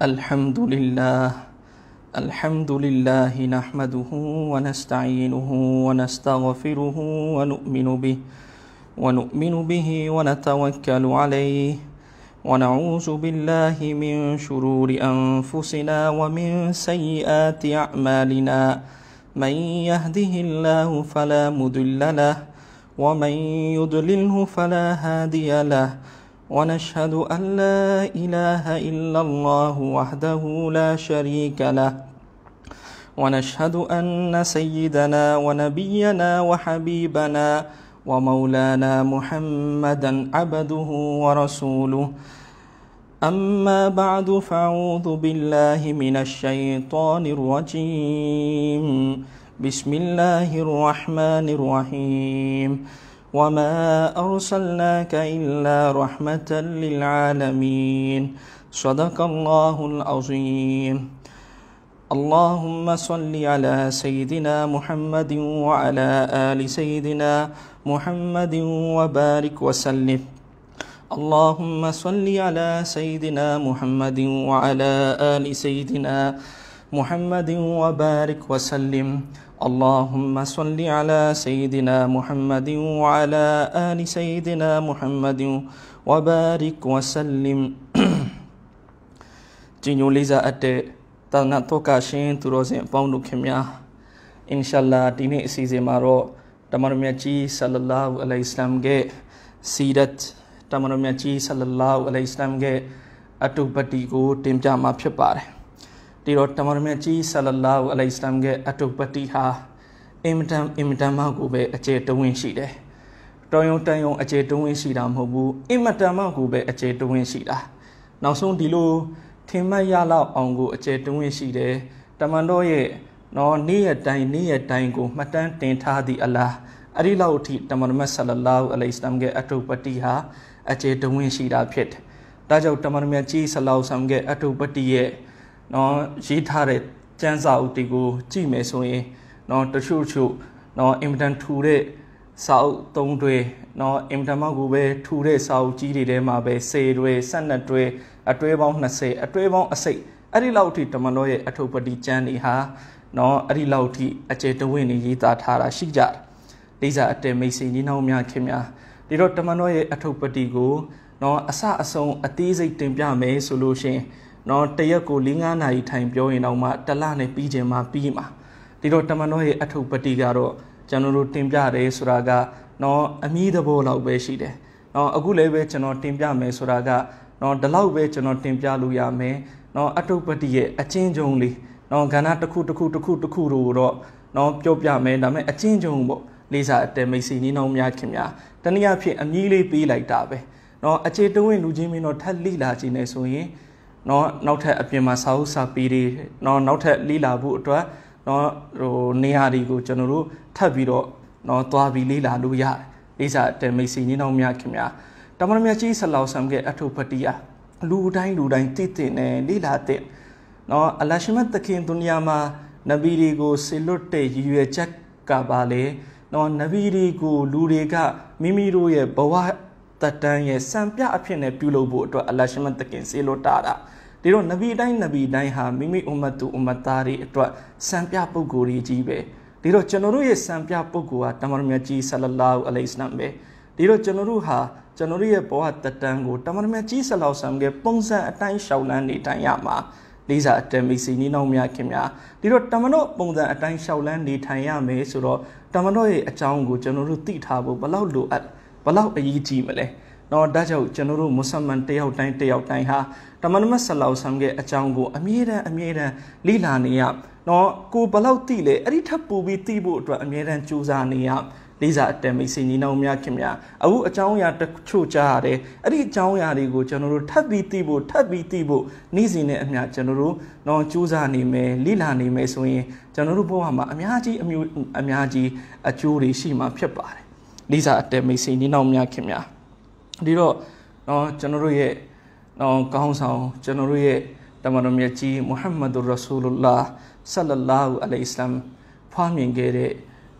الحمد لله الحمد لله نحمده ونستعينه ونستغفره ونؤمن به ونؤمن به ونتوكل عليه ونعوذ بالله من شرور انفسنا ومن سيئات اعمالنا من يهده الله فلا مضل له ومن يضلله فلا هادي له ونشهد أن لا إله إلا الله وحده لا شريك له ونشهد أن سيدنا ونبينا وحبيبنا ومولانا محمدا عبده ورسوله أما بعد فأعوذ بالله من الشيطان الرجيم بسم الله الرحمن الرحيم وما أرسلناك إلا رحمة للعالمين صدق الله العظيم اللهم صل على سيدنا محمد وعلى آل سيدنا محمد وبارك وسلم اللهم صل على سيدنا محمد وعلى آل سيدنا محمد وبارك وسلم اللهم صل على سيدنا محمد وعلى آل سيدنا محمد وبارك وسلم ကြည်ညိုလေးစားအပ်တဲ့သာသနာ့တော်ကရှင်သူတော်စင်အပေါင်းတို့ခင်များအင်ရှာလာဒီနေ့အစီအစဉ်မှာတော့တမန်တော်မြတ်ကြီးဆလလာဟူအလိုင်စလမ်ရဲ့စီရတ်တမန်တော်မြတ်ကြီးဆလလာဟူအလိုင်စလမ်ရဲ့အတုပတိကိုတင်ပြမှာဖြစ်ပါတယ်တီတော့တမန်တော်မြတ်ကြီးဆလလာဟူအလိုင်စလမ်ရဲ့အတုပတိဟာအင်မတန်အင်မတန်မှကိုပဲအကျေတဝင်းရှိတယ်။တော်ယုံတန်ယုံအကျေတဝင်းရှိတာမဟုတ်ဘူးအင်မတန်မှကိုပဲအကျေတဝင်းရှိတာ။နောက်ဆုံးဒီလိုထင်မှတ်ရလောက်အောင်ကိုအကျေတဝင်းရှိတယ်။တမန်တော်ရဲ့နော်နေ့ရက်တိုင်းနေ့ရက်တိုင်းကိုမှတ်တမ်းတင်ထားသည့်အလားအဲ့ဒီလောက်အထိတမန်တော်မြတ်ဆလလာဟူအလိုင်စလမ်ရဲ့အတုပတိဟာအကျေတဝင်းရှိတာဖြစ်တယ်။ဒါကြောင့်တမန်တော်မြတ်ကြီးဆလောဆမ်ရဲ့အတုပတိရဲ့နော်ရေးထားတဲ့စံစာအုပ်တွေကို ကြည့်မယ်ဆိုရင် နော်တချို့ချို့နော်အင်မတန်ထူတဲ့စာအုပ်သုံးတွေနော်အင်မတန်မကိုပဲထူတဲ့စာအုပ်ကြီးတွေထဲမှာပဲစေတွေဆက်နှစ်တွေအတွဲပေါင်း20အတွဲပေါင်းအစိတ်အဲ့ဒီလောက်အထိ တမန်တော်ရဲ့အထုပ်ပတိကျမ်းတွေဟာနော်အဲ့ဒီလောက်အထိအကျေတဝင့်နေရေးသားထားတာရှိကြတယ်ဒိစာအတေမိတ်စိန်ကြီးနှောင်းများခင်များဒီတော့တမန်တော်ရဲ့အထုပ်ပတိကိုနော်အစအဆုံးအသေးစိတ်တင်ပြမယ်ဆိုလို့ရှင်နော်တရက်ကို၄၅နာရီထိုင်ပြောရင်တော့မှတလနဲ့ပြီးခြင်းမှပြီးမှာဒီတော့တမန်တော်ရဲ့အထုပ်ပတိကတော့ကျွန်တော်တို့တင်ပြတယ်ဆိုတာကနော်အမိသဘောလောက်ပဲရှိတယ်နော်အခုလည်းပဲကျွန်တော်တင်ပြမယ်ဆိုတာကနော်ဒီလောက်ပဲကျွန်တော်တင်ပြလို့ရမယ်နော်အထုပ်ပတိရဲ့အချင်းချင်းလေးနော်ကဏ္ဍတစ်ခုတစ်ခုတစ်ခုတစ်ခုတို့တော့နော်ပြောပြမယ်ဒါပေမဲ့အချင်းချင်းပေါ့လေးစားအတဲမိတ်စီနီးနှောင်းများခင်များတနည်းအားဖြင့်အမီးလေးပေးလိုက်တာပဲနော်အခြေတဝင်းလူချင်းမင်းတော့ထပ်လိလာခြင်းနေဆိုရင်နော်နောက်ထပ်အပြင်မှာစာအုပ်စာပေတွေနော်နောက်ထပ်လေ့လာဖို့အတွက်နော်ဟိုနေရာတွေကိုကျွန်တော်တို့ထပ်ပြီးတော့နော်သွားပြီးလေ့လာလို့ရတယ်အိစာတမိတ်စီညီတော်များခင်ဗျာတမန်တော်များကြီးဆလောဆမ်ကအထုပတိယာလူတိုင်းလူတိုင်းသိတဲ့နဲ့လေ့လာတဲ့နော်အလရှမတ်သခင်ဒုနီယာမှာနဗီတွေကိုဆေလွတ်တဲ့ရည်ရွယ်ချက်ကပါလေနော်နဗီတွေကို လူတွေကမိမိတို့ရဲ့ဘဝတတန်းရဲ့စံပြအဖြစ်နဲ့ပြုလုပ်ဖို့အတွက်အလရှမတ်သခင်ဆေလွတ်တာတာဒီတော့နဗီတိုင်းနဗီတိုင်းဟာမိမိအွမ်မတ်တူအွမ်မတ်သားတွေအတွက်စံပြပုဂ္ဂိုလ်တွေကြီးပဲဒီတော့ကျွန်တော်တို့ရဲ့စံပြပုဂ္ဂိုလ်ဟာတမန်တော်မြတ်ကြီးဆလလာဟူအလိုင်စလမ်ပဲဒီတော့ကျွန်တော်တို့ဟာကျွန်တော်တို့ရဲ့ဘဝတတန်ကိုတမန်တော်မြတ်ကြီးဆလောက်ဆမ်ကပုံစံအတိုင်းရှောက်လန်းနေတိုင်းရမှာလေးစားအတမီစီနီနောက်မြခင်များဒီတော့တမန်တော်ပုံစံအတိုင်းရှောက်လန်းနေထိုင်ရမယ်ဆိုတော့တမန်တော်ရဲ့အကြောင်းကိုကျွန်တော်တို့သိထားဖို့ဘလောက်လိုအပ်ဘလောက်အရေးကြီးမလဲ။တော့ဒါကြောင့်ကျွန်တော်တို့မွတ်စလန်တယောက်တိုင်းတယောက်တိုင်းဟာတမန်တော်ဆလောဆမ်ရဲ့အကြောင်းကိုအမြဲတမ်းအမြဲတမ်းလေ့လာနေရနော်ကိုဘလောက်သိလဲအဲ့ဒီထပ်ပူပြီးသိဖို့အတွက်အမြဲတမ်းကြိုးစားနေရလေးစားအတန်မိတ်ဆွေညီနောင်များခင်ဗျာအခုအကြောင်းအရာတချို့ကြားရတယ်အဲ့ဒီအကြောင်းအရာတွေကိုကျွန်တော်တို့ထပ်ပြီးသိဖို့ထပ်ပြီးသိဖို့နေ့စဉ်နဲ့အမျှကျွန်တော်တို့တော့ကြိုးစားနေမယ်လေ့လာနေမယ်ဆိုရင်ကျွန်တော်တို့ဘဝမှာအများကြီးအမျိုးအများကြီးအကျိုးတွေရှိမှာဖြစ်ပါတယ်လေးစားအတန်မိတ်ဆွေညီနောင်များခင်ဗျာဒီတော့နော်ကျွန်တော်တို့ရဲ့နော်ကောင်းဆောင် ကျွန်တော်တို့ရဲ့တမန်တော်မြတ်ကြီးမုဟမ္မဒ်ရာဆူလလာဆလလာဟူအလိုင်စလမ် ဖွားမြင်ခဲ့တဲ့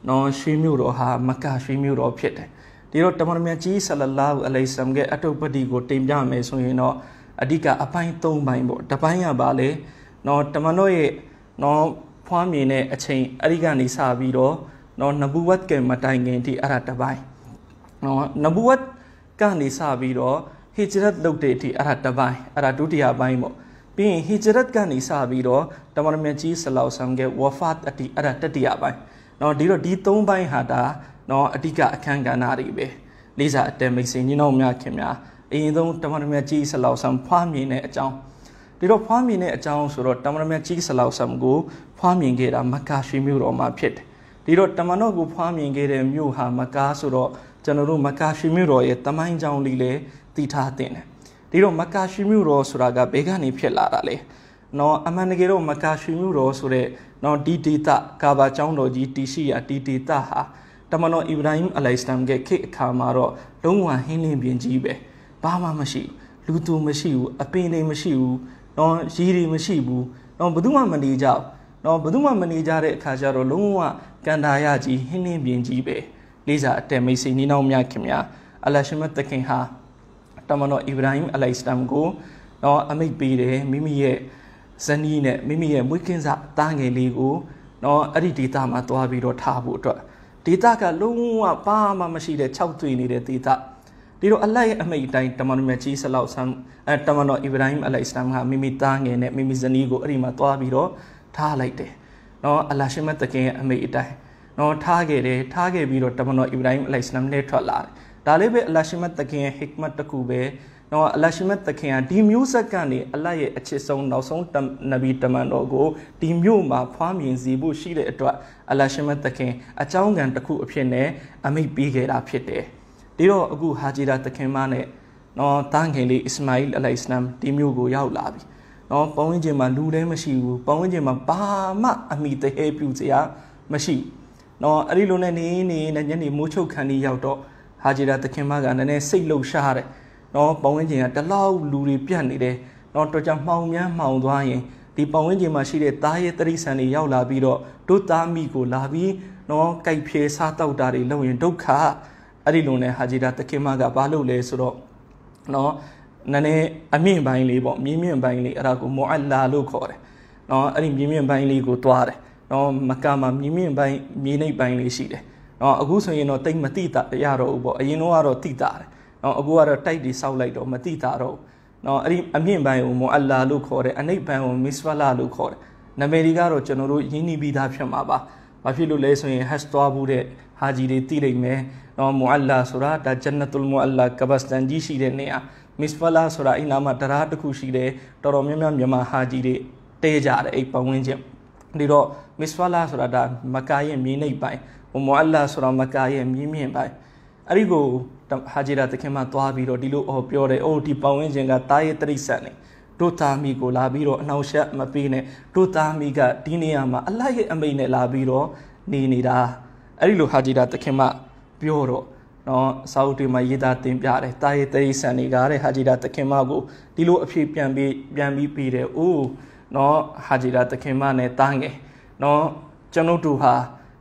နော်ရွှေမြို့တော်ဟာမက္ကာရွှေမြို့တော်ဖြစ်တယ်ဒီတော့တမန်တော်မြတ်ကြီးဆလလာဟူအလိုင်စလမ်ရဲ့အတုပ္ပတိကို တင်ပြမယ်ဆိုရင်တော့အဓိကအပိုင်း၃ပိုင်းပေါ့တစ်ပိုင်းကပါလေနော်တမန်တော်ရဲ့နော်ဖွားမြင်တဲ့အချိန်အဲ့ဒီကနေစပြီးတော့နော်နဘူဝတ်ကမတိုင်ခင်ဒီအဲ့ဒါတစ်ပိုင်းနော်နဘူဝတ်ကနေစပြီးတော့ဟီဂျရတ်လုပ်တဲ့အထိအဲ့ဒါတစ်ပိုင်းအဲ့ဒါဒုတိယပိုင်းပေါ့ပြီးရင်ဟီဂျရတ်ကနေစပြီးတော့တမန်တော်မြတ်ကြီးဆလောက်ဆောင်ကဝါဖတ်အထိအဲ့ဒါတတိယပိုင်းနော်ဒီတော့ဒီ၃ပိုင်းဟာဒါနော်အဓိကအခန်းကဏ္ဍတွေပဲလေးစားအတမိတ်စင်ညီနောင်များခင်များအရင်ဆုံးတမန်တော်မြတ်ကြီးဆလောက်ဆောင်ဖွားမြင်တဲ့အကြောင်းဒီတော့ဖွားမြင်တဲ့အကြောင်းဆိုတော့တမန်တော်မြတ်ကြီးဆလောက်ဆောင်ကိုဖွားမြင်ခဲ့တာမကာရှိမြို့တော်မှာဖြစ်တယ်ဒီတော့တမန်တော်ကိုဖွားမြင်ခဲ့တဲ့မြို့ဟာမကာဆိုတော့ကျွန်တော်တို့မကာရှိမြို့တော်ရဲ့တမိုင်းကြောင်းလေးလည်းသိထားသင့်တယ်ဒီတော့မကာရှီမြို့တော်ဆိုတာကဘယ်ကနေဖြစ်လာတာလဲနော်အမှန်တကယ်တော့မကာရှီမြို့တော်ဆိုတဲ့နော်ဒီဒေတာကာဘာကျောင်းတော်ကြီးတီရှိရာဒီဒေတာဟာတမန်တော်အီဗရာဟိမ်အလိုင်စလမ်ကခေတ်အခါမှာတော့လုံးဝဟင်းလင်းပြင်ကြီးပဲဘာမှမရှိလူသူမရှိဘူးအပင်တွေမရှိဘူးနော်ရီတွေမရှိဘူးနော်ဘယ်သူမှမနေကြဘူးနော်ဘယ်သူမှမနေကြတဲ့အခါကျတော့လုံးဝကန်တာရကြီးဟင်းလင်းပြင်ကြီးပဲလေးစားအတဲမိတ်စိနီးနောက်မြခင်များအလရှမတ်တခင်ဟာမန်တော်အီဗရာဟိမ်အလိုင်စလမ်ကိုနော်အမိတ်ပေးတယ်မိမိရဲ့ဇနီးနဲ့မိမိရဲ့မွေးကင်းစအသားငယ်လေးကိုနော်အဲ့ဒီဒေတာမှာသွားပြီးတော့ထားဖို့အတွက်ဒေတာကလုံးဝဘာမှမရှိတဲ့၆သွေနေတဲ့ဒေတာဒီတော့အလိုက်အမိတ်တိုင်းတမန်တော်မြတ်ကြီးဆလောက်ဆမ်အဲတမန်တော်အီဗရာဟိမ်အလိုင်စလမ်ကမိမိသားငယ်နဲ့မိမိဇနီးကိုအဲ့ဒီမှာသွားပြီးတော့ထားလိုက်တယ်နော်အလရှိမတ်တကင်ရဲ့အမိတ်အတိုင်းနော်ထားခဲ့တယ်ထားခဲ့ပြီးတော့တမန်တော်အီဗရာဟိမ်အလိုင်စလမ်နဲ့ထွက်လာတယ်ဒါလေးပဲအလရှိမတ်တခင်ရဲ့ hikmat တစ်ခုပဲနော်အလရှိမတ်တခင်ကဒီမျိုးဆက်ကနေအလရဲ့အချစ်ဆုံးနောက်ဆုံးနဗီတမန်တော်ကိုဒီမျိုးမှာဖွားမြင်စေဖို့ရှိတဲ့အတွက်အလရှိမတ်တခင်အကြောင်းကံတစ်ခုအဖြစ်နဲ့အမိတ်ပေးခဲ့တာဖြစ်တယ်ဒီတော့အခုဟာဂျီရာတခင်မနဲ့နော်တန်းငယ်လေးအစ္စမာအီလ်အလိုင်စလမ်ဒီမျိုးကိုရောက်လာပြီနော်ပေါင်းဝင်ချင်းမှာလူလည်းမရှိဘူးပေါင်းဝင်ချင်းမှာဘာမှအမိတဟဲပြူစရာမရှိနော်အဲ့ဒီလိုနဲ့နေနေနဲ့ညနေမိုးချုပ်ခံနေရောက်တော့ဟာဂျီရာသခင်မကနည်းနည်းစိတ်လှုပ်ရှားတယ်နော်ပတ်ဝန်းကျင်ကတလောက်လူတွေပြတ်နေတယ်နော်တော်ကြောင့်မှောင်မြန်းမှောင်သွားရင်ဒီပတ်ဝန်းကျင်မှာရှိတဲ့သားရဲ့တရိษံတွေရောက်လာပြီးတော့တို့သားမိကိုလာပြီးနော်ကြိုက်ဖြဲစားတောက်တာတွေလုပ်ရင်ဒုက္ခအဲ့ဒီလိုနဲ့ဟာဂျီရာသခင်မကဘာလုပ်လဲဆိုတော့နော်နည်းနည်းအမြင့်ပိုင်းလေးပေါ့မြင့်မြင့်ပိုင်းလေးအဲ့ဒါကိုမူအလာလို့ခေါ်တယ်နော်အဲ့ဒီမြင့်မြင့်ပိုင်းလေးကိုသွားတယ်နော်မကမှာမြင့်မြင့်ပိုင်းမြေနိမ့်ပိုင်းလေးရှိတယ်နော်အခုဆိုရင်တော့တိတ်မတိတာရတော့ဘူးပေါ့အရင်တော့ကတော့တိတာတယ်နော်အခုကတော့တိုက်တွေစောက်လိုက်တော့မတိတာတော့နော်အဲ့ဒီအမြင့်ပိုင်းကိုမွန်အလာလို့ခေါ်တယ်အနိဗ္ဗာန်ကိုမစ္စဝလာလို့ခေါ်တယ်နမေဒီကတော့ကျွန်တော်တို့ရင်းနှီးပြီးသားဖြစ်မှာပါဘာဖြစ်လို့လဲဆိုရင် hash သွားဘူးတဲ့ဟာဂျီတွေတိလိုက်မယ်နော်မွန်အလာဆိုတာဒါဂျန်နတ်ုလ်မွန်အလာကဘစတန်ကြီးရှိတဲ့နေရာမစ္စဝလာဆိုတာအိမ်နာမှာတရားတစ်ခုရှိတယ်တော်တော်များများမြန်မာဟာဂျီတွေတဲကြတယ်အိပ်ပဝင်းချင်းဒီတော့မစ္စဝလာဆိုတာဒါမကာရဲ့မြေနိမ့်ပိုင်းဟိုမောအလာဆိုတော့မကာရဲ့မြင်းမြင့်ပိုင်းအဲ့ဒီကိုဟာဂျီရာတခင်မသွားပြီးတော့ဒီလိုအော်ပြောတယ်အိုးဒီပဝင်းချင်းကတာရဲ့တရိษံနေတို့သားမိကိုလာပြီးတော့အနှောက်ယှက်မပေးနဲ့တို့သားမိကဒီနေရာမှာအလိုက်ရဲ့အမိန်နဲ့လာပြီးတော့နေနေတာအဲ့ဒီလိုဟာဂျီရာတခင်မပြောတော့နော်စာအုပ်တွေမှာရေးသားတင်ပြတယ်တာရဲ့တရိษံတွေကတဲ့ဟာဂျီရာတခင်မကိုဒီလိုအဖြေပြန်ပြီးပြန်ပြီးပေးတယ်အိုးနော်ဟာဂျီရာတခင်မနဲ့တားငယ်နော်ကျွန်ုပ်တို့ဟာ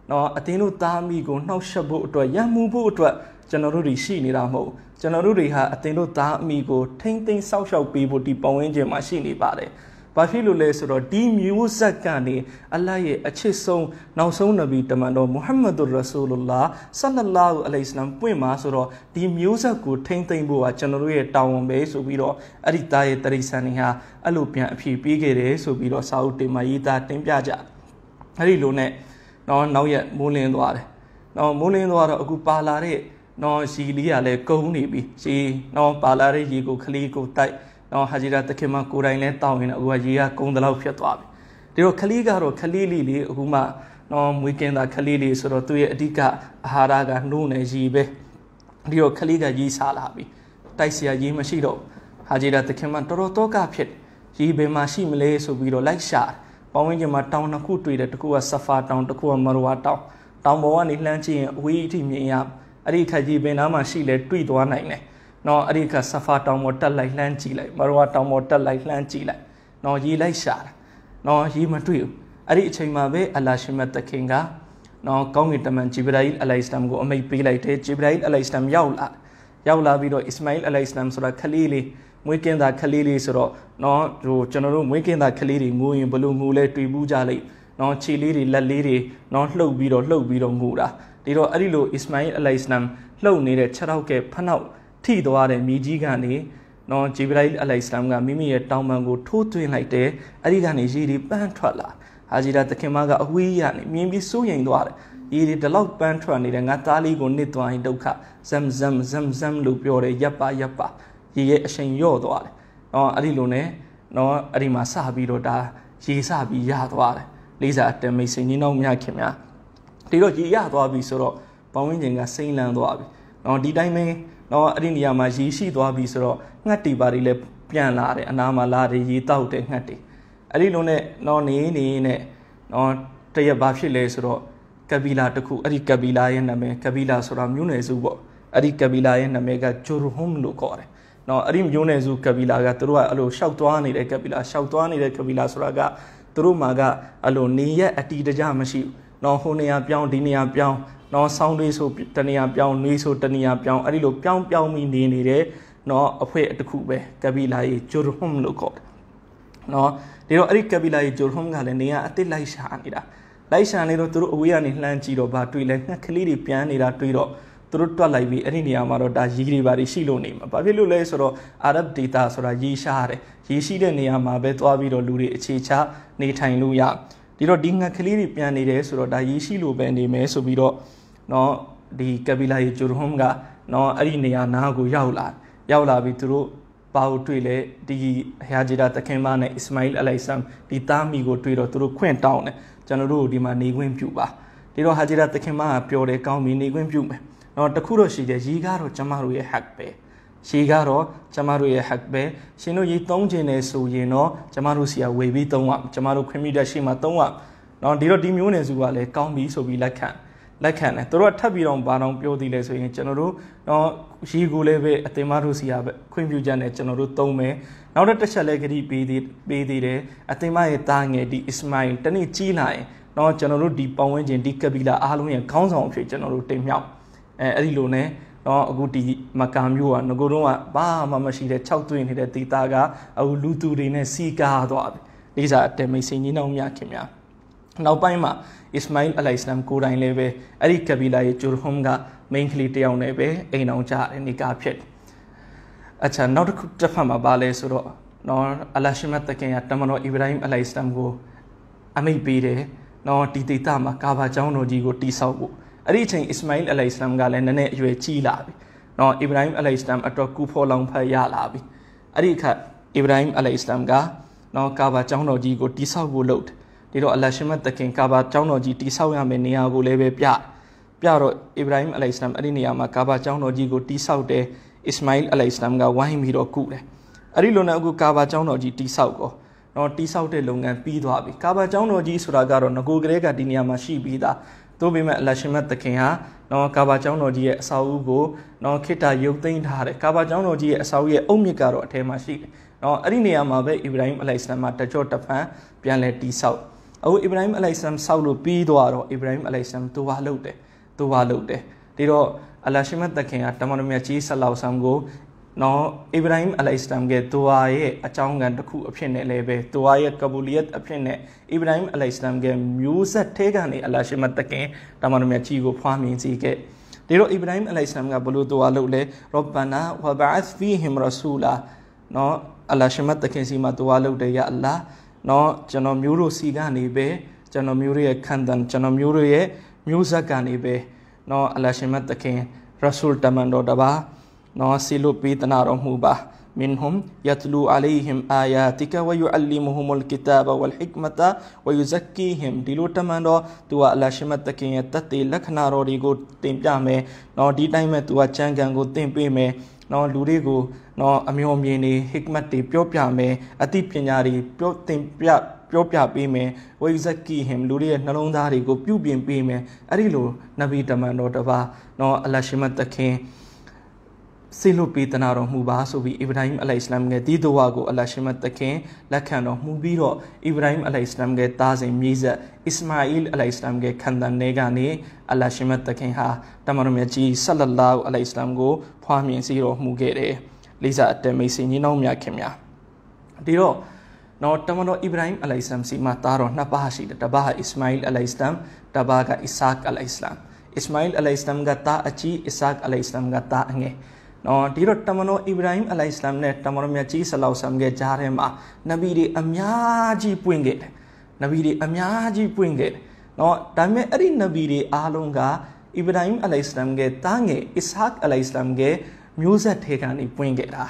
နော်အတင်းတို့သားမိကိုနှောက်ယှက်ဖို့အတွက်ရံမှုဖို့အတွက်ကျွန်တော်တို့တွေရှိနေတာမဟုတ်ကျွန်တော်တို့တွေဟာအတင်းတို့သားမိကိုထိမ့်သိမ့်ဆောက်ရှောက်ပေးဖို့ဒီပတ်ဝန်းကျင်မှာရှိနေပါတယ်။ဘာဖြစ်လို့လဲဆိုတော့ဒီမျိုးဆက်ကနေအလ္လာဟ်ရဲ့အချစ်ဆုံးနောက်ဆုံးနဗီတမန်တော်မုဟမ္မဒ်ရာဆူလလာဆလလာဟူအလိုင်စလမ်ပွင့်မှာဆိုတော့ဒီမျိုးဆက်ကိုထိမ့်သိမ့်ဖို့ကကျွန်တော်တို့ရဲ့တာဝန်ပဲဆိုပြီးတော့အဲ့ဒီသားရဲ့တရိษံတွေဟာအဲ့လိုပြန်အဖြေပေးခဲ့တယ်ဆိုပြီးတော့စာအုပ်တင်မရေးသားတင်ပြကြ။အဲ့ဒီလိုနဲ့နော်နောက်ရက်မိုးလင်းသွားတယ်နော်မိုးလင်းသွားတော့အခုပါလာတဲ့နော်ရီလေးကလည်းကုန်းနေပြီရီနော်ပါလာတဲ့ရီကိုခလေးကိုတိုက်နော်ဟာဂျီရာတခင်မကိုတိုင်လဲတောင်းရင်အခုကရီကကုန်းတလောက်ဖြတ်သွားပြီဒီတော့ခလေးကတော့ခလေးလေးလေးအခုမှနော်မွေးကင်းတာခလေးလေးဆိုတော့သူ့ရဲ့အဓိကအာဟာရကနှိုးနေရီပဲဒီတော့ခလေးကရီစားလာပြီတိုက်เสียရီမရှိတော့ဟာဂျီရာတခင်မတော်တော်တော့ကဖြစ်ရီဘယ်မှာရှိမလဲဆိုပြီးတော့လိုက်ရှာတယ်ပေါင်းဝင်ချင်းမှာတောင်နှစ်ခုတွေ့တယ်တစ်ခုကဆဖာတောင်တစ်ခုကမရဝါတောင်တောင်ပေါ်ကနေလှမ်းကြည့်ရင်အဝေးအထိမြင်ရအဲ့ဒီခက်ကြီးပင်သားမှာရှိလဲတွေ့သွားနိုင်တယ်နော်အဲ့ဒီခါဆဖာတောင်ပေါ်တက်လိုက်လှမ်းကြည့်လိုက်မရဝါတောင်ပေါ်တက်လိုက်လှမ်းကြည့်လိုက်နော်ရေးလိုက်ရှာတာနော်ရေးမတွေ့ဘူးအဲ့ဒီအချိန်မှာပဲအလာရှိမတ်တခင်ကနော်ကောင်းကင်တမန်ဂျေဘရာဟိလ်အလိုင်စလမ်ကိုအမိတ်ပေးလိုက်တယ်ဂျေဘရာဟိလ်အလိုင်စလမ်ရောက်လာရောက်လာပြီးတော့အစ္စမိုင်အလိုင်စလမ်ဆိုတာခလေးလေးမွေးကင်းတာခလေးလေးဆိုတော့เนาะဟိုကျွန်တော်တို့မွေးကင်းတာခလေးတွေငိုရင်ဘလို့ငိုလဲတွေ့ဘူးကြလိမ့်เนาะခြေလေးတွေလက်လေးတွေเนาะလှုပ်ပြီးတော့လှုပ်ပြီးတော့ငိုတာဒီတော့အဲ့ဒီလိုအစ္စမာအီလ်အလိုင်စလမ်လှုပ်နေတဲ့ခြေထောက်ကဖနောက်ထိသွားတဲ့မြေကြီးကနေနော်ဂျေဘရိုင်အလိုင်စလမ်ကမိမိရဲ့တောင်ပံကိုထိုးသွင်းလိုက်တယ်အဲ့ဒီကနေရေတွေပန်းထွက်လာဟာဂျီရာသခင်မကအဝေးရနေမြင်ပြီးစိုးရိမ်သွားတယ်ရေတွေတလောက်ပန်းထွက်နေတယ်ငါသားလေးကိုနစ်သွားရင်ဒုက္ခဇမ်ဇမ်ဇမ်ဇမ်လို့ပြောတယ်ရပ်ပါရပ်ပါရေရဲ့အရှိန်ရော့သွားတယ်။နော်အဲ့ဒီလိုနဲ့နော်အဲ့ဒီမှာစပြီးတော့ဒါရေစပြီးရသွားတယ်။လေးစားအတမိတ်စိန်ကြီးနောက်မြခင်များဒီတော့ရေရသွားပြီဆိုတော့ပဝင်းကျင်ကစိမ့်လန်းသွားပြီ။နော်ဒီတိုင်းပဲနော်အဲ့ဒီနေရာမှာရေရှိသွားပြီဆိုတော့ငှက်တီပါတွေလည်းပြန်လာတယ်အနာမှာလာတယ်ရေတောက်တယ်ငှက်တီ။အဲ့ဒီလိုနဲ့နော်နေနေနဲ့နော်တရက်ဘာဖြစ်လဲဆိုတော့ကဘီလာတခုအဲ့ဒီကဘီလာရဲ့နာမည်ကဘီလာဆိုတာမျိုးနွယ်စုပေါ့အဲ့ဒီကဘီလာရဲ့နာမည်ကဂျိုရဟုမ်လို့ခေါ်တယ်နော်အဲ့ဒီမျိုးနယ်စုကပီလာကသူတို့ကအဲ့လိုရှောက်သွားနေတဲ့ကပီလာရှောက်သွားနေတဲ့ကပီလာဆိုတာကသူတို့မှာကအဲ့လိုနေရက်အတီတကြမရှိဘူးနော်ဟိုနေရာပြောင်းဒီနေရာပြောင်းနော်ဆောင်းလေးဆိုတနေရာပြောင်းနှွေးဆိုတနေရာပြောင်းအဲ့ဒီလိုပြောင်းပြောင်းပြီးနေနေတဲ့နော်အဖွဲ့တစ်ခုပဲကပီလာကြီးဂျိုရဟွမ်လို့ခေါ်တယ်နော်ဒီတော့အဲ့ဒီကပီလာကြီးဂျိုရဟွမ်ကလည်းနေရာအတစ်လိုက်ရှာနေတာလိုက်ရှာနေတော့သူတို့အဝေးကနေလှမ်းကြည့်တော့ဗာတွေ့လဲငှက်ကလေးတွေပြန်နေတာတွေ့တော့သူတို့တွက်လိုက်ပြီးအဲ့ဒီနေရာမှာတော့ဒါရေတွေပါတွေရှိလို့နေမှာဘာဖြစ်လို့လဲဆိုတော့အာရဗ်ဒေတာဆိုတာရေရှားတယ်ရေရှိတဲ့နေရာမှာပဲသွားပြီးတော့လူတွေအခြေချနေထိုင်လို့ရဒီတော့ဒီငတ်ကလေးတွေပြန်နေတယ်ဆိုတော့ဒါရေရှိလို့ပဲနေမယ်ဆိုပြီးတော့เนาะဒီကဘီလာရဲ့ဂျိုရဟွမ်ကเนาะအဲ့ဒီနေရာနားကိုရောက်လာ ရောက်လာပြီးသူတို့ပါကိုတွေ့လဲဒီဟာဂျီဒါတခင်မနဲ့အစ္စမိုင်အလိုင်ဆမ်ဒီတာမီကိုတွေ့တော့သူတို့ခွင့်တောင်းတယ်ကျွန်တော်တို့ဒီမှာနေခွင့်ပြုပါဒီတော့ဟာဂျီဒါတခင်မကပြောတယ်ကောင်းပြီနေခွင့်ပြုမယ်နော်တခုတော့ရှိတယ်ရေကတော့ကျမတို့ရဲ့ hack ပဲရေကတော့ကျမတို့ရဲ့ hack ပဲရှင်တို့ရေသုံးခြင်းနဲ့ဆိုရင်တော့ကျမတို့ဆီကဝေပြီးသုံးရကျမတို့ခွင့်ပြုတဲ့ရှေ့မှာသုံးရနော်ဒီတော့ဒီမျိုးနယ်စုကလည်းကောင်းပြီဆိုပြီးလက်ခံလက်ခံတယ်သူတို့ကထပ်ပြီးတော့ဘာတော့ပြောသေးလဲဆိုရင်ကျွန်တော်တို့တော့ရေကိုလည်းပဲအသင်မတို့စီကပဲခွင့်ပြုချက်နဲ့ကျွန်တော်တို့သုံးမယ်နောက်တော့တစ်ချက်လည်းဂတိပေးသေးပေးသေးတယ်အသင်မရဲ့တာငယ်ဒီအစ္စမိုင်တနေ့ကြီးလာရင်တော့ကျွန်တော်တို့ဒီပတ်ဝန်းကျင်ဒီကပီလာအားလုံးရဲ့ခေါင်းဆောင်အဖြစ်ကျွန်တော်တို့တင်မြှောက်အဲအဲ့ဒီလိုနဲ့နော်အခုဒီမကာမျိုးကငကိုတော့ကဘာမှမရှိတဲ့၆သွင်းနေတဲ့ဒေတာကအခုလူသူတွေနဲ့စီကားသွားပြီဒီစားအတမိတ်စိန်ကြီးနှောင်းမြခင်များနောက်ပိုင်းမှာအစ္စမိုင်အလိုင်စလမ်ကိုတိုင်လည်းပဲအဲ့ဒီကဘီလာရဲ့ဂျူရ်ဟုမ်ကမိန်ကလေးတယောက်နဲ့ပဲအိမ်အောင်ကြတဲ့နေကာဖြစ်အချာနောက်တစ်ခုတစ်ဖက်မှာပါလဲဆိုတော့နော်အလရှမတ်တခင်ကတမန်တော်အီဗရာဟင်အလိုင်စလမ်ကိုအမိတ်ပေးတယ်နော်ဒီဒေတာမှာကာဘာကျောင်းတော်ကြီးကိုတိဆောက်ဖို့အဲ့ဒီအချိန်အစ္စမိုင်အလိုင်စလမ်ကလည်းနည်းနည်းအရွယ်ကြီးလာပြီနော်အီဗရာဟိမ်အလိုင်စလမ်အတော်ကူဖော်လောင်ဖတ်ရလာပြီအဲ့ဒီအခါအီဗရာဟိမ်အလိုင်စလမ်ကနော်ကာဘာကျောင်းတော်ကြီးကိုတိဆောက်ဖို့လုပ်တယ်ဒီတော့အလရှမတ်တခင်ကာဘာကျောင်းတော်ကြီးတိဆောက်ရမယ့်နေရာကိုလည်းပဲပြပြတော့အီဗရာဟိမ်အလိုင်စလမ်အဲ့ဒီနေရာမှာကာဘာကျောင်းတော်ကြီးကိုတိဆောက်တယ်အစ္စမိုင်အလိုင်စလမ်ကဝိုင်းပြီးတော့ကုတယ်အဲ့ဒီလိုနဲ့အခုကာဘာကျောင်းတော်ကြီးတိဆောက်တော့နော်တိဆောက်တဲ့လုပ်ငန်းပြီးသွားပြီကာဘာကျောင်းတော်ကြီးဆိုတာကတော့ငကိုကလေးကဒီနေရာမှာရှိပြီးသားသို့ပေမဲ့အလရှင်မတ်သခင်ဟာနော်ကာဘာကျောင်းတော်ကြီးရဲ့အစာအုပ်ကိုနော်ခိတ္တရုပ်သိမ်းထားတယ်ကာဘာကျောင်းတော်ကြီးရဲ့အစာအုပ်ရဲ့အုတ်မြစ်ကတော့အထဲမှာရှိတယ်နော်အဲ့ဒီနေရာမှာပဲအီဗရာဟိမ်အလိုင်ဆလမ်ကတကြော့တဖန်ပြန်လဲတိဆောက်အခုအီဗရာဟိမ်အလိုင်ဆလမ်ဆောက်လို့ပြီးသွားတော့အီဗရာဟိမ်အလိုင်ဆလမ်တူပါလုပ်တယ်တူပါလုပ်တယ်ဒီတော့အလရှင်မတ်သခင်ကတမန်တော်မြတ်ကြီးဆလောဆမ်ကိုနော်အစ္စရာဟိမ်အလိုင်စလမ်ကသူဟာရဲ့အကြောင်းခံတစ်ခုအဖြစ်နဲ့လည်းပဲသူဟာရဲ့ကဘူလီယတ်အဖြစ်နဲ့အစ္စရာဟိမ်အလိုင်စလမ်ကမျိုးဆက်ထဲကနေအလရှိမတကင်တာမန်မြတ်ကြီးကိုဖွားမြင်စေခဲ့ဒီတော့အစ္စရာဟိမ်အလိုင်စလမ်ကဘလို့သူဟာလုပ်လဲရောဘနာဝဘာအသ်ဖီဟင်ရဆူလာ နော်အလရှိမတကင်စီမှာသူဟာလုပ်တယ်ယာအလ္လာနော်ကျွန်တော်မျိုးတို့စီကနေပဲကျွန်တော်မျိုးတို့ရဲ့ခန္ဓာကျွန်တော်မျိုးတို့ရဲ့မျိုးဆက်ကနေပဲနော်အလရှိမတကင်ရဆူလ်တမန်တော်တပါးနော်ဆီလိုပီတနာတော်မူပါ منهم يتلو عليهم آياتك ويعلمهم الكتاب والحكمة ويزكيهم ဒီလိုတမန်တော်သူကအလရှိမတ်တခင်ရဲ့တတ်သိလက္ခဏာတော်တွေကိုသင်ပြမယ်။နော်ဒီတိုင်းမဲ့သူကကြံကံကိုသင်ပေးမယ်။နော်လူတွေကိုနော်အမျိုးအမြင်တွေ hikmat တွေပြောပြမယ်။အသိပညာတွေပြောသင်ပြပြောပြပေးမယ်ဝိဇက်ကီဟင်လူတွေရဲ့နှလုံးသားတွေကိုပြုပြင်ပေးမယ်အဲ့ဒီလိုနဗီတမန်တော်တစ်ပါးနော်အလရှိမတ်တခင်ဆေလွတ်ပေးတနာတော်မူပါဆိုပြီးအစ္စရာဟိမ်အလိုင်စလမ်ကဒီဒွါကိုအလရှမတ်တခင်လက်ခံတော်မူပြီးတော့အစ္စရာဟိမ်အလိုင်စလမ်ကသားစဉ်မြေးဆက်အစ္စမာအီလ်အလိုင်စလမ်ကခန္ဒန်နေကနေအလရှမတ်တခင်ဟာတမန်တော်မြတ်ကြီးဆလလာဟူအလိုင်စလမ်ကိုဖွားမြင်စေတော်မူခဲ့တယ်။လိစာအတမိတ်စင်ကြီးနောက်မြခင်များဒီတော့နော်တမန်တော်အစ္စရာဟိမ်အလိုင်စလမ်စီမှာသားတော်နှစ်ပါးရှိတယ်။တစ်ပါးကအစ္စမာအီလ်အလိုင်စလမ်တစ်ပါးကအစ္စဟာကအလိုင်စလမ်အစ္စမာအီလ်အလိုင်စလမ်ကသားအကြီးအစ္စဟာကအလိုင်စလမ်ကသားအငယ်။နော်ဒီတော့တမန်တော်အစ္စရာဟိမ်အလိုင်စလမ်နဲ့တမန်တော်မြတ်ကြီးဆလောက်ဆမ်ရဲ့ကြားထဲမှာနဗီတွေအများကြီးပွင့်ခဲ့တယ်နဗီတွေအများကြီးပွင့်ခဲ့တယ်နော်ဒါပေမဲ့အဲ့ဒီနဗီတွေအားလုံးကအစ္စရာဟိမ်အလိုင်စလမ်ရဲ့တားငယ်အစ်ဟက်အလိုင်စလမ်ရဲ့မျိုးဆက်ထဲကနေပွင့်ခဲ့တာ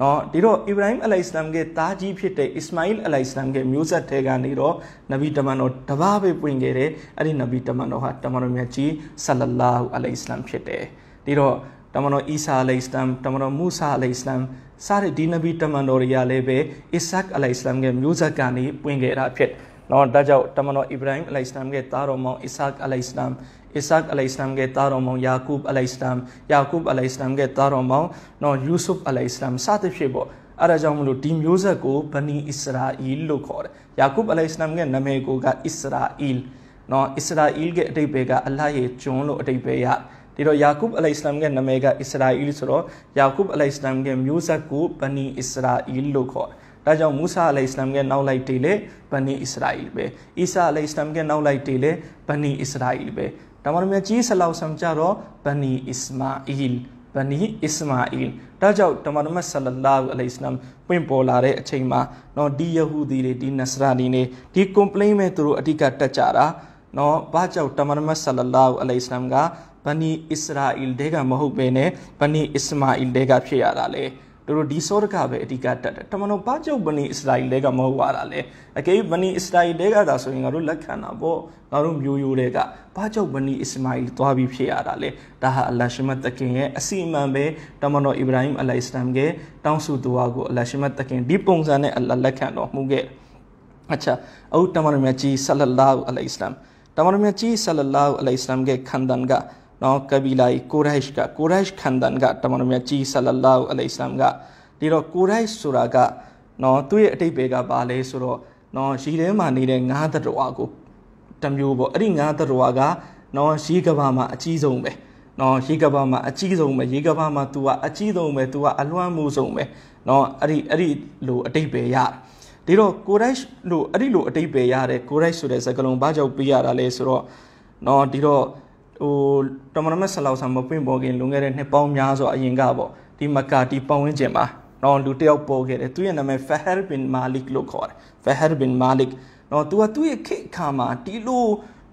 နော်ဒီတော့အစ္စရာဟိမ်အလိုင်စလမ်ရဲ့တားကြီးဖြစ်တဲ့အစ္စမိုင်အလိုင်စလမ်ရဲ့မျိုးဆက်ထဲကနေတော့နဗီတမန်တော်တပါးပဲပွင့်ခဲ့တယ်အဲ့ဒီနဗီတမန်တော်ဟာတမန်တော်မြတ်ကြီးဆလလာဟူအလိုင်စလမ်ဖြစ်တယ်ဒီတော့တမန်တော်အီဆာအလိုင်စလမ်တမန်တော်မူဆာအလိုင်စလမ်စတဲ့ဒီနဗီတမန်တော်တွေကလည်းပဲအစ္စက်အလိုင်စလမ်ရဲ့မျိုးဆက်ကနေပွင့်ခဲ့တာဖြစ်နော်ဒါကြောင့်တမန်တော်အီဗရာဟိမ်အလိုင်စလမ်ရဲ့သားတော်မောင်အစ္စက်အလိုင်စလမ်အစ္စက်အလိုင်စလမ်ရဲ့သားတော်မောင်ယာကုဘ်အလိုင်စလမ်ယာကုဘ်အလိုင်စလမ်ရဲ့သားတော်မောင်နော်ယူဆုဖ်အလိုင်စလမ်စသဖြင့်ပေါ့အဲ့ဒါကြောင့်မလို့ဒီမျိုးဆက်ကိုဘနီအစ္စရာအီလ်လို့ခေါ်တယ်ယာကုဘ်အလိုင်စလမ်ရဲ့နာမည်ကိုကအစ္စရာအီလ်နော်အစ္စရာအီလ်ရဲ့အတိတ်ဘယ်ကအလ္လာဟ်ရဲ့ကျွန်းလို့အတိတ်ဘယ်ရဒီတော့ယာကုပ်အလိုင်စလမ်ရဲ့နာမည်ကအစ္စရာအီလဆိုတော့ယာကုပ်အလိုင်စလမ်ရဲ့မျိုးဆက်ကိုဘနီအစ္စရာအီလလို့ခေါ်ဒါကြောင့်မူဆာအလိုင်စလမ်ရဲ့နောက်လိုက်တေလေဘနီအစ္စရာအီလပဲအီဆာအလိုင်စလမ်ရဲ့နောက်လိုက်တေလေဘနီအစ္စရာအီလပဲဒါမှမဟုတ်ကြီးဆလောက်ဆမ်ကြတော့ဘနီအစ္စမာအီလဘနီအစ္စမာအီလဒါကြောင့်တမန်တော်ဆလလာဟူအလိုင်စလမ်ပွင့်ပေါ်လာတဲ့အချိန်မှာနော်ဒီယဟူဒီတွေဒီနစရာနီတွေဒီ complaint မဲ့သူတို့အဓိကတက်ကြတာနော်ဘာကြောင့်တမန်တော်ဆလလာဟူအလိုင်စလမ်ကဘနီအစ္စရာအီလ်တဲကမဟုတ်ပဲနဲ့ဘနီအစ္စမာအီလ်တဲကဖြစ်ရတာလေတို့တို့ဒီစောတကပဲအဓိကတတ်တယ်တမန်တော်ဘာကြောင့်ဘနီအစ္စရာအီလ်တဲကမဟုတ်ပါတာလဲအကယ်၍ဘနီအစ္စရာအီလ်တဲကသာဆိုရင်ငါတို့လက်ခံတာပေါ့ငါတို့မျိုးရိုးတွေကဘာကြောင့်ဘနီအစ္စမာအီလ်သွားပြီးဖြစ်ရတာလဲဒါဟာအလ္လာရှမတ်တခင်ရဲ့အစီအမံပဲတမန်တော်အစ္စရာဟိမ်အလိုင်စလမ်ကတောင်းဆိုသွားကိုအလ္လာရှမတ်တခင်ဒီပုံစံနဲ့အလ္လာလက်ခံတော်မူခဲ့ अच्छा और तमन में जी सल्लल्लाहु अलैहि वसल्लम तमन में जी सल्लल्लाहु अलैहि वसल्लम के खानदान का နော်ကဘီလာကိုရိုက်ကကိုရိုက်ခန္ဒန်ကတမန်တော်မြတ်ကြီးဆလလောအလိုင်ဆမ်ကဒီတော့ကိုရိုက်ဆိုတာက နော်သူ့ရဲ့အတိတ်ပဲကဘာလဲဆိုတော့နော်ရီထဲမှာနေတဲ့ငါးသတ္တဝါကိုတမျိုးပေါ့အဲ့ဒီငါးသတ္တဝါကနော်ရီကဘာမှာအကြီးဆုံးပဲနော်ရေကဘာမှာအကြီးဆုံးပဲရေကဘာမှာ तू ကအကြီးဆုံးပဲ तू ကအလွမ်းမှုဆုံးပဲနော်အဲ့ဒီအဲ့ဒီလိုအတိတ်ပဲရတယ်ဒီတော့ကိုရိုက်လိုအဲ့ဒီလိုအတိတ်ပဲရတယ်ကိုရိုက်ဆိုတဲ့စကားလုံးဘာကြောင့်ပြရတာလဲဆိုတော့နော်ဒီတော့ဟိုတော်မနမဆလောက်ဆံမပွင့်ပေါ်ခင်လွန်ခဲ့တဲ့နှစ်ပေါင်းများစွာအရင်ကပေါ့ဒီမကာတီပတ်ဝန်းကျင်မှာနော်လူတယောက်ပေါ်ခဲ့တယ်သူရဲ့နာမည် Fahar bin Malik လို့ခေါ်တယ် Fahar bin Malik နော်သူကသူ့ရဲ့ခေတ်အခါမှာဒီလို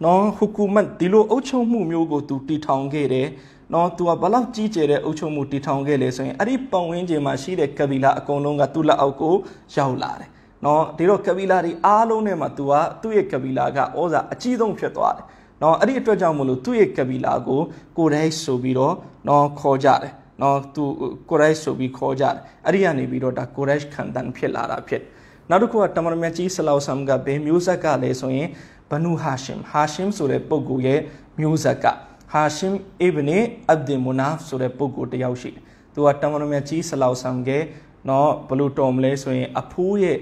နော်ဟူကူမတ်ဒီလိုအုပ်ချုပ်မှုမျိုးကိုသူတည်ထောင်ခဲ့တယ်နော်သူကဘလောက်ကြီးကျယ်တဲ့အုပ်ချုပ်မှုတည်ထောင်ခဲ့လဲဆိုရင်အဲ့ဒီပတ်ဝန်းကျင်မှာရှိတဲ့ကဗီလာအကုန်လုံးကသူ့လက်အောက်ကိုရောက်လာတယ်နော်ဒီတော့ကဗီလာတွေအားလုံးနဲ့မှာသူကသူ့ရဲ့ကဗီလာကဩဇာအကြီးဆုံးဖြစ်သွားတယ်နော်အဲ့ဒီအတွက်ကြောင့်မလို့သူ့ရဲ့ကဘီလာကိုကိုရိုက်ဆိုပြီးတော့နော်ခေါ်ကြတယ်နော်သူကိုရိုက်ဆိုပြီးခေါ်ကြတယ်အဲ့ဒီကနေပြီးတော့ဒါကိုရိုက်ခန်တန်ဖြစ်လာတာဖြစ်နောက်တစ်ခုကတမန်တော်မြတ်ကြီးဆလောဆမ်ကဘယ်မျိုးဆက်ကလဲဆိုရင်ဘနူဟာရှင်ဟာရှင်ဆိုတဲ့ပုဂ္ဂိုလ်ရဲ့မျိုးဆက်ကဟာရှင်အစ်ဘနီအဗ်ဒီမူနာဖ်ဆိုတဲ့ပုဂ္ဂိုလ်တယောက်ရှိတယ်သူကတမန်တော်မြတ်ကြီးဆလောဆမ်ကနော်ဘလို့တော်မလဲဆိုရင်အဖိုးရဲ့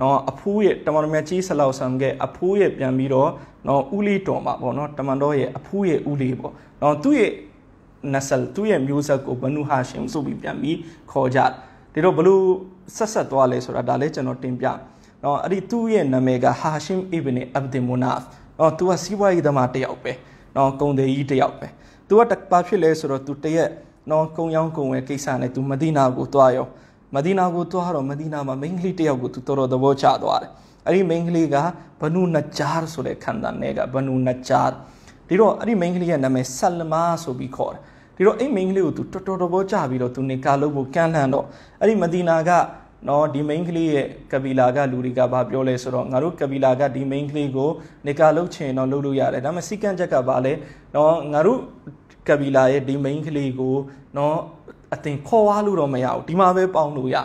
နော်အဖိုးရဲ့တမန်တော်မြတ်ကြီးဆလောက်ဆမ်ကအဖိုးရဲ့ပြန်ပြီးတော့နော်ဦးလေးတော်မှာပေါ့နော်တမန်တော်ရဲ့အဖိုးရဲ့ဦးလေးပေါ့နော်သူ့ရဲ့နဆလ်သူ့ရဲ့မျိုးဆက်ကိုဘနုဟာရှင်ဆိုပြီးပြန်ပြီးခေါ်ကြဒီတော့ဘလို့ဆက်ဆက်သွားလဲဆိုတာဒါလည်းကျွန်တော်တင်ပြနော်အဲ့ဒီသူ့ရဲ့နာမည်ကဟာရှင်အီဘနီအဗ်ဒီမူနာဖ်နော်သူကစီးပွားရေးသမားတစ်ယောက်ပဲနော်ကုံသေးကြီးတစ်ယောက်ပဲသူကတပါဖြစ်လဲဆိုတော့သူတရက်နော်ကုံရောင်းကုံဝယ်ကိစ္စနဲ့သူမဒီနာကိုသွားရောမဒီနာကိုသွားတော့မဒီနာမှာမိန်းကလေးတယောက်ကိုသူတော်တော်သဘောချသွားတယ်အဲ့ဒီမိန်းကလေးကဘနုနဂျာဆိုတဲ့ခန္ဓာနဲ့ကဘနုနဂျာဒီတော့အဲ့ဒီမိန်းကလေးရဲ့နာမည်ဆလမာဆိုပြီးခေါ်တယ်ဒီတော့အဲ့မိန်းကလေးကိုသူတော်တော်သဘောချပြီးတော့သူနေကာလုပ်ဖို့ကမ်းလှမ်းတော့အဲ့ဒီမဒီနာကနော်ဒီမိန်းကလေးရဲ့ကဗီလာကလူတွေကဘာပြောလဲဆိုတော့ငါတို့ကဗီလာကဒီမိန်းကလေးကိုနေကာလုပ်ချင်တော့လုပ်လို့ရတယ်ဒါပေမဲ့စီကန့်ချက်ကဘာလဲနော်ငါတို့ကဗီလာရဲ့ဒီမိန်းကလေးကိုနော်အတင်ခေါ်ဝါလို့တော့မရဘူးဒီမှာပဲပေါင်းလို့ရ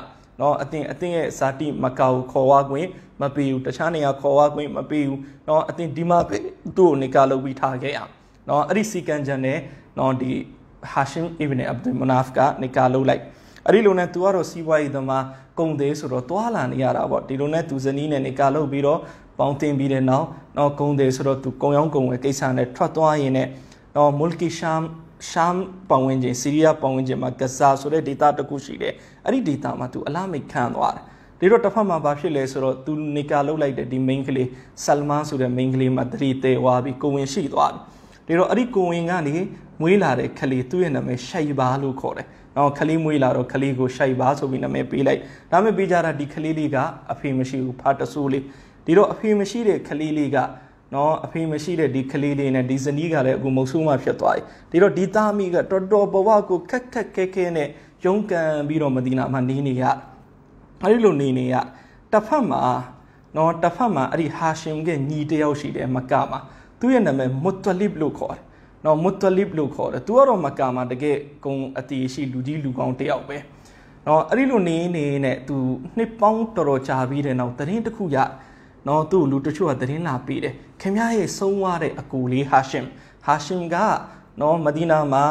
နော်အတင်အတင်ရဲ့ဇာတိမကောက်ခေါ်ဝါခွင့်မပေးဘူးတခြားနေရာခေါ်ဝါခွင့်မပေးဘူးနော်အတင်ဒီမှာပဲသူ့ကိုနေကာလုပ်ပြီးထားခဲ့ရနော်အဲ့ဒီစီကန်ဂျန်နဲ့နော်ဒီဟာရှင်အီဗန်အဗ်ဒ်မနာဖ်ကနေကာလုပ်လိုက်အဲ့ဒီလိုနဲ့သူကတော့စီးပွားရေးသမားကုံသေးဆိုတော့တွာလာနေရတာပေါ့ဒီလိုနဲ့သူဇနီးနဲ့နေကာလုပ်ပြီးတော့ပေါင်းတင်ပြီးတဲ့နောက်တော့ကုံသေးဆိုတော့သူကုံရောင်းကုံဝယ်ကိစ္စနဲ့ထွက်သွားရင်နဲ့တော့ Mulki Sham ရှမ်းပတ်ဝန်းကျင်ဆီးရီးယားပတ်ဝန်းကျင်မှာဂဇာဆိုတဲ့ဒေသတစ်ခုရှိတယ်အဲ့ဒီဒေသမှာသူအလမိတ်ခံသွားတယ်ဒီတော့တစ်ဖက်မှာဘာဖြစ်လဲဆိုတော့သူနေကာလောက်လိုက်တဲ့ဒီ main ကလေးဆလမန်ဆိုတဲ့ main ကလေးမှာတတိသေးသွားပြီးကိုဝင်ရှိသွားတယ်ဒီတော့အဲ့ဒီကိုဝင်ကနေမွေးလာတဲ့ကလေးသူ့ရဲ့နာမည်ရှိုက်ပါလို့ခေါ်တယ်။နောက်ကလေးမွေးလာတော့ကလေးကိုရှိုက်ပါဆိုပြီးနာမည်ပေးလိုက်။ဒါမှမပေးကြတာဒီကလေးလေးကအဖေမရှိဘူးဖာတဆိုးလေး။ဒီတော့အဖေမရှိတဲ့ကလေးလေးကနော်အဖေမရှိတဲ့ဒီကလေးလေးနဲ့ဒီဇနီးကလည်းအခုမုတ်ဆိုးမှဖြစ်သွားပြီဒါတော့ဒီသားမိကတော်တော်ဘဝကိုခက်ခက်ခဲခဲနဲ့ရုန်းကန်ပြီးတော့မဒီနာမှာနေနေရအဲဒီလိုနေနေရတစ်ဖက်မှာနော်တစ်ဖက်မှာအဲ့ဒီဟာရှင်ကညီတယောက်ရှိတယ်မကမှာသူ့ရဲ့နာမည်မွတ်တလစ်လို့ခေါ်တယ်နော်မွတ်တလစ်လို့ခေါ်တယ်သူကတော့မကမှာတကယ်ဂုံအတီရှိလူကြီးလူကောင်းတယောက်ပဲနော်အဲ့ဒီလိုနေနေနဲ့သူနှစ်ပေါင်းတော်တော်ကြာပြီးတဲ့နောက်တရင်တစ်ခုရနော်သူ့လူတချို့ကသတင်းလာပေးတယ်ခင်ဗျားရဲ့ဆုံးသွားတဲ့အကူလေးဟာရှင်ဟာရှင်ကနော်မဒီနာမှာ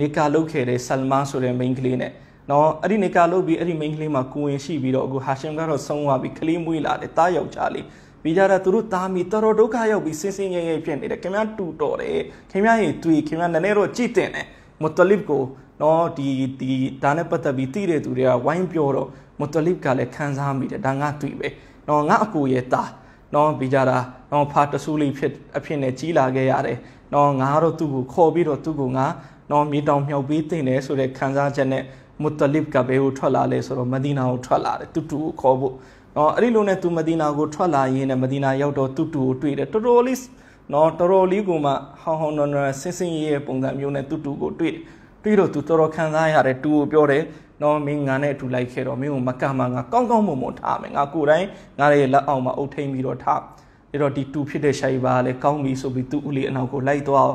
နီကာလုတ်ခဲ့တဲ့ဆလမန်ဆိုတဲ့မိန်းကလေးနဲ့နော်အဲ့ဒီနေကာလုတ်ပြီးအဲ့ဒီမိန်းကလေးမှာကိုဝင်ရှိပြီးတော့အခုဟာရှင်ကတော့ဆုံးသွားပြီးကလေးမွေးလာတယ်တားယောက်ျားလေးပြီးကြတော့သူတို့သားမီတော်တော်ဒုက္ခရောက်ပြီးဆင်းဆင်းရဲရဲဖြစ်နေတယ်ခင်ဗျားတူတော်တယ်ခင်ဗျားရေတွေ့ခင်ဗျားနည်းနည်းတော့ကြည်တင်တယ်မွတ်တလစ်ကိုနော်ဒီဒီဒါနဲ့ပတ်သက်ပြီးသိတဲ့သူတွေကဝိုင်းပြောတော့မွတ်တလစ်ကလည်းခံစားမိတယ်ဒါငါတွေ့ပဲနော်ငါအကိုရဲ့သားနော်ပြီးကြတာနော်ဖာတဆူလေးဖြစ်အဖြစ်နဲ့ကြီးလာခဲ့ရတယ်နော်ငါတော့သူ့ကိုခေါ်ပြီးတော့သူ့ကိုငါနော်မြေတောင်မြောက်ပြီးတင်တယ်ဆိုတဲ့ခံစားချက်နဲ့မုတလစ်ကဘဲကိုထွက်လာလဲဆိုတော့မဒီနာကိုထွက်လာတယ်တူတူကိုခေါ်ဖို့နော်အဲ့ဒီလိုနဲ့သူမဒီနာကိုထွက်လာရင်းနဲ့မဒီနာရောက်တော့တူတူကိုတွေ့တယ်တော်တော်လေးနော်တော်တော်လေးကိုမှဟောင်းဟောင်းနော်နော်ဆင်းဆင်းရဲရဲပုံစံမျိုးနဲ့တူတူကိုတွေ့တယ်တွေ့တော့သူတော်တော်ခံစားရတယ်တူကိုပြောတယ်နော်မင်းငါနဲ့အတူလိုက်ခဲ့တော့မင်းကိုမကမှာငါကောင်းကောင်းမွန်မွန်ထားမယ်ငါကိုယ်တိုင်ငါရဲ့လက်အောက်မှာအုပ်ထိန်ပြီးတော့ထားအဲ့တော့ဒီတူဖြစ်တဲ့ရှာရီပါလည်းကောင်းပြီဆိုပြီးသူ့ဦးလေးအနောက်ကိုလိုက်သွား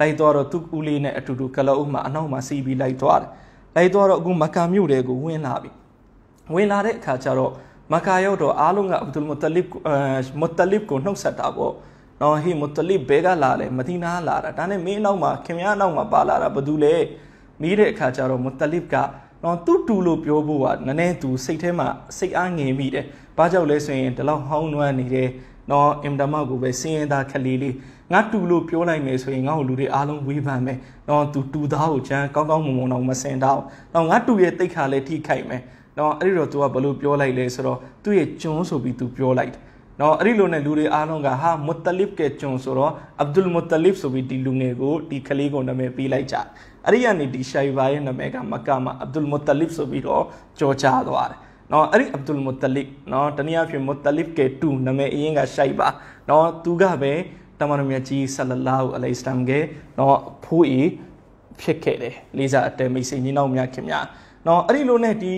လိုက်သွားတော့သူ့ဦးလေးနဲ့အတူတူကလောအုပ်မှာအနောက်မှာစီးပြီးလိုက်သွားတယ်လိုက်သွားတော့အခုမကာမြို့တဲကိုဝင်လာပြီဝင်လာတဲ့အခါကျတော့မကာရောက်တော့အားလုံးကအဗ္ဒုလ်မုတ္တလစ်မုတ္တလစ်ကိုနှုတ်ဆက်တာပေါ့နော်ဟေးမုတ္တလစ်ဘဲကလာလဲမဒီနာလာတာဒါနဲ့မင်းအနောက်မှာခင်ဗျားအနောက်မှာပါလာတာဘာလို့လဲမိတဲ့အခါကျတော့မုတ္တလစ်ကနော်သူ့တူလို့ပြောဖို့ကနည်းနည်းသူစိတ်ထဲမှာစိတ်အားငယ်မိတယ်။ဘာကြောင့်လဲဆိုရင်ဒီလောက်ဟောင်းနွမ်းနေတဲ့နော်အင်တမကိုပဲစင်းရင်သားခက်လေးလေးငါတူလို့ပြောလိုက်မယ်ဆိုရင်ငါ့ကိုလူတွေအားလုံးဝေးပန်မယ်။နော်သူတူသားကိုချမ်းကောင်းကောင်းမွန်မွန်တော့မစင်တော့။နော်ငါတူရဲ့တိတ်ခါလည်းထိခိုက်မယ်။နော်အဲ့ဒီတော့ तू ကဘလို့ပြောလိုက်လဲဆိုတော့သူ့ရဲ့ကျွန်းဆိုပြီး तू ပြောလိုက်တယ်။နော်အဲ့ဒီလိုနဲ့လူတွေအားလုံးကဟာမုတ္တလစ်ကဲကျွန်ဆိုတော့အဗ်ဒุลမုတ္တလစ်ဆိုပြီးဒီလူငယ်ကိုဒီကလေးကိုနာမည်ပေးလိုက်ကြအဲ့ဒီကနေဒီရှာရီဘာရဲ့နာမည်ကမက္ကာမှာအဗ်ဒุลမုတ္တလစ်ဆိုပြီးတော့ကြော်ချသွားတယ်နော်အဲ့ဒီအဗ်ဒุลမုတ္တလစ်နော်တနည်းအားဖြင့်မုတ္တလစ်ကဲတူနာမည်အရင်ကရှိုက်ပါနော်သူကပဲတမန်တော်မြတ်ကြီးဆလလာဟူအလိုင်စလမ်ကနော်ဖိုးအီဖြစ်ခဲ့တယ်လေးစားအတဲမိတ်ဆေညီနောက်များခင်ဗျာနော်အဲ့ဒီလိုနဲ့ဒီ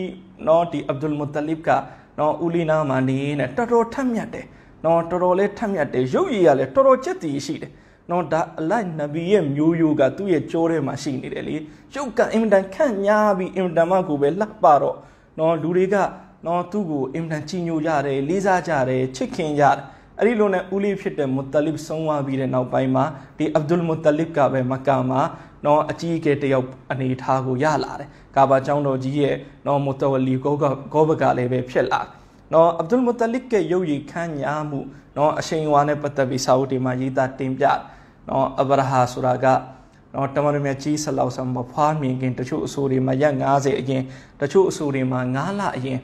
နော်ဒီအဗ်ဒุลမုတ္တလစ်ကနော်ဦးလီနာမှာနေနေတော်တော်ထက်မြတ်တယ်နော်တော်တော်လေးထက်မြတ်တယ်ရုပ်ရည်ကလည်းတော်တော်ချက်တည်ရှိတယ်နော်ဒါအလိုက်နဗီရဲ့မျိုးရိုးကသူ့ရဲ့ကြောထဲမှာရှိနေတယ်လေရုပ်ကအင်မတန်ခန့်ညားပြီးအင်မတန်မှကိုပဲလှပတော့နော်လူတွေက နော်သူ့ကိုအင်မတန်ချီးညိုကြတယ်လေးစားကြတယ်ချစ်ခင်ကြတယ်အဲ့ဒီလိုနဲ့ဦးလေးဖြစ်တဲ့မုတလစ်ဆုံးသွားပြီးတဲ့နောက်ပိုင်းမှာဒီအဗ်ဒุลမုတလစ်ကပဲမကာမှာနော်အကြီးအကဲတယောက်အနေထားကိုရလာတယ်။ကာဘာကျောင်းတော်ကြီးရဲ့နော်မုတဝလီဂောကဂောဘကလည်းပဲဖြစ်လာတယ်။နော်အဗ်ဒุลမုတလစ်ရဲ့ရုပ်ရည်ခန်းညာမှုနော်အရှိန်အဝါနဲ့ပတ်သက်ပြီးစာအုပ်တွေမှာရေးသားတင်ပြနော်အဗရာဟာဆိုတာကနော်တမန်တော်မြတ်ကြီးဆလောက်ဆံမဖွားမြင်ခင်တချို့အဆိုတွေမှာရက်90အရင်တချို့အဆိုတွေမှာ9လအရင်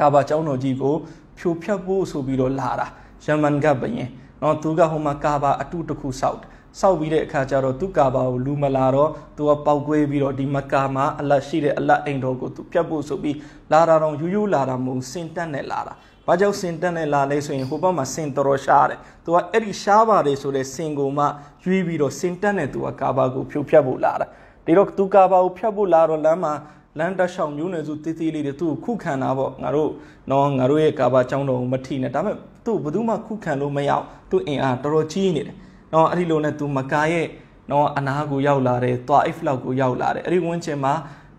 ကာဘာကျောင်းတော်ကြီးကို ဖြိုဖျက်ဖို့ဆိုပြီးတော့လာတာ။ယမန်ကဘယင်နော်သူကဟိုမှာကာဘာအတုတစ်ခုစောက်စောက်ပြီးတဲ့အခါကျတော့သူကာဘာကိုလူမလာတော့သူကပောက်ကွေးပြီးတော့ဒီမကာမှာအလတ်ရှိတဲ့အလတ်အိမ်တော်ကိုသူပြတ်ဖို့ဆိုပြီးလာတာတော့ယူးယူးလာတာမဟုတ်စင်တက်နဲ့လာတာ။ဘာကြောင့်စင်တက်နဲ့လာလဲဆိုရင်ဟိုဘက်မှာစင်တော်တော်ရှားတယ်။ तू ကအဲ့ဒီရှားပါတယ်ဆိုတဲ့စင်ကိုမှရွေးပြီးတော့စင်တက်နဲ့ तू ကကာဘာကိုဖြုတ်ဖြတ်ဖို့လာတာ။ဒီတော့ तू ကာဘာကိုဖြတ်ဖို့လာတော့လမ်းမှာလမ်းတက်ဆောင်မျိုးနယ်စုတည်တည်လေးတွေသူ့ကိုခုခံတာပေါ့ငါတို့နော်ငါတို့ရဲ့ကာဘာចောင်းတော်ကိုမထီနဲ့ဒါပေမဲ့သူ့ဘယ်သူမှခုခံလို့မရအောင်သူ့အင်အားတော်တော်ကြီးနေတယ်။နော်အဲ့ဒီလိုနဲ့သူမကာရဲ့နော်အနာကိုရောက်လာတယ်၊သွာအိဖလောက်ကိုရောက်လာတယ်။အဲ့ဒီဝန်းကျင်မှာ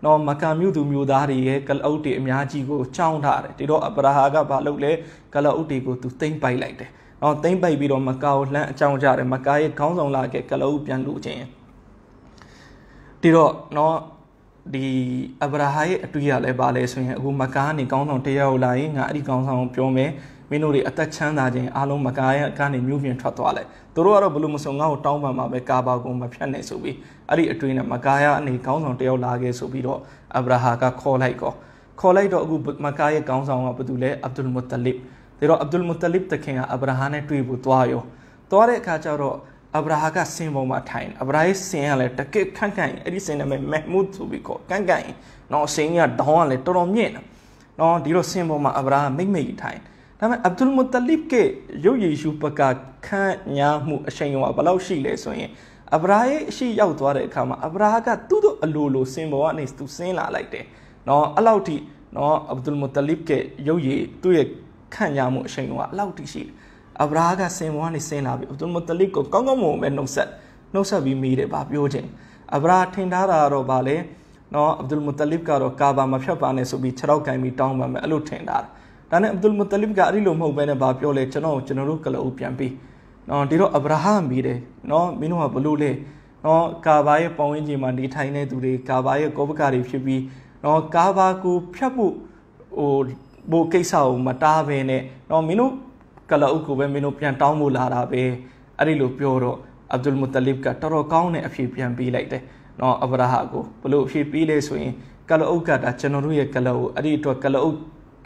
နော်မကာမြို့သူမြို့သားတွေရဲ့ကလအုပ်တွေအများကြီးကိုချောင်းထားတယ်။ဒီတော့အပရာဟာကဘာလုပ်လဲကလအုပ်တွေကိုသူသိမ့်ပိုက်လိုက်တယ်။နော်သိမ့်ပိုက်ပြီးတော့မကာကိုလှမ်းအကြောင်းကြတယ်။မကာရဲ့ခေါင်းဆောင်လာခဲ့ကလအုပ်ပြန်လို့ခြင်း။ဒီတော့နော်ဒီအဗရာဟာရဲ့အတွေ့ရလဲပါလဲဆိုရင်အခုမကားနေကောင်းဆောင်တရားကိုလာရင်ငါအဲ့ဒီကောင်းဆောင်ကိုပြောမယ်င်းတို့တွေအသက်ချမ်းသာခြင်းအားလုံးမကားရကနေမြို့ပြင်ထွက်သွားလိုက်သူတို့ကတော့ဘလို့မစုံငါ့ကိုတောင်းပန်မှာပဲကာဘာကုန်မဖြတ်နဲ့ဆိုပြီးအဲ့ဒီအတွင်းနဲ့မကားရအနေကောင်းဆောင်တယောက်လာခဲ့ဆိုပြီးတော့အဗရာဟာကခေါ်လိုက်ကောခေါ်လိုက်တော့အခုမကားရဲ့ကောင်းဆောင်ကဘယ်သူလဲအဗ်ဒุลမုတ္တလစ်ဒါတော့အဗ်ဒุลမုတ္တလစ်တခင်ကအဗရာဟာနဲ့တွေ့ဖို့သွားရောသွားတဲ့အခါကျတော့အဗရာဟာကဆင်းပေါ်မှာထိုင်အဗရာရဲ့ဆင်းကလည်းတကက်ခန့်ခန့်အဲ့ဒီဆင်းနာမည်မဟ်မူဒ်ဆိုပြီးခေါ်ခန့်ခန့်နော်ဆင်းကဒေါင်းကလည်းတော်တော်မြင့်နော်ဒီတော့ဆင်းပေါ်မှာအဗရာမိတ်မိတ်ထိုင်ဒါပေမဲ့အဗ်ဒุลမုတလစ်ကရုပ်ရည်ရှုပကခန့်ညာမှုအချိန်ရောဘယ်လောက်ရှိလဲဆိုရင်အဗရာရဲ့အရှိရောက်သွားတဲ့အခါမှာအဗရာကသူ့တို့အလိုလိုစင်ပေါ်ကနေသူစင်းလာလိုက်တယ်။နော်အဲ့လောက်ထိနော်အဗ်ဒุลမုတလစ်ကရုပ်ရည်သူ့ရဲ့ခန့်ညာမှုအချိန်ရောအဲ့လောက်ထိရှိတယ်။အဗရာကစင်ပေါ်ကနေစင်းလာပြီအဗ်ဒุลမုတလစ်ကိုကောင်းကောင်းမွန်မွန်ပဲနှုတ်ဆက်နှုတ်ဆက်ပြီးမိတယ်ဗာပြောခြင်းအဗရာထင်ထားတာတော့ဗာလေနော်အဗ်ဒุลမုတလစ်ကတော့ကာဘာမဖြတ်ပါနဲ့ဆိုပြီး6ရောက်ကင်ပြီးတောင်းပါမယ်အဲ့လိုထင်ထားတယ်ဒါနဲ့အဗ်ဒุลမုတလစ်ကအဲ့ဒီလိုမဟုတ်ဘဲနဲ့ဘာပြောလဲကျွန်တော်ကျွန်တော်တို့ကလအုပ်ပြန်ပြီးနော်ဒီတော့အဗရာဟမီးတယ်နော်မင်းတို့ကဘလို့လဲနော်ကာဘာရဲ့ပတ်ဝန်းကျင်မှာနေထိုင်နေသူတွေကာဘာရဲ့ကောဘကာတွေဖြစ်ပြီးနော်ကာဘာကိုဖျက်ဖို့ဟိုဘိုကိစ္စကိုမတားဘဲနဲ့နော်မင်းတို့ကလအုပ်ကိုပဲမင်းတို့ပြန်တောင်းဖို့လာတာပဲအဲ့ဒီလိုပြောတော့အဗ်ဒุลမုတလစ်ကတော်တော်ကောင်းတဲ့အဖြေပြန်ပေးလိုက်တယ်နော်အဗရာဟကိုဘလို့အဖြေပေးလဲဆိုရင်ကလအုပ်ကဒါကျွန်တော်တို့ရဲ့ကလအုပ်အဲ့ဒီအတွက်ကလအုပ်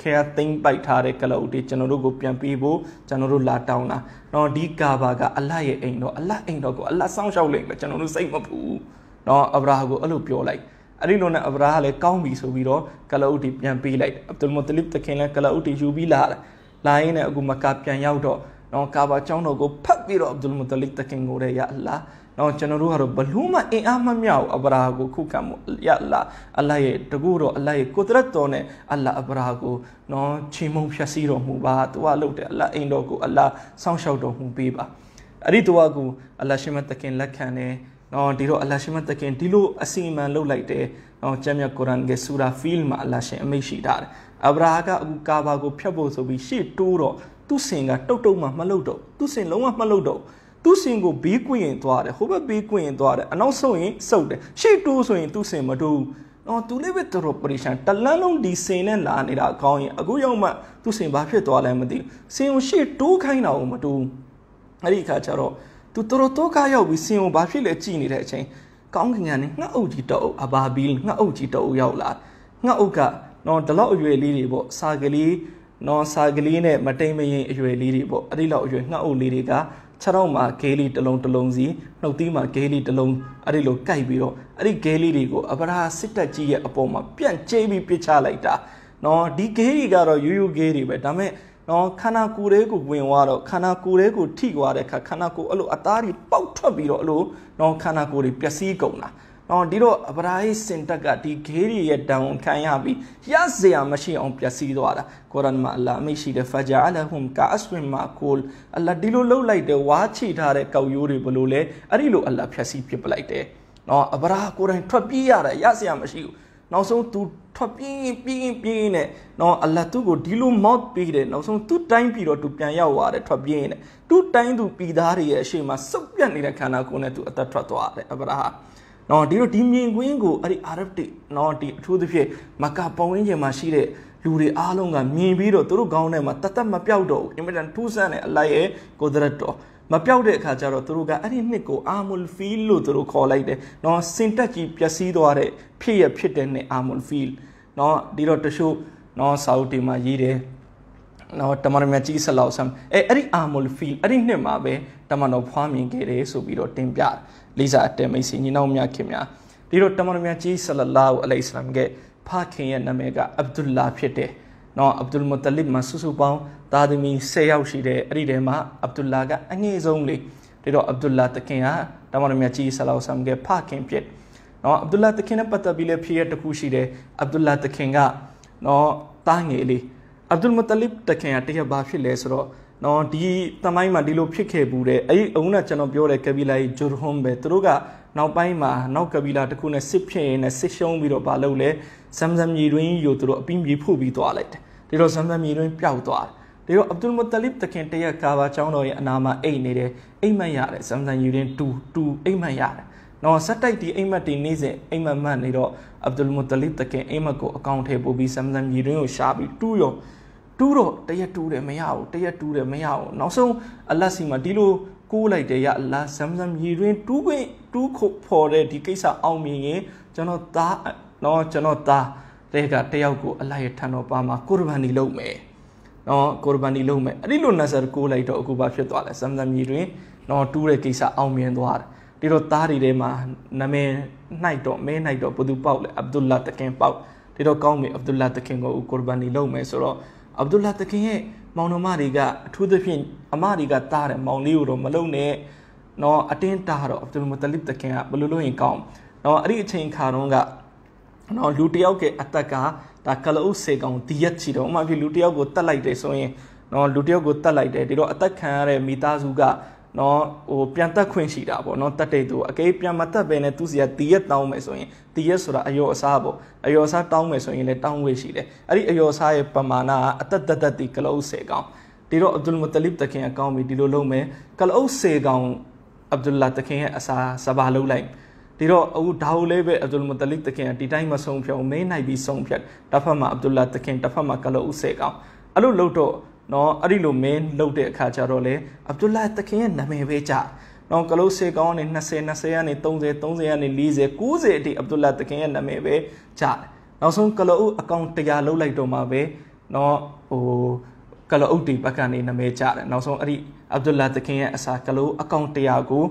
ခဲကသိမ့်ပိုက်ထားတဲ့ကလောက်တွေကျွန်တော်တို့ကိုပြန်ပေးဖို့ကျွန်တော်တို့လာတောင်းတာ။နော်ဒီကာဘာကအလတ်ရဲ့အိမ်တော့အလတ်အိမ်တော့ကိုအလတ်ဆောင်းရှောက်လိမ့်မယ်ကျွန်တော်တို့စိတ်မပူဘူး။နော်အဗရာဟကိုအဲ့လိုပြောလိုက်။အဲ့ဒီလိုနဲ့အဗရာဟလည်းကောင်းပြီဆိုပြီးတော့ကလောက်တွေပြန်ပေးလိုက်။အဗ်ဒူလ်မုတလစ်တခင်လည်းကလောက်တွေယူပြီးလာတယ်။လာရင်းနဲ့အခုမကာပြန်ရောက်တော့နော်ကာဘာကျောင်းတော်ကိုဖတ်ပြီးတော့အဗ်ဒူလ်မုတလစ်တခင်ကိုလည်းရအလ္လာ။တော့ကျွန်တော်တို့ကတော့ဘလို့မှအင်အားမမျှဘူးအဗရာကိုခုခံမှုရလာအလရဲ့တကူတော့အလရဲ့ကိုတရတ်တော်နဲ့အလအဗရာကိုနော်ချိန်မုံဖြတ်စီတော်မူပါသူကလုပ်တယ်အလအိမ်တော်ကို အလစောင့်ရှောက်တော်မူပေးပါအဲ့ဒီတော့ကူအလရှိမတခင်လက်ခံတယ်နော်ဒီတော့အလရှိမတခင်ဒီလိုအစီအမံလုပ်လိုက်တယ်နော်ကျမ်းမြတ်ကုရ်အာန်ကဆူရာဖီလ်မှာအလရှင်အမိန့်ရှိတာတယ်အဗရာကအခုကာဘာကိုဖျက်ဖို့ဆိုပြီးရှေ့တိုးတော့သူ့စင်ကတုတ်တုတ်မှမလှုပ်တော့သူ့စင်လုံးဝမလှုပ်တော့သူ့စင်ကိုဘေးကွင်ရင်သွားတယ်ဟိုဘက်ဘေးကွင်ရင်သွားတယ်အနောက်ဆုပ်ရင်ဆုပ်တယ်ရှေ့တိုးဆိုရင်သူ့စင်မတိုးဘူးအော်သူလည်းပဲတော်တော်ပရိရှန်တလန်းလုံးဒီစင်နဲ့လာနေတာအကောင်းရင်အခုရောက်မှသူ့စင်ဘာဖြစ်သွားလဲမသိဘူးစင်ကိုရှေ့တိုးခိုင်းတာကိုမတိုးအဲ့ဒီအခါကျတော့သူတော်တော်တော့ကရောက်ပြီးစင်ကိုဘာဖြစ်လဲကြည်နေတဲ့အချိန်ကောင်းကင်ကနေငှက်အုပ်ကြီးတအုပ်အဘာဘီငှက်အုပ်ကြီးတအုပ်ရောက်လာငှက်အုပ်ကနော်ဒီလောက်အရွယ်လေးတွေပေါ့စာကလေးနော်စာကလေးနဲ့မတိမ်မရင်အရွယ်လေးတွေပေါ့အဲ့ဒီလောက်အရွယ်ငှက်အုပ်လေးတွေကခြေထောက်မှာဂေးလီတစ်လုံးတစ်လုံးစီနှုတ်သီးမှာဂေးလီတစ်လုံးအဲ့ဒီလိုကြိုက်ပြီးတော့အဲ့ဒီဂေးလီတွေကိုအပရာစစ်တပ်ကြီးရဲ့အပေါ်မှာပြန့်ကျဲပြီးပစ်ချလိုက်တာနော်ဒီဂေးလီကတော့ရိုးရိုးဂေးတွေပဲဒါပေမဲ့နော်ခန္ဓာကိုယ်လေးကိုဝင်သွားတော့ခန္ဓာကိုယ်လေးကိုထိသွားတဲ့အခါခန္ဓာကိုယ်အဲ့လိုအသားတွေပေါက်ထွက်ပြီးတော့အဲ့လိုနော်ခန္ဓာကိုယ်တွေပျက်စီးကုန်တာနော်ဒီတော့အပရာဟိစင်တက်ကဒီဂေးရီရဲ့တန်ဝန်ခံရပြီးရစရာမရှိအောင်ပျက်စီးသွားတာကုရ်အာန်မှာအလ္လာဟ်အမိရှိတဲ့ဖဂျာအလဟွမ်ကာအစွမ်မာကူလ်အလ္လာဟ်ဒီလိုလှုပ်လိုက်တဲ့ဝါချီထားတဲ့ကောက်ရိုးတွေဘလို့လဲအဲ့ဒီလိုအလ္လာဟ်ဖျက်စီးပစ်ပလိုက်တယ်နော်အပရာကိုယ်တိုင်ထွက်ပြေးရတာရစရာမရှိဘူးနောက်ဆုံး तू ထွက်ပြင်းပြင်းပြင်းနဲ့နော်အလတ်သူ့ကိုဒီလိုမောက်ပေးတယ်နောက်ဆုံးသူ့တိုင်းပြီးတော့ तू ပြန်ရောက်သွားတယ်ထွက်ပြင်းနဲ့သူ့တိုင်းသူပြည်သားတွေရဲ့အရှိမဆုပ်ပြတ်နေတဲ့ခန္ဓာကိုယ်နဲ့ तू အသက်ထွက်သွားတယ်အဗရာဟာနော်ဒီတော့ဒီမြင်ကွင်းကိုအဲ့ဒီ Arabic နော်ဒီအထူးသဖြင့်မက္ကာပတ်ဝန်းကျင်မှာရှိတဲ့လူတွေအားလုံးကမြင်ပြီးတော့သူတို့ခေါင်းထဲမှာတသက်မပြောက်တော့ဘူးအင်မတန်ထူးဆန်းတဲ့အလိုက်ရဲ့ကိုဒရတ်တော် မပြောက်တဲ့အခါကျတော့သူတို့ကအဲ့ဒီနှစ်ကိုအာမူလ်ဖီလ်လို့သူတို့ခေါ်လိုက်တယ်။နော်စင်တက်ကြီးပျက်စီးသွားတဲ့ဖြစ်ရဖြစ်တဲ့နှစ်အာမူလ်ဖီလ်နော်ဒီတော့တချို့နော်စာအုပ်တွေမှာရေးတယ်နော်တမန်တော်မြတ်ကြီးဆလောက်ဆမ်အဲအဲ့ဒီအာမူလ်ဖီလ်အဲ့ဒီနှစ်မှာပဲတမန်တော်ဖွားမြင်ခဲ့တယ်ဆိုပြီးတော့တင်ပြတယ်။လေးစားအတဲမိတ်ဆွေညီနောင်များခင်များဒီလိုတမန်တော်များကြီးဆလလာဟူအလိုင်ဆလမ်ကဖခင်ရဲ့နာမည်ကအဗ်ဒူလာဖြစ်တယ်နော်အဗ်ဒူလ်မုတလစ်မှာစုစုပေါင်းသားသမီး10ယောက်ရှိတယ်အဲ့ဒီထဲမှာအဗ်ဒူလာကအငယ်ဆုံးလေးဒါတော့အဗ်ဒူလာတခင်ကတမန်တော်များကြီးဆလလာဟူဆလမ်ကဖခင်ဖြစ်နော်အဗ်ဒူလာတခင်နဲ့ပတ်သက်ပြီးလည်းဖြစ်ရတခုရှိတယ်အဗ်ဒူလာတခင်ကနော်တားငယ်လေးအဗ်ဒူလ်မုတလစ်တခင်ကတကယ်ဘာဖြစ်လဲဆိုတော့နော်ဒီတမိုင်းမှာဒီလိုဖြစ်ခဲ့ဘူးတဲ့အဲ့အုံးကကျွန်တော်ပြောတဲ့ကဘီလာကြီးဂျိုရဟွန်ပဲသူတို့ကနောက်ပိုင်းမှာနောက်ကဘီလာတစ်ခုနဲ့စစ်ဖြစ်ရင်းနဲ့စစ်ရှုံးပြီးတော့မလုပ်လဲဇမ်ဇမ်မြေတွင်းကြီးကိုသူတို့အပြင်းပြေဖို့ပြီးသွားလိုက်တယ်ဒီတော့ဇမ်ဇမ်မြေတွင်းပျောက်သွားတယ်ဒီတော့အဗ်ဒူလ်မုတလစ်တခင်တရက်ကာဘာကျောင်းတော်ရဲ့အနာမှာအိတ်နေတယ်အိတ်မက်ရတယ်ဇမ်ဇမ်မြေတွင်းတူတူအိတ်မက်ရတယ်နော်ဆက်တိုက်ဒီအိမ်မက်တွေနေ့စဉ်အိမ်မက်မှတ်နေတော့အဗ်ဒူလ်မုတလစ်တခင်အိမ်မက်ကိုအကောင့်ထဲပို့ပြီးဇမ်ဇမ်မြေတွင်းကိုရှာပြီးတူးရောတူးတော့တရက်တူးတယ်မရဘူးတရက်တူးတယ်မရဘူးနောက်ဆုံးအလတ်စီမှာဒီလိုကိုးလိုက်တယ်ရအလတ်ဆမ်ဆမ်ရည်တွင်တူးခွင့်တူးခုဖော်တဲ့ဒီကိစ္စအောင်မြင်ရင်ကျွန်တော်သားနော်ကျွန်တော်သားတဲ့ကတယောက်ကိုအလတ်ရထန်တော်ပါမှာကိုရဘန်ဒီလုပ်မယ်နော်ကိုရဘန်ဒီလုပ်မယ်အဲ့ဒီလိုနဆာကိုးလိုက်တော့အခုဘာဖြစ်သွားလဲဆမ်ဆမ်ရည်တွင်နော်တူးတဲ့ကိစ္စအောင်မြင်သွားတယ်ဒီတော့သားတွေထဲမှာနာမည်နိုင်တော့မဲနိုင်တော့ဘသူပေါက်လဲအဗ္ဒူလာတခင်ပေါက်ဒီတော့ကောင်းပြီအဗ္ဒူလာတခင်ကိုကိုရဘန်ဒီလုပ်မယ်ဆိုတော့အဗ္ဒူလာတခင်ရဲ့မောင်နှမတွေကအထူးသဖြင့်အမတွေကတားတယ်မောင်လေးကိုတော့မလုံနဲ့နော်အတင်းတားတော့အဗ္ဒူလမတလစ်တခင်ကဘလို့လို့ရင်ကောင်းနော်အဲ့ဒီအချိန်ခါတုန်းကနော်လူတယောက်ရဲ့အသက်ကဒါကလအုပ်စေကောင်တရက်ချီတော့ဥမာဖြစ်လူတယောက်ကိုတတ်လိုက်တယ်ဆိုရင်နော်လူတယောက်ကိုတတ်လိုက်တယ်ဒီတော့အသက်ခံရတဲ့မိသားစုကနော်ဟိုပြန်တက်ခွင့်ရှိတာပေါ့နော်တက်တဲ့သူအကေးပြန်မတက်ဘဲနဲ့သူစီကတီးရက်တောင်းမယ်ဆိုရင်တီးရက်ဆိုတာအယောအစားပေါ့အယောအစားတောင်းမယ်ဆိုရင်လည်းတောင်းဝေးရှိတယ်အဲ့ဒီအယောအစားရဲ့ပမာဏကအသက်သက်သက်ဒီကလုတ်၁၀ကောင်ဒီတော့အဗ္ဒุลမုတလစ်တခင်အကောင်းပြီဒီလိုလုပ်မယ်ကလုတ်၁၀ကောင်အဗ္ဒุลလာတခင်ရဲ့အစားစပါလုပ်လိုက်ဒီတော့အခုဒါဟုလေးပဲအဗ္ဒุลမုတလစ်တခင်ကဒီတိုင်းမဆုံးဖြောင်းမင်းနိုင်ပြီးဆုံးဖြတ်တစ်ဖက်မှာအဗ္ဒุลလာတခင်တစ်ဖက်မှာကလုတ်၁၀ကောင်အဲ့လိုလုပ်တော့နော်အဲ့ဒီလိုမင်းလှုပ်တဲ့အခါကျတော့လေအဗ္ဒူလာသခင်ရဲ့နာမည်ပဲကြနော်ကလုတ်စေကောင်းကနေ20 20ကနေ30 30ကနေ40 90အထိအဗ္ဒူလာသခင်ရဲ့နာမည်ပဲကြနောက်ဆုံးကလုတ်အကောင့်100လှုပ်လိုက်တော့မှပဲနော်ဟိုကလုတ်တီဘက်ကနေနာမည်ကြတယ်နောက်ဆုံးအဲ့ဒီအဗ္ဒူလာသခင်ရဲ့အစာကလုတ်အကောင့်100ကို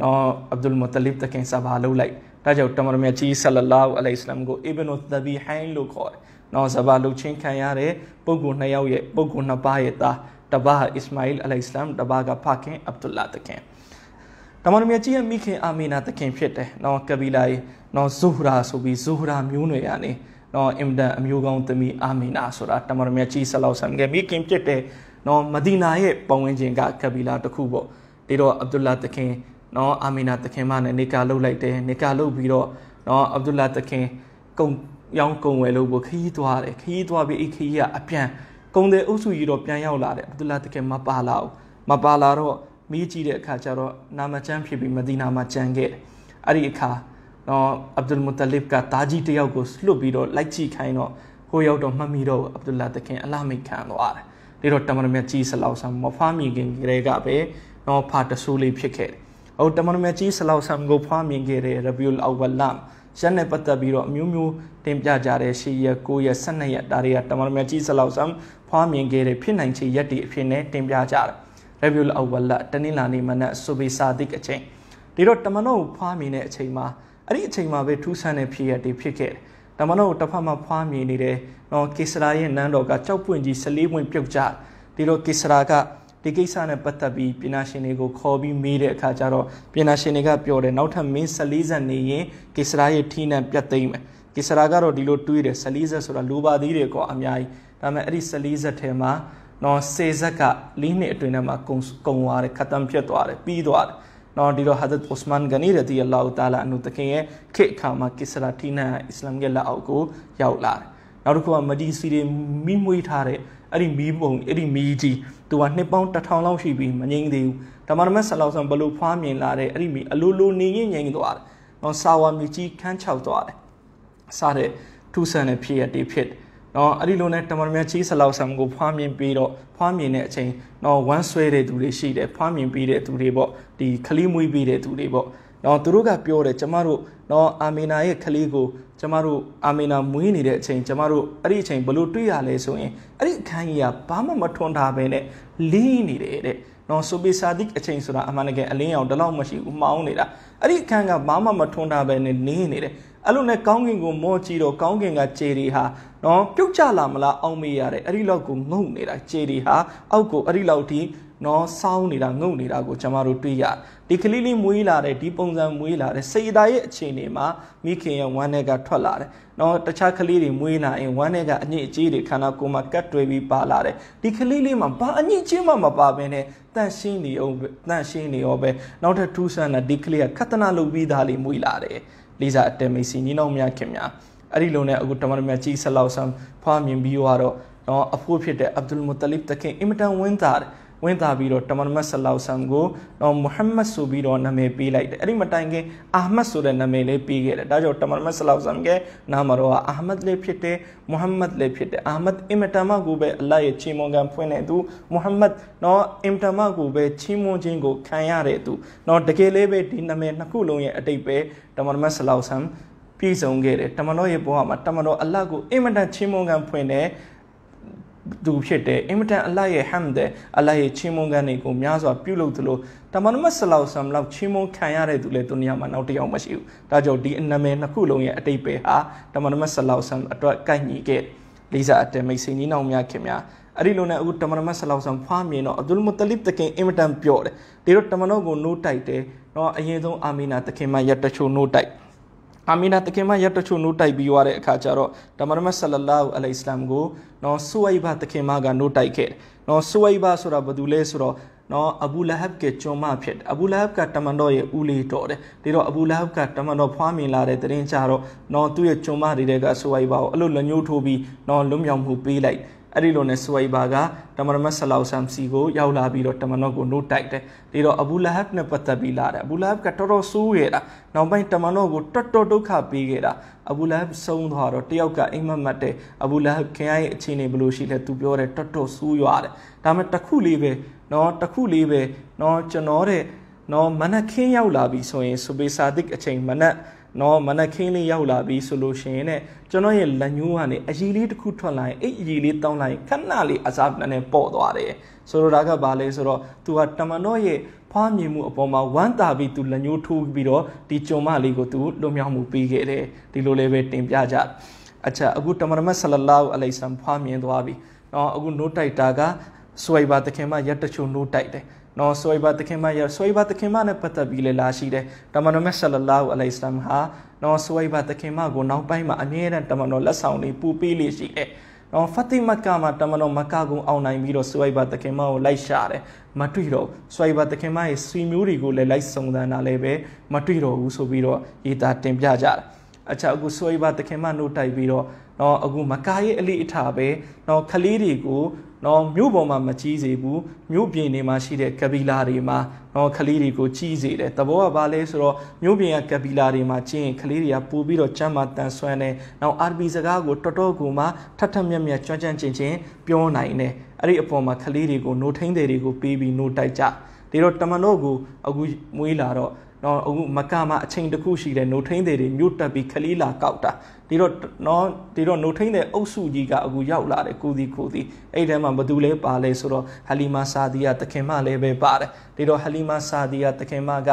နော်အဗ္ဒူလ်မုတလစ်သခင်ဆဘာလှုပ်လိုက်ဒါကြောင့်တမန်တော်မြတ်ကြီးဆလလာဟူအလိုင်စလမ်ကိုအီဘနုသဘီဟိုင်းလို့ခေါ်တယ်နော်ဇဘာလုတ်ချင်းခံရတဲ့ပုဂ္ဂိုလ်နှစ်ယောက်ရဲ့ပုဂ္ဂိုလ်နှစ်ပါးရဲ့သားတပါးအစ္စမာအီလ်အလိုင်စလမ်တပါးကဖခင်အဗ်ဒူလာတခင်တမန်တော်မြတ်ကြီးရဲ့မိခင်အာမီနာတခင်ဖြစ်တယ်နော်ကဘီလာရေနော်ဇူဟရာဆိုပြီးဇူဟရာမျိုးနွယ်ကနေနော်အင်ဒန်အမျိုးကောင်းသမီးအာမီနာဆိုတာတမန်တော်မြတ်ကြီးဆလောက်ဆမ်ကမိခင်ဖြစ်တယ်နော်မဒီနာရဲ့ပတ်ဝန်းကျင်ကကဘီလာတစ်ခုပေါ့ဒီတော့အဗ်ဒူလာတခင်နော် အာမီနာတခင်မနဲ့နေကာလှုပ်လိုက်တယ်နေကာလှုပ်ပြီးတော့နော်အဗ်ဒူလာတခင်ကုံရောင်းကုန်ဝယ်လို့ပို့ခရီးသွားတယ်ခရီးသွားပြီးအဲ့ခရီးကအပြန်ကုန်တယ်အုပ်စုကြီးတော့ ပြန်ရောက်လာတယ်အဗ္ဒူလာတကယ်မပါလာဘူးမပါလာတော့မေးကြည့်တဲ့အခါကျတော့နာမကျန်းဖြစ်ပြီးမဒီနာမှာကျန်ခဲ့အဲ့ဒီအခါတော့အဗ္ဒူလ်မုတလစ်ကတာဂျီတယောက်ကိုလွတ်ပြီးတော့လိုက်ကြည့်ခိုင်းတော့ဟိုရောက်တော့မှတ်မိတော့အဗ္ဒူလာတခင်အလမိတ်ခံသွားတယ်ဒီတော့တမန်တော်မြတ်ကြီးဆလောက်ဆမ်မဖားမြင်ခင်ကလေးကပဲတော့ဖာတဆူလေးဖြစ်ခဲ့တယ်။အော်တမန်တော်မြတ်ကြီးဆလောက်ဆမ်ကိုဖားမြင်ခဲ့တဲ့ရဘီယူလ်အဝလမ်ရက်နဲ့ပတ်သက်ပြီးတော့အမျိုးမျိုးတင်ပြကြတဲ့ရှေ့ရက်9ရက်12ရက်ဒါတွေကတမန်တော်များကြီးစလောက်စမ်းဖွားမြင်ခဲ့တဲ့ဖြစ်နိုင်ခြေရက်တွေအဖြစ်နဲ့တင်ပြကြတယ် review အဝလတနင်္လာနေ့မနက်ဆိုဘီစာတိအချိန်ဒီတော့တမန်တော်ဖွားမြင်တဲ့အချိန်မှာအဲ့ဒီအချိန်မှာပဲထူးဆန်းတဲ့ဖြစ်ရက်တွေဖြစ်ခဲ့တယ်တမန်တော်တစ်ဖက်မှာဖွားမြင်နေတယ်နော်ကေဆရာရဲ့နန်းတော်ကကြောက်ပွင့်ကြီး14ပွင့်ပြုတ်ကြဒီလိုကေဆရာကဒီကိစ္စနဲ့ပတ်သက်ပြီးပြည်နာရှင်တွေကိုခေါ်ပြီးမေးတဲ့အခါကျတော့ပြည်နာရှင်တွေကပြောတယ်နောက်ထပ်မင်း14ဆက်နေရင်ကိစ္စရာရဲ့ထီးနှံပြတ်သိမ်းမယ်ကိစ္စရာကတော့ဒီလိုတွေးတယ်14ဆက်ဆိုတာလိုပါသေးတယ်ကွာအများကြီးဒါပေမဲ့အဲ့ဒီ14ဆက်ထဲမှာနော်စေဆက်က၄နှစ်အတွင်းထဲမှာကုံကုံသွားတယ်ခတ်တမ်းဖြစ်သွားတယ်ပြီးသွားတယ်နော်ဒီလိုဟာဒတ်အိုစမန်ဂနီရဒီအလ္လာဟူတာလာအနုတခင်ရဲ့ခေတ်အခါမှာကိစ္စရာထီးနှံအစ္စလာမ်ရဲ့လက်အောက်ကိုရောက်လာတယ်နောက်တစ်ခုကမဒီစီတွေမိမွေးထားတဲ့အဲ့ဒီမီးပုံအဲ့ဒီမီးကြီးသူကနှစ်ပေါင်း1000လောက်ရှိပြီးမငြိမ့်သေးဘူးဓမ္မရမဆလောက်ဆံဘလို့ဖွားမြင်လာတဲ့အဲ့ဒီမီးအလိုလိုနေရင်ငြိမ့်သွားတယ်နော်ဆာဝါမီကြီးခန်းချောက်သွားတယ်စတဲ့ထူဆန်တဲ့ဖြစ်ရတေဖြစ်နော်အဲ့ဒီလိုနဲ့တမန်မြတ်ကြီးဆလောက်ဆံကိုဖွားမြင်ပြီးတော့ဖွားမြင်တဲ့အချိန်နော်ဝမ်းဆွဲတဲ့သူတွေရှိတယ်ဖွားမြင်ပြီးတဲ့သူတွေပေါ့ဒီခလီမွေးပြီးတဲ့သူတွေပေါ့နော်သူတို့ကပြောတယ်ကျမတို့နော်အာမီနာရဲ့ခလီကိုကျမတို့အာမီနာမွေးနေတဲ့အချိန်ကျမတို့အဲ့ဒီအချိန်ဘလို့တွေ့ရလဲဆိုရင်အဲ့ဒီအခန်းကြီးကဘာမှမထွန်းတာပဲနဲ့လင်းနေတယ်တဲ့နော်ဆိုဘီဆာဒစ်အချိန်ဆိုတာအမှန်တကယ်အလင်းရောင်တလောက်မရှိဘူးမှောင်းနေတာအဲ့ဒီအခန်းကဘာမှမထွန်းတာပဲနဲ့နင်းနေတယ်အဲ့လိုနဲ့ကောင်းကင်ကိုမော့ကြည့်တော့ကောင်းကင်ကခြေတွေဟာနော်ပြုတ်ကျလာမလားအောင်မေးရတယ်အဲ့ဒီလောက်ကိုငုံနေတာခြေတွေဟာအောက်ကိုအဲ့ဒီလောက်ထိနော်စောင်းနေတာငုံနေတာကိုကျွန်တော်တို့တွေ့ရဒီကလေးလေးမွေးလာတဲ့ဒီပုံစံမွေးလာတဲ့စေတာရဲ့အခြေအနေမှာမိခင်ရဲ့ဝမ်းထဲကထွက်လာတယ်နော်တခြားကလေးတွေမွေးလာရင်ဝမ်းထဲကအညစ်အကြေးတွေခန္ဓာကိုယ်မှာကတ်တွေပြီးပါလာတယ်ဒီကလေးလေးမှာဘာအညစ်အကြေးမှမပါဘဲနဲ့တန့်ရှင်းနေအောင်တန့်ရှင်းနေရောပဲနောက်ထပ်ထူးဆန်းတာဒီကလေးကခတနာလုပ်ပြီးသားလေးမွေးလာတယ်လေးစားအတ္တမိတ်စီညီနောင်များခင်များအဲ့ဒီလုံးနဲ့အခုတမန်တော်များကြီးဆလောက်ဆမ်ဖွားမြင်ပြီးတော့နော်အဖိုးဖြစ်တဲ့အဗ်ဒุลမုတလစ်တခင်အင်မတန်ဝင်းသားတယ်ဝင်သားပြီးတော့တမန်တော်ဆလောဆမ်ကိုတော့မုဟမ္မဒ်ဆိုပြီးတော့နာမည်ပေးလိုက်တယ်အဲ့ဒီမတိုင်ခင်အာမတ်ဆိုတဲ့နာမည်လေးပေးခဲ့တယ်ဒါကြောင့်တမန်တော်ဆလောဆမ်ကနာမတော်ကအာမတ်လေးဖြစ်တယ်မုဟမ္မဒ်လေးဖြစ်တယ်အာမတ်အင်မတမကိုပဲအလ္လာဟ်ရဲ့ချီးမွမ်းခံဖွင့်တဲ့သူမုဟမ္မဒ်နော်အင်မတမကိုပဲချီးမွမ်းခြင်းကိုခံရတဲ့သူနော်တကယ်လေးပဲဒီနာမည်နှစ်ခုလုံးရဲ့အတိတ်ပဲတမန်တော်ဆလောဆမ်ပြည့်စုံခဲ့တယ်တမန်တော်ရဲ့ဘဝမှာတမန်တော်အလတ်ကိုအင်မတန်ချင်းမွန်ကန်ဖွင့်တယ်သူဖြစ်တယ်အင်မတန်အလရဲ့ဟမ်ဒ်အလရဲ့ချင်းမွန်ကန်တွေကိုများစွာပြုလုပ်သလိုတမန်တော်မဆလောက်ဆမ်လောက်ချင်းမွန်ခံရတဲ့သူလည်းသူနေရာမှာနောက်တစ်ယောက်မရှိဘူးဒါကြောင့်ဒီအနာမည်နှစ်ခုလုံးရဲ့အတိတ်ပဲဟာတမန်တော်မဆလောက်ဆမ်အတွက်ကန့်ညီခဲ့လိစာအတဲမိတ်စိန်ကြီးနောက်များခင်များအဲ့ဒီလိုနဲ့အခုတမန်တော်မဆလောက်ဆမ်ဖွားမြင်တော့အဗ်ဒุลမုတလစ်တခင်အင်မတန်ပြော့တယ်ဒီတော့တမန်တော်ကိုနိုးတိုက်တယ်နော်အရင်ဆုံးအာမီနာတခင်မရတချို့နိုးတိုက်ဟာမီနာတခင်မရက်တချို့နိုးတိုက်ပြီးွားတဲ့အခါကျတော့တမန်တော်ဆလလာဟူအလိုင်စလမ်ကိုနော်ဆူဝိဘတခင်မကနိုးတိုက်ခဲ့နော်ဆူဝိဘဆိုတာဘာတူလဲဆိုတော့နော်အဘူလဟပ်ကကျုံမဖြစ်အဘူလဟပ်ကတမန်တော်ရဲ့ဦးလေးတော်တယ်ဒီတော့အဘူလဟပ်ကတမန်တော်ဖွားမြင်လာတဲ့တရင်ကြတော့နော်သူ့ရဲ့ကျုံမတွေတဲကဆူဝိဘကိုအဲ့လိုလညှိုးထိုးပြီးနော်လွံ့မြောက်မှုပေးလိုက်အဲ့ဒီလိုနဲ့စွိုင်ဘာကတမန်တော်ဆလောဆမ်စီကိုရောက်လာပြီးတော့တမန်တော်ကိုနှုတ်တိုက်တယ်ဒီတော့အဘူလဟပ်နဲ့ပတ်သက်ပြီးလာတယ်အဘူလဟပ်ကတော်တော်ဆိုးခဲ့တာနောက်ပိုင်းတမန်တော်ကိုတော်တော်ဒုက္ခပေးခဲ့တာအဘူလဟပ်ဆုံးသွားတော့တယောက်ကအိမ်မက်မတ်တဲ့အဘူလဟပ်ခင်ရဲ့အခြေအနေဘယ်လိုရှိလဲသူပြောတယ်တော်တော်ဆိုးရွားတယ်ဒါမှတခုလေးပဲနော်တခုလေးပဲနော်ကျွန်တော်တဲ့နော်မနက်ခင်းရောက်လာပြီဆိုရင်ဆူဘေစာဒစ်အချိန်မနက်နော်မနက်ခင်းလေးရောက်လာပြီဆိုလို့ရှိရင်ねကျွန်တော်ရဲ့လက်ညှိုးကနေအရည်လေးတစ်ခုထွက်လာရင်အဲ့အရည်လေးတောင်းလိုက်ခဏလေးအစားနဲ့ပေါ့သွားတယ်ဆိုတော့ဒါကဘာလဲဆိုတော့ तू ဟာတမန်တော်ရဲ့ဖွားမြင်မှုအပေါ်မှာဝမ်းသာပြီး तू လက်ညှိုးထိုးပြီးတော့ဒီကြုံမလေးကို तू လွတ်မြောက်မှုပေးခဲ့တယ်ဒီလိုလေးပဲတင်ပြကြအချက်အခုတမန်တော်ဆလလာဟူအလိုင်ဆမ်ဖွားမြင်သွားပြီနော်အခု note တိုက်တာကစွိုင်ဘာတခင်မရက်တချို့ note တိုက်တယ်နော်ဆွေဘာတခင်မရဆွေဘာတခင်မနဲ့ပတ်သက်ပြီးလေလာရှိတယ်တမန်တော်မြတ်ဆလလာဟူအလိုင်စလမ်ဟာနော်ဆွေဘာတခင်မကိုနောက်ပိုင်းမှာအမြဲတမ်းတမန်တော်လက်ဆောင်လေးပူပေးလေရှိတယ်နော်ဖတိမကာမှာတမန်တော်မကာကုံအောင်နိုင်ပြီးတော့ဆွေဘာတခင်မကိုလိုက်ရှာတယ်မတွေ့တော့ဆွေဘာတခင်မရဲ့ဆွေမျိုးတွေကိုလည်းလိုက်စုံစမ်းတာလည်းပဲမတွေ့တော့ဘူးဆိုပြီးတော့ရေးသားတင်ပြကြတယ်အချာအခုဆွေဘာတခင်မနှုတ်တိုက်ပြီးတော့နော်အခုမကာရဲ့အလိအထာပဲနော်ခလေးတွေကိုနော်မြို့ပေါ်မှာမကြီးစေဘူးမြို့ပြင်တွေမှာရှိတဲ့ကပီလာတွေမှာနော်ကလေးတွေကိုကြီးစေတယ်တဘောကဘာလဲဆိုတော့မြို့ပြင်ကကပီလာတွေမှာကျင်းရင်ကလေးတွေကပို့ပြီးတော့ကျမ်းမာတန်ဆွမ်းတယ်နောက် RB စကားကိုတော်တော်ကိုမှထထမြက်မြက်ကြွန့်ကြန့်ချင်းချင်းပြောနိုင်တယ်အဲ့ဒီအပေါ်မှာကလေးတွေကို노ထိန်တယ်တွေကိုပေးပြီး노တိုက်ကြဒီတော့တမန်တော်ကိုအခုမွေးလာတော့နော်အခုမကမှာအချိန်တစ်ခုရှိတယ်노ထိန်တယ်တွေမြို့တက်ပြီးကလေးလာကောက်တာဒီတော့နော်ဒီတော့နှုတ်ထိန်တဲ့အုပ်စုကြီးကအခုရောက်လာတယ်ကိုစီကိုစီအဲ့ထဲမှာဘသူလဲပါလဲဆိုတော့ဟလီမာဆာဒီယာတခင်မလည်းပဲပါတယ်ဒီတော့ဟလီမာဆာဒီယာတခင်မက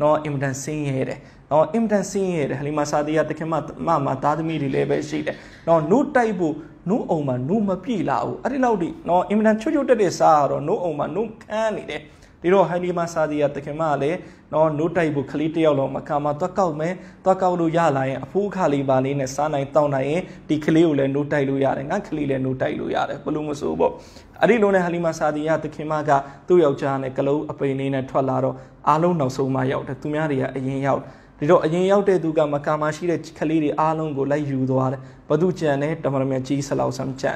နော်အင်တန်ဆင်းရဲတယ်နော်အင်တန်ဆင်းရဲတယ်ဟလီမာဆာဒီယာတခင်မမမသားသမီးတွေလည်းပဲရှိတယ်နော်နှုတ်တိုက်ဖို့နုံအောင်မှာနုမပြေလာဘူးအဲ့ဒီလောက်ဒီနော်အင်တန်ချွတ်ချွတ်တက်တဲ့စားကတော့နုံအောင်မှာနုခန်းနေတယ်ဒီတော့ဟိုင်လီမာစာဒီယာတခင်မကလည်းနော်နိုးတိုက်ဖို့ခလေးတယောက်လုံးမခါမှာသွားကောက်မယ်သွားကောက်လို့ရလာရင်အဖိုးခါလေးပါလေးနဲ့စားနိုင်တောင်းနိုင်ရင်ဒီခလေးကိုလည်းနိုးတိုက်လို့ရတယ်ငါခလေးလည်းနိုးတိုက်လို့ရတယ်ဘလို့မဆိုပေါ့အဲ့ဒီလိုနဲ့ဟလီမာစာဒီယာတခင်မကသူ့ယောက်ျားနဲ့ကလုံးအပိန်လေးနဲ့ထွက်လာတော့အားလုံးနောက်ဆုံးမှရောက်တယ်သူများတွေကအရင်ရောက်ဒီတော့အရင်ရောက်တဲ့သူကမကာမရှိတဲ့ခလေးတွေအားလုံးကိုလိုက်ယူသွားတယ်ဘသူကြံလဲတမရမြကြီးဆလောက်ဆမ်ကြံ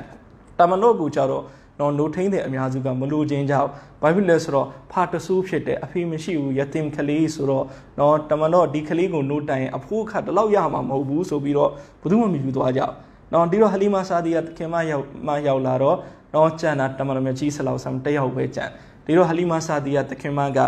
တမနို့ကိုကြတော့နော်နိုထိန်တဲ့အများစုကမလိုခြင်းကြောင့်ဘာဖြစ်လဲဆိုတော့ဖာတဆူးဖြစ်တဲ့အဖေမရှိဘူးယတင်ကလေးဆိုတော့နော်တမန်တော်ဒီကလေးကိုနိုတိုင်အဖိုးခတ်တလောက်ရမှာမဟုတ်ဘူးဆိုပြီးတော့ဘယ်သူမှမယူသွားကြနော်ဒီတော့ဟလီမာစာဒီယာခင်မရောက်မရောက်လာတော့နော်ကျန်တာတမန်တော်မြတ်ကြီးဆလောက်ဆမ်တယောက်ပဲကျန်ဒီတော့ဟလီမာစာဒီယာတခင်မက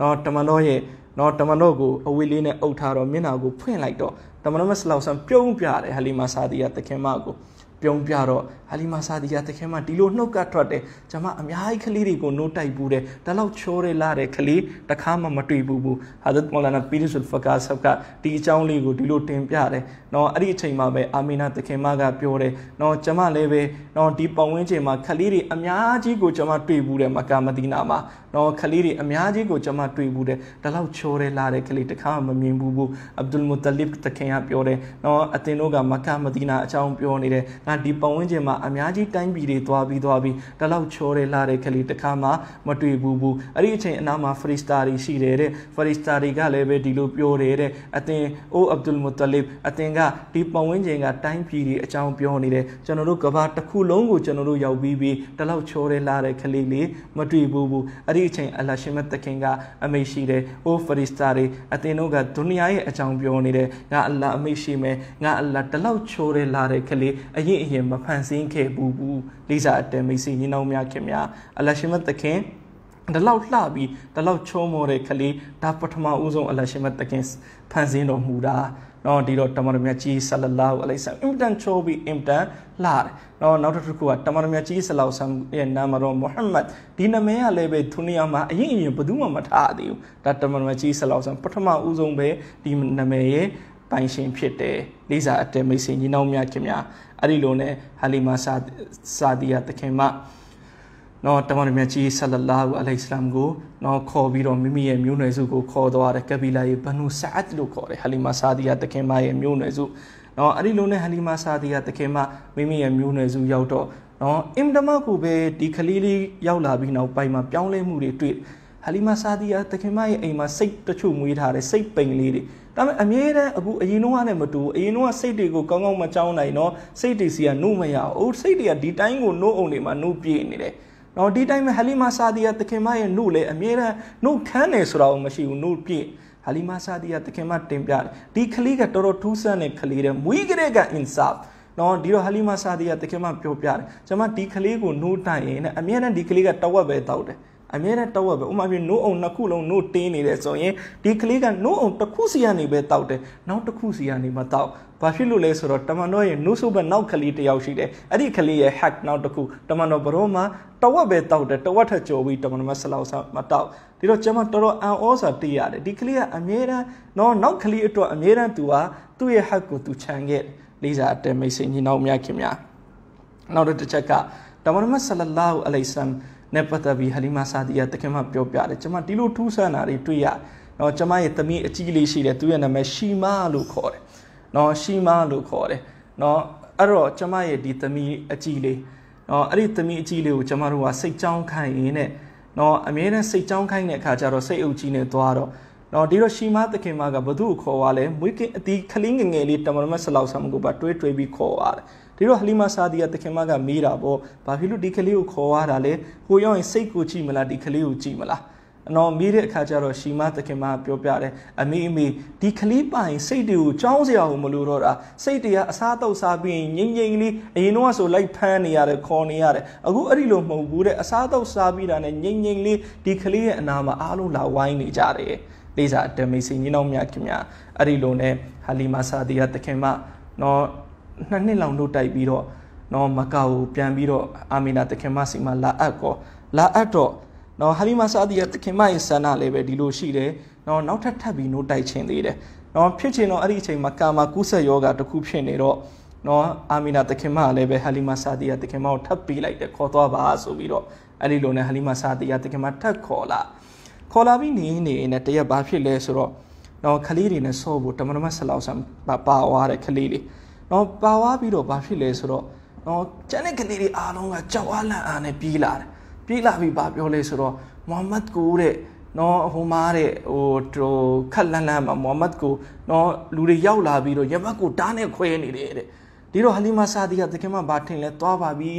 နော်တမန်တော်ရဲ့နော်တမန်တော်ကိုအဝေးလေးနဲ့အုပ်ထားတော့မျက်နှာကိုဖွင့်လိုက်တော့တမန်တော်မဆလောက်ဆမ်ပြုံးပြတယ်ဟလီမာစာဒီယာတခင်မကိုပြုံးပြတော့အာလီမာစာဒီယာတခဲမှဒီလိုနှုတ်ကထွက်တယ်ကျွန်မအများကြီးကလေးတွေကိုနှုတ်တိုက်ဘူးတယ်ဒါလောက်ချောတယ်လာတယ်ကလေးတခါမှမတွေ့ဘူးဘူးဟာဇတ်မောလာနာပီရစ်ဆူလ်ဖကာဆပ်ကဒီအကြောင်းလေးကိုဒီလိုတင်ပြတယ်နော်အဲ့ဒီအချိန်မှာပဲအာမီနာတခဲမကပြောတယ်နော်ကျွန်မလည်းပဲနော်ဒီပတ်ဝန်းကျင်မှာကလေးတွေအများကြီးကိုကျွန်မတွေ့ဘူးတယ်မက္ကာမဒီနာမှာနော်ခလေးတွေအများကြီးကိုကျွန်မတွေ့ဘူးတယ်ဒါလောက်ချောတယ်လာတယ်ခလေးတခါမှမမြင်ဘူးဘူးအဗ်ဒุลမုတလစ်တခင်ကပြောတယ်နော်အတင်တို့ကမက္ကမဒီနာအကြောင်းပြောနေတယ်ငါဒီပတ်ဝန်းကျင်မှာအများကြီးတိုင်းပြည်တွေသွားပြီးသွားပြီးဒါလောက်ချောတယ်လာတယ်ခလေးတခါမှမတွေ့ဘူးဘူးအဲ့ဒီအချိန်အနားမှာဖရီစတာတွေရှိတယ်တဲ့ဖရီစတာတွေကလည်းပဲဒီလိုပြောတယ်တဲ့အတင်အိုးအဗ်ဒุลမုတလစ်အတင်ကဒီပတ်ဝန်းကျင်ကတိုင်းပြည်တွေအကြောင်းပြောနေတယ်ကျွန်တော်တို့ကဘာတစ်ခုလုံးကိုကျွန်တော်တို့ရောက်ပြီးပြီးဒါလောက်ချောတယ်လာတယ်ခလေးလေးမတွေ့ဘူးဘူးအဲ့ဒီဒီအချိန်အလရှိမသခင်ကအမိရှိတယ်။အိုဖရီစတာတွေအသင်တို့ကဒုနီယာရဲ့အကြောင်းပြောနေတယ်။ငါအလအမိရှိမယ်။ငါအလတလောက်ချိုးတယ်လာတဲ့ကလေးအရင်အရင်မဖန်ဆင်းခဲ့ဘူးဘူး။လိစာအတဲမိတ်ဆွေညီနောင်များခင်များအလရှိမသခင်ဒီလောက်လှပြီးဒီလောက်ချုံးမော်တဲ့ကလေးဒါပထမဦးဆုံးအလရှိမသခင်ဖန်ဆင်းတော်မူတာ။နော်ဒီတော့တမန်တော်မြတ်ကြီးဆလလာဟူအလိုင်ဆမ်အင်တန်ချောဘီအင်တန်လာတယ်နော်နောက်တစ်ခုကတမန်တော်မြတ်ကြီးဆလောက်ဆမ်ရဲ့နာမတော်မုဟမ္မဒ်ဒီနာမည်ကလည်းပဲသူနေရာမှာအရင်အရင်ဘယ်သူမှမထားသေးဘူးဒါတမန်တော်မြတ်ကြီးဆလောက်ဆမ်ပထမဦးဆုံးပဲဒီနာမည်ရဲ့ပိုင်ရှင်ဖြစ်တယ်လေးစားအတဲမိတ်ဆွေညီနောင်များခင်များအဲ့ဒီလိုနဲ့ဟာလီမာစာစာဒီယာတခင်မနော်တမန်တော်မြတ်ကြီးဆလလာဟူအလိုင်ဆလမ်ကိုနော်ခေါ်ပြီးတော့မိမိရဲ့မျိုးနွယ်စုကိုခေါ်သွားတဲ့ကဘီလာရဲ့ဘနူဆာအတ်လို့ခေါ်တယ်ဟလီမာဆာဒီယာတခင်မရဲ့မျိုးနွယ်စုနော်အဲ့ဒီလိုနဲ့ဟလီမာဆာဒီယာတခင်မမိမိရဲ့မျိုးနွယ်စုရောက်တော့နော်အင်ဒမကိုပဲဒီခလီလေးရောက်လာပြီးနောက်ပိုင်းမှာပြောင်းလဲမှုတွေတွေ့ဟလီမာဆာဒီယာတခင်မရဲ့အိမ်မှာစိတ်တချို့မွေးထားတဲ့စိတ်ပိန်လေးတွေဒါပေမဲ့အမြဲတမ်းအခုအရင်တော့ကနဲ့မတူအရင်တော့ကစိတ်တွေကိုကောင်းကောင်းမကြောင်းနိုင်တော့စိတ်တွေစီကနှုတ်မရအောင်အိုးစိတ်တွေကဒီတိုင်းကိုနှုတ်အောင်နေမှာနှုတ်ပြေနေတယ်နော်ဒီတိုင်းမှာဟလီမာဆာဒီယာတခင်မရဲ့နှုတ်လည်းအမြဲတမ်းနှုတ်ခမ်းတယ်ဆိုတာကိုမရှိဘူးနှုတ်ပြည့်ဟာလီမာဆာဒီယာတခင်မတင်ပြတယ်ဒီခလေးကတော်တော်ထူးဆန်းတဲ့ခလေးတဲ့မွေးကလေးကအင်ဆာနော်ဒီတော့ဟာလီမာဆာဒီယာတခင်မပြောပြတယ်ကျွန်မဒီခလေးကိုနှုတ်တိုင်ရင်အမြဲတမ်းဒီခလေးကတဝက်ပဲတောက်တယ်အများနဲ့တောက်ရပဲဥမာပြနိုးအောင်နှစ်ခုလုံးနိုးတင်းနေတယ်ဆိုရင်ဒီကလေးကနိုးအောင်တစ်ခုစီကနေပဲတောက်တယ်နောက်တစ်ခုစီကနေမတောက်ဘာဖြစ်လို့လဲဆိုတော့တမန်တော်ရဲ့နိုးဆိုးဘက်နောက်ကလေးတယောက်ရှိတယ်အဲ့ဒီကလေးရဲ့ hack နောက်တစ်ခုတမန်တော်ဘရောမှာတဝက်ပဲတောက်တယ်တဝက်ထက်ကျော်ပြီးတမန်တော်မဆလောက်ဆမတောက်ဒီတော့ကျွန်မတော်တော်အံ့ဩစွာတည်ရတယ်ဒီကလေးကအမြဲတမ်းနော်နောက်ကလေးအတွက်အမြဲတမ်းသူကသူ့ရဲ့ hack ကိုသူခြံခဲ့လေးစားအတဲမိတ်ဆွေညီနောင်များခင်များနောက်တစ်ချက်ကတမန်တော်ဆလလာဟူအလိုင်ဆမ်နဲ့ပတ်သက်ပြီးဟလီမာဆာဒီယာတခင်မပြောပြတယ်ကျွန်မဒီလိုထူးဆန်းတာတွေတွေ့ရနော်ကျွန်မရဲ့သမီးအကြီးလေးရှိတယ်သူရဲ့နာမည်ရှီမာလို့ခေါ်တယ်နော်ရှီမာလို့ခေါ်တယ်နော်အဲ့တော့ကျွန်မရဲ့ဒီသမီးအကြီးလေးနော်အဲ့ဒီသမီးအကြီးလေးကိုကျွန်မတို့ကစိတ်ကြောင်းခိုင်ရင်နဲ့နော်အမြဲတမ်းစိတ်ကြောင်းခိုင်းတဲ့အခါကျတော့စိတ်အုပ်ကြီးနဲ့သွားတော့နော်ဒီတော့ရှီမာသခင်မကဘသူ့ကိုခေါ်သွားလဲမွေးကင်းအတီးခလင်းငငယ်လေးတမန်မဆလောက်ဆမ်ကိုပါတွေးတွေးပြီးခေါ်သွားတယ်ဒီတော့ဟလီမာဆာဒီကတခင်မကမေးတာပေါ့ဘာဖြစ်လို့ဒီကလေးကိုခေါ်ရတာလဲကိုရောက်ရင်စိတ်ကိုကြည့်မလားဒီကလေးကိုကြည့်မလားအနော်မေးတဲ့အခါကျတော့ရှီမသခင်မပြောပြတယ်အမေအမေဒီကလေးပိုင်စိတ်တွေကိုကြောင်းစရာကိုမလိုတော့တာစိတ်တွေကအစားတော့စားပြီးငိမ့်ငိမ့်လေးအရင်တော့ဆိုလိုက်ဖမ်းနေရတယ်ခေါ်နေရတယ်အခုအဲ့ဒီလိုမဟုတ်ဘူးတဲ့အစားတော့စားပြီးတာနဲ့ငိမ့်ငိမ့်လေးဒီကလေးရဲ့အနာမှာအားလုံးလာဝိုင်းနေကြတယ်လေးစားတမိတ်စိညင်းအောင်မြခင်များအဲ့ဒီလိုနဲ့ဟာလီမာဆာဒီယာသခင်မနော်နှစ်နှစ်လောက်နှုတ်တိုက်ပြီးတော့နော်မကာကိုပြန်ပြီးတော့အာမီနာတခင်မစီမလာအပ်ကောလာအပ်တော့နော်ဟာလီမာဆာဒီရဲ့တခင်မရဲ့ဆန္ဒလည်းပဲဒီလိုရှိတယ်နော်နောက်ထပ်ထပ်ပြီးနှုတ်တိုက်ခြင်းသေးတယ်နော်ဖြစ်ချင်တော့အဲ့ဒီအချိန်မှာကာမာကူးဆက်ယောဂါတစ်ခုဖြစ်နေတော့နော်အာမီနာတခင်မလည်းပဲဟာလီမာဆာဒီယာတခင်မကိုထပ်ပေးလိုက်တယ်ခေါ်သွားပါဆိုပြီးတော့အဲ့ဒီလိုနဲ့ဟာလီမာဆာဒီယာတခင်မထပ်ခေါ်လာခေါ်လာပြီးနေနေနဲ့တရက်ဘာဖြစ်လဲဆိုတော့နော်ခလေးတွေနဲ့ဆော့ဖို့တမန်တော်ဆလောဆန်ပါပါသွားတဲ့ခလေးလေးနော်ပါဝါပြီးတော့ဘာဖြစ်လဲဆိုတော့နော်ကျန်တဲ့ကလေးတွေအားလုံးကကြောက်အားလန့်အားနဲ့ပြေးလာတယ်ပြေးလာပြီးဘာပြောလဲဆိုတော့မွဟမ္မဒ်ကိုတဲ့နော်ဟိုမားတဲ့ဟိုဟိုခက်လန်းလန်းမှာမွဟမ္မဒ်ကိုနော်လူတွေရောက်လာပြီးတော့ယမတ်ကိုတားနဲ့ခွဲနေတယ်တဲ့ဒီတော့ဟလီမာစာဒီကသခင်မဘာထင်လဲသွားပါပြီ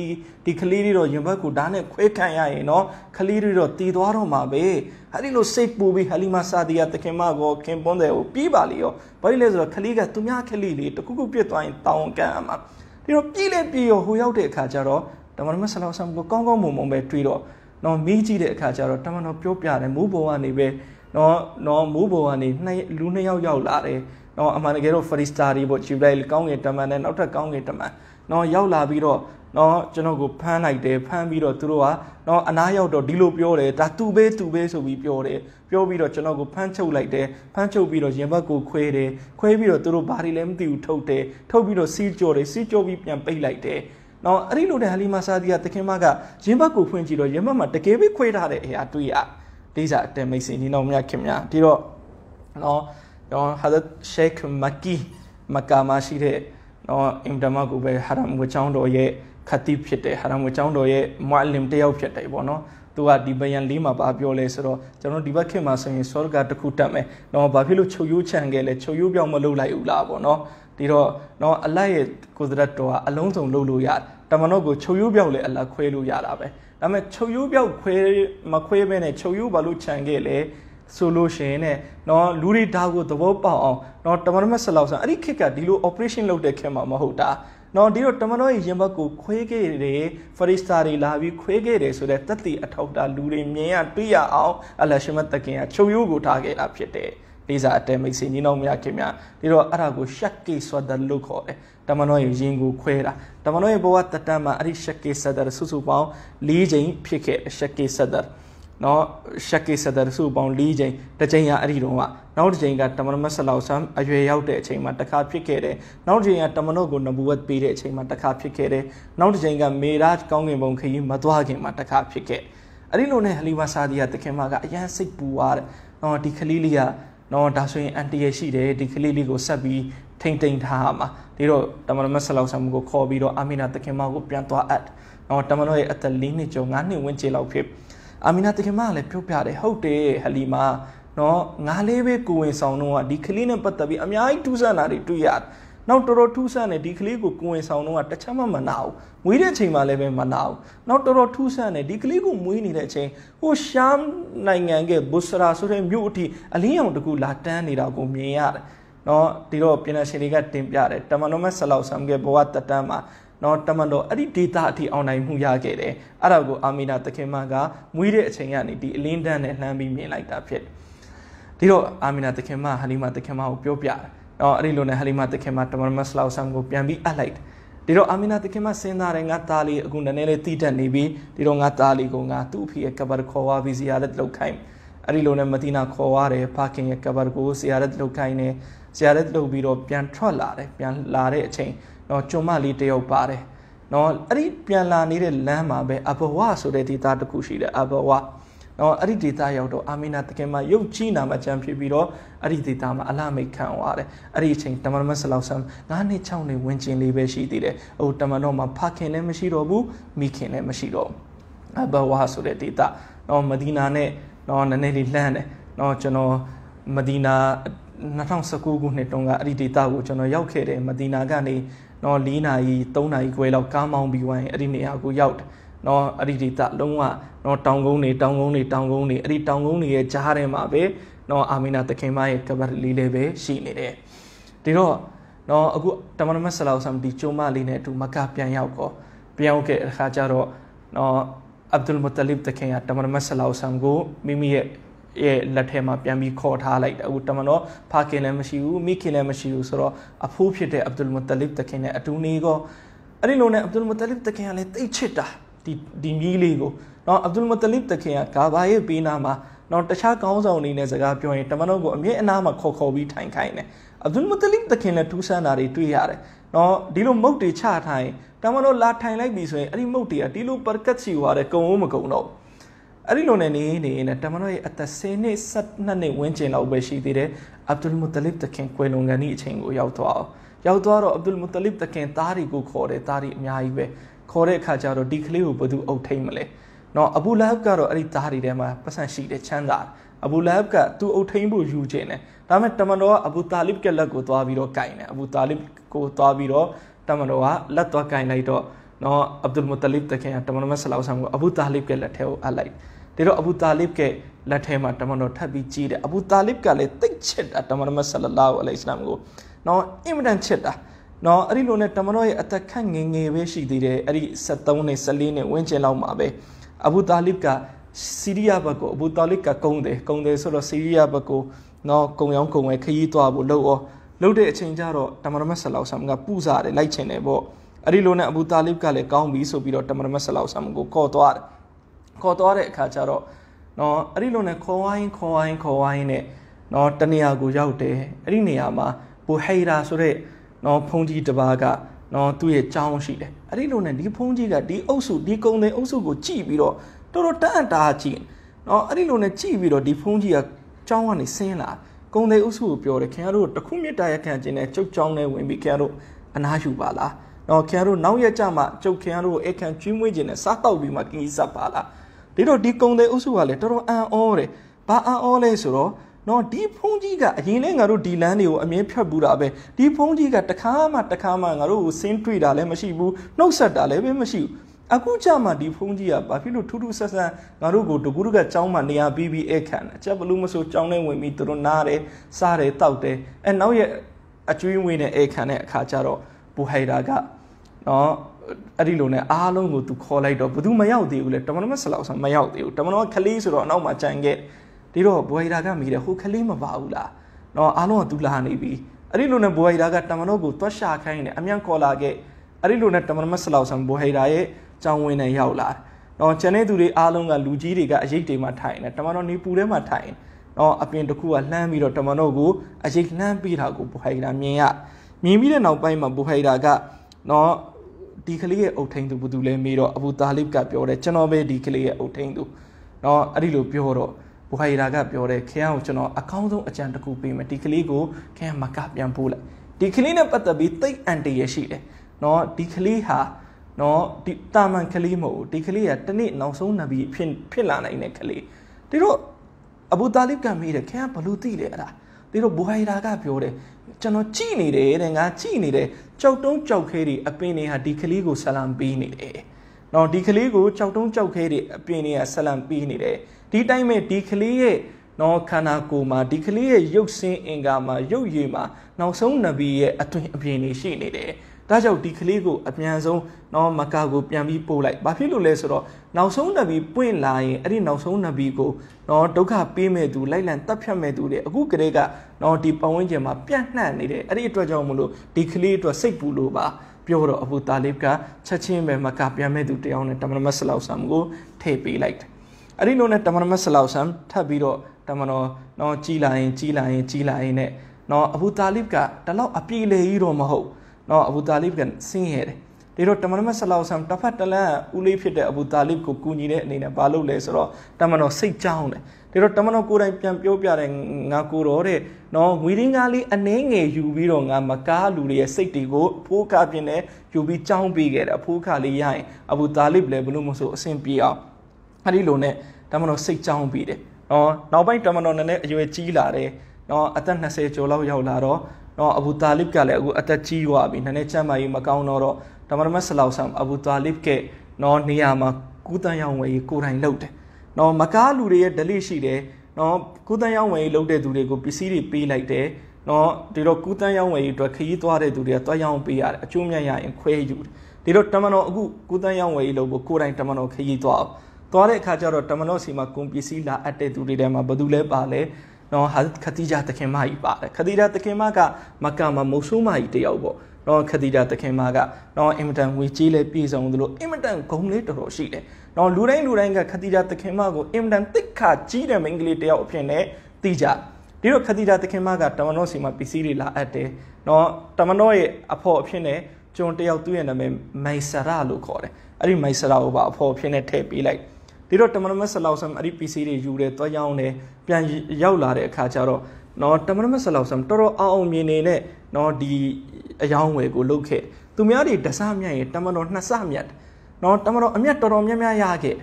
ဒီကလေးတွေတော့ရင်ဘတ်ကိုဓာတ်နဲ့ခွဲခံရရင်နော်ကလေးတွေတော့တည်သွားတော့မှာပဲအဲ့ဒီလိုစိတ်ပူပြီးဟလီမာစာဒီကသခင်မကိုခင်ပွန်းတယ်ကိုပြီးပါလေရောဘာလို့လဲဆိုတော့ကလေးကသူများကလေးလေးတခုခုပြစ်သွားရင်တောင်းကန်အမှာဒီတော့ပြီးလေပြီးရောဟိုရောက်တဲ့အခါကျတော့တမန်တော်ဆလောဆမ်ကိုကောင်းကောင်းမွန်မွန်ပဲတွေ့တော့နော်မိကြည့်တဲ့အခါကျတော့တမန်တော်ပြောပြတယ်မိုးပေါ်ကနေပဲနော်နော်မိုးပေါ်ကနေနှစ်လူနှစ်ယောက်ယောက်လာတယ်နော်အမှန်တကယ်တော့ free star တွေပေါ့ချီပလိုက်ကောင်းငင်တမန်နဲ့နောက်ထပ်ကောင်းငင်တမန်နော်ရောက်လာပြီးတော့နော်ကျွန်တော်ကိုဖမ်းလိုက်တယ်ဖမ်းပြီးတော့သူတို့ကနော်အနားရောက်တော့ဒီလိုပြောတယ်ဒါသူပဲသူပဲဆိုပြီးပြောတယ်ပြောပြီးတော့ကျွန်တော်ကိုဖမ်းချုပ်လိုက်တယ်ဖမ်းချုပ်ပြီးတော့ရင်ဘတ်ကိုခွဲတယ်ခွဲပြီးတော့သူတို့ဘာတွေလဲမသိဘူးထုတ်တယ်ထုတ်ပြီးတော့စီးကြော်တယ်စီးကြော်ပြီးပြန်ပိတ်လိုက်တယ်နော်အဲ့ဒီလိုတဲ့ဟလီမာစာဒီကတခင်မကရင်ဘတ်ကိုဖွင့်ကြည့်တော့ရင်ဘတ်မှာတကယ်ပဲခွဲထားတဲ့အရာတွေ့ရဒိစာအတဲမိတ်စင်ဒီတော့မြခင်များဒီတော့နော်နော်ဟာဇတ်ရှိခ်မကီ မကာမှာရှိတဲ့နော်အင်တမကိုပဲဟာရမ်ဝချောင်းတော်ရဲ့ခတိဖြစ်တဲ့ဟာရမ်ဝချောင်းတော်ရဲ့မွာလင်တယောက်ဖြစ်တယ်ပေါ့နော်သူကဒီဘယန်လေးမှာပါပြောလဲဆိုတော့ကျွန်တော်ဒီဘက်ခင်မှာဆိုရင်ဆောကတစ်ခုတက်မယ်နော်ဘာဖြစ်လို့ချုပ်ရိုးချန်ခဲ့လဲချုပ်ရိုးပြောင်းမလုပ်လိုက်ဘူးလားပေါ့နော်ဒီတော့နော်အလတ်ရဲ့ကိုစရတ်တော်ကအလုံးစုံလုပ်လို့ရတမန်တော်ကိုချုပ်ရိုးပြောင်းလဲအလတ်ခွဲလို့ရတာပဲဒါပေမဲ့ချုပ်ရိုးပြောင်းခွဲမခွဲဘဲနဲ့ချုပ်ရိုးဘာလို့ချန်ခဲ့လဲဆိုလို့ရှိရင်ねเนาะလူတွေဒါကိုသဘောပေါက်အောင်เนาะတမန်တော်မဆက်လောက်ဆန်အဲ့ဒီခက်ကဒီလို operation လုပ်တဲ့ခက်မှာမဟုတ်တာနော်ဒီတော့တမန်တော်ရဲ့ရင်ဘတ်ကိုခွေးခဲ့တယ်ဖရစ်စာတွေလာပြီးခွေးခဲ့တယ်ဆိုတဲ့တသက်အထောက်တာလူတွေမြင်ရတွေ့ရအောင်အလရှမတ်တခင်ကချုပ်ရိုးကိုထားခဲ့တာဖြစ်တယ်ပေးစာအတဲမိတ်ဆေညီနောင်မရခင်များဒီတော့အဲ့ဒါကိုရှက်ကေဆွတ်ဒတ်လို့ခေါ်တယ်တမန်တော်ရဲ့ရင်ကိုခွဲတာတမန်တော်ရဲ့ဘဝတတမှာအဲ့ဒီရှက်ကေဆတ်ဒတ်စုစုပေါင်း၄ချိန်ဖြစ်ခဲ့ရှက်ကေဆတ်ဒတ်နော်ရှက်ကေဆဒါရစုပေါင်း၄ချိန်တစ်ချိန်ကအဲ့ဒီတော့ကနောက်တစ်ချိန်ကတမန်မဆလောက်ဆမ်အရွယ်ရောက်တဲ့အချိန်မှာတခါဖြစ်ခဲ့တယ်နောက်တစ်ချိန်ကတမန်တို့ကိုနဘူဝတ်ပေးတဲ့အချိန်မှာတခါဖြစ်ခဲ့တယ်နောက်တစ်ချိန်ကမေရာကောင်းကင်ဘုံခရီးမသွားခင်မှာတခါဖြစ်ခဲ့အဲ့ဒီလိုနဲ့ဟလီမာဆာဒီယာတခင်မကအရန်စိတ်ပူသွားတယ်နော်ဒီခလေးလေးကနော်ဒါဆိုရင်အန်တီရရှိတယ်ဒီကလေးလေးကိုဆက်ပြီးထိမ့်သိမ့်ထားမှာဒီတော့တမန်တော်ဆလောက်ဆမ်ကိုခေါ်ပြီးတော့အာမီနာတခင်မကိုပြန်သွားအပ်နော်တမန်တော်ရဲ့အသက်၄နှစ်ကျော်၅နှစ်ဝန်းကျင်လောက်ဖြစ်အာမီနာတခင်မကလည်းပြောပြတယ်ဟုတ်တယ်ဟလီမာနော်ငါလေးပဲကိုဝင်ဆောင်တော့ဒီကလေးနဲ့ပတ်သက်ပြီးအများကြီးထူးဆန်းတာတွေတွေ့ရတယ်နောက်တော်တော်ထူးဆန်းတယ်ဒီကလေးကိုကိုဝင်ဆောင်တော့တချက်မှမနာဘူးမွေးတဲ့ချိန်မှလည်းပဲမနာဘူးနောက်တော်တော်ထူးဆန်းတယ်ဒီကလေးကိုမွေးနေတဲ့အချိန်ဟိုရှမ်းနိုင်ငံကဘုဆရာဆိုတဲ့မြို့အထိအလင်းရောင်တကူလာတန်းနေတာကိုမြင်ရတယ်နော်ဒီတော့ပြင်ရှင်တွေကတင်ပြတယ်တမန်တော်မဆလောက်ဆမ်ကဘဝတတန်းမှာနော်တမန်တော်အဲ့ဒီဒေတာအထိအောင်နိုင်မှုရခဲ့တယ်အဲ့ဒါကို အာမီနာသခင်မကမွေးတဲ့အချိန်ကနေဒီအလင်းတန်းနဲ့လှမ်းပြီးမြင်လိုက်တာဖြစ်တယ်ဒီတော့အာမီနာသခင်မဟာလီမာသခင်မကိုပြောပြတယ်နော်အဲ့ဒီလိုနဲ့ဟာလီမာသခင်မတမန်မဆလောက်ဆမ်ကိုပြန်ပြီးအပ်လိုက်တယ်ဒီတော့အာမီနာသခင်မစဉ်းစားတယ်ငါသားလေးအခုနည်းနည်းလေးတည်တတ်နေပြီဒီတော့ငါသားလေးကိုငါသူ့အဖေရဲ့ကဘာခေါ်ဝါပြီးဇီယာရတ်လုပ်ခိုင်းအဲ့ဒီလိုနဲ့မဒီနာခေါ်ဝါတယ်ဖခင်ရဲ့ကဘာကိုဇီယာရတ်လုပ်ခိုင်းတယ်ဇီယာရတ်လုပ်ပြီးတော့ပြန်ထွက်လာတယ်ပြန်လာတဲ့အချိန်နော်ကျွန်မလေးတယောက်ပါတယ်နော်အဲ့ဒီပြန်လာနေတဲ့လမ်းမှာပဲအဘဝဆိုတဲ့ဒေသတစ်ခုရှိတယ်အဘဝနော်အဲ့ဒီဒေသရောက်တော့အာမီနာတခင်မှာရုပ်ကြီးနာမှာကြံဖြစ်ပြီးတော့အဲ့ဒီဒေသမှာအလမိတ်ခံသွားတယ်အဲ့ဒီအချိန်တမန်တော်မဆလောက်ဆမ်9နှစ်6နှစ်ဝင်ကျင်လေးပဲရှိသေးတယ်ဟိုတမန်တော်မှာဖခင်လည်းမရှိတော့ဘူးမိခင်လည်းမရှိတော့အဘဝဆိုတဲ့ဒေသနော်မဒီနာနဲ့နော်နည်းနည်းလေးလှမ်းတယ်နော်ကျွန်တော်မဒီနာ2019ခုနှစ်တုန်းကအဲ့ဒီဒေသကိုကျွန်တော်ရောက်ခဲ့တယ်မဒီနာကနေနော်၄နာရီ၃နာရီခွဲလောက်ကားမောင်းပြီးဝိုင်းအဲ့ဒီနေရာကိုရောက်တယ်နော်အဲ့ဒီဒေသလုံးဝနော်တောင်ကုန်းတွေတောင်ကုန်းတွေတောင်ကုန်းတွေအဲ့ဒီတောင်ကုန်းတွေရဲ့ကြားထဲမှာပဲနော်အာမီနာတခင်မရဲ့ကဘာလေးလေးပဲရှိနေတယ်ဒီတော့နော်အခုတမန်တော်ဆလောဆမ်ဒီကျုံမလေးနဲ့အတူမကပြန်ရောက် တော့ပြန်ရောက်ခဲ့အခါကျတော့နော်အဗ်ဒุลမုတလစ်တခင်ကတမန်တော်ဆလောဆမ်ကိုမိမိရဲ့ရဲ့လက်ထဲမှာပြန်ပြီးခေါ်ထားလိုက်တယ်အခုတမန်တော်ဖခင်လည်းမရှိဘူးမိခင်လည်းမရှိဘူးဆိုတော့အဖိုးဖြစ်တဲ့အဗ္ဒုလ်မုတ္တလစ်တခင်နဲ့အတူနေကောအဲ့ဒီလိုနဲ့အဗ္ဒုလ်မုတ္တလစ်တခင်ကလည်းတိတ်ချစ်တာဒီဒီမီးလေးကိုနော်အဗ္ဒုလ်မုတ္တလစ်တခင်ကဂါဘာရဲ့ပေးနာမှာနော်တခြားကောင်းဆောင်အနေနဲ့စကားပြောရင်တမန်တော်ကိုအမြင့်အနားမှာခေါ်ခေါ်ပြီးထိုင်ခိုင်းတယ်အဗ္ဒုလ်မုတ္တလစ်တခင်လည်းထူးဆန်းတာတွေတွေ့ရတယ်နော်ဒီလိုမုတ်တွေချထိုင်တမန်တော်လာထိုင်လိုက်ပြီဆိုရင်အဲ့ဒီမုတ်တွေကဒီလိုပါကတ်စီဟွာတဲ့ကုံဝမကုံတော့ဘူးအဲ့ဒီလိုနဲ့နေနေနဲ့တမန်တော်ရဲ့အသက်10နှစ်12နှစ်ဝန်းကျင်လောက်ပဲရှိသေးတယ်အဗ်ဒุลမုတလစ်တခင်ကွယ်လွန်ကန်ဤအချိန်ကိုရောက်သွားအောင်ရောက်သွားတော့အဗ်ဒุลမုတလစ်တခင်သားတွေကိုခေါ်တယ်သားတွေအများကြီးပဲခေါ်တဲ့အခါကျတော့ဒီကလေးကိုဘယ်သူအုပ်ထိန်မလဲနော်အဘူလဟပ်ကတော့အဲ့ဒီသားတွေထဲမှာပတ်စံရှိတယ်ချမ်းသာတယ်အဘူလဟပ်ကသူ့အုပ်ထိန်ဖို့ယူခြင်းတယ်ဒါပေမဲ့တမန်တော်ကအဘူတာလစ်ကလက်ကိုသွားပြီးတော့ကင်တယ်အဘူတာလစ်ကိုသွားပြီးတော့တမန်တော်ကလက်သွားကင်လိုက်တော့နော်အဗ်ဒุลမုတလစ်တခင်ကတမန်တော်ဆလောဆမ်ကိုအဘူတာလစ်ကလက်ထဲကိုအပ်လိုက်တယ်ဒါတော့အဘူတာလစ်ကလက်ထဲမှာတမန်တော်ထပ်ပြီးကြီးတယ်အဘူတာလစ်ကလည်းတိတ်ချစ်တာတမန်တော်ဆလလာဟူအလိုင်စလမ်ကိုနော်အင်မတန်ချစ်တာနော်အဲ့ဒီလိုနဲ့တမန်တော်ရဲ့အသက်ခန့်ငယ်ငယ်ပဲရှိသေးတယ်အဲ့ဒီ73နဲ့14နဲ့ဝင်းကျင်လောက်မှာပဲအဘူတာလစ်ကစီးရီးယားဘက်ကိုအဘူတာလစ်ကကုန်းတယ်ကုန်းတယ်ဆိုတော့စီးရီးယားဘက်ကိုနော်ကုံရောင်းကုံဝဲခရီးသွားဖို့လှုပ်ရောလှုပ်တဲ့အချိန်ကျတော့တမန်တော်ဆလောဆမ်ကပူစားတယ်လိုက်ချင်တယ်ပေါ့အဲ့ဒီလိုနဲ့အဘူတာလစ်ကလည်းကောင်းပြီဆိုပြီးတော့တမန်တော်ဆလောဆမ်ကိုကော့သွားတယ်ခေါ်သွားတဲ့အခါကျတော့နော်အဲ့ဒီလိုနဲ့ခေါ်ဝိုင်း ခေါ်ဝိုင်းခေါ်ဝိုင်းနဲ့နော်တနေရာကိုရောက်တယ်အဲ့ဒီနေရာမှာပူဟိုင်ရာဆိုတဲ့နော်ဖုန်ကြီးတစ်ပါးကနော်သူ့ရဲ့ကြောင်းရှိတယ်အဲ့ဒီလိုနဲ့ဒီဖုန်ကြီးကဒီအုပ်စုဒီကုံတဲ့အုပ်စုကိုကြည့်ပြီးတော့တော်တော်တန့်တာကြည့်နော်အဲ့ဒီလိုနဲ့ကြည့်ပြီးတော့ဒီဖုန်ကြီးကကြောင်းကနေဆင်းလာကုံတဲ့အုပ်စုကိုပြောတယ်ခင်ဗျားတို့တခုမြတ်တာရခံခြင်းနဲ့ကျုပ်ကြောင်းနဲ့ဝင်ပြီးခင်ဗျားတို့အနာယူပါလားနော်ခင်ဗျားတို့နောက်ရကြမှာကျုပ်ခင်ဗျားတို့အခန့်ကျွေးမွေးခြင်းနဲ့စားတော့ပြီးမှကိစ္စပါလားဒီတော့ဒီကုံတယ်အုပ်စုကလည်းတော်တော်အံ့ဩတယ်ဘာအံ့ဩလဲဆိုတော့နော်ဒီဖုန်းကြီးကအရင်လဲငါတို့ဒီလမ်းတွေကိုအမြင်ဖြတ်ဘူးတာပဲဒီဖုန်းကြီးကတခါမှတခါမှငါတို့ကိုဆင်းတွေ့တာလည်းမရှိဘူးနှုတ်ဆက်တာလည်းပဲမရှိဘူးအခုကြမှာဒီဖုန်းကြီးကဘာဖြစ်လို့ထူးထူးဆန်းဆန်းငါတို့ကိုတကူတကကြောင်းမှနေရာပြီးပြီးအခန့်အချက်ဘလို့မဆိုကြောင်းနဲ့ဝင်ပြီးသူတို့နားတယ်စားတယ်တောက်တယ်အဲနောက်ရဲ့အကျွေးဝင်တဲ့အခန့်တဲ့အခါကျတော့ဘူဟိုင်ရာကနော်အဲ့ဒီလိုနဲ့အားလုံးကိုသူခေါ်လိုက်တော့ဘသူမရောက်သေးဘူးလေတမန်တော်ဆလောက်ဆာမရောက်သေးဘူးတမန်တော်ကလေးဆိုတော့အနောက်မှာကြံခဲ့ဒီတော့ဘွယ်ဒါကမိတယ်ဟိုကလေးမပါဘူးလားနော်အားလုံးကသူလာနေပြီအဲ့ဒီလိုနဲ့ဘွယ်ဒါကတမန်တော်ကိုသွတ်ရှာခိုင်းတယ်အမြန်ခေါ်လာခဲ့အဲ့ဒီလိုနဲ့တမန်တော်ဆလောက်ဆာဘွယ်ဒါရဲ့ကြောင်းဝင်နဲ့ရောက်လာတယ်နော်ကျန်တဲ့သူတွေအားလုံးကလူကြီးတွေကအရေးတွေမှာထိုင်နေတမန်တော်နေပူထဲမှာထိုင်နော်အပြင်တစ်ခုကလှမ်းပြီးတော့တမန်တော်ကိုအရေးလှမ်းပေးတာကိုဘွယ်ဒါမြင်ရမြင်ပြီးတဲ့နောက်ပိုင်းမှာဘွယ်ဒါကနော်ဒီကလေးရဲ့အုတ်ထိန်သူဘယ်သူလဲမေးတော့အဘူတာလစ်ကပြောတယ်ကျွန်တော်ပဲဒီကလေးရဲ့အုတ်ထိန်သူเนาะအဲ့ဒီလိုပြောတော့ဘူဟာရီရာကပြောတယ်ခင်ဗျားကိုကျွန်တော်အကောင်းဆုံးအကြံတစ်ခုပေးမယ်ဒီကလေးကိုခင်ဗျားမကပြန်ပို့လိုက်ဒီကလေးနဲ့ပတ်သက်ပြီးတိတ်အန်တရရှိတယ်เนาะဒီကလေးဟာနော်ဒီတာမန်ကလေးမဟုတ်ဘူးဒီကလေးကတနေ့နောက်ဆုံးနဗီဖြစ်ဖြစ်လာနိုင်တဲ့ကလေးဒီတော့အဘူတာလစ်ကမေးတယ်ခင်ဗျားဘလို့သိလဲအဲ့ဒါဒီတော့ဘူဟိုင်ရာကပြောတယ်ကျွန်တော်ကြည်နေတယ်တဲ့ငါကြည်နေတယ်ကြောက်တုံးကြောက်ခဲတွေအပင်တွေဟာဒီကလေးကိုဆလံပေးနေတယ်။နော်ဒီကလေးကိုကြောက်တုံးကြောက်ခဲတွေအပင်တွေကဆလံပေးနေတယ်။ဒီတိုင်းပဲဒီကလေးရဲ့နော်ခန္ဓာကိုယ်မှာဒီကလေးရဲ့ရုပ်ဆင်းအင်္ဂါမှာ ရုပ်ရည်မှာနောက်ဆုံးနဗီရဲ့အသွင်အပြင်တွေရှိနေတယ်။ဒါကြောင့်ဒီကလေးကိုအမြန်ဆုံးနော်မကာကိုပြန်ပြီးပို့လိုက်ဘာဖြစ်လို့လဲဆိုတော့နောက်ဆုံးနဗီပွင့်လာရင်အဲ့ဒီနောက်ဆုံးနဗီကိုနော်ဒုက္ခပေးမဲ့သူလိုက်လံတပ်ဖြတ်မဲ့သူတွေအခုကလေးကနော်ဒီပတ်ဝန်းကျင်မှာပြန့်နှံ့နေတယ်အဲ့ဒီအတွက်ကြောင့်မလို့ဒီကလေးအတွက်စိတ်ပူလို့ပါပြောတော့အဘူတာလစ်ကချက်ချင်းပဲမကာပြန်မဲ့သူတယောက်နဲ့တမန်မဆလောက်ဆမ်ကိုထည့်ပေးလိုက်တယ်အဲ့ဒီလိုနဲ့တမန်မဆလောက်ဆမ်ထပ်ပြီးတော့တမန်တော်နော်ကြီးလာရင် ကြီးလာရင်ကြီးလာရင်နဲ့နော်အဘူတာလစ်ကတလောက်အပြေလေကြီးတော့မဟုတ်ဘူးနော်အဘူတာလစ်ကဆင်းရဲတယ်ဒီတော့တမန်တော်ဆလောဆမ်တစ်ဖက်တစ်လမ်းဦးလေးဖြစ်တဲ့အဘူတာလစ်ကိုကူညီတဲ့အနေနဲ့ဘာလုပ်လဲဆိုတော့တမန်တော်စိတ်ကြောင်းတယ်ဒီတော့တမန်တော်ကိုယ်တိုင်ပြန်ပြောပြတယ်ငါကိုတော်တဲ့နော်ငွေရင်းကားလေးအနှဲငယ်ယူပြီးတော့ငါမကားလူတွေရဲ့စိတ်တွေကိုအဖိုးခပြင်းနဲ့ယူပြီးကြောင်းပေးခဲ့တယ်အဖိုးခလေးရရင်အဘူတာလစ်လည်းဘလို့မဆိုအဆင်ပြေအောင်အဲဒီလိုနဲ့တမန်တော်စိတ်ကြောင်းပြီးတယ်နော်နောက်ပိုင်းတမန်တော်နည်းနည်းအရွယ်ကြီးလာတယ်နော်အသက်20ကျော်လောက်ရောက်လာတော့နော်အဘူတာလစ်ကလည်းအခုအသက်ကြီးသွားပြီနည်းနည်းချမ်းသာရေးမကောင်းတော့တော့တမန်တော်ဆလောဆမ်အဘူတာလစ်ကနော်နေရာမှာကုသရောင်ဝယ်ကြီးကိုတိုင်လှုပ်တယ်နော်မကားလူတွေရဲ့ delay ရှိတယ်နော်ကုသရောင်ဝယ်ကြီးလှုပ်တဲ့သူတွေကိုပစ္စည်းတွေပေးလိုက်တယ်နော်ဒီတော့ကုသရောင်ဝယ်ကြီးအတွက်ခရီးသွားတဲ့သူတွေကသွားရောင်ပေးရတယ်အချို့မြတ်ရရင်ခွဲယူတယ်ဒီတော့တမန်တော်အခုကုသရောင်ဝယ်ကြီးလှုပ်ဖို့ကိုတိုင်တမန်တော်ခရီးသွားသွားတဲ့အခါကျတော့တမန်တော်စီမှာကုန်ပစ္စည်းလာအပ်တဲ့သူတွေထဲမှာဘယ်သူလဲပါလဲနော်ဟာခတိဂျာသခင်မကြီးပါတယ်ခတိဂျာသခင်မကမက္ကာမှာမုဆိုးမကြီးတယောက်ပေါ့နော်ခတိဂျာသခင်မကနော်အင်မတန်ငွေကြေးလဲပြည့်စုံသလိုအင်မတန်ဂုံလေးတော်တော်ရှိတယ်နော်လူတိုင်းလူတိုင်းကခတိဂျာသခင်မကိုအင်မတန်တိတ်ခါကြီးတဲ့မိန်းကလေးတယောက်အဖြစ်နဲ့သိကြဒီတော့ခတိဂျာသခင်မကတမန်တော်စီမှာပစ္စည်းတွေလာအပ်တယ်နော်တမန်တော်ရဲ့အဖော်အဖြစ်နဲ့ကျွန်တယောက်သူ့ရဲ့နာမည်မိုင်ဆရာလို့ခေါ်တယ်အဲ့ဒီမိုင်ဆရာကိုပါအဖော်အဖြစ်နဲ့ထည့်ပေးလိုက်ဒီတော့တမန်တော်မြတ်ဆလောဆမ်အဲ့ဒီ PC တွေယူတယ်သွားရောင်းတယ်ပြန်ရောက်လာတဲ့အခါကျတော့နော်တမန်တော်မြတ်ဆလောဆမ်တော်တော်အောင်အောင်မြင်နေနဲ့နော်ဒီအယောင်းဝယ်ကိုလုတ်ခဲ့သူများတွေတဆမြတ်ရင်တမန်တော်နှစ်ဆမြတ်နော်တမန်တော်အမြတ်တော်တော်များများရခဲ့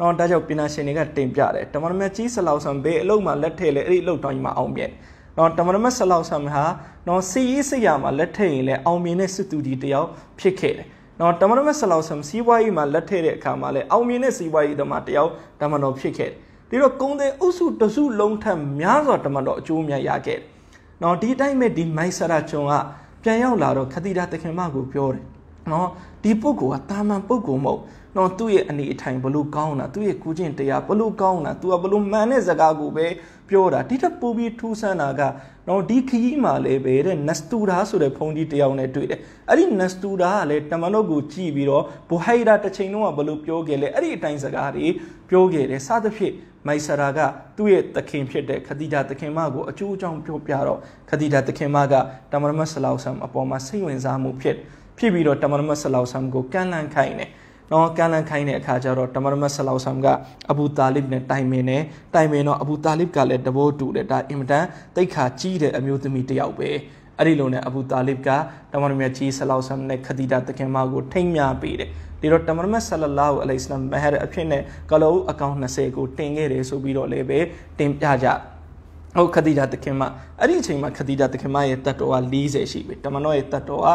နော်ဒါကြောင့်ပညာရှင်တွေကတင်ပြတယ်တမန်တော်မြတ်ကြီးဆလောဆမ်ဘေးအလုံးမှာလက်ထည့်လဲအဲ့ဒီအလုံးတိုင်းမှာအောင်မြင်နော်တမန်တော်မြတ်ဆလောဆမ်ဟာနော်စီရေးစရာမှာလက်ထည့်ရင်လဲအောင်မြင်တဲ့စစ်သူကြီးတယောက်ဖြစ်ခဲ့တယ်နော်တမန်တော်မြတ်ဆလောဆမ်စီးပွားရေးမှာလက်ထည့်တဲ့အခါမှာလဲအောင်မြင်တဲ့စီးပွားရေးတမန်တယောက်တမန်တော်ဖြစ်ခဲ့တယ်ဒီတော့ကုန်းတဲ့အုပ်စုတစုလုံးထက်များစွာတမန်တော်အကျိုးအမြတ်ရခဲ့တယ်နော်ဒီအတိုင်းပဲဒီမိုက်ဆရာဂျွန်ကပြန်ရောက်လာတော့ခတိတာတခင်မကိုပြောတယ်နော်ဒီပုဂ္ဂိုလ်ကတာမန်ပုဂ္ဂိုလ်မဟုတ်နော်သူ့ရဲ့အနေအထိုင်ဘလို့ကောင်းတာသူ့ရဲ့ကုကျင့်တရားဘလို့ကောင်းတာသူကဘလို့မှန်တဲ့ဇကာကိုပဲပြောတာဒီထက်ပိုပြီးထူးဆန်းတာကနော်ဒီခရီးမှာလည်းပဲတဲ့နစတူရာဆိုတဲ့ဘုန်းကြီးတယောက်နဲ့တွေ့တယ်အဲ့ဒီနစတူရာကလည်းတမန်တော်ကိုကြည်ပြီးတော့ဘိုဟိုင်ရာတစ်ချိန်လုံးကဘလို့ပြောခဲ့လဲအဲ့ဒီအတိုင်းစကားတွေပြောခဲ့တယ်စသဖြင့်မိုက်ဆရာကသူ့ရဲ့သခင်ဖြစ်တဲ့ခဒီဒါသခင်မကိုအကျိုးအကြောင်းပြောပြတော့ခဒီဒါသခင်မကတမန်တော်ဆလောဆမ်အပေါ်မှာစိတ်ဝင်စားမှုဖြစ်ဖြစ်ပြီးတော့တမန်တော်ဆလောဆမ်ကိုကန့်လန့်ခိုင်းတယ်နော်ကမ်းလန်းခိုင်းတဲ့အခါကျတော့တမန်တော်ဆလောဆမ်ကအဘူတာလစ်နဲ့တိုင်ပင်တယ်တိုင်ပင်တော့အဘူတာလစ်ကလည်းတဘောတူတယ်ဒါအင်မတန်တိတ်ခါကြီးတဲ့အမျိုးသမီးတစ်ယောက်ပဲအဲ့ဒီလိုနဲ့အဘူတာလစ်ကတမန်တော်မြတ်ကြီးဆလောဆမ်နဲ့ခဒီတာတခင်မကိုထိမ့်မြပေးတယ်ဒီတော့တမန်တော်ဆလလာဟူအလိုင်စလမ်မဟရအဖြစ်နဲ့ကလောအကောင့်20ကိုတင်ခဲ့တယ်ဆိုပြီးတော့လည်းပဲတင်ပြကြဟုတ်ခတိတာတခင်မအဲ့ဒီအချိန်မှာခတိတာတခင်မရဲ့တတ်တော်က40ရှိပြီတမန်တော်ရဲ့တတ်တော်က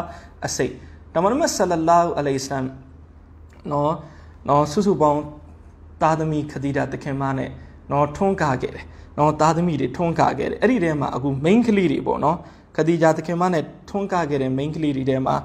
အစိတ်တမန်တော်ဆလလာဟူအလိုင်စလမ်နော်နော်စုစုပေါင်းသားသမီးခတိတာတခင်မနဲ့နော်ထွန်းကာခဲ့တယ်နော်သားသမီးတွေထွန်းကာခဲ့တယ်အဲ့ဒီထဲမှာအခု main ကလေးတွေပေါ့နော်ခတိကြသခင်မနဲ့ထွန်းကာခဲ့တဲ့ main ကလေးတွေထဲမှာ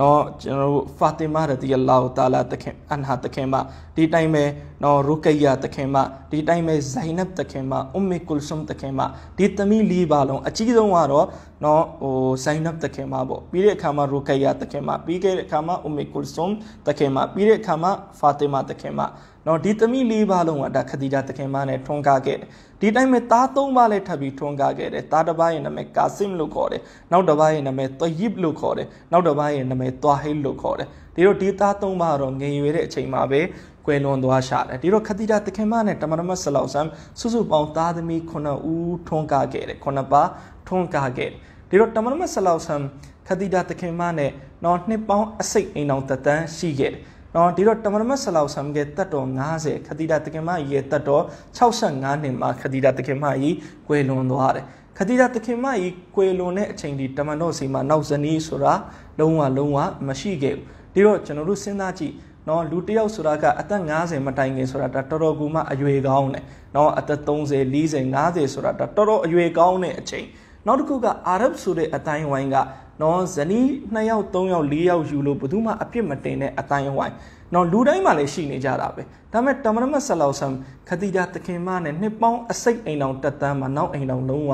နော်ကျွန်တော်တို့ဖာတီမာရဒီအလာဟူတာလာတခင်အန်ဟာတခင်မဒီတိုင်းပဲနော်ရူကိယာတခင်မဒီတိုင်းပဲဇိုင်နပ်တခင်မအွမ်မီကူလ်ရှမ်တခင်မဒီသမီးလေးပါလုံးအကြီးဆုံးကတော့နော်ဟိုဇိုင်နပ်တခင်မပေါ့ပြီးတဲ့အခါမှာရူကိယာတခင်မပြီးခဲ့တဲ့အခါမှာအွမ်မီကူလ်ရှမ်တခင်မပြီးတဲ့အခါမှာဖာတီမာတခင်မနော်ဒီသမီး၄ပါးလုံးကဒါခတိဂျာသခင်မနဲ့ထွန်းကားခဲ့တယ်ဒီတိုင်းပဲသား၃ပါးလည်းထပ်ပြီးထွန်းကားခဲ့တယ်သားတစ်ပါးရဲ့နာမည်ကာဆင်လို့ခေါ်တယ်နောက်တစ်ပါးရဲ့နာမည်တယိဘလို့ခေါ်တယ်နောက်တစ်ပါးရဲ့နာမည်သွာဟိလို့ခေါ်တယ်ဒီတော့ဒီသား၃ပါးတော့ငြိမ်ရွေတဲ့အချိန်မှာပဲကွယ်လွန်သွားရှာတယ်ဒီတော့ခတိတာတခင်မနဲ့တမရမဆလောက်ဆမ်စုစုပေါင်းသားသမီး9ဦးထွန်းကားခဲ့တယ်9ပါးထွန်းကားခဲ့တယ်ဒီတော့တမရမဆလောက်ဆမ်ခတိတာတခင်မနဲ့တော့နှစ်ပေါင်းအစိတ်အိမ်အောင်တတန်းရှိခဲ့တယ်နော်ဒီတော့တမရမတ်ဆလောက်ဆမ်ကဲတတ်တော်90ခတိတာတကင်မကြီးရဲ့တတ်တော်65နှစ်မှာခတိတာတကင်မကြီးကွယ်လွန်သွားတယ်ခတိတာတခင်မကြီးကွယ်လွန်တဲ့အချိန်ဒီတမန်တော်စီမှာနောက်ဇနီးဆိုတာလုံးဝလုံးဝမရှိခဲ့ဘူးဒီတော့ကျွန်တော်တို့စဉ်းစားကြည့်နော်လူတယောက်ဆိုတာကအသက်50မတိုင်ခင်ဆိုတာဒါတော်တော်ကူမှအရွယ်ကောင်းတယ်နော်အသက်30 40 50ဆိုတာဒါတော်တော်အရွယ်ကောင်းတဲ့အချိန်နောက်တစ်ခုကအာရဗ်ဆိုတဲ့အတိုင်းဝိုင်းကနော်ဇနီး2ယောက်3ယောက်4ယောက်ယူလို့ဘယ်သူမှအပြစ်မတင်တဲ့အတိုင်းအဝိုင်းနော်လူတိုင်းမှာလည်းရှိနေကြတာပဲဒါပေမဲ့တမန်တော်ဆလောဆမ်ခတိဒါသခင်မနဲ့နှစ်ပေါင်းအစိတ်အိမ်တော်တက်တန်းမှာနောက်အိမ်တော်လုံးဝ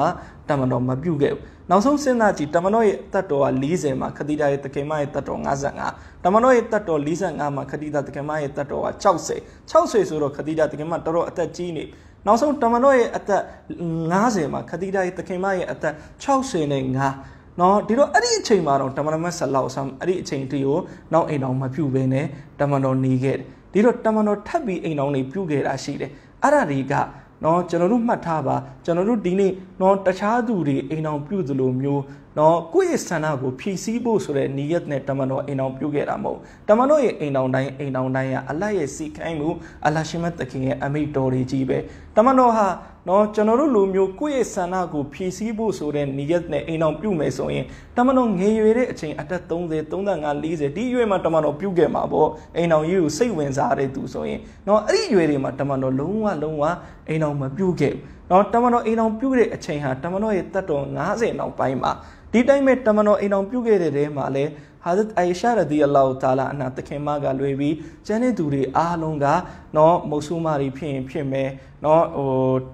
တမန်တော်မပြုတ်ခဲ့ဘူးနောက်ဆုံးစဉ်းစားကြည့်တမန်တော်ရဲ့တတ်တော်က40မှာခတိဒါရဲ့သခင်မရဲ့တတ်တော်55တမန်တော်ရဲ့တတ်တော်45မှာခတိဒါသခင်မရဲ့တတ်တော်က60 60ဆိုတော့ခတိဒါသခင်မတော်တော်အသက်ကြီးနေနောက်ဆုံးတမန်တော်ရဲ့အသက်90မှာခတိဒါရဲ့သခင်မရဲ့အသက်65နော်ဒီတော့အဲ့ဒီအချိန်မှာတော့တမန်တော်မဆလောက်ဆမ်အဲ့ဒီအချိန်တိကိုနောက်အိမ်တော်မပြုတ်ဘဲနဲ့တမန်တော် နေခဲ့ဒီတော့တမန်တော်ထပ်ပြီးအိမ်တော်နေပြုတ်ခဲ့တာရှိတယ်အဲ့ဒါတွေကနော်ကျွန်တော်တို့မှတ်ထားပါကျွန်တော်တို့ဒီနေ့နော်တခြားသူတွေအိမ်တော်ပြုတ်သလိုမျိုးနော်ကိုယ့်ရဲ့ဆန္ဒကိုဖြည့်ဆည်းဖို့ဆိုတဲ့နီယက်နဲ့တမန်တော်အိမ်တော်ပြုခဲ့တာမဟုတ်တမန်တော်ရဲ့အိမ်တော်တိုင်းအိမ်တော်တိုင်းကအလတ်ရဲ့စီခိုင်းမှုအလတ်ရှင်မသခင်ရဲ့အမိတော်တွေကြီးပဲတမန်တော်ဟာနော်ကျွန်တော်တို့လူမျိုးကိုယ့်ရဲ့ဆန္ဒကိုဖြည့်ဆည်းဖို့ဆိုတဲ့နီယက်နဲ့အိမ်တော်ပြုမယ်ဆိုရင်တမန်တော်ငယ်ရွယ်တဲ့အချိန်အသက်30 35 40ဒီရွယ်မှာတမန်တော်ပြုခဲ့မှာပေါ့အိမ်တော်ကြီးကိုစိတ်ဝင်စားတဲ့သူဆိုရင် နော်အဲ့ဒီရွယ်တွေမှာတမန်တော်လုံးဝလုံးဝအိမ်တော်မပြုခဲ့ဘူးနော်တမန်တော်အိမ်အောင်ပြုခဲ့တဲ့အချိန်ဟာတမန်တော်ရဲ့တက်တော်90နောက်ပိုင်းမှာဒီတိုင်းပဲတမန်တော်အိမ်အောင်ပြုခဲ့တဲ့တဲမှာလဲဟာဇတ်အိုင်ရှာရဒီအလောတာလာအနာတခင်မကလွေပြီးကျန်တဲ့သူတွေအားလုံးက နော်မုတ်ဆူမာတွေဖြစ်ရင်ဖြစ်မယ်နော်ဟို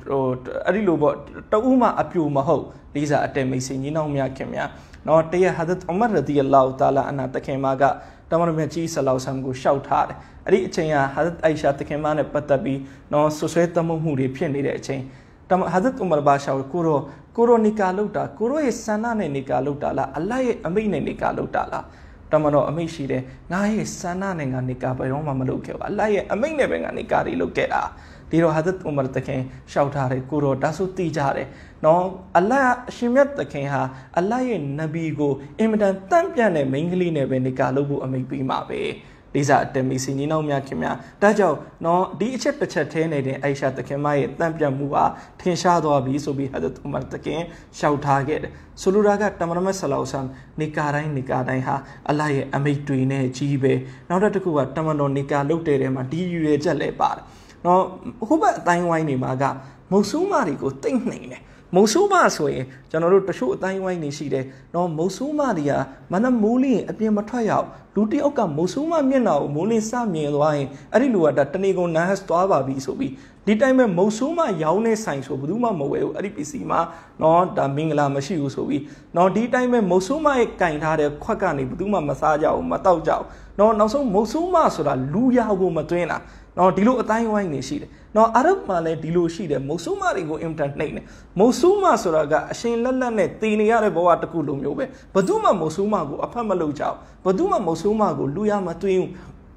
ဟိုအဲ့ဒီလိုပေါ့တဦးမှအပြူမဟုတ်လေးစားအတဲမိတ်ဆွေညီနောင်များခင်ဗျာနော်တရဟာဇတ်အမရရဒီအလောတာလာအနာတခင်မကတမန်တော်မြတ်ကြီးဆလောဆမ်ကိုရှောက်ထားတယ်အဲ့ဒီအချိန်ဟာဟာဇတ်အိုင်ရှာတခင်မနဲ့ပတ်သက်ပြီးနော်ဆွဆွဲတမုတ်မှုတွေဖြစ်နေတဲ့အချိန်ဟာဇတ်ဥမာဘာရှာကိုရောကိုရိုနီကာလောက်တာကိုရိုရဲ့ဆန္ဒနဲ့နေကာလောက်တာလားအလရဲ့အမိတ်နဲ့နေကာလောက်တာလားတမန်တော်အမိတ်ရှိတယ်ငါရဲ့ဆန္ဒနဲ့ငါနေကာဘယ်တော့မှမလုပ်ခဲ့ပါအလရဲ့အမိတ်နဲ့ပဲငါနေကာတွေလုပ်ခဲ့တာဒီတော့ဟာဇတ်ဥမာတခင်ရှောက်ထားတယ်ကိုရောဒါဆိုတိကြတယ်နော်အလအရှင်မြတ်တခင်ဟာအလရဲ့နဗီကိုအင်မတန်တန့်ပြန့်တဲ့မိန်းကလေးနဲ့ပဲနေကာလုပ်ဖို့အမိတ်ပေးမှာပဲ။လေးစားအတမီစီညီနောင်များခင်ဗျာဒါကြောင့်နော်ဒီအချက်တစ်ချက်ထဲနေတဲ့အိုင်ရှာသခင်မရဲ့တန့်ပြတ်မှုဟာထင်ရှားသွားပြီဆိုပြီးဟာဇတ်ဥမာသခင်ရှောက်ထားခဲ့တယ်ဆိုလိုတာကတမန်တော်ဆလောဆမ်နေကာတိုင်းနေကာတိုင်းဟာအလရဲ့အမိတ်တွေနဲ့ကြီးပဲနောက်တစ်ခုကတမန်တော်နေကာလုတ်တဲ့ထဲမှာဒီယူရဲချက်လဲပါတယ်နော်ဟိုဘက်အတိုင်းဝိုင်းနေမှာက မုတ်ဆိုးမတွေကိုတိတ်နှိမ်တယ်မုံဆိုးမဆိုရင်ကျွန်တော်တို့တချို့အတိုင်းဝိုင်းနေရှိတယ်နော်မုံဆိုးမတွေကမနက်မိုးလင်းအပြင်မထွက်ရအောင်လူတယောက်ကမုံဆိုးမမျက်နှာကိုမိုးလင်းစမြင်သွားရင်အဲ့ဒီလူကဒါတနေကုန်နန်ဟတ်သွားပါပြီဆိုပြီးဒီတိုင်းပဲမုံဆိုးမရောင်းတဲ့ဆိုင်ဆိုဘယ်သူမှမဝယ်ဘူးအဲ့ဒီပစ္စည်းမှာနော်ဒါမင်္ဂလာမရှိဘူးဆိုပြီးနော်ဒီတိုင်းပဲမုံဆိုးမရဲ့ကင်ထားတဲ့ခွက်ကနေဘယ်သူမှမစားကြဘူးမတောက်ကြဘူးနော်နောက်ဆုံးမုံဆိုးမဆိုတာလူရာကိုမသွင်းတာနော်ဒီလိုအတိုင်းဝိုင်းနေရှိတယ်နော်အာရဗ်မှာလည်းဒီလိုရှိတယ်မုဆူမတွေကိုအင်တန်နှိမ့်တယ်မုဆူမဆိုတာကအရှင်လက်လက်နဲ့တည်နေရတဲ့ဘဝတစ်ခုလိုမျိုးပဲဘသူမှမုဆူမကိုအဖတ်မလုပ်ကြဘူးဘသူမှမုဆူမကိုလူရမသွင်းဘူး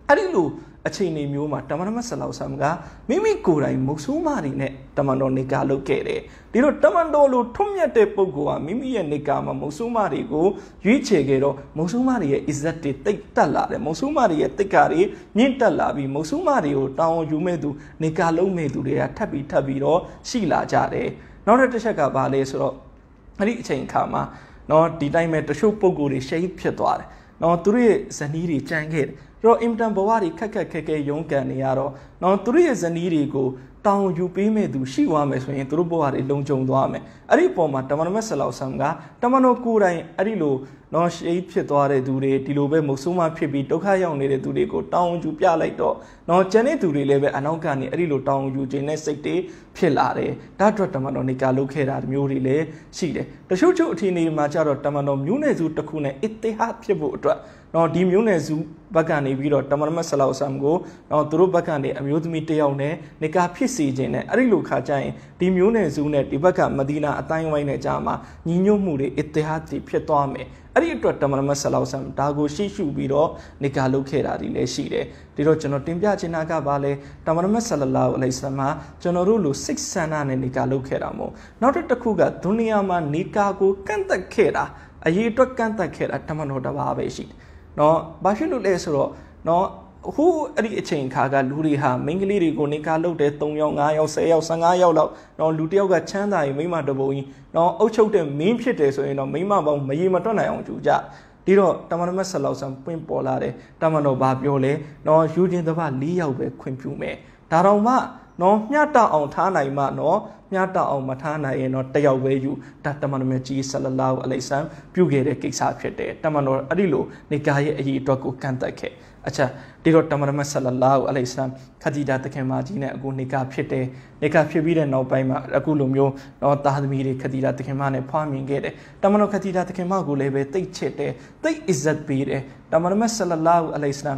အဲ့ဒီလိုအချိန်နေမျိုးမှာတမန်တော်မဆလောဆမ်ကမိမိကိုယ်တိုင်မုတ်ဆိုးမာတွေနဲ့တမန်တော်နေကာလုပ်ခဲ့တယ်ဒီလိုတမန်တော်လိုထွတ်မြတ်တဲ့ပုဂ္ဂိုလ်ဟာမိမိရဲ့နေကာမှာမုတ်ဆိုးမာတွေကိုရွေးချယ်ခဲ့တော့မုတ်ဆိုးမာတွေရဲ့အစ္စတ်တွေတိတ်တက်လာတယ်မုတ်ဆိုးမာတွေရဲ့တိတ်ကာတွေမြင့်တက်လာပြီးမုတ်ဆိုးမာတွေကို တောင်းအောင်ယူမဲ့သူနေကာလုံးမဲ့သူတွေကထပ်ပြီးထပ်ပြီးတော့ရှိလာကြတယ်နောက်တစ်ချက်ကဘာလဲဆိုတော့အဲ့ဒီအချိန်အခါမှာနော်ဒီတိုင်းပဲတချို့ပုံကိုယ်တွေရှိန်ဖြစ်သွားတယ်နော်သူတို့ရဲ့ဇနီးတွေကြမ်းခဲ့တယ်တော့အင်တန်ဘဝတွေခက်ခက်ခက်ခဲရုန်းကန်နေရတော့နော်သူတို့ရဲ့ဇနီးတွေကိုတောင်းယူပေးမဲ့သူရှိသွားမယ်ဆိုရင်သူတို့ဘဝတွေလုံခြုံသွားမယ်အဲ့ဒီအပေါ်မှာတမန်တော်ဆလောဆမ်ကတမန်တော်ကိုယ်တိုင်အဲ့ဒီလိုနော်ရှိဖြစ်သွားတဲ့သူတွေဒီလိုပဲမုတ်ဆိုးမဖြစ်ပြီးဒုက္ခရောက်နေတဲ့သူတွေကိုတောင်းယူပြလိုက်တော့နော်ကျန်တဲ့သူတွေလည်းပဲအနောက်ကနေအဲ့ဒီလိုတောင်းယူခြင်းနဲ့စိတ်တွေဖြစ်လာတယ်ဒါအတွက်တမန်တော်နေကလုခဲ့တာမျိုးတွေလည်းရှိတယ်တချို့ချို့အထင်တွေမှာကြတော့တမန်တော်မျိုးနယ်စုတစ်ခုနဲ့အစ်တေဟဖြစ်ဖို့အတွက်နော်ဒီမျိုးနယ်စုဘက်ကနေပြီးတော့တမန်မဆလောက်ဆမ်ကိုနော်သူတို့ဘက်ကနေအမျိုးသမီးတယောက်နဲ့နေကာဖြစ်စီခြင်းနဲ့အဲ့ဒီလိုခါကြရင်ဒီမျိုးနယ်စုနဲ့ဒီဘက်ကမဒီနာအတိုင်းဝိုင်းနဲ့ကြားမှာညီညွတ်မှုတွေအစ်တေဟတွေဖြစ်သွားမယ်အဲ့ဒီအတွက်တမန်တော်ဆလောဆမ်ဒါကိုရှေ့ရှုပြီးတော့နေကာလုပ်ခဲ့တာဒီလည်းရှိတယ်ဒီတော့ကျွန်တော်တင်ပြချင်တာကဘာလဲတမန်တော်ဆလလောအလိုင်ဆမ်ဟာကျွန်တော်တို့လိုစိတ်ဆန္ဒနဲ့နေကာလုပ်ခဲ့တာမို့နောက်တစ်ခုကဒုနီယာမှာနေကာကိုကန့်သက်ခဲ့တာအရေးအတွက်ကန့်သက်ခဲ့တာတမန်တော်တစ်ပါးပဲရှိတယ်နော်ဘာဖြစ်လို့လဲဆိုတော့နော်အခုအဲ့ဒီအချိန်ခါကလူတွေဟာမိန်းကလေးတွေကိုနေကားလုပ်တယ်3ယောက်5ယောက်10ယောက်15ယောက်လောက်တော့လူတစ်ယောက်ကချမ်းသာရင်မိမတပုံကြီးတော့အုပ်ချုပ်တဲ့မင်းဖြစ်တယ်ဆိုရင်တော့မိမပေါင်းမရေမတွက်နိုင်အောင်ကြိုကြဒီတော့တမန်တော်ဆလောက်ဆန်ပွင့်ပေါ်လာတယ်တမန်တော်ဘာပြောလဲတော့ယူခြင်းသဘာ၄ယောက်ပဲခွင့်ပြုမယ်ဒါတော့မှနော်မျှတအောင်ထားနိုင်မှနော်မျှတအောင်မထားနိုင်ရင်တော့တယောက်ပဲယူဒါတမန်တော်မြတ်ကြီးဆလလာဟူအလိုင်ဆမ်ပြုခဲ့တဲ့ကိစ္စဖြစ်တယ်တမန်တော်အဲ့ဒီလိုနေကာရဲ့အရေးအတွက်ကိုကန့်သက်ခဲ့ अच्छा ဒီတော့တမန်တော်ဆလလာဟူအလိုင်ဆမ်ခဒီဂျာတခင်မကြီးနဲ့အခုနေကဖြစ်တယ်နေကဖြစ်ပြီးတဲ့နောက်ပိုင်းမှာအခုလိုမျိုးတော့တာသမီတွေခဒီဂျာတခင်မနဲ့ဖွားမြင်ခဲ့တယ်တမန်တော်ခဒီဂျာတခင်မကိုလည်းပဲတိတ်ချစ်တယ်တိတ်အစ်ဇတ်ပေးတယ်တမန်တော်ဆလလာဟူအလိုင်ဆမ်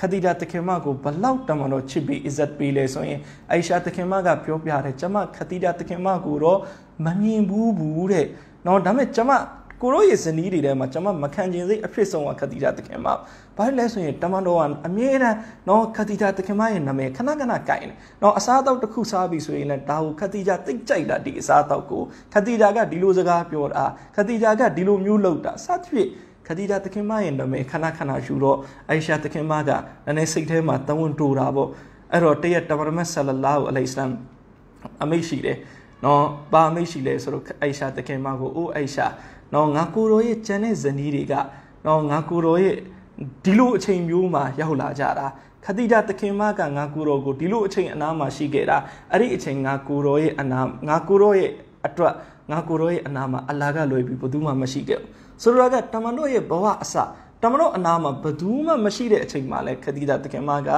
ခဒီဂျာတခင်မကိုဘလောက်တမန်တော်ချစ်ပြီးအစ်ဇတ်ပေးလဲဆိုရင်အိုင်ရှာတခင်မကပြောပြတယ်ကျမခဒီဂျာတခင်မကိုတော့မမြင်ဘူးဘူးတဲ့နော်ဒါပေမဲ့ကျမကိုရောရဲ့ဇနီးတွေထဲမှာကျွန်မမခံကျင်စိတ်အဖြစ်ဆုံးကခတိတာတခင်မဘာလဲဆိုရင်တမန်တော်ကအမြဲတမ်းနော်ခတိတာတခင်မရဲ့နာမည်ခဏခဏကိုင်တယ်နော်အစားအသောက်တစ်ခုစားပြီဆိုရင်လည်းဒါကိုခတိတာတိတ်ကြိုက်တာဒီအစားအသောက်ကိုခတိတာကဒီလိုစကားပြောတာခတိတာကဒီလိုမျိုးလုပ်တာစသဖြင့်ခဒီတာတခင်မရဲ့နာမည်ခဏခဏယူတော့အိုင်ရှာတခင်မကနည်းနည်းစိတ်ထဲမှာတဝန်တူတာပေါ့အဲ့တော့တရက်တမန်မဆလလာဟူအလိုင်စလမ်အမိတ်ရှိတယ်နော်ဘာအမိတ်ရှိလဲဆိုတော့အိုင်ရှာတခင်မကိုအိုးအိုင်ရှာနော်ငါကိုတော်ရဲ့ကျန်တဲ့ဇနီးတွေကနော်ငါကိုတော်ရဲ့ဒီလိုအချိန်မျိုးမှာရောက်လာကြတာခတိတာသခင်မကငါကိုတော်ကိုဒီလိုအချိန်အနာမှာရှိခဲ့တာအဲ့ဒီအချိန်ငါကိုတော်ရဲ့အနာငါကိုတော်ရဲ့အတွက်ငါကိုတော်ရဲ့အနာမှာအလာကလွယ်ပြီးဘယ်သူမှမရှိခဲ့ဘူးဆိုတော့ကတမန်တော်ရဲ့ဘဝအစတမန်တော်အနာမှာဘယ်သူမှမရှိတဲ့အချိန်မှာလဲခတိတာသခင်မက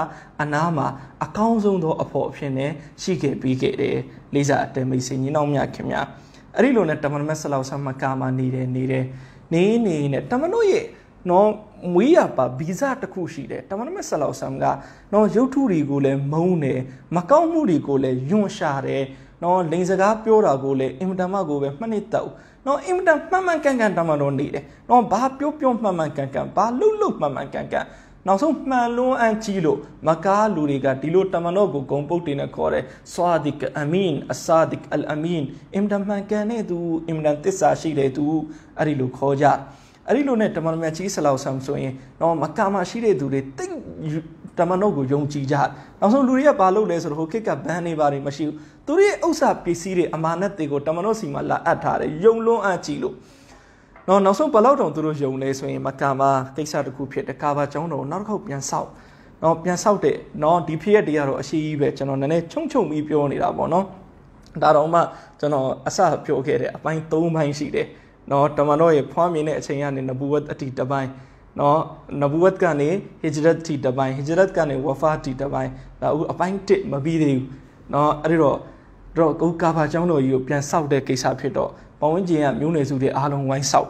အနာမှာအကောင်းဆုံးသောအဖို့အဖြစ်နဲ့ရှိခဲ့ပြီးခဲ့တယ်လေးစားအတဲမိတ်ဆင်ကြီးနောက်မြခင်များအဲ့ဒီလိုနဲ့တမန်မက်ဆလောက်ဆမကာမနေတယ်နေတယ်နေနေနဲ့တမန်တို့ရဲ့နော်မွေးရပါဗီဇတစ်ခုရှိတယ်တမန်မက်ဆလောက်ဆမ်က နော် ရုပ်ထုတွေကိုလည်းမုန်းတယ်မကောက်မှုတွေကိုလည်းယွန်ရှာတယ်နော်လိန်စကားပြောတာကိုလည်းအင်မတန်မှကိုပဲမှတ်နှစ်တော့နော်အင်မတန်မှန်မှန်ကန်ကန်တမန်တော်နေတယ်နော်ဘာပြောပြောမှန်မှန်ကန်ကန်ဘာလှုပ်လှုပ်မှန်မှန်ကန်ကန်နောက်ဆုံးမှန်လွန်းအံ့ကြီးလို့မကားလူတွေကဒီလိုတမန်တော်ကိုဂုံပုတ်တင်နဲ့ခေါ်တယ်ဆွာဒီကအမင်အဆာဒီကအလ်အမင်အင်ဒမ်မန်ကန်နဲ့သူအင်ဒမ်တစ္ဆာရှိတယ်သူအဲ့ဒီလိုခေါ်ကြအဲ့ဒီလိုနဲ့တမန်တော်မြတ်ကြီးဆလောက်ဆမ်ဆိုရင်တော့မကာမှာရှိတဲ့သူတွေတိတ်တမန်တော်ကိုယုံကြည်ကြနောက်ဆုံးလူတွေကဘာလုပ်လဲဆိုတော့ဟိုခေတ်ကဘန်နေပါတယ်မရှိဘူးသူတို့ရဲ့ဥစ္စာပစ္စည်းတွေအမာနတ်တွေကိုတမန်တော်စီမှာလာအပ်ထားတယ်ယုံလွန်းအပ်ကြည့်လို့နော်နောက်ဆုံးဘလောက်တောင်သူတို့ယုံနေဆိုရင်မကမာကိစ္စတစ်ခုဖြစ်တယ်ကာဘာကျောင်းတော်နောက်တစ်ခေါက်ပြန်ဆောက်နော်ပြန်ဆောက်တဲ့နော်ဒီဖြစ်ရတည်းကတော့အရှိကြီးပဲကျွန်တော်နည်းနည်းချုံချုံပြီးပြောနေတာပေါ့နော်ဒါတော့မှကျွန်တော်အစပြောခဲ့တဲ့အပိုင်း၃ပိုင်းရှိတယ်နော်တမန်တော်ရဲ့ဖွားမြင်တဲ့အချိန်ကနေနဘူဝတ်အတီတပိုင်းနော်နဘူဝတ်ကနေဟိဂျရတ်တီတပိုင်းဟိဂျရတ်ကနေဝဖာတီတပိုင်းဒါအခုအပိုင်း၁မပြီးသေးဘူးနော်အဲ့ဒီတော့တော့ကိုကာဘာကျောင်းတော်ကြီးကိုပြန်ဆောက်တဲ့ကိစ္စဖြစ်တော့ပဝန်းကျင်ကမျိုးနွယ်စုတွေအားလုံးဝိုင်းဆောက်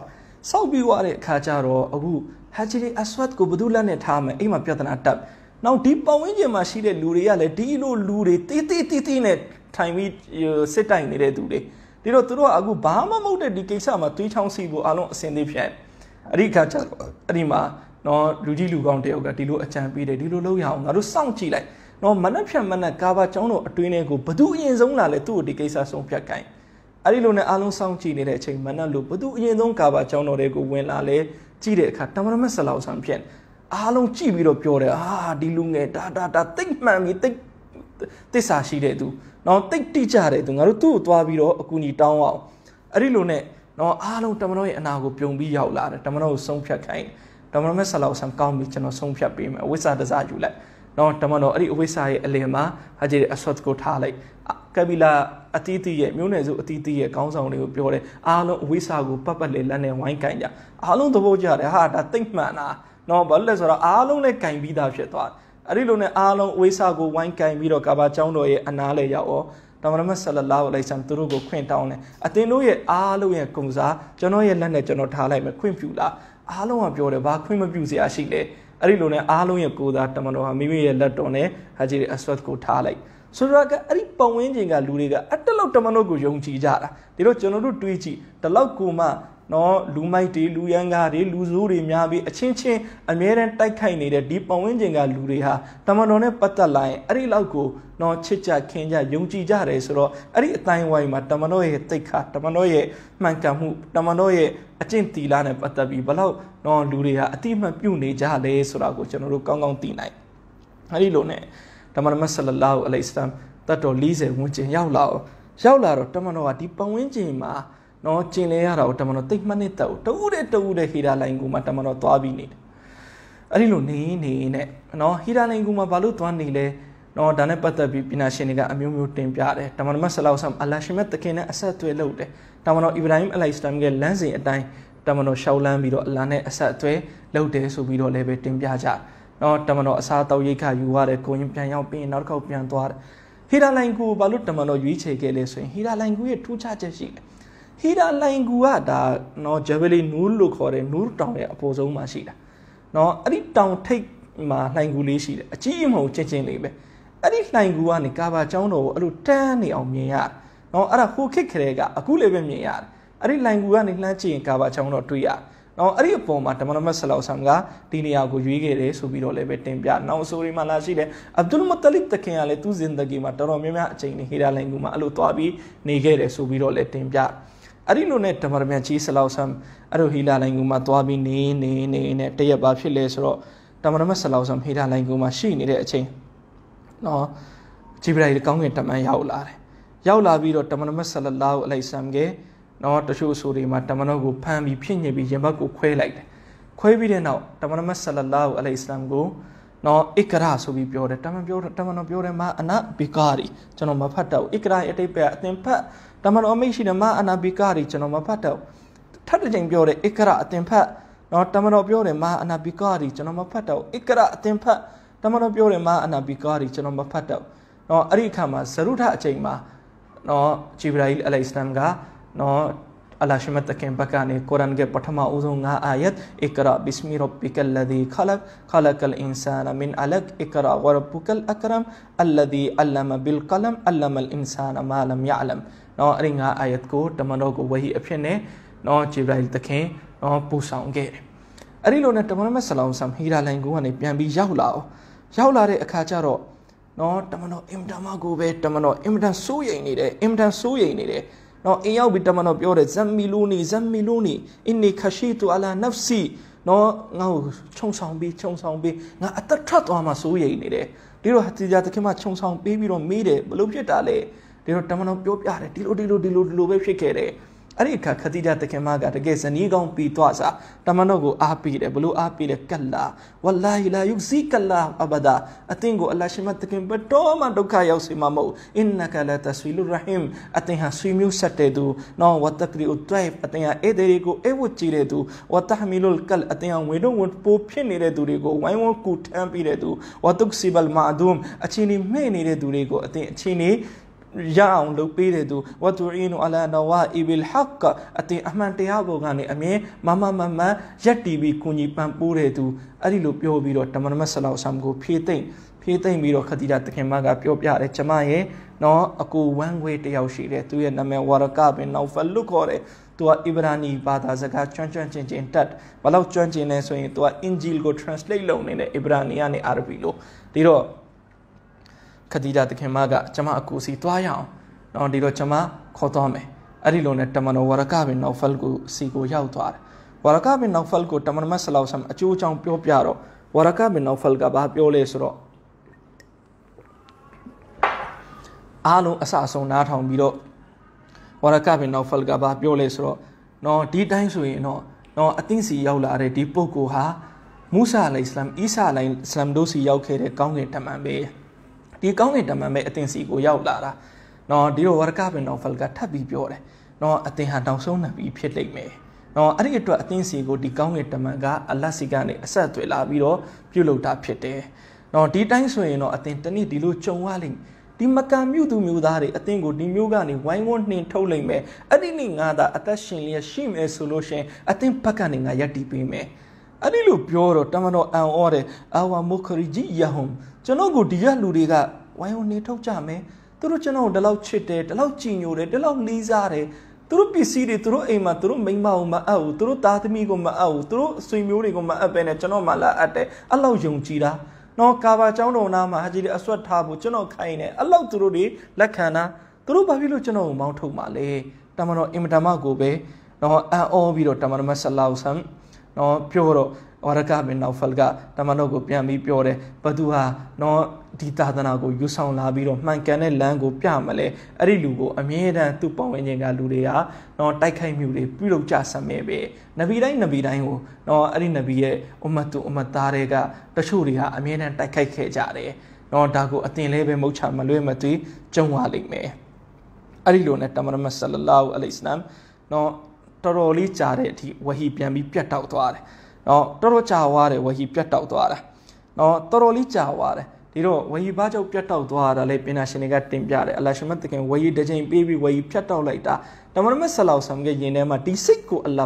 ဆောက်ပြီးွားတဲ့အခါကျတော့အခု Hajri Aswad ကိုဘယ်သူလက်နဲ့ထားမယ်အိမ်မှာပြဿနာတက်နောက်ဒီပဝန်းကျင်မှာရှိတဲ့လူတွေကလည်းဒီလိုလူတွေတေးတေးတေးတေးနဲ့ထိုင်ပြီးစစ်တိုင်နေတဲ့သူတွေဒီတော့သူတို့ကအခုဘာမှမဟုတ်တဲ့ဒီကိစ္စမှာသွေးချောင်းစီဖို့အလုံးအစင်သေးဖြစ်အဲ့ဒီခါကျတော့အဲ့ဒီမှာနော်လူကြီးလူကောင်းတယောက်ကဒီလိုအကြံပေးတယ်ဒီလိုလုပ်ရအောင်ငါတို့စောင့်ကြည့်လိုက်နော်မနှက်ဖြန်မနှက်ကာဘာကျောင်းတို့အတွင်းထဲကိုဘသူအရင်ဆုံးလာလဲသူ့ကိုဒီကိစ္စဆုံးဖြတ်ကင်အဲ့ဒီလိုနဲ့အားလုံးစောင့်ကြည့်နေတဲ့အချိန်မနက်လို့ဘသူအရင်ဆုံးကာဘာကျောင်းတော်တွေကိုဝင်လာလဲကြည့်တဲ့အခါတမရမက်ဆလောက်ဆန်ဖြစ်အားလုံးကြည့်ပြီးတော့ပြောတယ်အာဒီလူငယ်ဒါဒါဒါတိတ်မှန်ပြီတိတ်တစ္ဆာရှိတဲ့သူနော်တိတ်တိကျတဲ့သူငါတို့သူ့ကိုသွားပြီးတော့အကူညီတောင်းအောင်အဲ့ဒီလိုနဲ့နော် အားလုံးတမန်တော်ရဲ့အနာကိုပြုံပြီးရောက်လာတယ်တမန်တော်ကိုဆုံးဖြတ်ခိုင်းတမန်တော်မဲ့ဆလောက်ဆံကောင်းပြီကျွန်တော်ဆုံးဖြတ်ပေးမယ်အဝိဇ္ဇာတစားယူလိုက်နော်တမန်တော်အဲ့ဒီအဝိဇ္ဇာရဲ့အလင်မှာဟာကြီးအဆော့ကိုထားလိုက်ကဘီလာအတီးတီးရဲ့မျိုးနယ်စုအတီးတီးရဲ့ခေါင်းဆောင်တွေကိုပြောတယ်အားလုံးအဝိစာကိုပတ်ပတ်လေလက်နဲ့ဝိုင်းကင်ကြအားလုံးသဘောကျတယ်ဟာဒါသိမ့်မှန်တာနော်ဘာလို့လဲဆိုတော့အားလုံးလည်းကင်ပြီးသားဖြစ်သွားတယ်အဲ့ဒီလိုနဲ့အားလုံးအဝိစာကိုဝိုင်းကင်ပြီးတော့ကာဘာကျောင်းတော်ရဲ့အနားလေရောက်ရောတော်မမဆလလာဝလိုင်ဆမ်သူတို့ကိုခွင့်တောင်းတယ်အတင်းတို့ရဲ့အားလုံးရဲ့ကုံစားကျွန်တော်ရဲ့လက်နဲ့ကျွန်တော်ထားလိုက်မယ်ခွင့်ပြုလားအားလုံးကပြောတယ်ဘာခွင့်မပြုစရာရှိလဲအဲ့ဒီလိုနဲ့အားလုံးရဲ့ကိုယ်သားတမန်တော်ဟာမိမိရဲ့လက်တော်နဲ့ဟာဂျီအက်ဆွတ်ကိုထားလိုက်ဆိုတော့ကအဲ့ဒီပတ်ဝန်းကျင်ကလူတွေကအတက်လောက်တမလို့ကိုယုံကြည်ကြတာဒီလိုကျွန်တော်တို့တွေးကြည့်တလောက်ကိုမှနော်လူမိုက်တွေလူရန်ကားတွေလူဆိုးတွေများပြီးအချင်းချင်းအမြဲတမ်းတိုက်ခိုက်နေတဲ့ဒီပတ်ဝန်းကျင်ကလူတွေဟာတမန်တော်နဲ့ပတ်သက်လာရင်အဲ့ဒီလောက်ကိုနော်ချစ်ကြခင်ကြယုံကြည်ကြတယ်ဆိုတော့အဲ့ဒီအတိုင်းဝိုင်းမှာတမန်တော်ရဲ့တိတ်ခါတမန်တော်ရဲ့မှန်ကန်မှုတမန်တော်ရဲ့အကျင့်တီလာနဲ့ပတ်သက်ပြီးဘလောက်နော်လူတွေဟာအတိအမှန်ပြုတ်နေကြလဲဆိုတာကိုကျွန်တော်တို့ကောင်းကောင်းသိနိုင်အဲ့ဒီလိုနဲ့တမန်တော်မဆလလာဟူအလိုင်စလမ်တတ်တော်40ဝန်းကျင်ရောက်လာအောင်ရောက်လာတော့တမန်တော်ကဒီပဝန်းကျင်မှာနော်ကျင်လဲရတာကိုတမန်တော်တိတ်မှတ်နေတက်တူးတဲ့တူးတဲ့ဟီရာလိုင်ကူမှာတမန်တော်သွားပြီးနေတယ်အဲ့ဒီလိုနေနေနဲ့နော်ဟီရာလိုင်ကူမှာဘာလို့သွားနေလဲနော်ဒါနဲ့ပတ်သက်ပြီးပြည်နာရှင်တွေကအမျိုးမျိုးတင်ပြတယ်တမန်တော်မဆလောက်ဆမ်အလ္လာရှင်မြတ်တခင်နဲ့အဆက်အသွယ်လုပ်တယ်တမန်တော်အီဗရာဟိမ်အလိုင်စလမ်ရဲ့လမ်းစဉ်အတိုင်းတမန်တော်ရှောက်လန်းပြီးတော့အလ္လာနဲ့အဆက်အသွယ်လုပ်တယ်ဆိုပြီးတော့လည်းပဲတင်ပြကြတယ်နော်တမန်တော်အစားတောက်ရိတ်ခါယူရတယ်ကိုရင်ပြန်ရောက်ပြီးနောက်တစ်ခေါက်ပြန်သွားတယ်ဟီရာလိုင်ကူဘာလို့တမန်တော်ရွေးချယ်ခဲ့လဲဆိုရင်ဟီရာလိုင်ကူရဲ့ထူးခြားချက်ရှိတယ်ဟီရာလိုင်ကူကဒါနော်ဂျဗလီနူးလို့ခေါ်တဲ့နူးတောင်ရဲ့အပေါ်ဆုံးမှာရှိတာနော်အဲ့ဒီတောင်ထိပ်မှာလှိုင်ကူလေးရှိတယ်အကြီးအမုံချင်းချင်းလေးပဲအဲ့ဒီလှိုင်ကူကနေကာဘာကျောင်းတော်ကိုအဲ့လိုတန်းနေအောင်မြင်ရတယ်နော်အဲ့ဒါဟိုခစ်ခရဲကအခုလည်းပဲမြင်ရတယ်အဲ့ဒီလှိုင်ကူကနေလှမ်းကြည့်ရင်ကာဘာချောင်းတော့တွေ့ရတယ်နော်အဲ့ဒီအပေါ်မှာတမန်တော်မြတ်ဆလောဆမ်ကဒီနေရာကိုရွေးခဲ့တယ်ဆိုပြီးတော့လည်းပဲတင်ပြနောက်ဆိုရီမှာလာရှိတယ်အဗ်ဒุลမုတလစ်တခင်ကလည်းသူ့ဇင်ဒဂီမှာတော်တော်များများအချိန်နဲ့ဟီရာလိုင်ကူမှာအဲ့လိုသွားပြီးနေခဲ့တယ်ဆိုပြီးတော့လည်းတင်ပြအဲ့ဒီလိုနဲ့တမန်တော်မြတ်ကြီးဆလောဆမ်အဲ့လိုဟီရာလိုင်ကူမှာသွားပြီးနေနေနေနဲ့တရက်ပါဖြစ်လဲဆိုတော့တမန်တော်မြတ်ဆလောဆမ်ဟီရာလိုင်ကူမှာရှိနေတဲ့အချိန်နော်ဂျိဘရာဟီကောင်းကင်တမန်ရောက်လာတယ်ရောက်လာပြီးတော့တမန်တော်မြတ်ဆလလာဟူအလိုင်ဆမ်ကနော်တချို့ဆိုတွေမှာတမန်တော်ကိုဖမ်းပြီးဖြစ်ညစ်ပြီးရင်ဘတ်ကိုခွဲလိုက်တယ်ခွဲပြီးတဲ့နောက်တမန်တော်မဆလလာဟူအလိုင်စလမ်ကိုနော်အစ်ကရာဆိုပြီးပြောတယ်တမန်ပြောတမန်တော်ပြောတယ်မာအနာဘီကာရီကျွန်တော်မဖတ်တော့အစ်ကရာရဲ့အတိတ်ပဲအသင်ဖတ်တမန်တော်အမိတ်ရှိတယ်မာအနာဘီကာရီကျွန်တော်မဖတ်တော့ထပ်တစ်ချိန်ပြောတယ်အစ်ကရာအသင်ဖတ်နော်တမန်တော်ပြောတယ်မာအနာဘီကာရီကျွန်တော်မဖတ်တော့အစ်ကရာအသင်ဖတ်တမန်တော်ပြောတယ်မာအနာဘီကာရီကျွန်တော်မဖတ်တော့နော်အဲ့ဒီအခါမှာဇရုထအချိန်မှာနော်ဂျိဗရာဟီလ်အလိုင်စလမ်ကနော်အလ္လာဟ်ရှမတ်တခင်ဘက်ကနေကုရ်အာန်ရဲ့ပထမဦးဆုံး၅အာယတ်အစ်ကရာဘစ်မီရဘ်ဘီကလ်ဒီခလကခလကလ်အင်ဆာနမင်အလကအစ်ကရာဝရဘ်ကလ်အကရမ်အလဒီအလမဘီလ်ကလမ်အလမလ်အင်ဆာနမာလမ်ယအလမ် နော်အဲ့ဒီ၅အာယတ်ကို တမန်တော်ကိုဝဟီအဖြစ်နဲ့နော်ဂျေဘရိုင်တခင်နော်ပို့ဆောင်ခဲ့တယ်အဲ့ဒီလိုနဲ့တမန်တော်ဆလောင်ဆမ်ဟီရာလိုင်ကိုကနေပြန်ပြီးရောက်လာအောင်ရောက်လာတဲ့အခါကျတော့နော်တမန်တော်အင်တမကိုပဲတမန်တော်အင်တန်စိုးရိမ်နေတယ်အင်တန်စိုးရိမ်နေတယ်နော်အင်းရောက်ပြီးတမန်တော်ပြောတယ်ဇမ်မီလူနီဇမ်မီလူနီအင်းနီခရှိတူအလာနဖ်စီနော်ငါ့ကိုခြုံဆောင်ပြီးခြုံဆောင်ပြီးငါအသက်ထွက်သွားမှာစိုးရိမ်နေတယ်ဒီလိုဟာတီဂျာသခင်မခြုံဆောင်ပြီးပြီးတော့မေးတယ်ဘလို့ဖြစ်တာလဲဒီလိုတမန်တော်ပြောပြတယ်ဒီလိုဒီလိုဒီလိုဒီလိုပဲဖြစ်ခဲ့တယ်အဲ့ဒီအခါခတိကြသခင်မကတကယ်ဇနီးကောင်းပြီးသွားစားတမန်တော်ကိုအားပေးတယ်ဘလို့အားပေးလဲကလာဝလာဟီလာယုဇီကလာအဘဒါအသင်ကိုအလရှမသခင်ဘတော်မှဒုက္ခရောက်စေမှာမဟုတ်အင်နကလာတဆွီလူရဟင်အသင်ဟာဆွေမျိုးဆက်တဲ့သူနော်ဝတ်တကရီအတွိုင်အသင်ဟာအေဒေရီကိုအေဝတ်ကြည့်တဲ့သူဝတ်တဟမီလုလ်ကလအသင်ဟာဝေတော့ဝတ်ပိုးဖြစ်နေတဲ့သူတွေကိုဝိုင်းဝန်းကူထမ်းပြီးတဲ့သူဝတ်တုကစီဘလ်မာဒူမ်အချင်းနေမဲ့နေတဲ့သူတွေကိုအသင်အချင်းနေရအောင်လုပ်ပေးတယ်သူဝတ်တူအင်းအလာနဝအီဘီလ်ဟက်ကအတင်အမှန်တရားပေါ်ကနေအမြင်မမမမရက်တီပြီးကုညီပန်ပိုးတယ်သူအဲ့ဒီလိုပြောပြီးတော့တမန်တော်မဆလောက်ဆမ်ကိုဖြေသိမ့်ဖြေသိမ့်ပြီးတော့ခတိတာတခင်မကပြောပြတယ်ကျမရဲ့နော်အကိုဝမ်းခွေတယောက်ရှိတယ်သူရဲ့နာမည်ဝါရကဘင်နောက်ဖလုခေါ်တယ်သူကအီဗရာနီဘာသာစကားကျွမ်းကျွမ်းကျင်ကျင်တတ်ဘလောက်ကျွမ်းကျင်လဲဆိုရင်သူကအင်ဂျီလ်ကို translate လုပ်နေတဲ့အီဗရာနီကနေအာရဘီလို့ဒီတော့ခဒီဂျာတခင်မကကျွန်မအကူစီသွားရအောင်နော်ဒီတော့ကျွန်မခေါ်သွားမယ်အဲ့ဒီလိုနဲ့တမန်တော်ဝရကဘင်နောက်ဖယ်ကိုစီကိုရောက်သွားတယ်ဝရကဘင်နောက်ဖယ်ကိုတမန်မဆလောက်ဆမ်အကျိုးအကြောင်းပြောပြတော့ဝရကဘင်နောက်ဖယ်ကဘာပြောလဲဆိုတော့အားလုံးအစအဆုံးနားထောင်ပြီးတော့ဝရကဘင်နောက်ဖယ်ကဘာပြောလဲဆိုတော့နော်ဒီတိုင်းဆိုရင်တော့နော်အသင်းစီရောက်လာတဲ့ဒီပုဂ္ဂိုလ်ဟာမူဆာအလိုင်စလမ်အီဆာအလိုင်စလမ်တို့စီရောက်ခဲ့တဲ့ကောင်းကင်တမန်ပဲဒီကောင်းကင်တမန်ပဲအသင်စီကိုရောက်လာတာနော်ဒီလိုဝရကပင်တော်ဖလကထပ်ပြီးပြောတယ်နော် အသင်ဟာတောင်ဆုံးနေပြီဖြစ်လိမ့်မယ်နော်အဲ့ဒီအတွက်အသင်စီကိုဒီကောင်းကင်တမန်ကအလတ်စီကနေအဆက်အသွယ်လာပြီးတော့ပြုလုပ်တာဖြစ်တယ်နော်ဒီတိုင်းဆိုရင်တော့အသင်တနည်းဒီလိုကြုံရလိမ့်ဒီမကံမြို့သူမျိုးသားတွေအသင်ကိုဒီမျိုးကနေဝိုင်းဝန်းနှင်ထုတ်လိုက်မယ်အဲ့ဒီနေ့ငါသာအသက်ရှင်လျက်ရှိမယ်ဆိုလို့ရှင်အသင်ဘက်ကနေငါယက်တီးပေးမယ်အဲ့ဒီလိုပြောတော့တမန်တော်အံ့ဩတယ်အာဝါမုခရီဂျီယဟွမ်ကျွန်တော်ကိုဒီကလူတွေကဝိုင်းဝန်းနေထုတ်ကြမယ်သူတို့ကျွန်တော်ကိုဒီလောက်ချစ်တယ်ဒီလောက်ကြည်ညိုတယ်ဒီလောက်လေးစားတယ်သူတို့ပစ္စည်းတွေသူတို့အိမ်မှာသူတို့မိန်းမကိုမအပ်ဘူးသူတို့သားသမီးကိုမအပ်ဘူးသူတို့ဆွေမျိုးတွေကိုမအပ်ပဲနဲ့ကျွန်တော်မှလာအပ်တယ်အဲ့လောက်ယုံကြည်တာနော်ကာဘာကျောင်းတော်နာမှာဟာကြီးတွေအဆွတ်ထားဖို့ကျွန်တော်ခိုင်းတယ်အဲ့လောက်သူတို့တွေလက်ခံတာသူတို့ဘာဖြစ်လို့ကျွန်တော်ကိုမောင်းထုတ်မှာလဲတမန်တော်အင်မတမကိုပဲနော်အံ့ဩပြီးတော့တမန်တော်မဆလောက်ဆမ်နော်ပြောတော့အော်ရကာဘင်နောက်ဖယ်ကတမန်တော်ကိုပြန်ပြီးပြောတယ်ဘသူဟာနော်ဒီသာသနာကိုယူဆောင်လာပြီးတော့မှန်ကန်တဲ့လမ်းကိုပြမလဲအဲ့ဒီလူကိုအမြဲတမ်းသူ့ပတ်ဝန်းကျင်ကလူတွေကနော်တိုက်ခိုက်မှုတွေပြုလုပ်ကြဆမဲပဲနဗီတိုင်းနဗီတိုင်းကိုနော်အဲ့ဒီနဗီရဲ့အမတ်သူအမတ်သားတွေကတချို့တွေဟာအမြဲတမ်းတိုက်ခိုက်ခဲ့ကြတယ်နော်ဒါကိုအတင်လဲပဲမဟုတ်ချမလွဲမသွေးကြုံရလိမ့်မယ်အဲ့ဒီလိုနဲ့တမရမဆလလာဟူအလိုင်စလမ်နော်တော်တော်လေးကြားတဲ့အထိဝဟီပြန်ပြီးပြတ်တောက်သွားတယ်နော်တော်တော်ကြာသွားတယ်ဝဟီပြတ်တောက်သွားတာနော်တော်တော်လေးကြာသွားတယ်ဒီတော့ဝဟီဘာကြောင့်ပြတ်တောက်သွားတာလဲပညာရှင်တွေကတင်ပြတယ်အလရှမတ်တခင်ဝဟီတစ်ချိန်ပြေးပြီးဝဟီပြတ်တောက်လိုက်တာတမန်တော်မြတ်ဆလောဆမ်ကယင်ထဲမှာဒီစိတ်ကိုအလ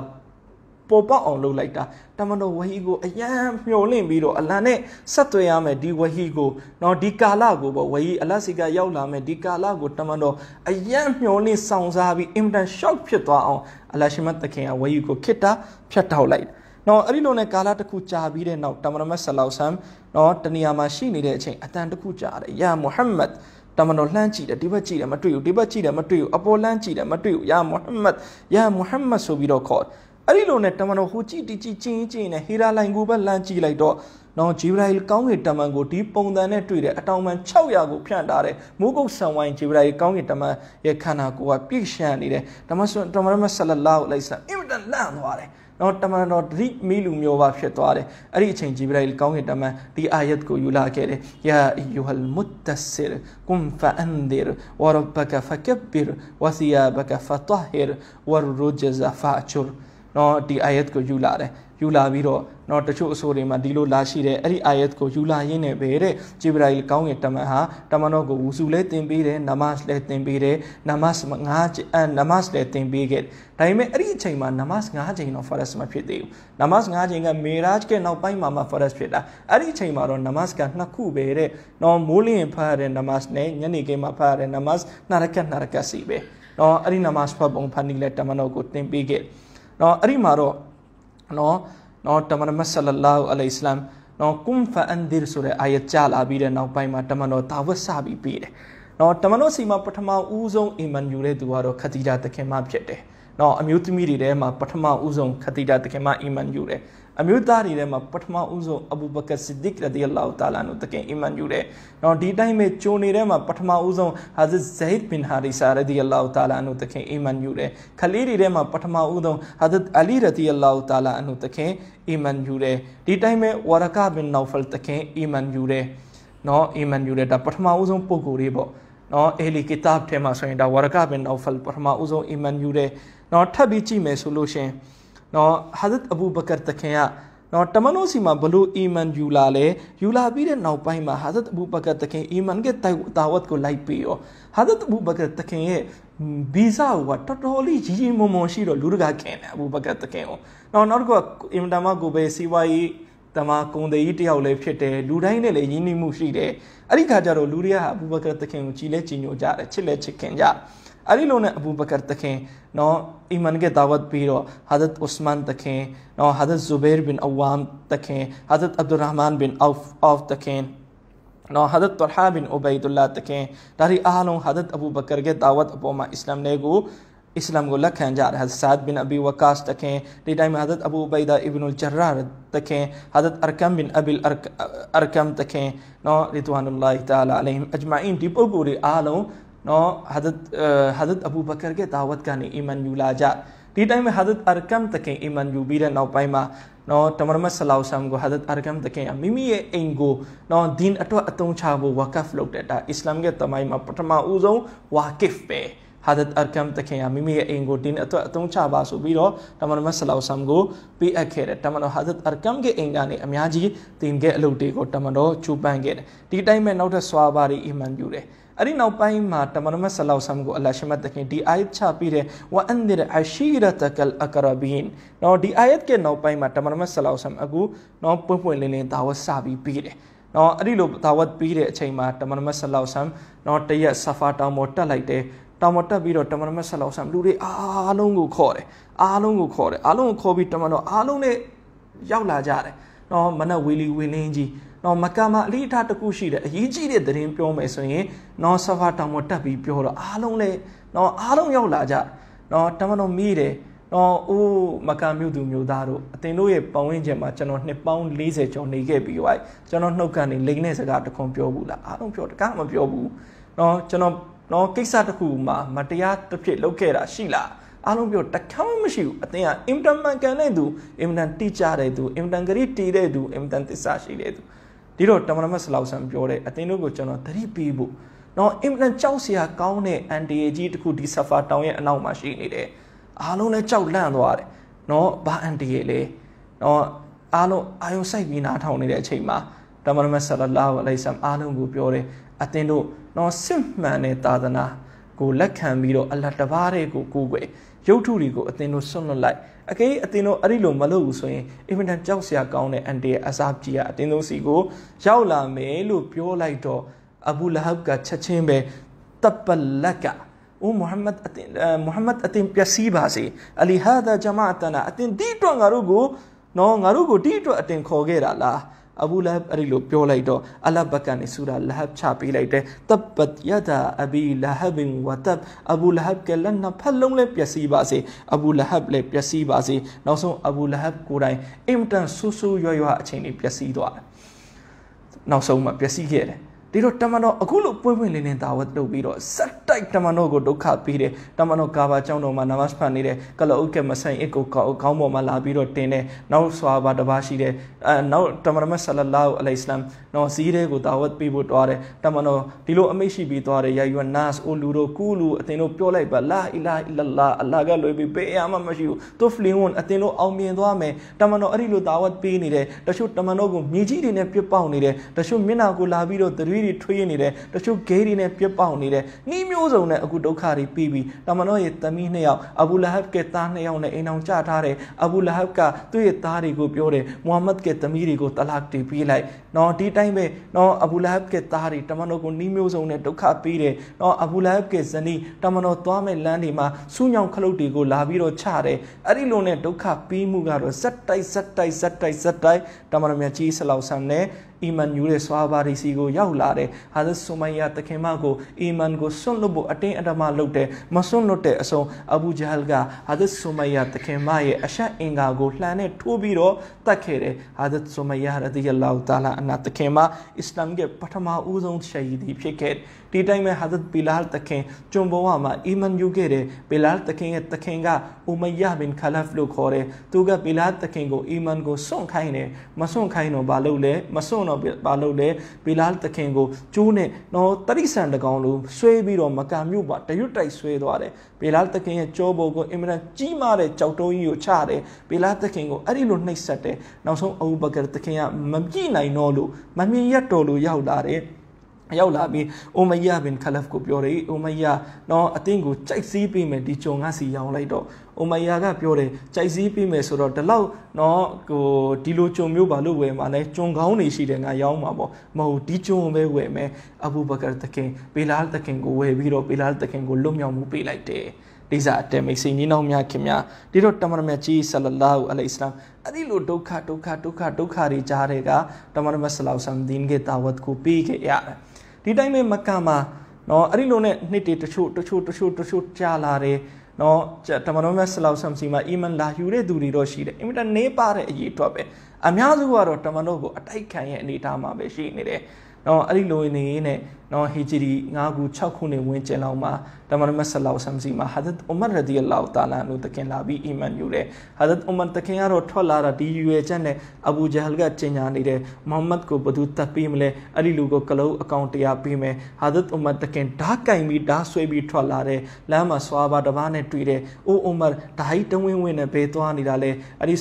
ပေါ်ပေါက်အောင်လုပ်လိုက်တာတမန်တော်ဝဟီကိုအယံမျောလင့်ပြီးတော့အလန်နဲ့ဆက်သွယ်ရမယ်ဒီဝဟီကိုနော်ဒီကာလကိုပေါ့ဝဟီအလစီကရောက်လာမယ်ဒီကာလကိုတမန်တော်အယံမျောလင့်စောင့်စားပြီးအင်တန်ရှော့ဖြစ်သွားအောင်အလရှမတ်တခင်ကဝဟီကိုခိတ္တာဖြတ်တောက်လိုက်တယ်နော်အဲ့ဒီလိုနဲ့ကာလတစ်ခုကြာပြီးတဲ့နောက်တမန်တော်မဆလောက်ဆမ်နော်တနေရာမှာရှိနေတဲ့အချိန်အတန်တစ်ခုကြာတယ်ယာမုဟမ္မဒ်တမန်တော်လှမ်းကြည့်တယ်ဒီဘက်ကြည့်တယ်မတွေ့ဘူးဒီဘက်ကြည့်တယ်မတွေ့ဘူးအပေါ်လှမ်းကြည့်တယ်မတွေ့ဘူးယာမုဟမ္မဒ်ယာမုဟမ္မဒ်ဆိုပြီးတော့ခေါ်အဲ့ဒီလိုနဲ့တမန်တော်ဟိုကြည့်တီကြည့်ကျင်းကျင်းနဲ့ဟေရာလိုင်ကိုပဲလှမ်းကြည့်လိုက်တော့နော်ဂျေဘရာဟီကောင်းကင်တမန်ကိုဒီပုံစံနဲ့တွေ့တယ်အတောင်ပန်600ကိုဖြန့်ထားတယ်မိုးကုတ်ဆန်ဝိုင်းဂျေဘရာဟီကောင်းကင်တမန်ရဲ့ခန္ဓာကိုယ်ကပြည့်ရှံနေတယ်တမန်တော်တမန်တော်ဆလလောလ်အလိုင်ဆလမ်အင်မတန်လန့်သွားတယ်နော်တမန်တော်တတိမိလူမျိုးပါဖြစ်သွားတယ်အဲ့ဒီအချိန်ဂျေဘရိုင်ကောင်းကင်တမန်ဒီအာယတ်ကိုယူလာခဲ့တယ်ယာအီယူဟလ်မုတသ်ရ်ကွန်ဖာအန်ဒီရ်ဝရဘကဖကဘီရ်ဝစီယာဘကဖတဟ်ရ်ဝရ်ရူဂျဇဖာချူရ်နော်ဒီအာယတ်ကိုယူလာတယ်ယူလာပြီးတော့နော်တချို့အဆိုတွေမှာဒီလိုလာရှိတယ်အဲ့ဒီ ayat ကိုယူလာရင်းနဲ့ပဲတဲ့ဂျေဘရာဟီကောင်းကင်တမန်ဟာတမန်တော်ကိုဝူဆူလဲတင်ပေးတယ်နမတ်လဲတင်ပေးတယ်နမတ်ငါးနမတ်လဲတင်ပေးခဲ့ဒါပေမဲ့အဲ့ဒီအချိန်မှာနမတ်ငါးချိန်တော့ faras မဖြစ်သေးဘူးနမတ်ငါးချိန်ကမေရာဂျ်ကနောက်ပိုင်းမှာမှ faras ဖြစ်တာအဲ့ဒီအချိန်မှာတော့နမတ်ကနှစ်ခုပဲတဲ့နော်မိုးလင်းဖတ်ရတဲ့နမတ်နဲ့ညနေခင်းမှာဖတ်ရတဲ့နမတ်နာရကတ်နာရကတ်စီပဲနော်အဲ့ဒီနမတ်ဖတ်ပုံဖတ်နေလဲတမန်တော်ကိုတင်ပေးခဲ့နော်အဲ့ဒီမှာတော့နော်နော်တမန်မဆလလာဟူအလိုင်စလမ်နော်ကွမ်ဖာအန်ဒီရ်ဆိုတဲ့အာယတ်ကြလာပြီးတဲ့နောက်ပိုင်းမှာတမန်တော်ဒါဝတ်စပြီးပြီးတယ်နော်တမန်တော်စီမှာပထမဦးဆုံးအီမန်ယူတဲ့သူကတော့ခတီဂျာတခင်မဖြစ်တယ်နော်အမျိုးသမီးတွေထဲမှာပထမဦးဆုံးခတီဂျာတခင်မအီမန်ယူတယ်။အမျိုးသားတွေထဲမှာပထမဦးဆုံးအဘူဘကာစစ်ဒစ်ရဒီအလ္လာဟ်တာလာနုတကင်အီမန်ယူတဲ့နော်ဒီတိုင်းပဲဂျိုနေတဲ့မှာပထမဦးဆုံးဟာဇစ်ဇဟိဒ်ဘင်ဟာရီဆာရဒီအလ္လာဟ်တာလာနုတကင်အီမန်ယူတဲ့ခလေးတွေထဲမှာပထမဦးဆုံးဟာဇစ်အလီရဒီအလ္လာဟ်တာလာနုတကင်အီမန်ယူတဲ့ဒီတိုင်းပဲဝရကာဘင်နောဖယ်တကင်အီမန်ယူတဲ့နော်အီမန်ယူတဲ့ဒါပထမဦးဆုံးပုံကိုယ်လေးပေါ့နော်အေလီကီတာဘ်ထဲမှာဆိုရင်ဒါဝရကဘင်နောဖယ်ပထမဦးဆုံးအီမန်ယူတဲ့နော်ထပ်ပြီးကြည့်မယ်ဆိုလို့ရှင်နော်ဟာဇတ်အဘူဘကာတခင်ကနော်တမန်တော်စီမှာဘလို့အီမန်ယူလာလဲယူလာပြီးတဲ့နောက်ပိုင်းမှာဟာဇတ်အဘူဘကာတခင်အီမန်ရဲ့တိုက်တာဝတ်ကိုလိုက်ပြီးရောဟာဇတ်အဘူဘကာတခင်ရဲ့ဗီဇာကတော်တော်လေးကြီးကြီးမွန်မွန်ရှိတော့လူတကာခင်တယ်အဘူဘကာတခင်ကိုနော်နောက်တစ်ခုကအင်တာမကိုပဲစီဝါကြီးတမကုံတေကြီးတယောက်လည်းဖြစ်တယ်လူတိုင်းနဲ့လည်းရင်းနှီးမှုရှိတယ်အဲ့ဒီခါကျတော့လူတွေကဟာအဘူဘကာတခင်ကိုကြည်လဲကြည်ညိုကြတယ်ချစ်လဲချစ်ခင်ကြတယ်အဲ့ဒီလိုနဲ့အဘူဘကာတခင်နော်အီမန်ကဒါဝတ်ပြီးတော့ဟာဇတ်ဥစမန်တခင်နော်ဟာဇတ်ဇူဘဲရ်ဘင်အဝမ်တခင်ဟာဇတ်အဗ်ဒူရာမန်ဘင်အောဖ်အောဖ်တခင်နော်ဟာဒတ်တူဟာဘင်အူဘိုင်ဒူလာတခင်ဒါဒီအားလုံးဟာဒတ်အဘူဘကာရဲ့ဒါဝတ်အပေါ်မှာအစ္စလာမ်တွေကိုအစ္စလာမ်ကိုလက်ခံကြတယ်ဟာဇတ်ဘင်အဘီဝကာစ်တခင်ဒီတိုင်းမှာဟာဒတ်အဘူဘိုင်ဒါအီဘနူလ်ဂျရာတခင်ဟာဒတ်အာကမ်ဘင်အဘီလ်အာကမ်တခင်နော်ရီဒဝန်အလ္လာဟ်တာလာအလိုင်ဟင်အဂျမာအင်ဒီပုဂ္ဂိုလ်တွေအားလုံးနော်ဟာဒတ်ဟာဒတ်အဘူဘကာကတာဝတ်ကနေအီမန်ယူလာကြဒီတိုင်းမှာဟာဒတ်အာကမ်တခင်အီမန်ယူပြီးတဲ့နောက်ပိုင်းမှာနော်တမရမတ်ဆလောဆမ်ကိုဟာဒတ်အာကမ်တခင်မိမိရဲ့အိမ်ကိုနော်ဒင်းအတွက်အသုံးချဖို့ဝါကဖ်လုပ်တဲ့ဒါအစ္စလာမ်ရဲ့တမိုင်းမှာပထမဦးဆုံးဝါကဖ်ပဲဟာဒတ်အာကမ်တခင်ကမိမိရဲ့အိမ်ကိုဒင်းအတွက်အသုံးချပါဆိုပြီးတော့တမရမတ်ဆလောဆမ်ကိုပေးအပ်ခဲ့တယ်တမန်တော်ဟာဒတ်အာကမ်ရဲ့အိမ်ကနေအများကြီးတင်ခဲ့အလုပ်တွေကိုတမန်တော်ချူပန်းခဲ့တယ်ဒီတိုင်းမှာနောက်ထပ်ဆွာဘာတွေအီမန်ယူတယ်အဲ့ဒီနောက်ပိုင်းမှာတမန်တော်ဆလောဆမ်ကိုအလ္လာဟ်ရှမတ်တခင်ဒီအာယတ်ချပြီးတယ်ဝအန်ဒီရအရှိရတကလ်အကရဘင်နော်ဒီအာယတ်ကနောက်ပိုင်းမှာတမန်တော်ဆလောဆမ်အခုနော်ပွင့်ပွင့်လင်းလင်းဒါဝတ်စပြီးပြီးတယ်နော်အဲ့ဒီလိုဒါဝတ်ပြီးတဲ့အချိန်မှာတမန်တော်ဆလောဆမ်နော်တရက်ဆဖာတောင်ပေါ်တက်လိုက်တယ်တောင်ပေါ်တက်ပြီးတော့တမန်တော်ဆလောဆမ်လူတွေအားလုံးကိုခေါ်တယ်အားလုံးကိုခေါ်တယ်အားလုံးကိုခေါ်ပြီးတမန်တော်အားလုံးနဲ့ရောက်လာကြတယ်နော်မနက်ဝီလီဝီလင်းကြီးနော်မကာမအလေးအထားတစ်ခုရှိတယ်အရေးကြီးတဲ့သတင်းပြောမယ်ဆိုရင်နော်ဆဖာတောင်ပေါ်တက်ပြီးပြောတော့အားလုံးလည်းနော်အားလုံးရောက်လာကြနော်တမန်တော်မိတယ်နော်အိုးမကံမြို့သူမြို့သားတို့အတင်တို့ရဲ့ပတ်ဝန်းကျင်မှာကျွန်တော်နှစ်ပေါင်း40ကျော်နေခဲ့ပြီးပါကျွန်တော်နှုတ်ကနေလိမ့်တဲ့စကားတခွန်ပြောဘူးလားအားလုံးပြောတကားမပြောဘူးနော်ကျွန်တော်နော်ကိစ္စတစ်ခုမှာမတရားတစ်ဖြစ်လုပ်ခဲ့တာရှိလားအားလုံးပြောတခါမှမရှိဘူးအသင်ကအင်တန်မှန်ကန်တဲ့သူအင်တန်တိကျတဲ့သူအင်တန်ဂရိတီတဲ့သူအင်တန်သစ္စာရှိတဲ့သူဒီတော့တမန်တော်ဆလောက်ဆန်ပြောတဲ့အသင်တို့ကိုကျွန်တော်သတိပေးဖို့နော်အင်တန်ကြောက်စရာကောင်းတဲ့အန်တီအေကြီးတခုဒီဆဖာတောင်ရဲ့အနောက်မှာရှိနေတယ်အားလုံးလည်းကြောက်လန့်သွားတယ်နော်ဘာအန်တီအေလဲနော်အားလုံးအာယုံစိုက်ပြီးနားထောင်နေတဲ့အချိန်မှာတမန်တော်ဆလလာဟ်အလိုင်ဆမ်အားလုံးကိုပြောတယ်အသင်တို့နော်စစ်မှန်တဲ့သာသနာကိုလက်ခံပြီးတော့အလတ်တပါးတဲ့ကိုကိုယ်ကိုယ်ရုပ်ထုတွေကိုအတင်းတို့ဆွန့်လွတ်လိုက်အကေးအတင်းတို့အဲ့ဒီလိုမလုပ်ဘူးဆိုရင်အင်မတန်ကြောက်စရာကောင်းတဲ့အန်တီရဲ့အစာကြီးကအတင်းတို့စီကိုရောက်လာမယ်လို့ပြောလိုက်တော့အဘူလဟပ်ကချက်ချင်းပဲတပ်ပလက်ကအိုမုဟမ္မဒ်အတင်မုဟမ္မဒ်အတင်ပျက်စီးပါစေအလီဟာဒါဂျမာအတနာအတင်ဒီတော့ငါတို့ကို နော်ငါတို့ကိုဒီအတွက်အတင်ခေါ်ခဲ့တာလားအဘူလဟပ်အဲ့ဒီလိုပြောလိုက်တော့အလဘက်ကနေဆူရာလဟပ်ချပေးလိုက်တယ်တဘတ်ယဒါအဘီလဟပ်ဝတဘအဘူလဟပ်ကလည်းနှစ်ဖက်လုံးလည်းပျက်စီးပါစေအဘူလဟပ်လည်းပျက်စီးပါစေ နောက်ဆုံးအဘူလဟပ်ကိုယ်တိုင်အင်တန်ဆူဆူရွရွအချိန်လေးပျက်စီးသွားတယ်နောက်ဆုံးမှပျက်စီးခဲ့တယ်ဒီတော့တမန်တော်အခုလိုပွင့်ပွင့်လင်းလင်းသာဝတ်လုပ်ပြီးတော့စက်တိုက်တမန်တော်ကိုဒုက္ခပေးတယ်တမန်တော်ကာဘာကျောင်းတော်မှာနမတ်ဖန်နေတဲ့ကလောအုတ်ကမဆိုင်အစ်ကိုခေါင်းပေါ်မှာလာပြီးတော့တင်တယ်နောက်ဆွာဘာတပါရှိတယ်အဲနောက်တမန်တော်ဆလလာဟူအလိုင်စလမ်နော်စီးတဲ့ကိုသာဝတ်ပေးဖို့တွားတယ်တမန်တော်ဒီလိုအမိတ်ရှိပြီးတွားတယ်ယာယွန်နာစ်အိုလူတို့ကူလူအသင်တို့ပြောလိုက်ပါလာအီလာအီလလာအလာကလွယ်ပြီးပေးရမှမရှိဘူးသူဖလင်ဝန်အသင်တို့အောင်မြင်သွားမယ်တမန်တော်အဲ့ဒီလိုသာဝတ်ပေးနေတယ်တချို့တမန်တော်ကိုမြေကြီးတွေနဲ့ပြစ်ပေါက်နေတယ်တချို့မျက်နာကိုလာပြီးတော့တရီလေးတွေထွေးနေတယ်တချို့ဂိမ်းတွေနဲ့ပြက်ပေါက်နေတယ်နှီးမျိုးစုံနဲ့အခုဒုက္ခတွေပြီးပြီးတာမနောရဲ့သမီးနှစ်ယောက်အဘူလဟပ်ကဲသားနှစ်ယောက်နဲ့အိမ်အောင်ကြထားတယ်အဘူလဟပ်ကသူ့ရဲ့သားတွေကိုပြောတယ်မုဟမ္မဒ်ကဲသမီးတွေကိုတလာက်တွေပေးလိုက်နော်ဒီတိုင်းပဲနော်အဘူလဟပ်ကဲသားတွေတာမနောကိုနှီးမျိုးစုံနဲ့ဒုက္ခပေးတယ်နော်အဘူလဟပ်ကဲဇနီးတာမနောသွားမဲ့လမ်းတွေမှာဆူးညောင်ခလုတ်တွေကိုလာပြီးတော့ချတယ်အဲ့ဒီလိုနဲ့ဒုက္ခပေးမှုကတော့ဇက်တိုက်ဇက်တိုက်ဇက်တိုက်ဇက်တိုက်တာမနောမြတ်ကြီးဆလောက်ဆန်နဲ့အီမန်ယူရဲ့ဆွာဘာရီစီကိုရောက်လာတယ်ဟာဇတ်ဆူမိုင်ယာတခင်မကိုအီမန်ကိုစွန့်လွတ်ဖို့အတင်းအဓမ္မလုပ်တယ်မစွန့်လွတ်တဲ့အဆုံးအဘူဂျဟလ်ကဟာဇတ်ဆူမိုင်ယာတခင်မရဲ့အရှက်အင်ကာကိုလှန်နဲ့ထိုးပြီးတော့တတ်ခဲ့တယ်ဟာဇတ်ဆူမိုင်ယာရဒီယလာဟူတာလာအနာတခင်မအစ္စလာမ်ရဲ့ပထမဦးဆုံးရှာဟီဒီဖြစ်ခဲ့တယ်ဒီတိုင်းမှာဟာဇတ်ဘီလာလ်တခင်ကျွန်ဘဝမှာအီမန်ယူခဲ့တဲ့ဘီလာလ်တခင်ရဲ့တခင်ကအိုမယာဘင်ခလဖ်လို့ခေါ်တယ်သူကဘီလာလ်တခင်ကိုအီမန်ကိုစွန့်ခိုင်းတယ်မစွန့်ခိုင်းတော့ဘာလုပ်လဲမစွန့်တော့ဘာလုပ်လဲဘီလာလ်တခင်ကိုကျိုးနဲ့တော့တရိစံတကောင်လိုဆွဲပြီးတော့မကမြို့ပါတရွတ်တိုက်ဆွဲသွားတယ်ဘီလာလ်တခင်ရဲ့ကြောဘုံကိုအင်မရန်ကြီးမားတဲ့ကြောက်တုံးကြီးကိုချတယ်ဘီလာလ်တခင်ကိုအဲ့ဒီလိုနှိပ်စက်တယ်နောက်ဆုံးအဘူဘကာတခင်ကမကြည့်နိုင်တော့လို့မမြင်ရတော့လို့ရောက်လာတယ်ရောက်လာပြီးအိုမယဘင်ခလဖ်ကိုပြောတယ်အိုမယနော်အတင်းကိုကြိုက်စည်းပေးမယ်ဒီဂျုံကစီရောင်းလိုက်တော့အိုမယကပြောတယ်ကြိုက်စည်းပေးမယ်ဆိုတော့ဒီလောက်နော်ဟိုဒီလိုဂျုံမျိုးပါလို့ဝယ်မှာလဲဂျုံကောင်းနေရှိတယ်ငါရောင်းမှာပေါ့မဟုတ်ဒီဂျုံပဲဝယ်မယ်အဘူဘကာတခင်ဘေလာတခင်ကိုဝယ်ပြီးတော့ဘေလာတခင်ကိုလွတ်မြောက်မှုပေးလိုက်တယ်ဒိစာအတဲမိတ်စိန်ကြီးနောက်များခင်များဒီတော့တမန်တော်မြတ်ကြီးဆလလာဟူအလိုင်စလမ်အဲ့ဒီလိုဒုက္ခဒုက္ခဒုက္ခဒုက္ခတွေကြားတဲ့ကတမန်တော်မြတ်ဆလောဆမ်ဒင်းရဲ့တာဝတ်ကိုပေးခဲ့ရတယ်ဒီတိုင်းပဲမကမှာနော်အဲ့ဒီလိုနဲ့နှစ်တွေတချို့တချို့တချို့တချို့ကြာလာတယ်နော်တမန်တော်မြတ်ဆလောက်ဆမ်စီမှာအီမန်လာယူတဲ့သူတွေတော့ရှိတယ်အင်မတန်နေပါတဲ့အရေးအတွက်ပဲအများစုကတော့တမန်တော်ကိုအတိုက်ခံရဲ့အနေအထားမှာပဲရှိနေတယ်နော်အဲ့ဒီလိုနေနေနော်ဟီဂျီရီ9ခု6ခုနှစ်ဝန်းကျင်လောက်မှာတမန်တော်ဆလောဆမ်စီမှာဟာဇတ်အူမာရဒီအလောတာလာနုတခင်လာပြီးအီမန်ယူတယ်ဟာဇတ်အူမာတခင်ကတော့ထွက်လာတာဒီရွယ်ချက်နဲ့အဘူဂျဟလ်ကကျင်ညာနေတယ်မုဟမ္မဒ်ကိုဘသူတပ်ပြီးမလဲအဲ့ဒီလူကိုကလုံးအကောင့်တရားပြီးမယ်ဟာဇတ်အူမာတခင်ဓာတ်ကင်ပြီးဓာတ်ဆွဲပြီးထွက်လာတယ်လမ်းမှာဆွာဘာတစ်ပါးနဲ့တွေ့တယ်အိုးအူမာဓာတ်တဝင်းဝင်းနဲ့ဘေးသွားနေတာလဲအဲ့ဒီ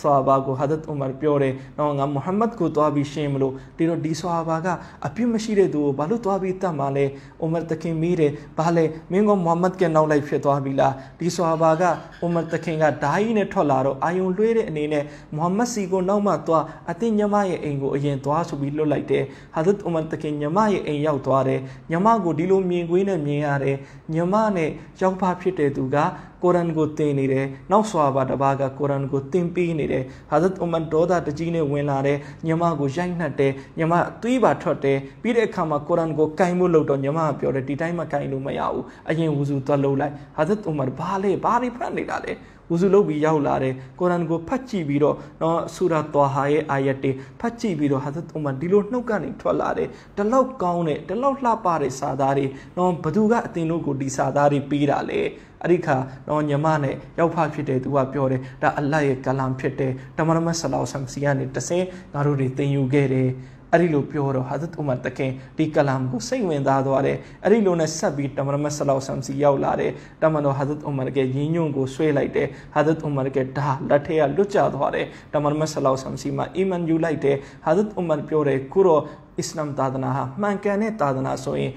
ဆွာဘာကိုဟာဇတ်အူမာပြောတယ်နော်ငါမုဟမ္မဒ်ကိုသွားပြီးရှင်းမလို့ဒီတော့ဒီဆွာဘာကအပြစ်မရှိတဲ့သူကိုဘာလို့လွတ်သွားပြီးတတ်မှလဲအူမာတခင်မိတယ်ဘာလဲမင်းကမုဟမ္မဒ်က နောက်လိုက်ဖြစ်သွားပြီလားဒီဆွာဘာကအူမာတခင်ကဓာကြီးနဲ့ထွက်လာတော့အာယုံလွှဲတဲ့အနေနဲ့မုဟမ္မဒ်စီကိုနောက်မှသွားအသင်ညမရဲ့အိမ်ကိုအရင်သွားဆိုပြီးလွတ်လိုက်တယ်ဟာဇတ်အူမာတခင်ညမရဲ့အိမ်ရောက်သွားတယ်ညမကိုဒီလိုမြင်ကွင်းနဲ့မြင်ရတယ်ညမနဲ့ယောက်ဖဖြစ်တဲ့သူကကုရ်အန်ကိုသင်နေတယ်နောက်ဆွာဘာတစ်ပါးကကုရ်အန်ကိုသင်ပေးနေတယ်ဟာဇတ်အူမန်ဒေါ်ဒါတကြီးနဲ့ဝင်လာတယ်ညီမကိုရိုက်နှက်တယ်ညီမအသွေးပါထွက်တယ်ပြီးတဲ့အခါမှာကုရ်အန်ကိုကင်ဖို့လုပ်တော့ညီမကပြောတယ်ဒီတိုင်းမကင်လို့မရဘူးအရင်ဝူစုသွားလှုပ်လိုက်ဟာဇတ်အူမာဘာလဲဘာတွေဖတ်နေတာလဲဝူစုလုပ်ပြီးရောက်လာတယ်ကုရ်အာန်ကိုဖတ်ကြည့်ပြီးတော့နော်ဆူရာသွာဟာရဲ့အာယတ်တွေဖတ်ကြည့်ပြီးတော့ဟာဇတ်အူမာဒီလိုနှုတ်ကနေထွက်လာတယ်တလောက်ကောင်းတဲ့တလောက်လှပတဲ့စာသားတွေနော်ဘသူကအတင်တို့ကိုဒီစာသားတွေပေးတာလေအဲ့ဒီခါတော့ညမနဲ့ရောက်ဖဖြစ်တယ်သူကပြောတယ်ဒါအလတ်ရဲ့ကလမ်ဖြစ်တယ်တမရမဆလောဆမ်စီကနေတဆင်းငါတို့တွေတင်ယူခဲ့တယ်အဲ့ဒီလိုပြောတော့ဟာဇတ်ဥမာတခင်ဒီကလမ်ကိုစိတ်ဝင်စားသွားတယ်အဲ့ဒီလိုနဲ့ဆက်ပြီးတမရမတ်ဆလောက်ဆမ်စီရောက်လာတယ်တမန်တော်ဟာဇတ်ဥမာကရင်းညွန့်ကိုဆွဲလိုက်တယ်ဟာဇတ်ဥမာကဒါလက်ထက်ကလွတ်ကျသွားတယ်တမရမတ်ဆလောက်ဆမ်စီမှာအီမန်ယူလိုက်တယ်ဟာဇတ်ဥမာပြောတယ်ခုတော့အစ္စလမ်သာသနာဟာမှန်ကန်တဲ့သာသနာဆိုရင်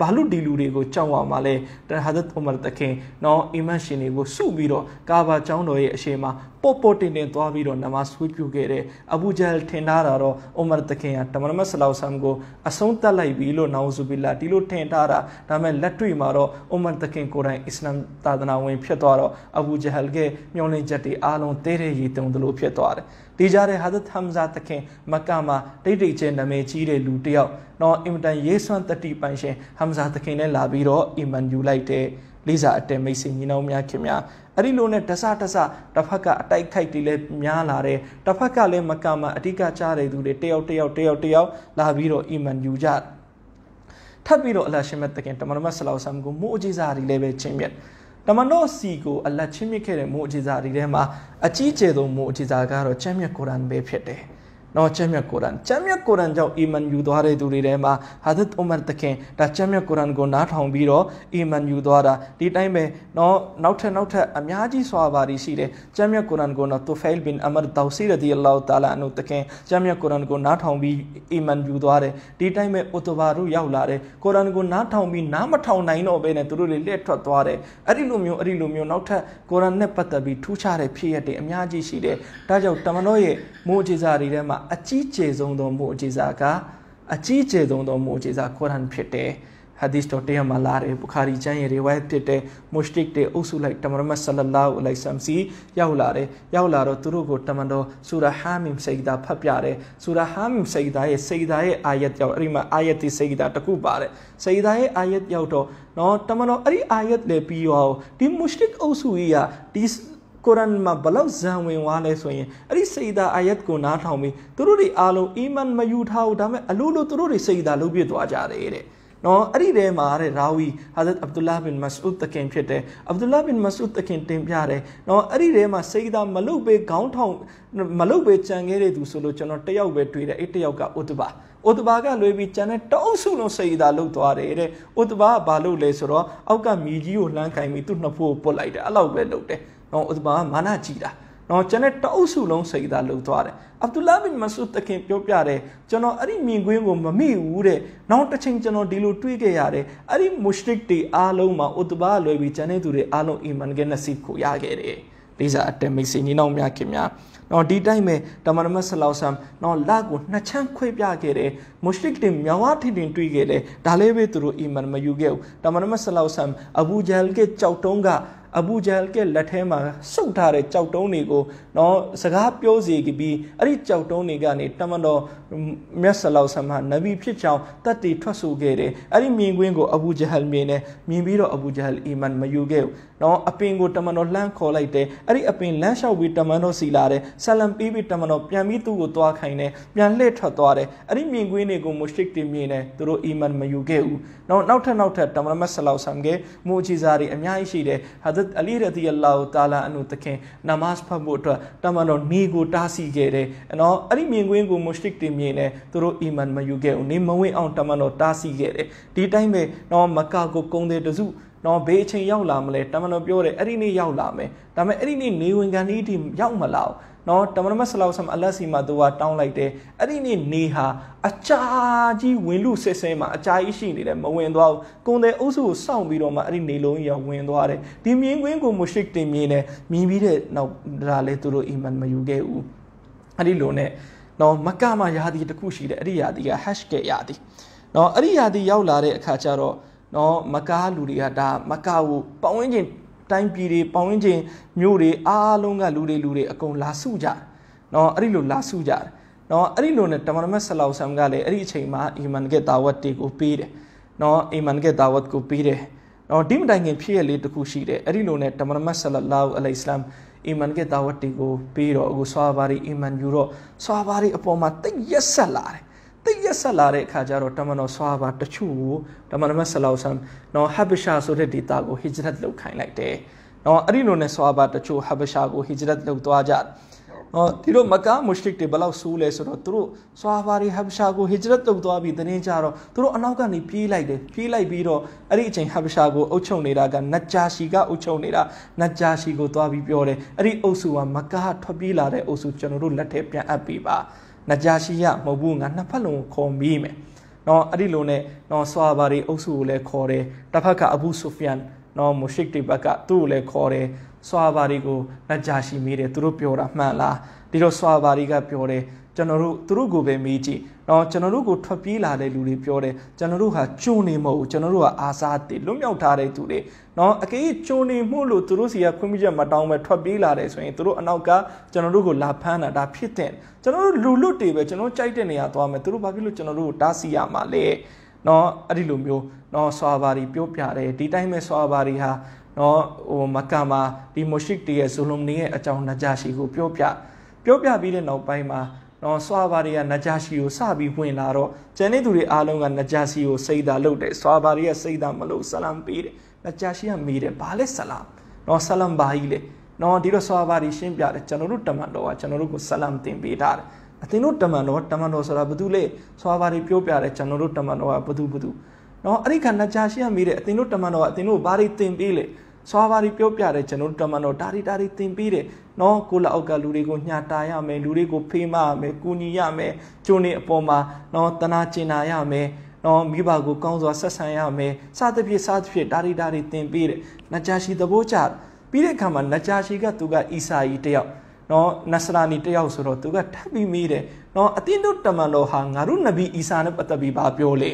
ဘာလို့ဒီလူတွေကိုကြောက်ရမှာလဲတဟာဇတ်ဥမာတခင်နော်အီမန်ရှင်တွေကို စုပြီးတော့ကာဘာကျောင်းတော်ရဲ့အရှိမပေါ်ပေါ်တင်တင်သွားပြီးတော့နမတ်ဆွေးပြုခဲ့တဲ့အဘူဂျယ်ထင်ထားတာတော့ဥမာတခင်ကတမန်တော်ဆလောဆမ်ကိုအဆုံးသတ်လိုက်ပြီလို့နောင်ဆူဘီလာဒီလိုထင်ထားတာဒါမဲ့လက်တွေ့မှာတော့ဥမာတခင်ကိုယ်တိုင်အစ္စလမ်သာသနာဝင်ဖြစ်သွားတော့အဘူဂျဟယ်ကမျောလင့်ချက်တွေအားလုံးတဲတဲ့ရည်တုံသလိုဖြစ်သွားတယ်တေးကြတဲ့ဟာသဟမ်ဇာသခင်မက္ကာမှာတိတ်တိတ်ချင်းနာမည်ကြီးတဲ့လူတစ်ယောက်တော့အင်မတန်ရေးစွမ်းတတိပိုင်ရှင်ဟမ်ဇာသခင်နဲ့လာပြီးတော့အီမန်ယူလိုက်တဲ့လေးစားအတဲမိတ်ဆွေညီနောင်များခင်ဗျာအဲ့ဒီလိုနဲ့တဆတဆတစ်ဖက်ကအတိုက်ခိုက်တွေလည်းများလာတယ်တစ်ဖက်ကလည်းမကမအဓိကကြားတဲ့သူတွေတယောက်တယောက်တယောက်တယောက်လာပြီးတော့အီမန်ယူကြထပ်ပြီးတော့အလရှင်မတ်တခင်တမန်တော်မဆလောဆမ်ကိုမိုးအကြီးစားတွေလည်းပဲချင်းမြတ်တမန်တော်စီကိုအလတ်ချင်းမြစ်ခဲ့တဲ့မိုးအခြေစာဒီထဲမှာအကြီးကျယ်ဆုံးမိုးအခြေစာကတော့ချမ်းမြတ်ကုရ်အာန်ပဲဖြစ်တယ်။နော်ချမ်းမြတ်ကုရ်အန်ချမ်းမြတ်ကုရ်အန်ကြောင့်အီမန်ယူသွားတဲ့သူတွေထဲမှာဟာဒတ်အူမာတခင်ဒါချမ်းမြတ်ကုရ်အန်ကိုနားထောင်ပြီးတော့အီမန်ယူသွားတာဒီတိုင်းပဲနော်နောက်ထပ်နောက်ထပ်အများကြီးဆွာပါရီရှိတယ်ချမ်းမြတ်ကုရ်အန်ကိုနော်တူဖိုင်ဘင်အမာဒေါစီရဒီအလ္လာဟ်တာလာအနုတခင်ချမ်းမြတ်ကုရ်အန်ကိုနားထောင်ပြီးအီမန်ယူသွားတယ်ဒီတိုင်းပဲအူတဘာရူရောက်လာတယ်ကုရ်အန်ကိုနားထောင်ပြီးနားမထောင်နိုင်တော့ဘဲနဲ့သူတို့တွေလက်ထွက်သွားတယ်အဲ့ဒီလိုမျိုးအဲ့ဒီလိုမျိုးနောက်ထပ်ကုရ်အန်နဲ့ပတ်သက်ပြီးထူးခြားတဲ့ဖြစ်ရပ်တွေအများကြီးရှိတယ်ဒါကြောင့်တမန်တော်ရဲ့မိုးအခြေစာတွေထဲမှာအကြီးကျယ်ဆုံးသောမူအကြီးစားကအကြီးကျယ်ဆုံးသောမူအကြီးစားကုရ်အာန်ဖြစ်တယ်ဟာဒီစ်တော်တရားမှာလာတယ်ဘူခါရီကျမ်းရဲ့ရီဝိုင်းဖြစ်တဲ့မုရှ်တစ်တွေအုပ်စုလိုက်တမန်မတ်ဆလလာဟူအလိုင်ဆမ်စီရောက်လာတယ်ရောက်လာတော့သူတို့ကိုတမန်တော်ဆူရာဟာမင်စိဒါဖတ်ပြတယ်ဆူရာဟာမင်စိဒါရဲ့စိဒါရဲ့အာယတ်ရောက်အဲ့ဒီမှာအာယတ်ဒီစိဒါတခုပါတယ်စိဒါရဲ့အာယတ်ရောက်တော့နော်တမန်တော်အဲ့ဒီအာယတ်လေပြီးရောဒီမုရှ်တစ်အုပ်စုကြီးကဒီကုရ်အာန်မှာဘလောက်ဇံဝင်ွားလဲဆိုရင်အဲ့ဒီစိတ်ဒါအာယတ်ကိုနားထောင်ပြီးသူတို့တွေအားလုံးအီမန်မယူထားဘူးဒါပေမဲ့အလိုလိုသူတို့တွေစိတ်ဒါလုပ်ပြသွားကြတယ်တဲ့နော်အဲ့ဒီထဲမှာတဲ့ရာဝီဟာဇတ်အဗ်ဒူလာဘင်မဆူဒ်တခင်ဖြစ်တယ်အဗ်ဒူလာဘင်မဆူဒ်တခင်တင်ပြတယ်နော်အဲ့ဒီထဲမှာစိတ်သာမလုတ်ပေခေါင်းထောင်မလုတ်ပေကြံခဲ့တဲ့သူဆိုလို့ကျွန်တော်တယောက်ပဲတွေ့တယ်အဲ့တယောက်ကဥတဘာဥတဘာကလွေပြီးကြံတဲ့တောင်းစုလုံးစိတ်သာလုတ်သွားတယ်တဲ့ဥတဘာကဘာလုပ်လဲဆိုတော့အောက်ကမြည်ကြီးကိုလှမ်းခိုင်းပြီးသူ့နှစ်ဖို့ပုတ်လိုက်တယ်အဲ့လောက်ပဲလုပ်တယ်နော်ဥသမာကမာနကြီးတာနော်ကျွန်တော်တအုပ်စုလုံးစိတ်သားလှုပ်သွားတယ်အဗ်ဒူလာဘင်မဆူတခင်ပြောပြတယ်ကျွန်တော်အဲ့ဒီမြင်ကွင်းကိုမမိဘူးတဲ့နောက်တစ်ချိန်ကျွန်တော်ဒီလိုတွေးခဲ့ရတယ်အဲ့ဒီမုရှရစ်တွေအားလုံးမှာဥတဘာလွယ်ပြီးဂျန်နေသူတွေအားလုံးအီမန်ကနစီကိုရခဲ့တယ်လေးစားအတမိတ်စင်ညီနောင်များခင်များနော်ဒီတိုင်းပဲတမန်တော်ဆလောဆမ်နော်လာကိုနှစ်ချမ်းခွေပြခဲ့တယ်မုရှရစ်တွေမြဝထင်တင်တွေးခဲ့တယ်ဒါလေးပဲသူတို့အီမန်မယူခဲ့ဘူးတမန်တော်ဆလောဆမ်အဘူဂျဟယ်ကကြောက်တုံးကအဘူဂျယ်ကလက်ထဲမှာစုပ်ထားတဲ့ကြောက်တုံးတွေကိုနော်စကားပြောစီပြီးအဲ့ဒီကြောက်တုံးတွေကနေတမန်တော်မြတ်ဆလောဆမနဗီဖြစ်ချောင်းတတ်တည်ထွက်ဆိုခဲ့တယ်အဲ့ဒီမြင်ကွင်းကိုအဘူဂျဟယ်မြင်တယ်မြင်ပြီးတော့အဘူဂျဟယ်အီမန်မယူခဲ့ဘူးနော်အပင်ကိုတမန်တော်လှမ်းခေါ်လိုက်တယ်အဲ့ဒီအပင်လမ်းလျှောက်ပြီးတမန်တော်စီလာတယ်ဆလမ်ပေးပြီးတမန်တော် ပြန်ပြီးသူ့ကိုသွားခိုင်းတယ်ပြန်လှည့်ထွက်သွားတယ်အဲ့ဒီမြင်ကွင်းတွေကိုမုရှရစ်တွေမြင်တယ်သူတို့အီမန်မယူခဲ့ဘူးနော်နောက်ထပ်နောက်ထပ်တမန်တော်မဆလောဆမ်ကမူဂျီဇာတွေအများကြီးရှိတယ်ဟာဒတ်အလီရဒီယလာဟူတာလာအန်ဟူတခင်နမတ်ဖတ်ဖို့အတွက်တမန်တော်နေကိုတားဆီးခဲ့တယ်နော်အဲ့ဒီမြင်ကွင်းကိုမုရှရစ်တွေမြင်တယ်သူတို့အီမန်မယူခဲ့ဘူးနေမဝင်အောင်တမန်တော်တားဆီးခဲ့တယ်ဒီတိုင်းပဲနော်မကာကိုကုန်းတဲ့တစုနော်ဘေးအချိန်ရောက်လာမလဲတမန်တော်ပြောတယ်အဲ့ဒီနေ့ရောက်လာမယ်ဒါပေမဲ့အဲ့ဒီနေ့နေဝင်ကန်လေးဒီရောက်မလာဘူးနော်တမန်တော်ဆလောက်ဆမ်အလတ်စီမှာသူကတောင်းလိုက်တယ်အဲ့ဒီနေ့နေဟာအကြာကြီးဝင်လူဆဲဆဲမှာအကြာကြီးရှိနေတယ်မဝင်သွားဘူးကုန်းတဲ့အုပ်စုကိုစောင့်ပြီးတော့မှအဲ့ဒီနေလုံးကြီးကဝင်သွားတယ်ဒီမြင်ကွင်းကိုမွှိတ်တင်မြင်တယ်မြင်ပြီးတဲ့နောက်ဒါလည်းသူတို့အီမန်မယူခဲ့ဘူးအဲ့ဒီလိုနဲ့နော်မကမှာယာတီတစ်ခုရှိတယ်အဲ့ဒီယာတီက hash ကယာတီနော်အဲ့ဒီယာတီရောက်လာတဲ့အခါကျတော့နော်မကာလူတွေကဒါမကာကိုပတ်ဝန်းကျင်တိုင်းပြည်တွေပတ်ဝန်းကျင်မြို့တွေအားလုံးကလူတွေလူတွေအကုန်လာစုကြနော်အဲ့ဒီလိုလာစုကြတယ်နော်အဲ့ဒီလိုနဲ့တမန်တော်ဆလောဆမ်ကလည်းအဲ့ဒီအချိန်မှာအီမန်ကက်တာဝတ်တေကိုပေးတယ်နော်အီမန်ကက်တာဝတ်ကိုပေးတယ်နော်ဒီမတိုင်ခင်ဖြစ်ရလေးတစ်ခုရှိတယ်အဲ့ဒီလိုနဲ့တမန်တော်ဆလလောအလိုင်စလမ်အီမန်ကတာဝတ်တီကိုပြီးတော့အခုဆွာဘာရီအီမန်ယူတော့ဆွာဘာရီအပေါ်မှာတိတ်ရက်ဆက်လာတယ်တိတ်ရက်ဆက်လာတဲ့အခါကျတော့တမန်တော်ဆွာဘာတချို့ကိုတမန်တော်မဆလောဆမ်နော်ဟဘရှာဆိုတဲ့ဒေတာကိုဟိဂျရတ်လုပ်ခိုင်းလိုက်တယ်နော်အဲ့ဒီလိုနဲ့ဆွာဘာတချို့ဟဘရှာကိုဟိဂျရတ်လုပ်သွားကြတယ်ဟောဒီလိုမကာမုရှရစ်တွေဘလောက်ဆိုးလဲဆိုတော့သူတို့စွာဘာတွေဟဘရှာကိုဟိဂျရတ်တုတ်သွားပြီးတရင်ကြတော့သူတို့အနောက်ကနေပြေးလိုက်တယ်ပြေးလိုက်ပြီးတော့အဲ့ဒီအချိန်ဟဘရှာကိုအုပ်ချုပ်နေတာကနတ်ဂျာရှီကအုပ်ချုပ်နေတာနတ်ဂျာရှီကိုသွားပြီးပြောတယ်အဲ့ဒီအုပ်စုကမကာထွက်ပြေးလာတဲ့အုပ်စုကျွန်တော်တို့လက်ထဲပြန်အပ်ပြီးပါနတ်ဂျာရှီကမဟုတ်ဘူးငါနှစ်ဖက်လုံးခုံပြီးမယ်နော်အဲ့ဒီလိုနဲ့နော်စွာဘာတွေအုပ်စုကိုလည်းခေါ်တယ်တစ်ဖက်ကအဘူဆူဖီယန် နော်မုရှရစ်တွေဘက်ကသူ့ကိုလည်းခေါ်တယ်ဆွာဘာတွေကိုနတ်ဂျာရှိမေးတယ်သူတို့ပြောတာမှန်လားဒီတော့ဆွာဘာတွေကပြောတယ်ကျွန်တော်တို့သူတို့ကိုပဲမေးကြည့်တော့ကျွန်တော်တို့ကိုထွက်ပြေးလာတဲ့လူတွေပြောတယ်ကျွန်တော်တို့ဟာကျုံနေမဟုတ်ကျွန်တော်တို့ဟာအာစာတည်လွတ်မြောက်ထားတဲ့သူတွေနော်အကြေးကျုံနေမှုလို့သူတို့စီကခွင့်ပြုချက်မတောင်းပဲထွက်ပြေးလာတယ်ဆိုရင်သူတို့အနောက်ကကျွန်တော်တို့ကိုလာဖမ်းတာဒါဖြစ်တဲ့ကျွန်တော်တို့လူလွတ်တွေပဲကျွန်တော်ကြိုက်တဲ့နေရာသွားမယ်သူတို့ဘာဖြစ်လို့ကျွန်တော်တို့ကိုတားဆီးရမှာလဲနော်အဲ့ဒီလိုမျိုးနော်ဆွာဘာတွေပြောပြတယ်ဒီတိုင်းပဲဆွာဘာတွေဟာနော်ဟိုမက္ကာမှာဒီမိုရှိကတီရဲ့ဇူလုံနီရဲ့အကြောင်းနဂျာရှီကိုပြောပြပြောပြပြီးတဲ့နောက်ပိုင်းမှာနော်ဆွာဘာတွေကနဂျာရှီကိုစပြီးဝင်လာတော့ကျန်တဲ့သူတွေအားလုံးကနဂျာရှီကိုစိတ်သာလုပ်တယ်ဆွာဘာတွေကစိတ်သာမလုပ်ဆလမ်ပေးတယ်နဂျာရှီကမေးတယ်ဘာလဲဆလမ်နော်ဆလမ်ဘာကြီးလဲနော်ဒီလိုဆွာဘာတွေရှင်းပြတယ်ကျွန်တော်တို့တမန်တော်ကကျွန်တော်တို့ကိုဆလမ်တင်ပေးတာတယ်အသင်တို့တမန်တော်တမန်တော်ဆိုတာဘာတူလဲဆွာဘာတွေပြောပြတယ်ကျွန်တော်တို့တမန်တော်ကဘာတူဘာတူနော်အဲ့ဒီခါနဂျာရှီကမေးတယ်အသင်တို့တမန်တော်ကအသင်တို့ဘာတွေတင်ပေးလဲစွာပါရီပြောပြတယ်ကျွန်တော်တမန်တော်ဒါဒီဒါဒီသင်ပေးတယ်နော်ကိုလက်အောက်ကလူတွေကိုညှာတာရမယ်လူတွေကိုဖေးမရမယ်ကူညီရမယ်ကျုံနေအပေါ်မှာနော်တနာကျင်နာရမယ်နော်မိဘကိုကောင်းစွာဆက်ဆံရမယ်စသဖြင့်စသဖြင့်ဒါဒီဒါဒီသင်ပေးတယ်နကြာရှိသဘောကျပြီးတဲ့အခါမှာနကြာရှိကသူကအီစာကြီးတယောက်နော်နစရာနီတယောက်ဆိုတော့သူကထပ်ပြီးမိတယ်နော်အတင်းတို့တမန်တော်ဟာငါတို့နဗီအီစာနဲ့ပတ်သက်ပြီးဘာပြောလဲ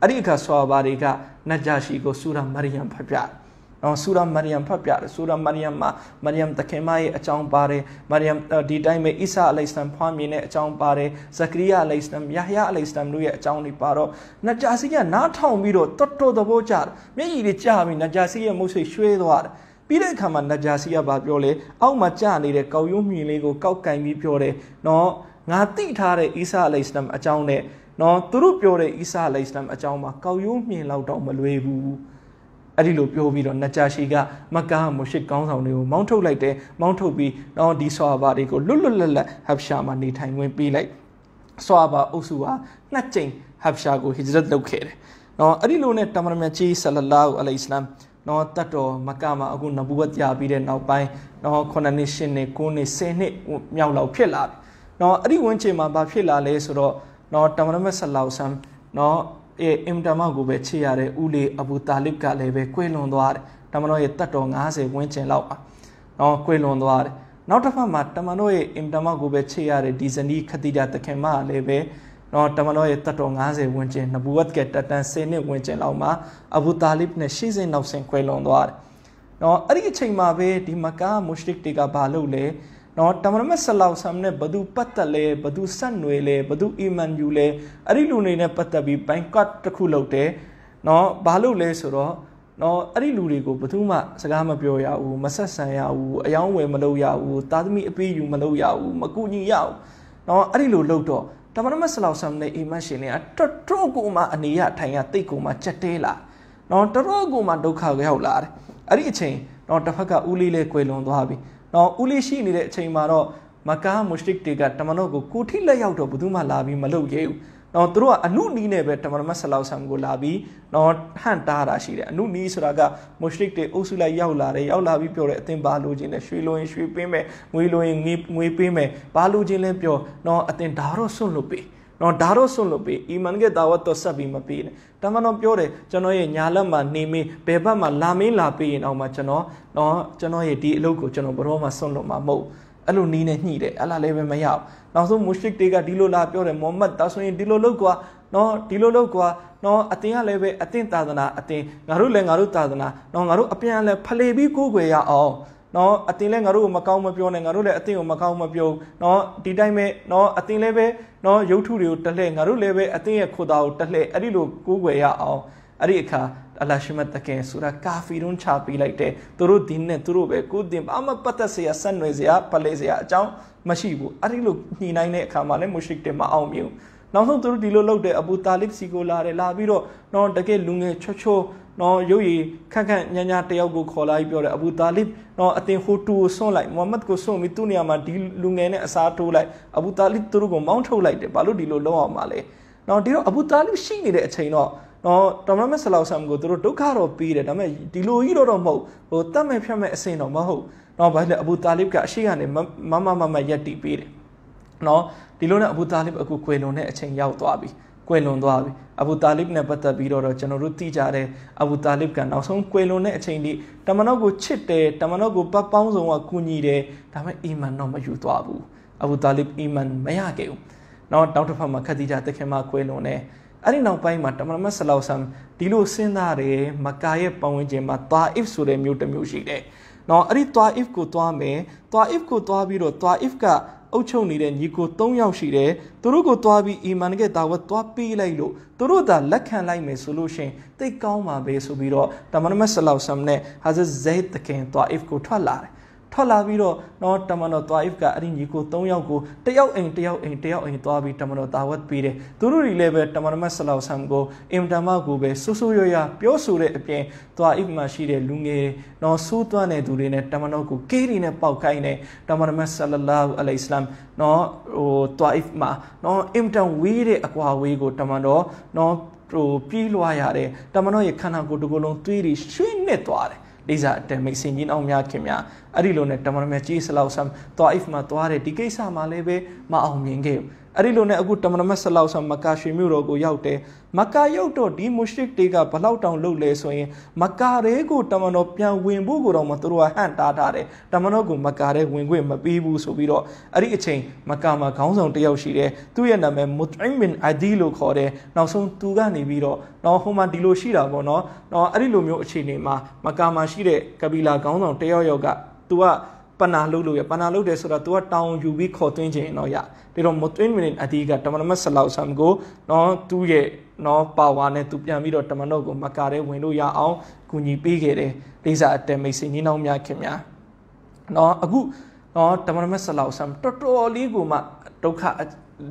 အဲ့ဒီအခါဆွာဘာတွေကနကြာရှိကိုဆူရာမရီယံဖတ်ပြတယ်နော်ဆူရာမရီယမ်ဖတ်ပြတယ်ဆူရာမရီယမ်မှာမရီယမ်သခင်မရဲ့အကြောင်းပါတယ်မရီယမ်ဒီတိုင်းပဲအိဆာအလိုင်စလမ်ဖွားမြင်တဲ့အကြောင်းပါတယ်ဇကရီယာအလိုင်စလမ်ယာဟယာအလိုင်စလမ်တို့ရဲ့အကြောင်းတွေပါတော့နဂျာစီကနားထောင်ပြီးတော့တော်တော်သဘောကျတယ်မျက်ရည်တွေကျပြီးနဂျာစီရဲ့မုတ်ဆိတ်ရွှဲသွားတယ်ပြီးတဲ့အခါမှာနဂျာစီကဘာပြောလဲအောက်မှာကျနေတဲ့ကောက်ရိုးမြင်လေးကိုကောက်ကင်ပြီးပြောတယ်နော်ငါတိထားတဲ့အိဆာအလိုင်စလမ်အကြောင်းနဲ့နော်သူတို့ပြောတဲ့အိဆာအလိုင်စလမ်အကြောင်းမှာကောက်ရိုးမြင်လောက်တော့မလွယ်ဘူးအဲ့ဒီလိုပြောပြီးတော့နဂျာရှီကမက္ကာမုရှစ်ကောင်းဆောင်တွေကိုမောင်းထုတ်လိုက်တယ်မောင်းထုတ်ပြီးတော့ဒီဆွာဘာတွေကိုလွတ်လွတ်လပ်လပ်ဟပ်ရှာမှာနေထိုင်ခွင့်ပေးလိုက်ဆွာဘာအုပ်စုဟာနှစ်ကြိမ်ဟပ်ရှာကိုဟိဂျရတ်လုပ်ခဲ့တယ်နော်အဲ့ဒီလိုနဲ့တမန်တော်မြတ်ကြီးဆလလာဟူအလိုင်စလမ်နော်တတ်တော်မကမှာအခုနဘူးဝတ်ကြာပြီးတဲ့နောက်ပိုင်းနော်9နှစ်10နှစ်9နှစ်10နှစ်မြောက်လောက်ဖြစ်လာပြီနော်အဲ့ဒီဝန်းကျင်မှာဘာဖြစ်လာလဲဆိုတော့နော်တမန်တော်မြတ်ဆလလာဟူဆမ်နော်အဲအင်တာမောက်ကိုပဲချစ်ရတဲ့ဦးလေးအဘူတာလစ်ကလည်းပဲကွေလွန်သွားတယ်တမန်တော်ရဲ့တတ်တော်90ဝန်းကျင်လောက်ပါနော်ကွေလွန်သွားတယ်နောက်တစ်ဖက်မှာတမန်တော်ရဲ့အင်တာမောက်ကိုပဲချစ်ရတဲ့ဒီဇနီးခတိတာတခင်မလည်းပဲနော်တမန်တော်ရဲ့တတ်တော်90ဝန်းကျင်နဘူဝတ်ကတတန်10နှစ်ဝန်းကျင်လောက်မှာအဘူတာလစ်နဲ့ရှေ့စဉ်နောက်ဆင်ကွေလွန်သွားတယ်နော်အဲ့ဒီအချိန်မှာပဲဒီမကာမုရှရစ်တွေကဘာလုပ်လဲနော်တမရမက်ဆလောက်ဆမ်နဲ့ဘသူပတ်သက်လဲဘသူဆက်နွယ်လဲဘသူအီမန်ယူလဲအဲ့ဒီလူတွေနဲ့ပတ်သက်ပြီးဘိုင်ကော့တစ်ခုလုပ်တယ်နော်ဘာလို့လဲဆိုတော့နော်အဲ့ဒီလူတွေကိုဘသူမှစကားမပြောရဘူးမဆက်ဆံရဘူးအယောင်းဝယ်မလုပ်ရဘူးတာသမီအပေးယူမလုပ်ရဘူးမကူညီရဘူးနော်အဲ့ဒီလိုလုပ်တော့တမန်တော်ဆလောက်ဆမ်နဲ့အီမန်ရှင်လေးကတော်တော်ကိုမှအနေရထိုင်ရတိတ်ကိုမှချက်တဲလာနော်တော်တော်ကိုမှဒုက္ခရောက်လာတယ်အဲ့ဒီအချိန်နော်တစ်ဖက်ကဦးလေးလဲကွယ်လွန်သွားပြီနော်ဦးလေးရှိနေတဲ့အချိန်မှာတော့မကာမုရှရစ်တွေကတမန်တော်ကိုကိုထိလက်ရောက်တော့ဘယ်သူမှလာပြီးမလုပ်ရဲဘူးနော်သူတို့ကအနုနီးနဲ့ပဲတမန်တော်မဆလောက်ဆမ်ကိုလာပြီးနော်ဟန်တားတာရှိတယ်အနုနီးဆိုတာကမုရှရစ်တွေအုပ်စုလိုက်ရောက်လာတယ်ရောက်လာပြီးပြောတယ်အသင်ဘာလိုချင်လဲရွှေလိုရင်ရွှေပေးမယ်ငွေလိုရင်ငွေပေးမယ်ဘာလိုချင်လဲပြောနော်အသင်ဒါတော့စွန့်လွတ်ပေးနော်ဒါတော့စွန့်လွတ်ပေးအီမန်ကတာဝတ်တော့ဆက်ပြီးမပေးနဲ့တမန်တော်ပြောတယ်ကျွန်တော်ရဲ့ညာလက်မှာနေမင်းဘယ်ဘက်မှာ လာမင်းလာပေးရင်အောင်မှကျွန်တော်နော်ကျွန်တော်ရဲ့ဒီအလုပ်ကိုကျွန်တော်ဘရောမှာစွန့်လွတ်မှာမဟုတ်အဲ့လိုနီးနေညှိတယ်အဲ့လားလည်းပဲမရဘူးနောက်ဆုံးမွရှစ်တွေကဒီလိုလာပြောတယ်မိုဟမ္မဒ်ဒါဆိုရင်ဒီလိုလုပ်ကွာနော်ဒီလိုလုပ်ကွာနော်အတင်းကလည်းပဲအတင်းသာသနာအတင်းငါတို့လည်းငါတို့သာသနာနော်ငါတို့အပြန်လည်းဖလှယ်ပြီးကိုးကွယ်ရအောင်နော်အတင်းလဲငါတို့ကိုမကောင်းမပြောနဲ့ငါတို့လည်းအတင်းကိုမကောင်းမပြောနော်ဒီတိုင်းပဲနော်အတင်းလဲပဲနော်ရုပ်ထုတွေကိုတလှဲ့ငါတို့လည်းပဲအတင်းရဲ့ခုတာကိုတလှဲ့အဲ့ဒီလိုကိုးကွယ်ရအောင်အဲ့ဒီအခါအလရှိမတကင်ဆိုတာကာဖီရွန်းချပေးလိုက်တယ်သူတို့ဒီနဲ့သူတို့ပဲကိုတင်ဘာမှပတ်သက်စရာဆက်နွယ်စရာပလဲစရာအကြောင်းမရှိဘူးအဲ့ဒီလိုညှိနှိုင်းတဲ့အခါမှာလည်းမုရှိတဲ့မအောင်မြင်နောက်ဆုံးသူတို့ဒီလိုလုပ်တယ်အဘူတာလစ်စီကိုလာတယ်လာပြီးတော့တော့တကယ်လူငယ်ချောချောနော်ရုပ်ရည်ခက်ခက်ညံ့ညံ့တယောက်ကိုခေါ်လာပြီးပြောတယ်အဘူတာလစ်နော်အတင်ဟိုတူကိုဆွန့်လိုက်မုဟမ္မဒ်ကိုဆွန့်ပြီးသူ့နေရာမှာဒီလူငယ်နဲ့အစားထိုးလိုက်အဘူတာလစ်သူတို့ကိုမောင်းထုတ်လိုက်တယ်ဘာလို့ဒီလိုလုပ်အောင်မလဲနော်ဒီတော့အဘူတာလစ်ရှိနေတဲ့အချိန်တော့နော်တော်မမဆလောက်ဆမ်ကိုသူတို့ဒုက္ခတော့ပေးတယ်ဒါပေမဲ့ဒီလိုကြီးတော့တော့မဟုတ်ဟိုတတ်မဲ့ဖြတ်မဲ့အစင်တော့မဟုတ်နော်ဘာလဲအဘူတာလစ်ကအရှိကနေမမမမရက်တီပေးတယ်နော်ဒီလိုနဲ့အဘူတာလစ်အခုကွယ်လွန်တဲ့အချိန်ရောက်သွားပြီ။ကွယ်လွန်သွားပြီအဘူတာလစ်နဲ့ပတ်သက်ပြီးတော့ကျွန်တော်တို့သိကြတဲ့အဘူတာလစ်ကနောက်ဆုံးကွယ်လွန်တဲ့အချိန်ထိတမန်တော်ကိုချစ်တယ်တမန်တော်ကိုပတ်ပေါင်းစုံကကူညီတယ်ဒါပေမဲ့အီမန်တော့မယူသွားဘူးအဘူတာလစ်အီမန်မရခဲ့ဘူးနောက်တောက်တစ်ဖက်မှာခဒီဂျာတခင်မကွယ်လွန်တယ်အဲ့ဒီနောက်ပိုင်းမှာတမန်တော်ဆလောက်ဆမ်ဒီလိုစဉ်းစားတယ်မကာရဲ့ပတ်ဝန်းကျင်မှာတာအစ်ဆိုတဲ့မျိုးတစ်မျိုးရှိတယ်နော်အဲ့ဒီ Taif ကိုသွားမယ် Taif ကိုသွားပြီးတော့ Taif ကအုပ်ချုပ်နေတဲ့ညီကို၃ယောက်ရှိတယ်သူတို့ကိုသွားပြီးအီမန်ကဲတာဝတ်သွားပေးလိုက်လို့သူတို့သာလက်ခံလိုက်မယ်ဆိုလို့ရှင်သိကောင်းပါပဲဆိုပြီးတော့တမန်တော်ဆလောဆမ်နဲ့ဟာဇတ်ဇဲဒ်တခင်သွားအစ်ကိုထွက်လာတယ်ထွက်လာပြီးတော့နော်တမန်တော်သွားအိဖ်ကအဲ့ဒီညီကို၃ယောက်ကိုတယောက်အိမ်တယောက်အိမ်တယောက်အိမ်သွားပြီးတမန်တော်တာဝတ်ပေးတယ်သူတို့တွေလည်းပဲတမန်တော်မဆလောက်ဆမ်ကိုအင်တမကိုပဲဆူဆူရရပြောဆိုတဲ့အပြင်သွားအိဖ်မှာရှိတဲ့လူငယ်နော်ဆိုးသွမ်းတဲ့သူတွေနဲ့တမန်တော်ကိုကေးတွေနဲ့ပေါက်ခိုင်းတယ်တမန်တော်မဆလလာအလိုင်စလမ်နော်ဟိုသွားအိဖ်မှာနော်အင်တန်ဝေးတဲ့အကွာဝေးကို တမန်တော်နော်ဟိုပြေးလွှားရတဲ့တမန်တော်ရဲ့ခန္ဓာကိုယ်တစ်ခုလုံးသွေးတွေရွှင်းနစ်သွားတယ်လိစာအတန်မိတ်စင်ကြီးအောင်များခင်များအဲ့ဒီလိုနဲ့တမန်တော်မြတ်ကြီးဆလောက်ဆမ်တွာအိဖ်မှာတွားတယ်ဒီကိစ္စမှာလည်းပဲမအောင်မြင်ခဲ့ဘူးအဲ့ဒီလိုနဲ့အခုတမန်တော်မတ်ဆလောက်ဆာမက္ကာရှင်မြို့တော်ကိုရောက်တယ်မက္ကာရောက်တော့ဒီမုရှရစ်တွေကဘလောက်တောင်လှုပ်လဲဆိုရင်မက္ကာရဲကိုတမန်တော်ပြန်ဝင်ဖို့ကိုတော့မသူတို့ကဟန့်တားထားတယ်တမန်တော်ကမက္ကာရဲဝင်ခွင့်မပေးဘူးဆိုပြီးတော့အဲ့ဒီအချိန်မက္ကာမှာခေါင်းဆောင်တယောက်ရှိတယ်သူ့ရဲ့နာမည်မုတ်အိမ်ဘင်အဒီလို့ခေါ်တယ်နောက်ဆုံးသူကနေပြီးတော့နော်ဟိုမှာဒီလိုရှိတာပေါ့နော်နော်အဲ့ဒီလိုမျိုးအခြေအနေမှာမက္ကာမှာရှိတဲ့ကဘီလာခေါင်းဆောင်တယောက်ယောက်ကသူကပနာလုပ်လို့ရပနာလုပ်တယ်ဆိုတော့ तू ကတောင်းယူပြီးခေါ်သွင်းခြင်းတော့ရဒါတော့မသွင်းမနေအတီးကတမန်တော်ဆလောက်ဆမ်ကိုနော်သူ့ရဲ့နော်ပါဝါနဲ့ तू ပြန်ပြီးတော့တမန်တော်ကိုမကာတဲ့ဝင်လို့ရအောင်ကူညီပေးခဲ့တယ်လေးစားအတမိတ်ဆင်ကြီးနှောင်းများခင်များနော်အခုနော်တမန်တော်ဆလောက်ဆမ်တော်တော်လေးကိုမှဒုက္ခ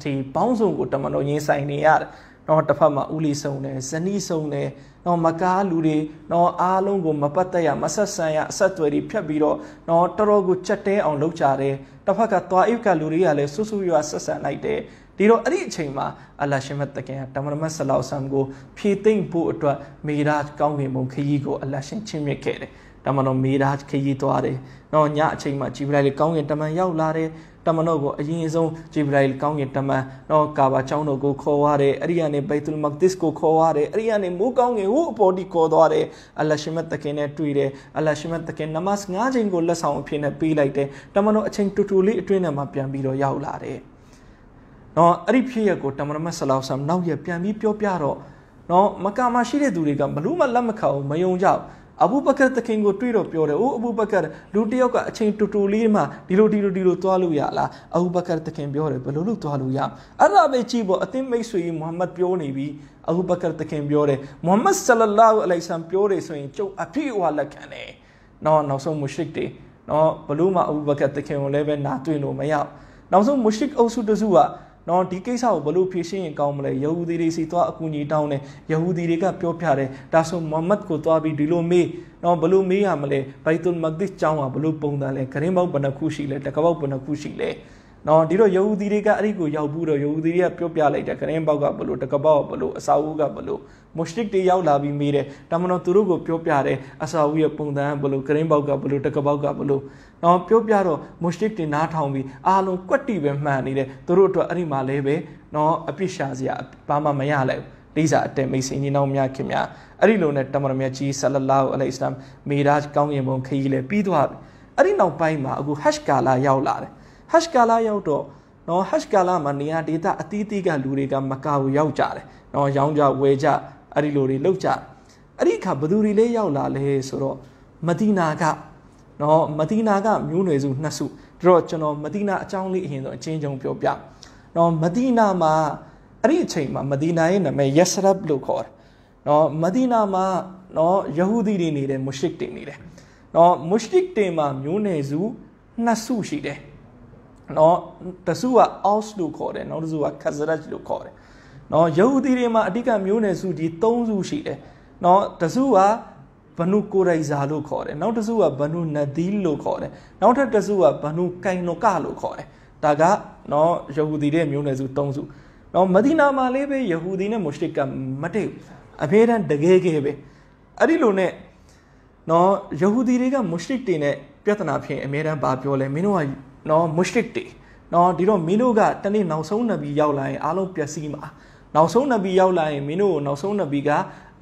ဒီပေါင်းစုံကိုတမန်တော်ရင်ဆိုင်နေရတယ်နော်တစ်ဖက်မှာဥလီဆုံးတယ်ဇနီးဆုံးတယ်နော်မကားလူတွေနော်အားလုံးကိုမပတ်သက်ရမဆက်ဆံရအဆက်အသွယ်တွေဖြတ်ပြီးတော့နော်တော်တော်ကိုချက်တဲအောင်လုပ်ကြတယ်တစ်ဖက်ကသွားအိပ်ကလူတွေကလည်းဆူဆူရွာဆက်ဆံလိုက်တယ်ဒီတော့အဲ့ဒီအချိန်မှာအလရှင်မတ်တကင်ကတမန်မတ်ဆလောက်ဆမ်ကိုဖြည့်သိမ့်ဖို့အတွက်မေရာကောင်းကင်ဘုံခရီးကိုအလရှင်ချင်းမြစ်ခဲ့တယ်တမန်တော်မေရာခရီးသွားတယ်။နော်ညအချိန်မှာကြည်ပလိုက်လေကောင်းကင်တမန်ရောက်လာတယ်။တမန်တော်ကိုအရင်ဆုံးဂျေဘရိုင်ကောင်းကင်တမန်တော့ကာဘာချောင်းတော်ကိုခေါ်ရတယ်အဲ့ဒီကနေဘိုက်တူလ်မက်ဒစ်ကိုခေါ်ရတယ်အဲ့ဒီကနေမိုးကောင်းကင်ဟိုအပေါ်တိခေါ်သွားတယ်အလရှိမတ်တခင်နဲ့တွေ့တယ်အလရှိမတ်တခင်နမတ်၅ချိန်ကိုလက်ဆောင်အဖြစ်နဲ့ပေးလိုက်တယ်တမန်တော်အချိန်တူတူလေးအတွင်းထဲမှာပြန်ပြီးတော့ရောက်လာတယ်နော်အဲ့ဒီဖြစ်ရက်ကိုတမန်တော်ဆလောဆမ်နောက်ရပြန်ပြီးပြောပြတော့နော်မကာမှာရှိတဲ့သူတွေကဘလို့မှလက်မခံဘူးမယုံကြဘူးအဘူဘကာသခင်ကိုတွေ့တော့ပြောတယ်အိုးအဘူဘကာလူတယောက်ကအချိန်တူတူလေးမှဒီလိုဒီလိုဒီလိုသွားလို့ရလားအဘူဘကာသခင် ပြောတယ်ဘယ်လိုလုပ်သွားလို့ရအဲ့ဒါပဲကြည့်ပေါ့အသင်းမိတ်ဆွေကြီးမုဟမ္မဒ်ပြောနေပြီအဘူဘကာသခင်ပြောတယ်မုဟမ္မဒ်ဆလလာဟူအလိုင်ဆမ်ပြောတယ်ဆိုရင်ကျုပ်အပြည့်အဝလက်ခံတယ်နော်နောက်ဆုံးမုရှရစ်တွေနော်ဘလို့မှအဘူဘကာသခင်ကိုလည်းပဲနားတွေ့လို့မရနောက်ဆုံးမုရှရစ်အုပ်စုတစုကနော်ဒီကိစ္စကိုဘယ်လိုဖြေရှင်းရင်ကောင်းမလဲယဟူဒီတွေစီသွားအကူအညီတောင်းတယ်ယဟူဒီတွေကပြောပြတယ်ဒါဆိုမုဟမ္မဒ်ကိုသွားပြီးဒီလိုမေးနော်ဘယ်လိုမေးရမလဲဘိုက်တုလ်မက်ဒစ်ကျောင်းကဘယ်လိုပုံစံလဲဂရင်းပေါက်ဘယ်နှခုရှိလဲတကပေါက်ဘယ်နှခုရှိလဲနော်ဒီတော့ရုပ်ဦးသီးတွေကအဲ့ဒီကိုရောက်ဘူးတော့ရုပ်ဦးသီးတွေကပြုတ်ပြလိုက်တယ်ခရင်ပေါက်ကဘလို့တကပေါက်ကဘလို့အစာဦးကဘလို့မုရှရစ်တွေရောက်လာပြီးမေးတယ်ဒါမှမဟုတ်သူတို့ကိုပြောပြတယ်အစာဦးရဲ့ပုံသဏ္ဍာန်ဘလို့ခရင်ပေါက်ကဘလို့တကပေါက်ကဘလို့နော်ပြောပြတော့မုရှရစ်တွေနားထောင်ပြီးအားလုံးကွက်တီပဲမှန်နေတယ်သူတို့အတွက်အဲ့ဒီမှာလည်းပဲနော်အပြစ်ရှာစရာဘာမှမရလိုက်ဘူးဒိစာအတဲမိတ်ဆင်ကြီးနောက်များခင်များအဲ့ဒီလိုနဲ့တမန်တော်မြတ်ကြီးဆလလောအလိုင်စလမ်မေရာကောင်းရင်ပုံခရီးလဲပြီးသွားပြီအဲ့ဒီနောက်ပိုင်းမှာအခုဟက်ကာလာရောက်လာတယ် hash ကာလရောက်တော့နော် hash ကာလမှာနေရာဒေသအသီးသီးကလူတွေကမကာကိုရောက်ကြတယ်နော်ရောင်းကြဝယ်ကြအဲ့ဒီလိုတွေလောက်ကြအဲ့ဒီအခါဘသူတွေလဲရောက်လာလဲဆိုတော့မဒီနာကနော်မဒီနာကမျိုးနွယ်စုနှစ်စုဒါတော့ကျွန်တော်မဒီနာအကြောင်းလေးအရင်ဆုံးအချင်းချင်းပြောပြနော်မဒီနာမှာအဲ့ဒီအချိန်မှာမဒီနာရဲ့နာမည်ယက်ဆရပ်လို့ခေါ်တယ်နော်မဒီနာမှာနော်ယဟူဒီတွေနေတယ်မွရှစ်တွေနေတယ်နော်မွရှစ်တွေမှာမျိုးနွယ်စုနှစ်စုရှိတယ်နော်တစုက aus လို့ခေါ်တယ်နောက်တစုက khazraj လို့ခေါ်တယ်နော်ယဟူဒီတွေမှာအဓိကမျိုးနွယ်စုဒီ၃စုရှိတယ်နော်တစုကဘနုကိုရိုင်ဇာလို့ခေါ်တယ်နောက်တစ်စုကဘနုနဒီလို့ခေါ်တယ်နောက်ထပ်တစ်စုကဘနုကိုင်နိုကလို့ခေါ်တယ်ဒါကနော်ယဟူဒီတဲ့မျိုးနွယ်စု၃စုနော်မဒီနာမှာလေးပဲယဟူဒီနဲ့မုရှရစ်ကမတိအဖေတန်းတကယ်ကဲပဲအဲ့ဒီလိုနဲ့နော်ယဟူဒီတွေကမုရှရစ်တွေနဲ့ပြဿနာဖြစ်ရင်အများတန်းဘာပြောလဲမင်းတို့ကနော်မုရှရစ်တွေနော်ဒီတော့မင်းတို့ကတနေ့နောက်ဆုံးနဗီရောက်လာရင် အားလုံးပျက်စီးမှာ နောက်ဆုံးနဗီရောက်လာရင်မင်းတို့ကိုနောက်ဆုံးနဗီက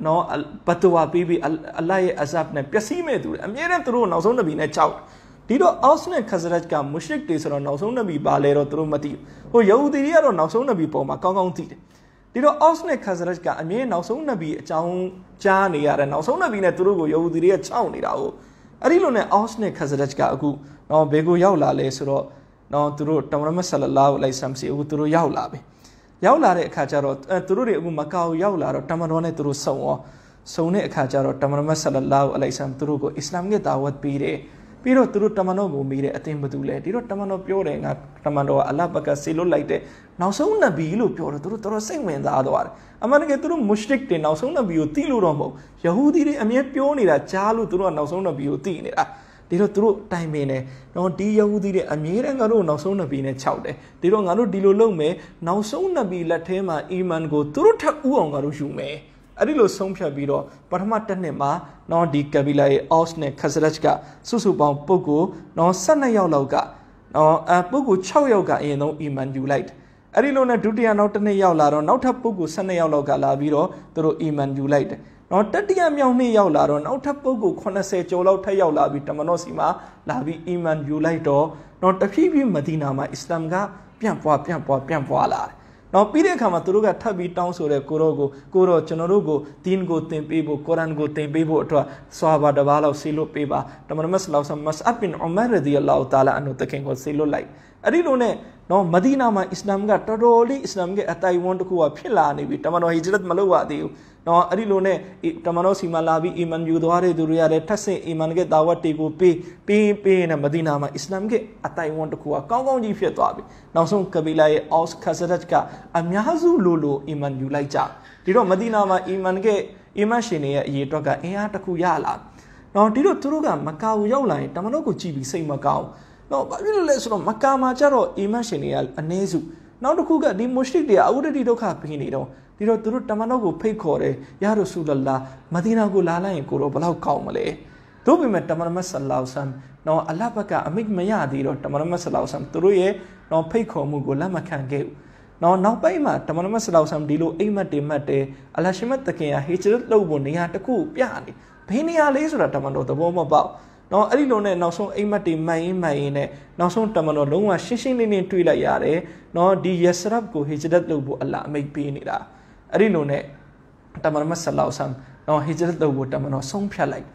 နော်ဘတ်တဝါပေးပြီးအလ္လာဟ်ရဲ့အဇပ်နဲ့ပျက်စီးမဲ့သူတွေအမြဲတမ်းသူတို့ကိုနောက်ဆုံးနဗီနဲ့ချောက်ဒီတော့အော့စ်နဲ့ခဇရတ်ကမုရှရစ်တွေဆိုတော့နောက်ဆုံးနဗီပါလဲတော့သူတို့မသိဘူးဟိုယဟူဒီတွေကတော့နောက်ဆုံးနဗီပေါ်မှာကောင်းကောင်းသိတယ်ဒီတော့ Aus နဲ့ Khazraj ကအမြဲနောက်ဆုံးနဗီအကြောင်းကြားနေရတဲ့နောက်ဆုံးနဗီနဲ့သူတို့ကိုယဟူဒီတွေကခြောက်နေတာဟုတ်အဲ့ဒီလိုနဲ့ Aus နဲ့ Khazraj ကအခုနော်ဘယ်ကိုရောက်လာလဲဆိုတော့နော်သူတို့တမရမဆလလာလိုက်ဆမ်စီအခုသူတို့ရောက်လာပြီရောက်လာတဲ့အခါကျတော့သူတို့တွေအခုမကာကိုရောက်လာတော့တမရောနဲ့သူတို့စုံရောစုံတဲ့အခါကျတော့တမရမဆလလာလိုက်ဆမ်သူတို့ကိုအစ္စလာမ်ရဲ့တာဝတ်ပေးတယ်ပြီးတော့သူတို့တမန်တော်ကိုမိတယ်အတင်းမတူလဲဒီတော့တမန်တော်ပြောတယ်ငါတမန်တော်ကအလဘကစေလွတ်လိုက်တဲ့နောက်ဆုံးနဗီလို့ပြောတယ်သူတို့တော်တော်စိတ်ဝင်စားသွားတယ်အမှန်တကယ်သူတို့မုရှရစ်တွေနောက်ဆုံးနဗီကိုတီးလို့တော့မဟုတ်ယဟူဒီတွေအမြဲပြောနေတာကြားလို့သူတို့ကနောက်ဆုံးနဗီကိုတီးနေတာဒီတော့သူတို့တိုင်ပင်တယ်နော်ဒီယဟူဒီတွေအမြဲတမ်းငါတို့နောက်ဆုံးနဗီနဲ့ခြောက်တယ်ဒီတော့ငါတို့ဒီလိုလုပ်မယ်နောက်ဆုံးနဗီလက်ထဲမှာအီမန်ကိုသူတို့ထပ်ဥအောင်ငါတို့ယူမယ်အဲ့ဒီလိုဆုံးဖြတ်ပြီးတော့ပထမတစ်နှစ်မှာနော်ဒီကဘီလာရဲ့အော့စ်နဲ့ခဆရက်ကစုစုပေါင်းပုဂ္ဂိုလ်နော်12ယောက်လောက်ကနော်အပုဂ္ဂိုလ်6ယောက်ကအရင်ဆုံးအီမန်ယူလိုက်အဲ့ဒီလိုနဲ့ဒုတိယနောက်တစ်နှစ်ရောက်လာတော့နောက်ထပ်ပုဂ္ဂိုလ်12ယောက်လောက်ကလာပြီးတော့သူတို့အီမန်ယူလိုက်တယ်နော်တတိယမြောက်နေ့ရောက်လာတော့နောက်ထပ်ပုဂ္ဂိုလ်80ကျော်လောက်ထပ်ရောက်လာပြီးတမန်တော်စီမှာလာပြီးအီမန်ယူလိုက်တော့နော်တဖြည်းဖြည်းမဒီနာမှာအစ္စလာမ်ကပြန့်ပွားပြန့်ပွားပြန့်ပွားလာတယ်။နောက်ပြီးတဲ့အခါမှာသူတို့ကထပ်ပြီးတောင်းဆိုတဲ့ကိုရောကိုကိုရောကျွန်တော်တို့ကိုဒင်းကိုသင်ပေးဖို့ကုရ်အာန်ကိုသင်ပေးဖို့အတွက်ဆွာဘာတစ်ပါးလောက်ဆေးလွတ်ပေးပါ။တမန်တော်မဆလောက်ဆမ်မတ်အပ်ဘင်အူမာရဒီအလ္လာဟူတာလာအန်တို့တခင်ကိုဆေးလွတ်လိုက်။အဲ့ဒီလိုနဲ့နော်မဒီနာမှာအစ္စလာမ်ကတော်တော်လေးအစ္စလာမ်ရဲ့အတိုင်ဝန်တစ်ခုကဖြစ်လာနေပြီ။တမန်တော်ဟီဂျရတ်မလုပ်ရသေးဘူး။နော်အဲ့ဒီလိုနဲ့တမန်တော်စီမှာလာပြီးအီမန်ယူသွားတဲ့သူတွေကလည်းထပ်ဆင့်အီမန်ရဲ့တာဝတ်တွေကိုပေးပေးပေးနေမဒီနာမှာအစ္စလာမ်ကအတိုင်ဝန်တစ်ခုကကောင်းကောင်းကြီးဖြစ်သွားပြီနောက်ဆုံးကဘီလာရဲ့အော့စ်ခဆရတ်ကအများစုလိုလိုအီမန်ယူလိုက်ကြဒီတော့မဒီနာမှာအီမန်ကအီမန်ရှင်တွေရဲ့အရေးအတွက်ကအင်အားတစ်ခုရလာ နော်ဒီတော့သူတို့ကမကာကိုရောက်လာရင်တမန်တော်ကိုကြည်ပြီးစိတ်မကောင်းနော်ဘာဖြစ်လို့လဲဆိုတော့မကာမှာကျတော့အီမန်ရှင်တွေကအနည်းစုနောက်တစ်ခုကဒီမုရှရစ်တွေကအဝတ္တိဒုက္ခပေးနေတော့ဒီတော့သူတို့တမန်တော်ကိုဖိတ်ခေါ်တယ်ယာရဆူလလာမဒီနာကိုလာလိုက်ရင်ကိုတော့ဘလောက်ကောင်းမလဲတို့ပေမဲ့တမန်မဆလောဆမ်နော်အလဘကအမိမရသေးတော့တမန်မဆလောဆမ်သူတို့ရဲ့နော်ဖိတ်ခေါ်မှုကိုလက်မခံခဲ့ဘူးနော်နောက်ပိုင်းမှာတမန်မဆလောဆမ်ဒီလိုအိမ်မက်တွေမက်တယ်အလရှမတ်တခင်ကဟေဂျရတ်လုပ်ဖို့နေရာတစ်ခုပြနေဘယ်နေရာလေးဆိုတာတမန်တော်သဘောမပေါက်နော်အဲ့ဒီလိုနဲ့နောက်ဆုံးအိမ်မက်တွေမှန်ရင်းမှန်ရင်းနဲ့နောက်ဆုံးတမန်တော်လုံးဝရှင်းရှင်းလင်းလင်းတွေးလိုက်ရတယ်နော်ဒီယက်စရပ်ကိုဟီဂျရတ်လုပ်ဖို့အလ္လာဟ်အမိန့်ပေးနေတာအဲ့ဒီလိုနဲ့တမန်တော်ဆလောက်ဆမ်နော်ဟီဂျရတ်လုပ်ဖို့တမန်တော်ဆုံးဖြတ်လိုက်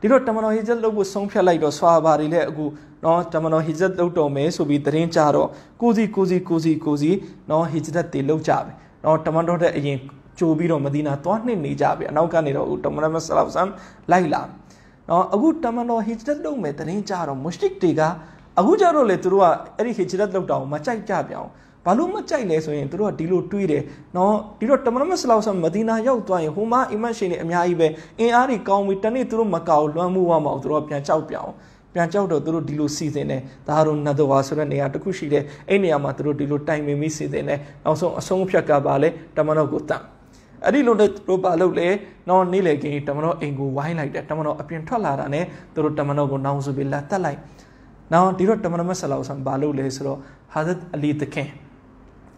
ဒီတော့တမန်တော်ဟီဂျတ်လုပ်ဖို့ဆုံးဖြတ်လိုက်တော့ဆွာဘာတွေလည်းအခုနော်တမန်တော်ဟီဂျတ်လုပ်တော်မယ်ဆိုပြီးသတင်းကြတော့ကိုစီကိုစီကိုစီကိုစီနော်ဟီဂျတ်တွေလုပ်ကြပြီနော်တမန်တော်တဲ့အရင်ကြိုပြီးတော့မဒီနာသွားနှိမ့်နေကြပြီအနောက်ကနေတော့တမန်တော်ဆလောက်ဆမ်လိုက်လာပြီနော်အခုတမန်တော်ဟိဂျရတ်လုပ်မယ်တရင်ကြတော့မွရှရစ်တွေကအခုကြတော့လေသူတို့ကအဲ့ဒီဟိဂျရတ်လုပ်တာကိုမကြိုက်ကြပြောင်းဘာလို့မကြိုက်လဲဆိုရင်တို့ကဒီလိုတွေးတယ်နော်ဒီတော့တမန်တော်ဆလောက်ဆမဒီနာရောက်သွားရင်ဟိုမှာအီမန်ရှင်တွေအများကြီးပဲအင်အားတွေကောင်းပြီတနေ့တို့မကောက်လွှမ်းမှုရမအောင်တို့ကပြန်ကြောက်ပြောင်းပြန်ကြောက်တော့တို့ဒီလိုစီစဉ်တယ်ဒါတို့နတ်တော်ဝါဆိုတဲ့နေရာတစ်ခုရှိတယ်အဲ့နေရာမှာတို့ဒီလိုတိုင်ပင်ပြီးစီစဉ်တယ်နောက်ဆုံးအဆုံးအဖြတ်ကပါလဲတမန်တော်ကိုတတ်အဲ့ဒီလိုနဲ့တို့ပါလို့လေနော်နေ့လေကင်းတမတော်အိမ်ကိုဝိုင်းလိုက်တယ်တမတော် အပြင်ထွက်လာတာနဲ့တို့တမတော်ကိုနောင်ဆိုပြီးလာတက်လိုက်နော်ဒီတော့တမတော်မဆလောက်ဆံပါလို့လေဆိုတော့ဟာဇတ်အလီတခင်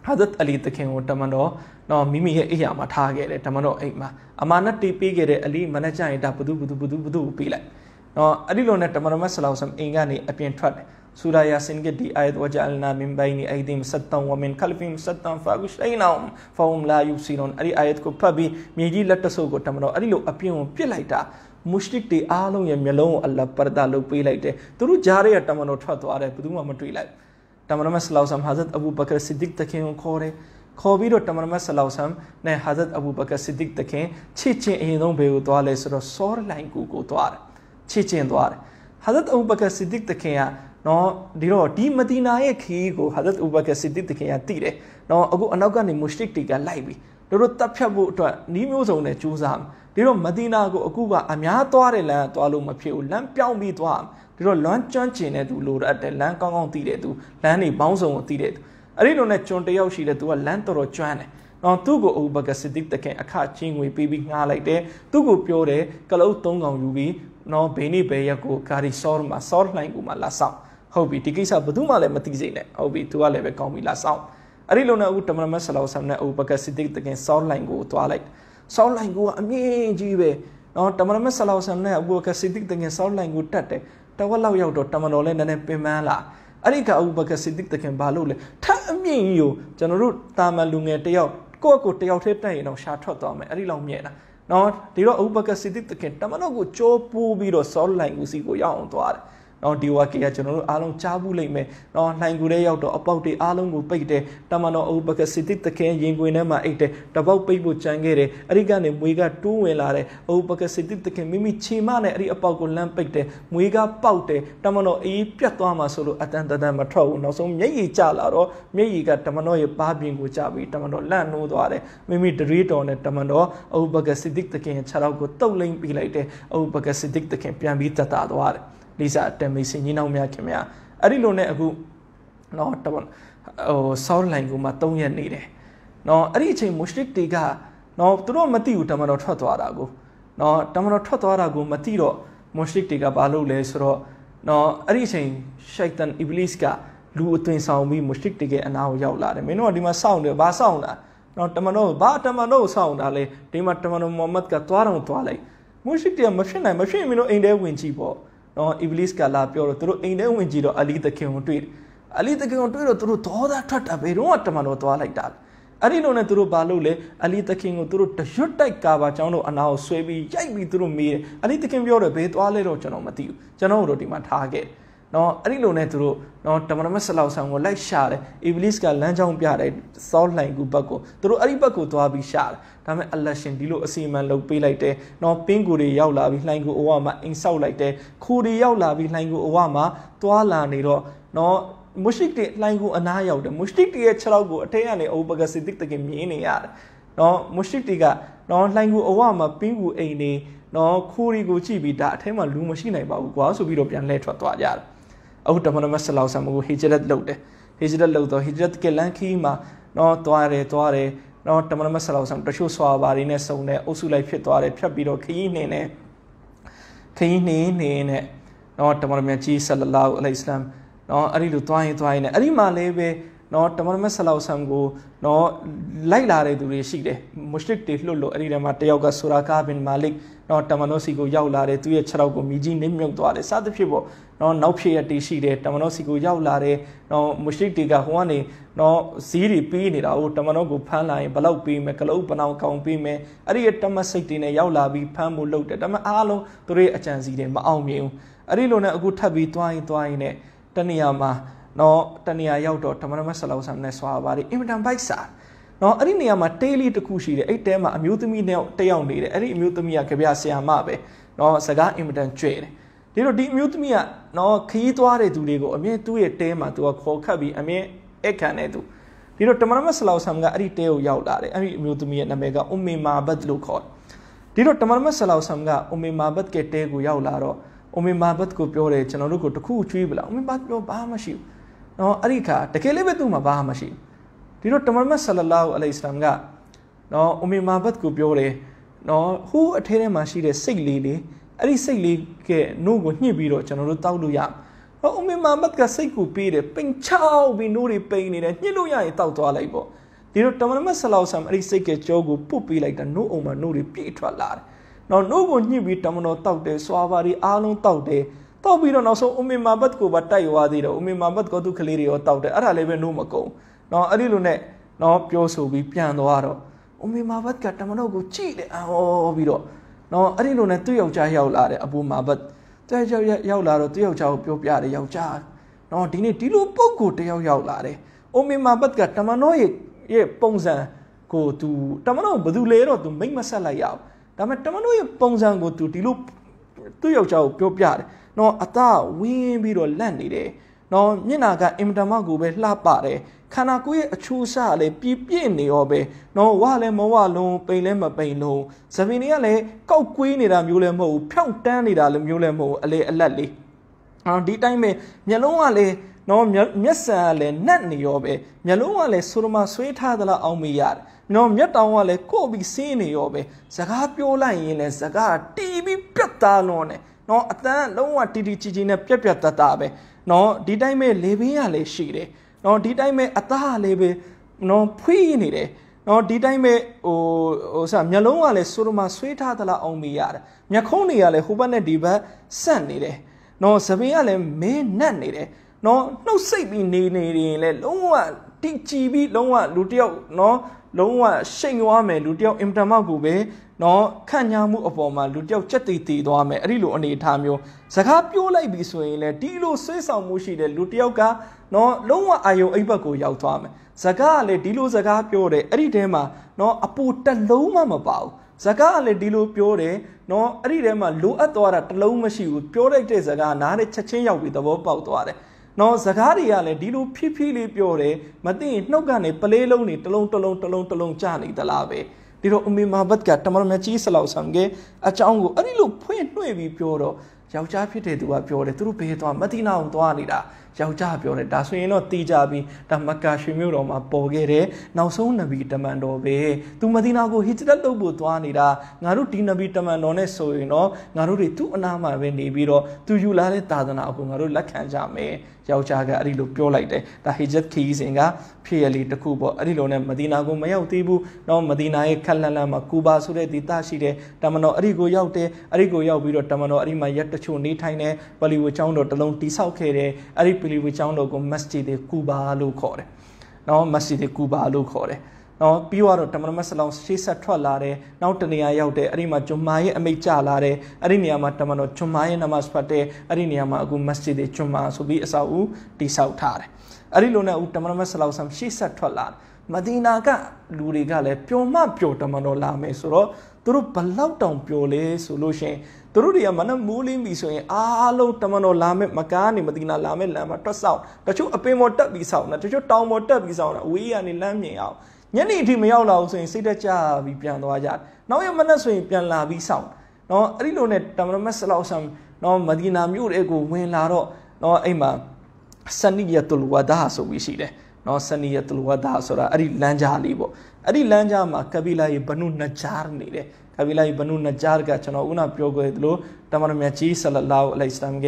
ဟာဇတ်အလီတခင်ကိုတမန်တော်နော်မိမိရဲ့အိယာမှာထားခဲ့တယ်တမန်တော်အိမ်မှာအမာနတ်တီးပေးခဲ့တဲ့အလီမနက်ကျရင်ဒါဘုသူဘုသူဘုသူဘုသူကိုပေးလိုက်နော်အဲ့ဒီလိုနဲ့တမန်တော်မဆလောဆမ်အိမ်ကနေအပြင်ထွက်တယ် سورة ياسين قد آية وجعلنا من بين أيديهم سدا ومن خلفهم سدا فأغشيناهم فهم لا يبصرون အဲ့ဒီ آية ကိုဖတ်ပြီးမြေကြီးလက်တဆုပ်ကိုတမတော်အဲ့ဒီလိုအပြင်းကိုပြစ်လိုက်တာမုရှရစ်တွေအားလုံးရဲ့မျက်လုံးကိုအလ္လာဟ်ပရဒါလုပ်ပေးလိုက်တယ်သူတို့ကြားရတဲ့တမတော်ထွက်သွားတယ်ဘယ်သူမှမတွေ့လိုက်တမတော်မဆလောဆမ်ဟာဇတ်အဘူဘကာစစ်ဒစ်တခင်ကိုခေါ်တယ်ခေါ်ပြီးတော့တမန်တော်ဆလောဆမ်နဲ့ဟာဇတ်အဘူဘကာစစ်ဒစ်တခင်ချစ်ချင်းအရင်ဆုံးဘယ်ကိုသွားလဲဆိုတော့ဆောရလိုင်ကူကိုသွားတယ်ချစ်ချင်းသွားတယ်ဟာဇတ်အဘူဘကာစစ်ဒစ်တခင်ကနော်ဒီတော့ဒီမဒီနာရဲ့ခီးကိုဟာဇတ်အူဘကာစစ်ဒစ်တခင်ကတည်တယ်နော်အခုအနောက်ကနေမုရှရစ်တွေကလိုက်ပြီးတို့တို့တပ်ဖြတ်ဖို့အတွက်နီးမျိုးစုံနဲ့ကြိုးစားဒီတော့မဒီနာကိုအခုကအများသွားတဲ့လမ်းသွားလို့မဖြစ်ဘူးလမ်းပြောင်းပြီးသွားဒီတော့လွမ်းကျွမ်းကျင်တဲ့သူလိုအပ်တယ်လမ်းကောင်းကောင်းသိတဲ့သူလမ်းတွေပေါင်းစုံကိုသိတဲ့သူအဲ့ဒီလိုနဲ့ကျွန်တယောက်ရှိတဲ့သူကလမ်းတော်တော်ကျွမ်းတယ်နော်သူ့ကိုအူဘကစစ်ဒစ်တခင်အခချင်းငွေပေးပြီးငှားလိုက်တယ်သူ့ကိုပြောတယ်ကလုတ်၃កောင်ယူပြီးနော်ဘေနိဘေရက်ကိုဂါရီဆော့မှာဆော့လှိုင်းကိုမှာလာဆောင်ဟုတ်ပြီဒီကိစ္စဘယ်သူမှလည်းမသိစေနဲ့ဟုတ်ပြီသူကလည်းပဲကောင်းပြီလားစောင်းအဲ့ဒီလိုနဲ့အခုတမန်တော်ဆလောဆမ်နဲ့အူဘကာစစ်တစ်တကင်ဆောင်းလိုင်ကိုသွားလိုက်ဆောင်းလိုင်ကိုကအမြင့်ကြီးပဲနော်တမန်တော်ဆလောဆမ်နဲ့အူဘကာစစ်တစ်တကင်ဆောင်းလိုင်ကိုတက်တယ်တဝက်လောက်ရောက်တော့တမန်တော်လည်းနည်းနည်းပင်ပန်းလာအဲ့ဒီကအူဘကာစစ်တစ်တကင်ဘာလို့လဲထပ်အမြင့်ကြီးကိုကျွန်တော်တို့တာမန်လူငယ်တယောက်ကိုယ့်အကိုတယောက်တည်းတက်ရင်တော့ရှာထွက်သွားမယ်အဲ့ဒီလောက်မြဲတာနော်ဒီတော့အူဘကာစစ်တစ်တကင်တမန်တော်ကိုကြောပိုးပြီးတော့ဆောင်းလိုင်ကိုစီကိုရောက်အောင်သွားတယ်နော်ဒီဝါကေကကျွန်တော်တို့အားလုံးကြားဘူးလိမ့်မယ်နော်လှိုင်ကူထဲရောက်တော့အပေါက်တွေအားလုံးကိုပိတ်တယ်တမန်တော်အူဘကစစ်တိတခင်ရင်ခွင်ထဲမှာအိတ်တယ်တပေါက်ပိတ်ဖို့ကြံခဲ့တယ်အဲ့ဒီကနေမွေးကတူးဝင်လာတယ်အူဘကစစ်တိတခင်မိမိခြေမနဲ့အဲ့ဒီအပေါက်ကိုလမ်းပိတ်တယ်မွေးကပေါက်တယ်တမန်တော်အေးပြတ်သွားမှာဆိုလို့အတန်တန်မထွက်ဘူးနောက်ဆုံးမျက်ရည်ကျလာတော့မျက်ရည်ကတမန်တော်ရဲ့ပါးပြင်ကိုကျပြီးတမန်တော်လန့်နှိုးသွားတယ်မိမိဒရီတော်နဲ့တမန်တော်အူဘကစစ်တိတခင်ခြေထောက်ကိုတုတ်လိမ့်ပြီးလိုက်တယ်အူဘကစစ်တိတခင်ပြန်ပြီးတတ်တာသွားတယ်လိစာတမိတ်စင်ညီနောင်များခင်ဗျာအဲ့ဒီလိုနဲ့အခုနော်တပေါ့ဟိုဆောင်းလိုင်ကူမှာ၃ရက်နေတယ်နော်အဲ့ဒီအချိန်မုရှရစ်တွေကနော်သူတို့မသိဘူးတမန်တော်ထွက်သွားတာကိုနော်တမန်တော်ထွက်သွားတာကိုမသိတော့မုရှရစ်တွေကဘာလုပ်လဲဆိုတော့နော်အဲ့ဒီအချိန်ရှိုက်တန်အီဘလစ်ကလူအသွင်ဆောင်ပြီးမုရှရစ်တွေရဲ့အနာကိုရောက်လာတယ်မင်းတို့ကဒီမှာစောင့်နေဘာစောင့်လာနော်တမန်တော်ဘာတမန်တော်စောင့်တာလဲဒီမှာတမန်တော်မုဟမ္မဒ်ကသွားတော့သွားလိုက်မုရှရစ်တွေကမဖြစ်နိုင်မဖြစ်မင်းတို့အိမ်ထဲဝင်ကြည့်ပေါ့နော်အီဗလစ်ကလာပြောတော့သူတို့အိမ်ထဲဝင်ကြည့်တော့အလီသခင်ကိုတွေ့အလီသခင်ကိုတွေ့တော့သူတို့ဒေါသထွက်တာဘယ်တော့မှတမန်တော်သွားလိုက်တာအဲ့ဒီလိုနဲ့သူတို့ဘာလုပ်လဲအလီသခင်ကိုသူတို့တရွတ်တိုက်ကာဘာကျောင်းတို့အနာကိုဆွဲပြီးရိုက်ပြီးသူတို့မေးတယ်အလီသခင်ပြောတယ်ဘယ်သွားလဲတော့ကျွန်တော်မသိဘူးကျွန်တော်တို့ဒီမှာထားခဲ့တယ်နော်အဲ့ဒီလိုနဲ့သူတို့နော်တမန်တော်ဆလောက်ဆောင်ကိုလိုက်ရှာတယ်အီဘလစ်ကလမ်းကြောင်းပြတယ်ဆောလှိုင်ကူဘက်ကိုသူတို့အဲ့ဒီဘက်ကိုသွားပြီးရှာတယ်ဒါပေမဲ့အလရှင်ဒီလိုအစီအမံလုပ်ပေးလိုက်တယ်နော်ပင်းကိုတွေရောက်လာပြီးလှိုင်ကူအဝမှာအိမ်ဆောက်လိုက်တယ်ခိုးတွေရောက်လာပြီးလှိုင်ကူအဝမှာသွာလာနေတော့နော်မုရှိကတွေလှိုင်ကူအနားရောက်တယ်မုရှိကတွေရဲ့ခြေထောက်ကိုအထက်ကနေအိုဘဂစီတစ်တကင်မြင်နေရတယ်နော်မုရှိကတွေကနော်လှိုင်ကူအဝမှာပင်းကူအိမ်နေနော်ခိုးတွေကိုကြည့်ပြီးဒါအထက်မှာလူမရှိနိုင်ပါဘူးကွာဆိုပြီးတော့ပြန်လှည့်ထွက်သွားကြတယ်အခုတမန်တော်မဆလောဆမ်ကိုဟီဂျရတ် လုပ်တယ်ဟီဂျရတ်လုပ်တော့ဟီဂျရတ်ကလန်ခီမှာနော်သွားတယ်သွားတယ်နော်တမန်တော်မဆလောဆမ်တချို့ဆွာပါတွေနဲ့စုံတယ်အုပ်စုလိုက်ဖြစ်သွားတယ်ဖြတ်ပြီးတော့ခရီးနေနေခရီးနေနေနဲ့နော်တမန်တော်မြတ်ကြီးဆလလောအလိုင်စလမ်နော်အဲ့ဒီလိုသွားရင်သွားရင်အဲ့ဒီမှာလည်းပဲနော်တမန်တော်မြတ်ဆလောဆမ်ကိုနော်လိုက်လာတဲ့သူတွေရှိတယ်မွရှရစ်တွေလွတ်လို့အဲ့ဒီထဲမှာတယောက်ကဆူရာကာဘင်မာလစ်နော်တမန်တော်စီကိုရောက်လာတယ်သူရဲ့ခြေထောက်ကိုမြကြီးနင်းမြုပ်သွားတယ်စသဖြင့်ပေါ့နော်နောက်ဖြစ်ရတီးရှိတယ်တမန်တော်စီကိုရောက်လာတယ်နော်မုရှိတီကဟိုကနေနော်ဈေးတွေပေးနေတာဟိုတမန်တော်ကိုဖမ်းလာရင်ဘလောက်ပေးမယ်ကလုတ်ပနောင်ကောင်ပေးမယ်အဲ့ဒီတမတ်စိတ်တွေနဲ့ရောက်လာပြီးဖမ်းမှုလုပ်တယ်တမန်အားလုံးသူတို့ရဲ့အကြံစီတွေမအောင်မြင်ဘူးအဲ့ဒီလိုနဲ့အခုထပ်ပြီးတွားရင်တွားရင်နဲ့တနေရာမှာနော်တနေရာရောက်တော့တမန်တော်မဆလောဆမ်နဲ့ဆွာပါတယ်အင်မတန်ဘိုက်စာနော်အဲ့ဒီနေရာမှာတေးလေးတစ်ခုရှိတယ်အဲ့တဲမှာအမျိုးသမီးနဲ့တယောက်နေတယ်အဲ့ဒီအမျိုးသမီးကကြပြဆရာမပဲနော်စကားအင်မတန်ကျွဲ့တယ်ဒီလိုဒီအမျိုးသမီးကနော်ခီးသွားတဲ့သူတွေကိုအမြဲသူ့ရဲ့တဲမှာသူကခေါ်ခတ်ပြီးအမြဲအခန့်နေသူဒီတော့တမန်တော်ဆလောဆမ်ကအဲ့ဒီတဲကိုရောက်လာတယ်အဲ့ဒီအမျိုးသမီးရဲ့နာမည်ကအူမီမာဘတ်လို့ခေါ်တယ်ဒီတော့တမန်တော်ဆလောဆမ်ကအူမီမာဘတ်ကတဲကိုရောက်လာတော့အူမီမာဘတ်ကိုပြောတယ်ကျွန်တော်တို့ကိုတခုချွေးပလားအူမီမာဘတ်ပြောဘာမှမရှိဘူးနော်အဲ့ဒီခါတကယ်လေးပဲသူ့မှာဘာမှမရှိဘူးဒီတော့တမန်တော်ဆလလောအလိုင်ဆမ်ကနော်အူမီမာဘတ်ကိုပြောတယ်နော်ဟူအထဲထဲမှာရှိတဲ့စိတ်လေးလေးအဲ့ဒီစိတ်လေးကနှုတ်ကိုညှစ်ပြီးတော့ကျွန်တော်တို့တောက်လို့ရဟောအမေမာမတ်ကစိတ်ကိုပေးတယ်ပိန်ချောက်ပြီးနှုတ်တွေပိန်နေတယ်ညှစ်လို့ရရင်တောက်သွားလိုက်ပေါ့ဒီတော့တမန်တော်ဆလောက်ဆမ်အဲ့ဒီစိတ်ကကြောကိုပုတ်ပေးလိုက်တာနှုတ်အုံမှာနှုတ်တွေပြည့်ထွက်လာတယ်နောက်နှုတ်ကိုညှစ်ပြီးတမန်တော်တောက်တယ်စွာပါတွေအားလုံးတောက်တယ်တောက်ပြီးတော့နောက်ဆုံးအမေမာဘတ်ကိုပါတိုက်သွားသေးတယ်အမေမာဘတ်ကသူ့ကလေးတွေရောတောက်တယ်အဲ့ဒါလည်းပဲနှုတ်မကုန်နော်အဲ့ဒီလိုနဲ့နော်ပြောဆိုပြီးပြန်သွားတော့အမေမာဘတ်ကတမန်တော်ကိုကြည့်တယ်အော်ပြီးတော့နော်အဲ့ဒီလိုနဲ့သူ့ယောက်ျားရောက်လာတဲ့အပူမာဘတ်တဲ့ယောက်ျားရောက်လာတော့သူ့ယောက်ျားကိုပြောပြတယ်ယောက်ျားနော်ဒီနေ့ဒီလိုပုံကိုတယောက်ယောက်လာတယ်အိုမင်မာဘတ်ကတမန်တော်ရဲ့ရဲ့ပုံစံကို तू တမန်တော်ဘယ်သူလဲတော့ तू မိတ်မဆက်လိုက်ရဘူးဒါပေမဲ့တမန်တော်ရဲ့ပုံစံကို तू ဒီလိုသူ့ယောက်ျားကိုပြောပြတယ်နော်အသားဝင်းပြီးတော့လန့်နေတယ်နော်မျက်နာကအင်တမကိုပဲလှပတယ်ခန္ဓာကိုယ်ရဲ့အချိုးအဆလည်းပြည့်ပြည့်နေရောပဲနော်ဝလည်းမဝလုံးပိန်လည်းမပိန်လုံးဇပင်တွေကလည်းကောက်ကွေးနေတာမျိုးလည်းမဟုတ်ဘူးဖြောင့်တန်းနေတာလည်းမျိုးလည်းမဟုတ်အလေအလတ်လေးအော်ဒီတိုင်းပဲမျက်လုံးကလည်းနော်မျက်စံကလည်းနတ်နေရောပဲမျက်လုံးကလည်းဆိုရမဆွေးထားသလားအောင်မရတယ်နော်မျက်တောင်ကလည်းကို့ပြီးဆင်းနေရောပဲစကားပြောလိုက်ရင်လည်းစကားတီးပြီးပြတ်သားလွန်တယ်နော်အတန်းလုံးဝတီတီချီချီနဲ့ပြက်ပြက်တတ်တာပဲနော်ဒီတိုင်းပဲလေပင်းကလည်းရှိတယ်နော်ဒီတိုင်းပဲအသားလည်းပဲနော်ဖွေးနေတယ်နော်ဒီတိုင်းပဲဟိုဟိုဆရာမျက်လုံးကလည်းဆိုရမဆွေးထားသလားအောင်မိရတယ်မျက်ခုံးတွေကလည်းဟိုဘက်နဲ့ဒီဘက်ဆန့်နေတယ်နော်သပင်ကလည်းမဲနက်နေတယ်နော်နှုတ်ဆိတ်ပြီးနေနေရင်လည်းလုံးဝတိကြည်ပြီးလုံးဝလူတယောက်နော်လုံးဝရှိန်သွားမယ်လူတယောက်အင်တာမတ်ကိုပဲနော်ခန့်ညားမှုအပေါ်မှာလူတယောက်ချက်တီတီသွားမယ်အဲ့ဒီလိုအနေအထားမျိုးစကားပြောလိုက်ပြီဆိုရင်လည်းဒီလိုဆွေးဆောင်မှုရှိတဲ့လူတယောက်ကနော် လုံးဝအာယုံအိပ်ဘက်ကိုရောက်သွားမယ်စကားကလည်းဒီလိုစကားပြောတယ်အဲ့ဒီထဲမှာနော်အပူတလုံးမှမပါဘူးစကားကလည်းဒီလိုပြောတယ်နော်အဲ့ဒီထဲမှာလိုအပ်သွားတာတလုံးမရှိဘူးပြောလိုက်တဲ့စကားနားနဲ့ချက်ချင်းရောက်ပြီးသဘောပေါက်သွားတယ်နော်စကားတွေကလည်းဒီလိုဖြည်းဖြည်းလေးပြောတယ်မသိရင်နှုတ်ကနေပလေးလုံးတွေတလုံးတလုံးတလုံးတလုံးကြနေသလားပဲ။ဒီတော့အမေမာဘတ်ကတမရမကြီးဆလောက်ဆံကအချောင်းကိုအဲ့ဒီလိုဖွင့်နှွေပြီးပြောတော့ယောက်ျားဖြစ်တဲ့သူကပြောတယ်သူတို့ဘေးသွားမဒီနာကိုသွားနေတာယောက်ျားပြောတယ်ဒါဆိုရင်တော့တီးကြပြီးဒါမက္ကာရွှေမြို့တော်မှာပေါ်ခဲ့တဲ့နောက်ဆုံးနဗီတမန်တော်ပဲသူမဒီနာကိုဟိဂျရတ်လုပ်ဖို့သွားနေတာငါတို့ဒီနဗီတမန်တော်နဲ့ဆိုရင်တော့ငါတို့တွေသူ့အနာမှာပဲနေပြီးတော့သူယူလာတဲ့သာသနာကိုငါတို့လက်ခံကြမယ်ယောက်ျားကအဲ့ဒီလိုပြောလိုက်တယ်ဒါဟီဂျပ်ခီစဉ်ကဖြစ်ရလေတခုပေါ့အဲ့ဒီလိုနဲ့မဒီနာကိုမရောက်သေးဘူးတော့မဒီနာရဲ့ခက်လန့်လန့်မှာကူဘာဆိုတဲ့ဒေသရှိတယ်တမန်တော်အဲ့ဒီကိုရောက်တယ်အဲ့ဒီကိုရောက်ပြီးတော့တမန်တော်အဲ့ဒီမှာရက်တချို့နေထိုင်တယ်ပလီဝကျောင်းတော်တလုံးတိဆောက်ခဲ့တယ်အဲ့ဒီပလီဝကျောင်းတော်ကိုမစဂျီဒီကူဘာလို့ခေါ်တယ်နော်မစဂျီဒီကူဘာလို့ခေါ်တယ်နော်ပြီးတော့တမန်မဆလောင်ရှေးဆက်ထွက်လာတယ်နောက်တနေရာရောက်တယ်အဲ့ဒီမှာဂျွန်မာရဲ့အမိတ်ကျလာတယ်အဲ့ဒီနေရာမှာတမန်တော်ဂျွန်မာရဲ့နမတ်ဖတ်တယ်အဲ့ဒီနေရာမှာအခုမစဂျစ်တွေဂျွန်မာဆိုပြီးအဆောက်အဦတိဆောက်ထားတယ်အဲ့ဒီလိုနဲ့အခုတမန်မဆလောင်ဆမ်ရှေးဆက်ထွက်လာတယ်မဒီနာကလူတွေကလည်းပျော်မပျော်တမန်တော်လာမယ်ဆိုတော့သူတို့ဘလောက်တောင်ပျော်လဲဆိုလို့ရှင်သူတို့တွေကမနမိုးလင်းပြီဆိုရင်အားလုံးတမန်တော်လာမဲ့မကားနေမဒီနာလာမဲ့လမ်းမှာတွက်ဆောင်တချို့အပင်ပေါ်တက်ပြီးဆောင်တာတချို့တောင်ပေါ်တက်ပြီးဆောင်တာအဝေးကနေလမ်းမြင်အောင်ညနေအထိမရောက်လာဘူးဆိုရင်စိတ်တက်ကြပြီးပြန်သွားကြနောက်ရမနေ့ဆိုရင်ပြန်လာပြီးစောင့်နော်အဲ့ဒီလိုနဲ့တမရမက်ဆလောက်ဆမ်နော်မဒီနာမြို့တဲ့ကိုဝင်လာတော့နော်အဲ့မှာဆနီယတုလဝဒါဆိုပြီးရှိတယ်နော်ဆနီယတုလဝဒါဆိုတာအဲ့ဒီလမ်းကြားလေးပေါ့အဲ့ဒီလမ်းကြားမှာကဘီလာရဲ့ဘနုနဂျာနေတယ်ကဘီလာရဲ့ဘနုနဂျာကကျွန်တော်ခုနပြောခဲ့သလိုတမရမက်ကြီးဆလလာအလိုင်စလမ်က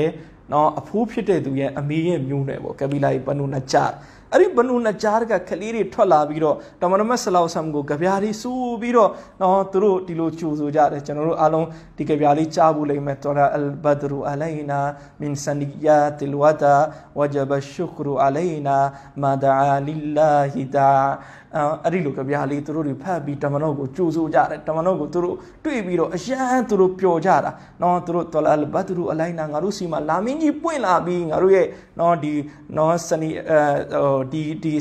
နော်အဖိုးဖြစ်တဲ့သူရဲ့အမေရဲ့မျိုးနွယ်ပေါ့ကဘီလာရဲ့ဘနုနဂျာအဲ့ဒီဘနူနဂျာကကလေးတွေထွက်လာပြီးတော့တမန်တော်မဆလောက်ဆမ်ကိုကြပြားလေးစူးပြီးတော့နော်သူတို့ဒီလိုကြိုဆိုကြတယ်ကျွန်တော်တို့အားလုံးဒီကြပြားလေးကြားဖို့လိမ့်မယ်တောရာအလ်ဘဒရူအလိုင်နာ မင်ဆန်ဒီယာတလဝတာဝဂျဘရှုခရူအလိုင်နာမာဒါလီလာဟီတာအဲ့ဒီလိုကြပြားလေးသူတို့တွေဖတ်ပြီးတမန်တော်ကိုကြိုဆိုကြတယ်တမန်တော်ကိုသူတို့တွေ့ပြီးတော့အယမ်းသူတို့ပျော်ကြတာနော်သူတို့တော်လာဘတ်သူတို့အလိုက်နာငါတို့စီမှာလာမင်းကြီးပွင့်လာပြီးငါတို့ရဲ့နော်ဒီနော်စနီဟိုဒီဒီ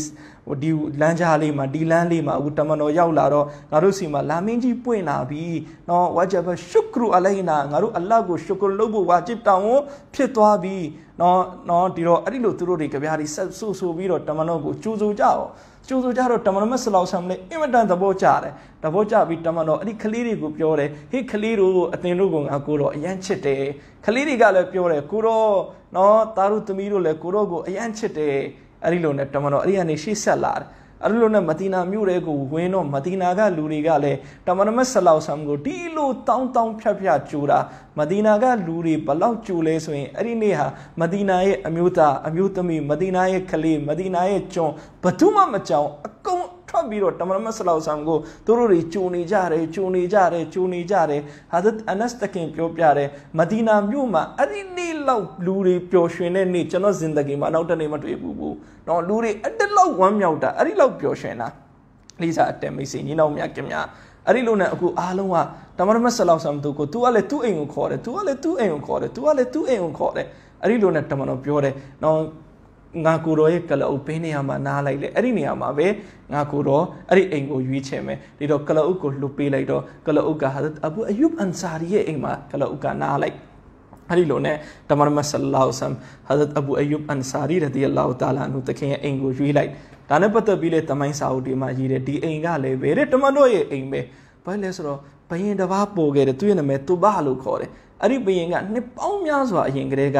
ဒီလမ်းကြားလေးမှာဒီလမ်းလေးမှာအခုတမန်တော်ရောက်လာတော့ငါတို့စီမှာလာမင်းကြီးပွင့်လာပြီနော်ဝါဂျဘရှုကရူအလိုင်နာငါတို့အလ္လာဟ်ကိုရှုကရလုပ်ဖို့ဝါဂျစ်တောင်းဖြစ်သွားပြီနော်နော်ဒီတော့အဲ့ဒီလိုသူတို့တွေကြပြားတွေဆူဆူပြီးတော့တမန်တော်ကိုကြိုဆိုကြအောင်ကျိုးဆိုကြတော့တမန်တော်မဆလောက်ဆမ်လည်းအင်မတန်သဘောကျတယ်သဘောကျပြီးတမန်တော်အဲ့ဒီကလေးတွေကိုပြောတယ်ဟေ့ကလေးတို့အသင်တို့ကငါကိုတော့အယမ်းချစ်တယ်ကလေးတွေကလည်းပြောတယ်ကိုတော့နော်သားတို့သမီးတို့လည်းကိုတော့ကိုအယမ်းချစ်တယ်အဲ့ဒီလိုနဲ့တမန်တော်အဲ့ဒီကနေရှေ့ဆက်လာတယ်အဲ့လိုနဲ့မဒီနာမြို့တဲကိုဝင်တော့မဒီနာကလူတွေကလည်းတမန်တော်ဆလောက်ဆမ်ကိုတီလိုတောင်းတောင်းဖြတ်ဖြတ်ကြိုးတာမဒီနာကလူတွေဘလောက်ကြိုးလဲဆိုရင်အဲ့ဒီနေ့ဟာမဒီနာရဲ့အမျိုးသားအမျိုးသမီးမဒီနာရဲ့ကလေးမဒီနာရဲ့ကျွန်ဘသူမှမကြောင်အကုန်ပြီးတော့တမန်မဆလောက်ဆမ်ကိုသူတို့တွေဂျုံနေကြတယ်ဂျုံနေကြတယ်ဂျုံနေကြတယ်ဟာဇတ်အနက်စ်တခင်ပြောပြတယ်မဒီနာမြို့မှာအဲ့ဒီနေ့လောက်လူတွေပျော်ရွှင်တဲ့နေ့ကျွန်တော်ဇင်ဒဂီမှာနောက်တစ်နေ့မတွေ့ဘူးဘူးတော့လူတွေအဲ့ဒီလောက်ဝမ်းမြောက်တာအဲ့ဒီလောက်ပျော်ရွှင်တာလေးစားအတဲမိတ်ဆွေညီနောင်များခင်ဗျာအဲ့ဒီလိုနဲ့အခုအားလုံးကတမရမဆလောက်ဆမ်သူကို तू ကလည်းသူ့အိမ်ကိုခေါ်တယ် तू ကလည်းသူ့အိမ်ကိုခေါ်တယ် तू ကလည်းသူ့အိမ်ကိုခေါ်တယ်အဲ့ဒီလိုနဲ့တမန်တော်ပြောတယ်နော်ငါကိုတော်ရဲ့ကလအုပ်ဘယ်နေရာမှာနားလိုက်လဲအဲ့ဒီနေရာမှာပဲငါကိုတော်အဲ့ဒီအိမ်ကိုရွေးချယ်မယ်ဒီတော့ကလအုပ်ကိုလှုပ်ပေးလိုက်တော့ကလအုပ်ကဟာဇတ်အဘူအယူဘ်အန်ဆာရီရဲ့အိမ်မှာကလအုပ်ကနားလိုက်အဲ့ဒီလိုနဲ့တမန်တော်ဆလ္လာဟ်အလ္လာဟ်ဆမ်ဟာဇတ်အဘူအယူဘ်အန်ဆာရီရဒီအလ္လာဟ်တာလာအန်သခင်ရဲ့အိမ်ကိုရွေးလိုက်ဒါနဲ့ပတ်သက်ပြီးလေတမိုင်းစာအုပ်တွေမှာရေးတယ်ဒီအိမ်ကလည်းပဲတမန်တော်ရဲ့အိမ်ပဲဘာလဲဆိုတော့ဘယင်တစ်ပါးပို့ခဲ့တယ်သူ့ရဲ့နာမည်တူဘာလို့ခေါ်တယ်အဲ့ဒီဘယင်ကနှစ်ပေါင်းများစွာအရင်ကတည်းက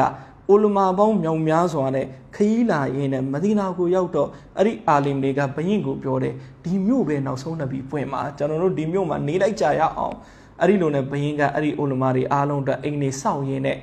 အိုလမာပေါင်းမြောင်များစွာနဲ့ခရီးလာရင်းနဲ့မဒီနာကိုရောက်တော့အဲ့ဒီအာလီမ်တွေကဘရင်ကိုပြောတယ်ဒီမြို့ပဲနောက်ဆုံးနှစ်ပြီးဖွင့်ပါကျွန်တော်တို့ဒီမြို့မှာနေလိုက်ကြရအောင်အဲ့ဒီလိုနဲ့ဘရင်ကအဲ့ဒီအိုလမာတွေအားလုံးအတွက်အိမ်နေစောင့်ရင်းနဲ့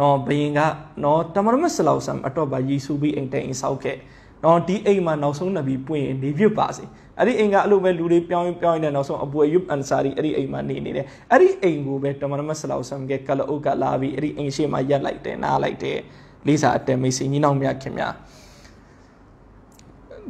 နော်ဘရင်ကနော်တမရမဆလောက်ဆမ်အတော့ပါယေရှုပြီးအိမ်တိုင်အိမ်ဆောက်ခဲ့နော်ဒီအိမ်မှာနောက်ဆုံးနှစ်ပြီးပွင့်ရင်နေပြပါစေ။အဲ့ဒီအိမ်ကအဲ့လိုပဲလူတွေပြောင်းပြောင်းနေတဲ့နောက်ဆုံးအဘူအယူဘ်အန်ဆာရီအဲ့ဒီအိမ်မှာနေနေတယ်အဲ့ဒီအိမ်ကိုပဲတမန်တော်ဆလောဆမ်ကကလအုပ်ကလာပြီးအဲ့ဒီအိမ်ရှိမှရက်လိုက်တယ်နားလိုက်တယ်လေးစားအတဲမိတ်ဆွေညီနောင်များခင်များ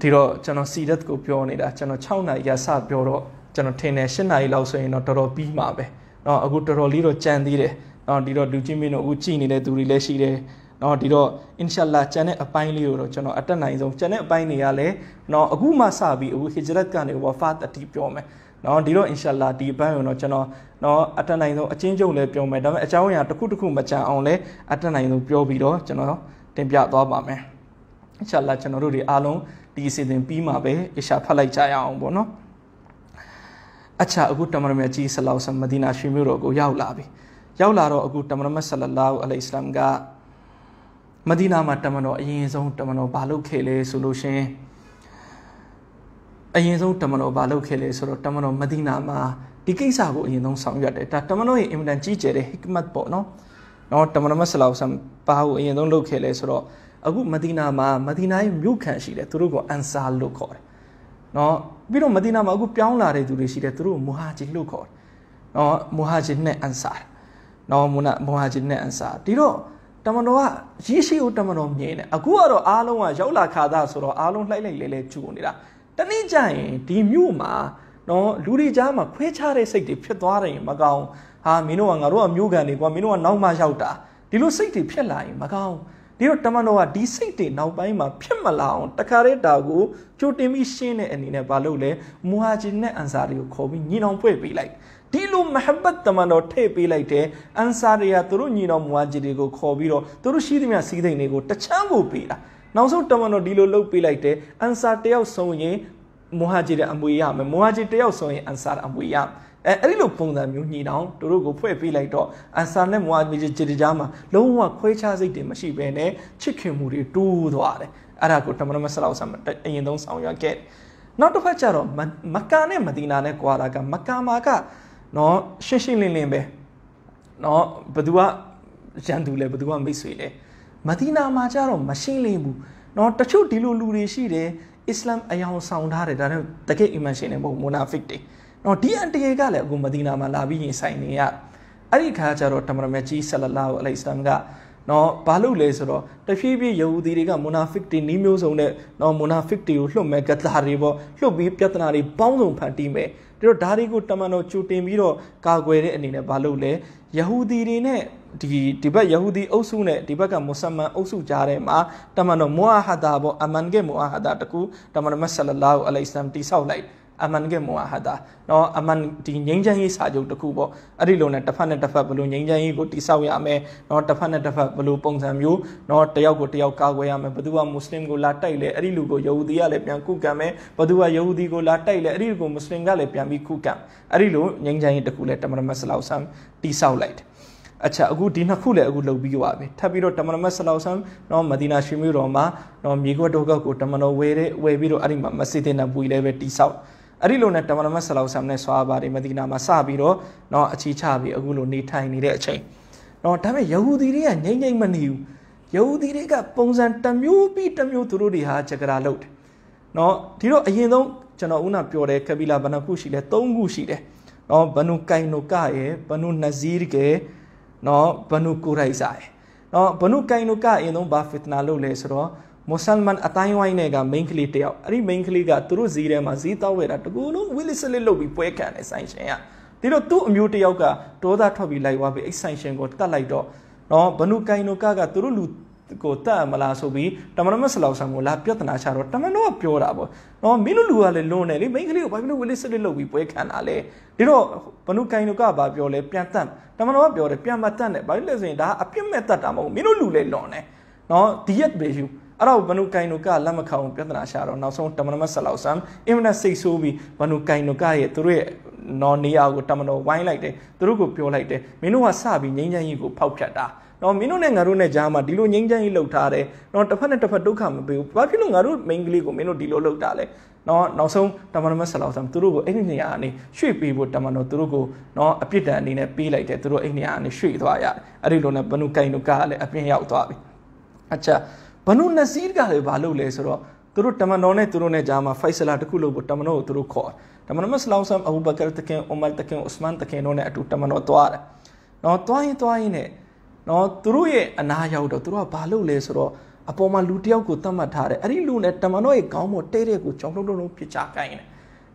ဒီတော့ကျွန်တော်စီဒတ်ကိုပြောနေတာကျွန်တော်6နာရီရစပြောတော့ကျွန်တော်ထင်တယ်7နာရီလောက်ဆိုရင်တော့တော်တော်ပြီးမှာပဲเนาะအခုတော်တော်လေးတော့ကြံသေးတယ်เนาะဒီတော့လူချင်းမင်းတို့အခုကြည်နေတဲ့သူတွေလည်းရှိတယ်เนาะဒီတော့ inshallah ကျန်တဲ့အပိုင်းလေးကိုတော့ကျွန်တော်အတက်နိုင်ဆုံးကျန်တဲ့အပိုင်းတွေကလည်းเนาะအခုမှစပြီးအခု hijrat ကနေ wafa အတိပြောမယ်เนาะဒီတော့ inshallah ဒီအပိုင်းကိုတော့ကျွန်တော်เนาะအတက်နိုင်ဆုံးအချင်းချုပ်လည်းပြောမယ်ဒါပေမဲ့အကြောင်းအရာတစ်ခုတစ်ခုမကြံအောင်လည်းအတက်နိုင်ဆုံးပြောပြီးတော့ကျွန်တော်တင်ပြသွားပါမယ် inshallah ကျွန်တော်တို့တွေအားလုံးဒီအစီအစဉ်ပြီးမှပဲအရှာဖတ်လိုက်ကြရအောင်ပေါ့နော်အခြားအခုတမန်တော်မြတ်ကြီးဆလောဆမ်မဒီနာရွှေမြို့တော်ကိုရောက်လာပြီရောက်လာတော့အခုတမန်တော်မြတ်ဆလလာဟူအလိုင်စလမ်ကမဒီနာမှာတမန်တော်အရင်ဆုံးတမန်တော်ဘာလုပ်ခဲ့လဲဆိုလို့ရှင်အရင်ဆုံးတမန်တော်ဘာလုပ်ခဲ့လဲဆိုတော့တမန်တော်မဒီနာမှာဒီကိစ္စကိုအရင်ဆုံးဆောင်ရွက်တယ်ဒါတမန်တော်ရဲ့အင်မတန်ကြီးကျယ်တဲ့ hikmat ပေါ့နော်နော်တမန်တော်မဆလောဆမ်ဘာကိုအရင်ဆုံးလုပ်ခဲ့လဲဆိုတော့အခုမဒီနာမှာမဒီနာရဲ့မြို့ခံရှိတယ်သူတို့ကအန်ဆာလို့ခေါ်တယ်နော်ပြီးတော့မဒီနာမှာအခုပြောင်းလာတဲ့သူတွေရှိတယ်သူတို့မူဟာဂျီလို့ခေါ်တယ်နော်မူဟာဂျီနဲ့အန်ဆာနော်မူနာမူဟာဂျီနဲ့အန်ဆာဒီတော့တမန်တော်ကရရှိဦးတမန်တော်မြင်တယ်အခုကတော့အားလုံးကရောက်လာခါသားဆိုတော့အားလုံးလှိုက်လိုက်လဲလဲကျူနေတာတနည်းကြရင်ဒီမြို့မှာနော်လူတွေကြားမှာခွဲခြားတဲ့စိတ်တွေဖြစ်သွားတယ်မကောင်းဟာမင်းတို့ကငါတို့ကမြို့ကန်တွေကွာမင်းတို့ကနောက်မှရောက်တာဒီလိုစိတ်တွေဖြစ်လာရင်မကောင်းဒီတော့တမန်တော်ကဒီစိတ်တွေနောက်ပိုင်းမှာဖြစ်မလာအောင်တခါတည်းတာကိုကြိုတင်ပြီးရှင်းတဲ့အနေနဲ့မလုပ်လဲမူဟာဂျင်နဲ့အန်ဆာတွေကိုခေါ်ပြီးညီအောင်ဖွဲ့ပေးလိုက်ဒီလိုမဟဘတ်တမန်တော်ထည့်ပေးလိုက်တယ်အန်ဆာရီယာသူတို့ညီတော်မူဝါဂျီတွေကိုခေါ်ပြီးတော့သူတို့ရှိသမျှစည်းစိမ်တွေကိုတချမ်းကိုပေးတာနောက်ဆုံးတမန်တော်ဒီလိုလှုပ်ပေးလိုက်တယ်အန်ဆာတယောက်ဆုံးရင်မူဟာဂျီတဲ့အမွေရမယ်မူဟာဂျီတယောက်ဆုံးရင်အန်ဆာအမွေရအဲအဲ့ဒီလိုပုံစံမျိုးညီတောင်တို့တို့ကိုဖွဲ့ပေးလိုက်တော့အန်ဆာနဲ့မူဟာဂျီဂျီတကြားမှာလုံးဝခွဲခြားစိတ်တွေမရှိဘဲနဲ့ချစ်ခင်မှုတွေတိုးသွားတယ်အဲ့ဒါကိုတမန်တော်မဆလောက်ဆမ်အရင်ဆုံးဆောင်ရွက်ခဲ့နောက်တစ်ဖက်ကျတော့မက္ကာနဲ့မဒီနာနဲ့ကွာတာကမက္ကာမှာကเนาะရှင်းရှင်းလင်းလင်းပဲเนาะဘသူကရန်သူလဲဘသူကမိတ်ဆွေလဲမဒီနာမှာကြတော့မရှင်းလင်းဘူးเนาะတချို့ဒီလိုလူတွေရှိတယ်အစ္စလာမ်အယောင်ဆောင်ထားတယ်ဒါနဲ့တကယ့်အီမန်ရှင်တွေမဟုတ်မိုနာဖစ်တွေเนาะဒီအန်တကယ်ကလည်းအခုမဒီနာမှာလာပြီးရင်ဆိုင်နေရအဲ့ဒီခါကျတော့တမရမကြီးဆလလာဟူအလိုင်စလမ်ကနော်ဘာလို့လဲဆိုတော့တဖြည်းဖြည်းယဟူဒီတွေကမိုနာဖစ်တွေနီးမျိုးစုံနဲ့နော်မိုနာဖစ်တွေကိုလှုပ်မဲ့ဂတ်တာတွေပေါ့လှုပ်ပြီးပြဿနာတွေပေါင်းစုံဖန်တီးမဲ့ဒီတော့ဒါတွေကိုတမန်တော်ကြိုတင်ပြီးတော့ကာကွယ်တဲ့အနေနဲ့ဘာလုပ်လဲယဟူဒီတွေနဲ့ဒီဒီဘက်ယဟူဒီအုပ်စုနဲ့ဒီဘက်ကမွတ်စလန်အုပ်စုကြားထဲမှာတမန်တော်မူအာဟာဒါပေါ့အမန်ကေမူအာဟာဒါတကူတမန်တော်မဆလလာဟူအလိုင်ဆမ်တိဆောက်လိုက်အမန်ကေမူဝါဟာဒါနော်အမန်ဒီငိမ့်ချမ်းရေးစာချုပ်တစ်ခုပေါ့အဲ့ဒီလိုနဲ့တစ်ဖက်နဲ့တစ်ဖက်ဘလို့ငိမ့်ချမ်းရေးကိုတိဆောက်ရမယ်နော်တစ်ဖက်နဲ့တစ်ဖက်ဘလို့ပုံစံမျိုးနော်တယောက်ကိုတယောက်ကာကွယ်ရမယ်ဘသူကမွတ်စလင်ကိုလာတိုက်လဲအဲ့ဒီလူကိုယဟူဒီကလည်းပြန်ကုကံမယ်ဘသူကယဟူဒီကိုလာတိုက်လဲအဲ့ဒီလူကိုမွတ်စလင်ကလည်းပြန်ပြီးကုကံအဲ့ဒီလိုငိမ့်ချမ်းရေးတစ်ခုလည်းတမန်တော်မဆလောက်ဆမ်တိဆောက်လိုက်တယ်အချာအခုဒီနှစ်ခုလည်းအခုလုပ်ပြီးသွားပြီထပ်ပြီးတော့တမန်တော်ဆလောဆမ်နော်မဒီနာရှိမြို့တော်မှာနော်မြေကွက်တော့ကောက်ကိုတမန်တော်ဝယ်တဲ့ဝယ်ပြီးတော့အဲ့ဒီမှာမစည်တဲ့နဘူကြီးလည်းပဲတိဆောက်အဲ့ဒီလိုနဲ့တမန်တော်မဆလောဆမ်နဲ့ဆွာဘာတွေမဒီနာမှာစပြီးတော့နော်အချီချပြီးအခုလိုနေထိုင်နေတဲ့အချိန်နော်ဒါပေမဲ့ယဟူဒီတွေကငြိမ့်ငြိမ့်မနေဘူးယဟူဒီတွေကပုံစံတစ်မျိုးပြီးတစ်မျိုးသူတို့တွေဟာဂျကရာလုပ်တယ်နော်ဒီတော့အရင်ဆုံးကျွန်တော်ဦးနာပြောတယ်ကဘီလာဘဏ္ဍခုရှိလဲ၃ခုရှိတယ်နော်ဘနုကိုင်နိုကရဲ့ဘနုနဇီးကရဲ့နော်ဘနုကိုရိုက်စာရဲ့နော်ဘနုကိုင်နိုကအရင်ဆုံးဘာဖစ်နာလုပ်လဲဆိုတော့မွဆလမန်အတိုင်းဝိုင်းတွေကမိန်းကလေးတယောက်အဲ့ဒီမိန်းကလေးကသူတို့ဈေးထဲမှာဈေးတောက်ဝဲတာတကူလုံးဝီလီစလစ်လုပ်ပြီးပွဲခံတယ်ဆိုင်ရှင်ကဒီတော့သူ့အမျိုးတယောက်ကဒေါသထွက်ပြီးလိုက်သွားပြီးအဲ့ဆိုင်ရှင်ကိုတတ်လိုက်တော့နော်ဘနုကိုင်နိုကကသူတို့လူကိုတတ်မလားဆိုပြီးတမန်တော်မဆလောက်ဆံကိုလာပြဿနာချတော့တမန်တော်ကပြောတာပေါ့နော်မင်းတို့လူကလည်းလွန်တယ်လေမိန်းကလေးကိုဘာဖြစ်လို့ဝီလီစလစ်လုပ်ပြီးပွဲခံတာလဲဒီတော့ဘနုကိုင်နိုကကပြောလဲပြန်တတ်တမန်တော်ကပြောတယ်ပြန်မတတ်နဲ့ဘာဖြစ်လဲဆိုရင်ဒါအပြစ်မဲ့တတ်တာမဟုတ်မင်းတို့လူလည်းလွန်တယ်နော်ဒီရက်ဘေယူအဲ့တော့ဘနုကိုင်နုကလက်မခံပြဿနာရှာတော့နောက်ဆုံးတမန်တော်ဆလောက်ဆမ်အင်မနက်စိတ်ဆိုးပြီးဘနုကိုင်နုကရဲ့သူတို့ရဲ့နော်နေရာကိုတမန်တော်ဝိုင်းလိုက်တယ်သူတို့ကိုပြောလိုက်တယ်မင်းတို့ကစပြီးငြိမ်းချမ်းရေးကိုဖောက်ဖျက်တာနော်မင်းတို့နဲ့ငါတို့နဲ့ကြားမှာဒီလိုငြိမ်းချမ်းရေးလုပ်ထားတယ်နော်တစ်ဖက်နဲ့တစ်ဖက်ဒုက္ခမပေးဘူးဘာဖြစ်လို့ငါတို့မိန်းကလေးကိုမင်းတို့ဒီလိုလုပ်တာလဲနော်နောက်ဆုံးတမန်တော်ဆလောက်ဆမ်သူတို့ကိုအဲ့ဒီနေရာကနေရွှေ့ပေးဖို့တမန်တော်သူတို့ကိုနော်အပြစ်ဒဏ်အနေနဲ့ပေးလိုက်တယ်သူတို့အဲ့ဒီနေရာကနေရွှေ့သွားရတယ်အဲ့ဒီလိုနဲ့ဘနုကိုင်နုကလည်းအပြင်းရောက်သွားပြီအချက်ဘနုနစီးကလည်းဘာလုပ်လဲဆိုတော့သူတို့တမန်တော်နဲ့သူတို့နဲ့ကြားမှာဖိုက်ဆလာတစ်ခုလုပ်ဖို့တမန်တော်ကိုသူတို့ခေါ်တယ်တမန်တော်မဆလောင်ဆမ်အဘူဘကာတခင်အူမာတခင်ဥစမန်တခင်တို့နဲ့အတူတမန်တော်သွားတယ်နော်သွားရင်သွားရင်နဲ့နော်သူတို့ရဲ့အနာရောက်တော့သူတို့ကဘာလုပ်လဲဆိုတော့အပေါ်မှာလူတယောက်ကိုသတ်မှတ်ထားတယ်အဲ့ဒီလူနဲ့တမန်တော်ရဲ့ခေါင်းပေါ်တဲတဲ့ကိုကြောင်လုံးလုံးပြစ်ချကိုင်းတယ်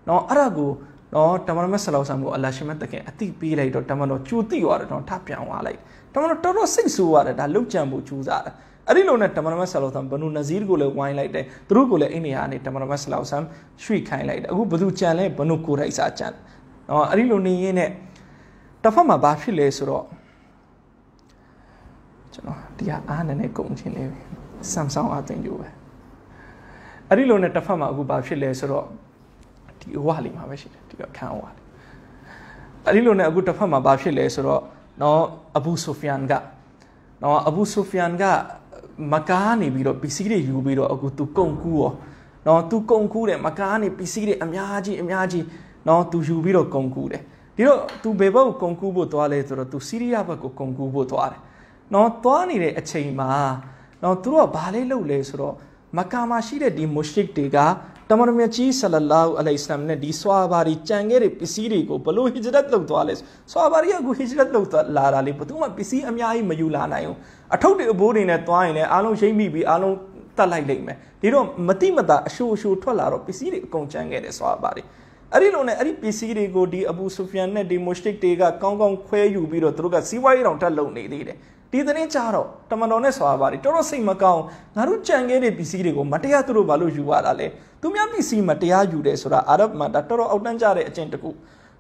နော်အဲ့ဒါကိုနော်တမန်တော်မဆလောင်ဆမ်ကိုအလရှိမတ်တခင်အတိပေးလိုက်တော့တမန်တော်ကြိုတိသွားတယ်နော်ထပြန်သွားလိုက်တမန်တော်တော်တော်စိတ်ဆိုးရတယ်ဒါလုတ်ကြံဖို့ကြိုးစားတယ်အဲ့ဒီလိုနဲ့တမန်တော်ဆလောဆမ်ဘနူနဇီးကိုလည်းဝိုင်းလိုက်တယ်သူတို့ကိုလည်းအိန္ဒိယကနေတမန်တော်ဆလောဆမ်ရွှေ့ခိုင်းလိုက်တယ်အခုဘသူကြံလဲဘနူကိုရိုက်စာကြံနော်အဲ့ဒီလိုနေရင်းနဲ့တစ်ဖက်မှာဘာဖြစ်လဲဆိုတော့ကျွန်တော်ဒီဟာအားနည်းနည်းကုန်ချင်းလေးပဲ Samsung အသင်ကြိုးပဲအဲ့ဒီလိုနဲ့တစ်ဖက်မှာအခုဘာဖြစ်လဲဆိုတော့ဒီဝါလီမှာပဲရှိတယ်ဒီအခန်းဝါလီအဲ့ဒီလိုနဲ့အခုတစ်ဖက်မှာဘာဖြစ်လဲဆိုတော့နော်အဘူဆူဖီယန်ကနော်အဘူဆူဖီယန်ကမကားနေပြီးတော့ပစ္စည်းတွေယူပြီးတော့အခုသူကုန်ကူးရောနော်သူကုန်ကူးတယ်မကားနေပစ္စည်းတွေအများကြီးအများကြီးနော်သူယူပြီးတော့ကုန်ကူးတယ်ဒီတော့ तू ဘယ်ဘက်ကိုကုန်ကူးဖို့သွားလဲဆိုတော့ तू စီးရီးယားဘက်ကိုကုန်ကူးဖို့သွားတယ်နော်သွားနေတဲ့အချိန်မှာနော်သူတို့ကဘာလေးလုပ်လဲဆိုတော့မကာမှာရှိတဲ့ဒီမုရှရစ်တွေကတမန်တော်မြတ်ကြီးဆလလောအလိုင်ဆမ်နဲ့ဒီဆွာဘာတွေကြံခဲ့တဲ့ပစ္စည်းတွေကိုဘလို့ဟိဂျရတ်လုပ်သွားလဲဆွာဘာတွေကအခုဟိဂျရတ်လုပ်သွားလာတာလေဘသူမှပစ္စည်းအများကြီးမယူလာနိုင်ဘူးအထုပ်တွေအဘိုးတွေနဲ့သွားရင်လည်းအားလုံးရှိမ့်မိပြီးအားလုံးတတ်လိုက်လိမ့်မယ်ဒီတော့မတိမတာအရှိုးအရှိုးထွက်လာတော့ပစ္စည်းတွေအကုန်ကျန်ခဲ့တယ်ဆိုတာပါတယ်အဲ့ဒီလိုနဲ့အဲ့ဒီပစ္စည်းတွေကိုဒီအဘူဆူဖီယန်နဲ့ဒီမိုရှတစ်တွေကကောင်းကောင်းခွဲယူပြီးတော့သူတို့ကစီးပွားရေးတောင်တက်လုံနေသေးတယ်ဒီသတင်းကြတော့တမန်တော်နဲ့ဆိုရပါတယ်တော်တော်စိတ်မကောင်းငါတို့ကြံခဲ့တဲ့ပစ္စည်းတွေကိုမတရားသူတို့ဘာလို့ယူရတာလဲသူများပစ္စည်းမတရားယူတယ်ဆိုတာအာရဗ်မှာဒါတော်တော်အောက်တန်းကြတဲ့အကျင့်တစ်ခု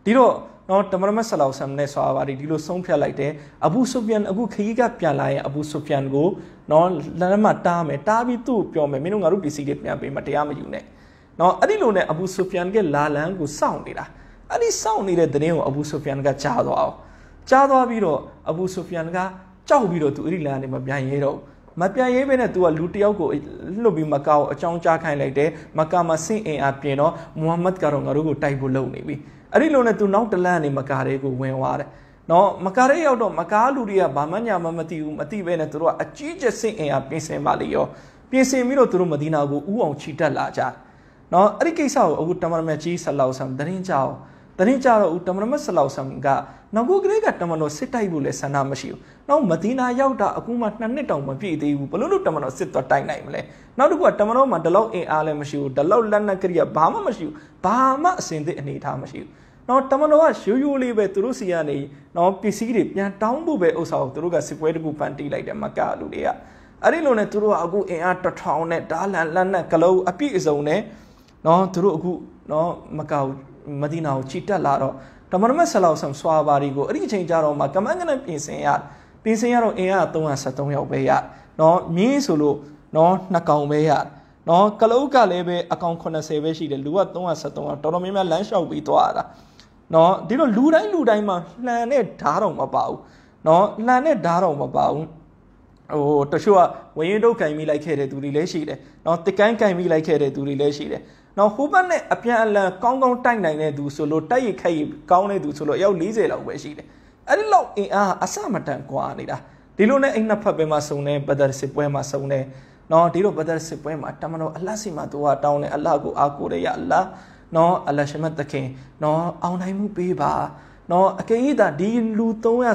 ဒီတော့နော်တမရမတ်ဆလောက်ဆမ်နဲ့ဆွာဘာဒီဒီလိုဆုံးဖြတ်လိုက်တယ်အဘူဆုဖျန်အခုခရီးကပြန်လာရင်အဘူဆုဖျန်ကိုနော်လမ်းမှာတားမယ်တားပြီးသူ့ပြောမယ်မင်းတို့ငါတို့ပစ္စည်းတွေပြန်ပေးမတရားမယူနဲ့နော်အဲ့ဒီလိုနဲ့အဘူဆုဖျန်ကလာလန်ကိုစောင့်နေတာအဲ့ဒီစောင့်နေတဲ့တဲ့င်းကိုအဘူဆုဖျန်ကကြားသွားအောင်ကြားသွားပြီးတော့အဘူဆုဖျန်ကကြောက်ပြီးတော့သူအဲ့ဒီလမ်းနေမပြန်ရဲတော့မပြန်ရေးပဲနဲ့ तू ကလူတယောက်ကိုလှုပ်ပြီးမကာကိုအကြောင်းကြားခိုင်းလိုက်တယ်မကာမှာစင့်အင်အားပြင်တော့မုဟမ္မဒ်ကတော့ငါတို့ကိုတိုက်ဖို့လုပ်နေပြီအဲ့ဒီလိုနဲ့သူနောက်တလန့်နေမကာရဲကိုဝင်သွားတယ်နော်မကာရဲရောက်တော့မကာလူတွေကဘာမှညာမမသိဘူးမသိပဲနဲ့သူတို့ကအကြီးကျယ်စိတ်အင်အားပြင်ဆင်ပါလေရောပြင်ဆင်ပြီးတော့သူတို့မဒီနာကိုဥအောင်ချီတက်လာကြတယ်နော်အဲ့ဒီကိစ္စကိုအခုတမန်တော်မြတ်ကြီးဆလောက်ဆမ်တရင်ကြောင်တရင်ကြတော့ဦးတမန်တော်မြတ်ဆလောက်ဆမ်ကနောက်ကိုကလေးကတမန်တော်စစ်တိုက်ဖို့လည်းဆန္ဒမရှိဘူးနောက်မဒီနာရောက်တာအခုမှနှစ်နှစ်တောင်မပြည့်သေးဘူးဘလို့လို့တမန်တော်စစ်သွားတိုက်နိုင်မလဲနောက်တစ်ခုကတမန်တော်မှာဒီလောက်အင်အားလည်းမရှိဘူးဒီလောက်လက်နက်ကရိယာဘာမှမရှိဘူးဘာမှအစင်သည့်အနေထားမရှိဘူးနော်တမန်တော်ကရိုးရိုးလေးပဲသူတို့စီကနေနော်ပစ္စည်းတွေပြန်တောင်းဖို့ပဲဥစ္စာကိုသူတို့ကစစ်ပွဲတကူပန်တီးလိုက်တယ်မကလူတွေကအဲ့ဒီလိုနဲ့သူတို့ကအခုအင်အားတထောင်နဲ့ဒါလန်လက်နဲ့ဂလုံးအပြည့်အစုံနဲ့နော်သူတို့အခုနော်မကမဒီနာကိုချီတက်လာတော့တမန်တော်ဆလောက်ဆမ်ဆွာဘာဒီကိုအဲ့ဒီအချိန်ကြတော့မှကမန်ကနဲ့ပြင်ဆင်ရပြင်ဆင်ရတော့အင်အား373ယောက်ပဲရနော်မြင်းဆိုလို့နော်နှစ်ကောင်ပဲရနော်ကလုတ်ကလည်းပဲအကောင်80ပဲရှိတယ်လူက373အောင်တော်တော်များများလမ်းလျှောက်ပြီးသွားတာเนาะဒီတော့လူတိုင်းလူတိုင်းမှာလှန်တဲ့ဓာတ်တော်မပါဘူးเนาะလှန်တဲ့ဓာတ်တော်မပါဘူးဟိုတချို့ကဝရင်တုတ်ကင်မိလိုက်ခဲ့တဲ့သူတွေလည်းရှိတယ်။နော်တကန်းကင်မိလိုက်ခဲ့တဲ့သူတွေလည်းရှိတယ်။နော်ဟိုဘက်နဲ့အပြန်အလှန်ကောင်းကောင်းတိုက်နိုင်တဲ့သူဆိုလို့တိုက်ရိုက်ခိုက်ကောင်းတဲ့သူဆိုလို့အယောက်40လောက်ပဲရှိတယ်။အဲ့ဒီလောက်အင်အားအစမတန်ကွာနေတာ။ဒီလိုနဲ့အိမ်နှစ်ဖက်ပဲမှာစုံနေဘဒရစစ်ပွဲမှာစုံနေ။နော်ဒီလိုဘဒရစစ်ပွဲမှာတမန်တော်အလ္လာဟ်စီမှာသူကတောင်းနေအလ္လာဟ်ကိုအားကိုးရရအလ္လာဟ်နော်အလရှမတ်သခင် နော်အောင်နိုင်မှုပေးပါ နော်အကယ်၍သာဒီလူ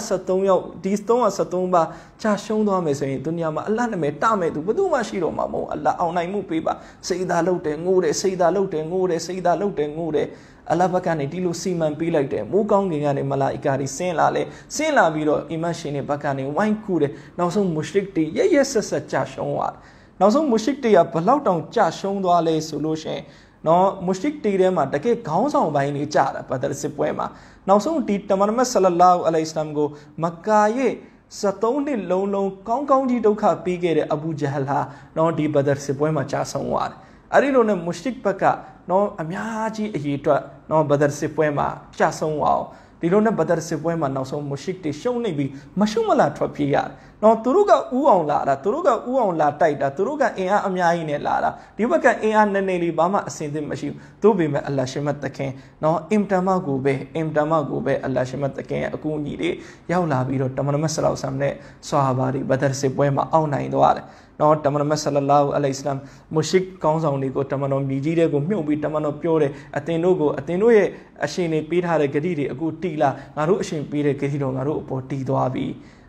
373ယောက်ဒီ373ပါကြာရှုံးသွားမယ်ဆိုရင်ဒုညမှာအလတ်နာမည်တမယ်သူဘယ်သူမှရှိတော့မှာမဟုတ်အလအောင်နိုင်မှုပေးပါစိတ်သာလုတ်တယ်ငိုးတယ်စိတ်သာလုတ်တယ်ငိုးတယ်စိတ်သာလုတ်တယ်ငိုးတယ်အလဘက်ကနေဒီလိုစီမံပေးလိုက်တယ်မိုးကောင်းကင်ကနေမလာအီကာဒီဆင်းလာလေဆင်းလာပြီးတော့အီမတ်ရှင်တွေဘက်ကနေဝိုင်းကူတယ်နောက်ဆုံးမုရှရစ်တွေရရဆက်ဆက်ကြာရှုံးသွားတယ်နောက်ဆုံးမုရှရစ်တွေကဘလောက်တောင်ကြာရှုံးသွားလဲဆိုလို့ရှင်နော်မုရှရစ်တီထဲမှာတကယ်ခေါင်းဆောင်ပိုင်းတွေကြတာဘာသာစစ်ပွဲမှာနောက်ဆုံးဒီတမန်တော်မြတ်ဆလလာဟူအလိုင်စလမ်ကိုမကာရဲ့73နှစ်လုံးလုံးကောင်းကောင်းကြီးဒုက္ခပေးခဲ့တဲ့အဘူဂျဟလ်ဟာနော်ဒီဘဒရ်စစ်ပွဲမှာကြာဆုံးသွားတယ်။အဲဒီလိုနဲ့မုရှရစ်ဘက်ကနော်အများကြီးအရေးအတွက်နော်ဘဒရ်စစ်ပွဲမှာကြာဆုံးသွားအောင်ဒီလိုနဲ့ဘဒရစစ်ပွဲမှာနောက်ဆုံးမုရှိကတွေရှုံးနေပြီးမရှုမလာထွက်ပြေးရတယ်။နော်သူတို့ကဥအောင်လာတာသူတို့ကဥအောင်လာတိုက်တာသူတို့ကအင်အားအများကြီးနဲ့လာတာဒီဘက်ကအင်အားနည်းနည်းလေးဘာမှအစင်သင့်မရှိဘူး။သို့ပေမဲ့အလ္လာရှိမတ်တခင်နော်အင်တမကိုပဲအင်တမကိုပဲအလ္လာရှိမတ်တခင်ရဲ့အကူအညီတွေရောက်လာပြီးတော့တမန်တော်ဆလောဆမ်နဲ့ဆွာဟာဘာတွေဘဒရစစ်ပွဲမှာအောင်နိုင်သွားတယ်။နော်တမန်တော်မဆလလာဟူအလိုင်စလမ်မုရှိကောင်းဆောင်တွေကိုတမန်တော်မြည်ကြီးတဲ့ကိုမြုပ်ပြီးတမန်တော်ပြောတယ်အသင်တို့ကိုအသင်တို့ရဲ့အရှင်တွေပေးထားတဲ့ဂတိတွေအခုတီလာငါတို့အရှင်ပေးတဲ့ဂတိတော်ငါတို့အပေါ်တီသွားပြီ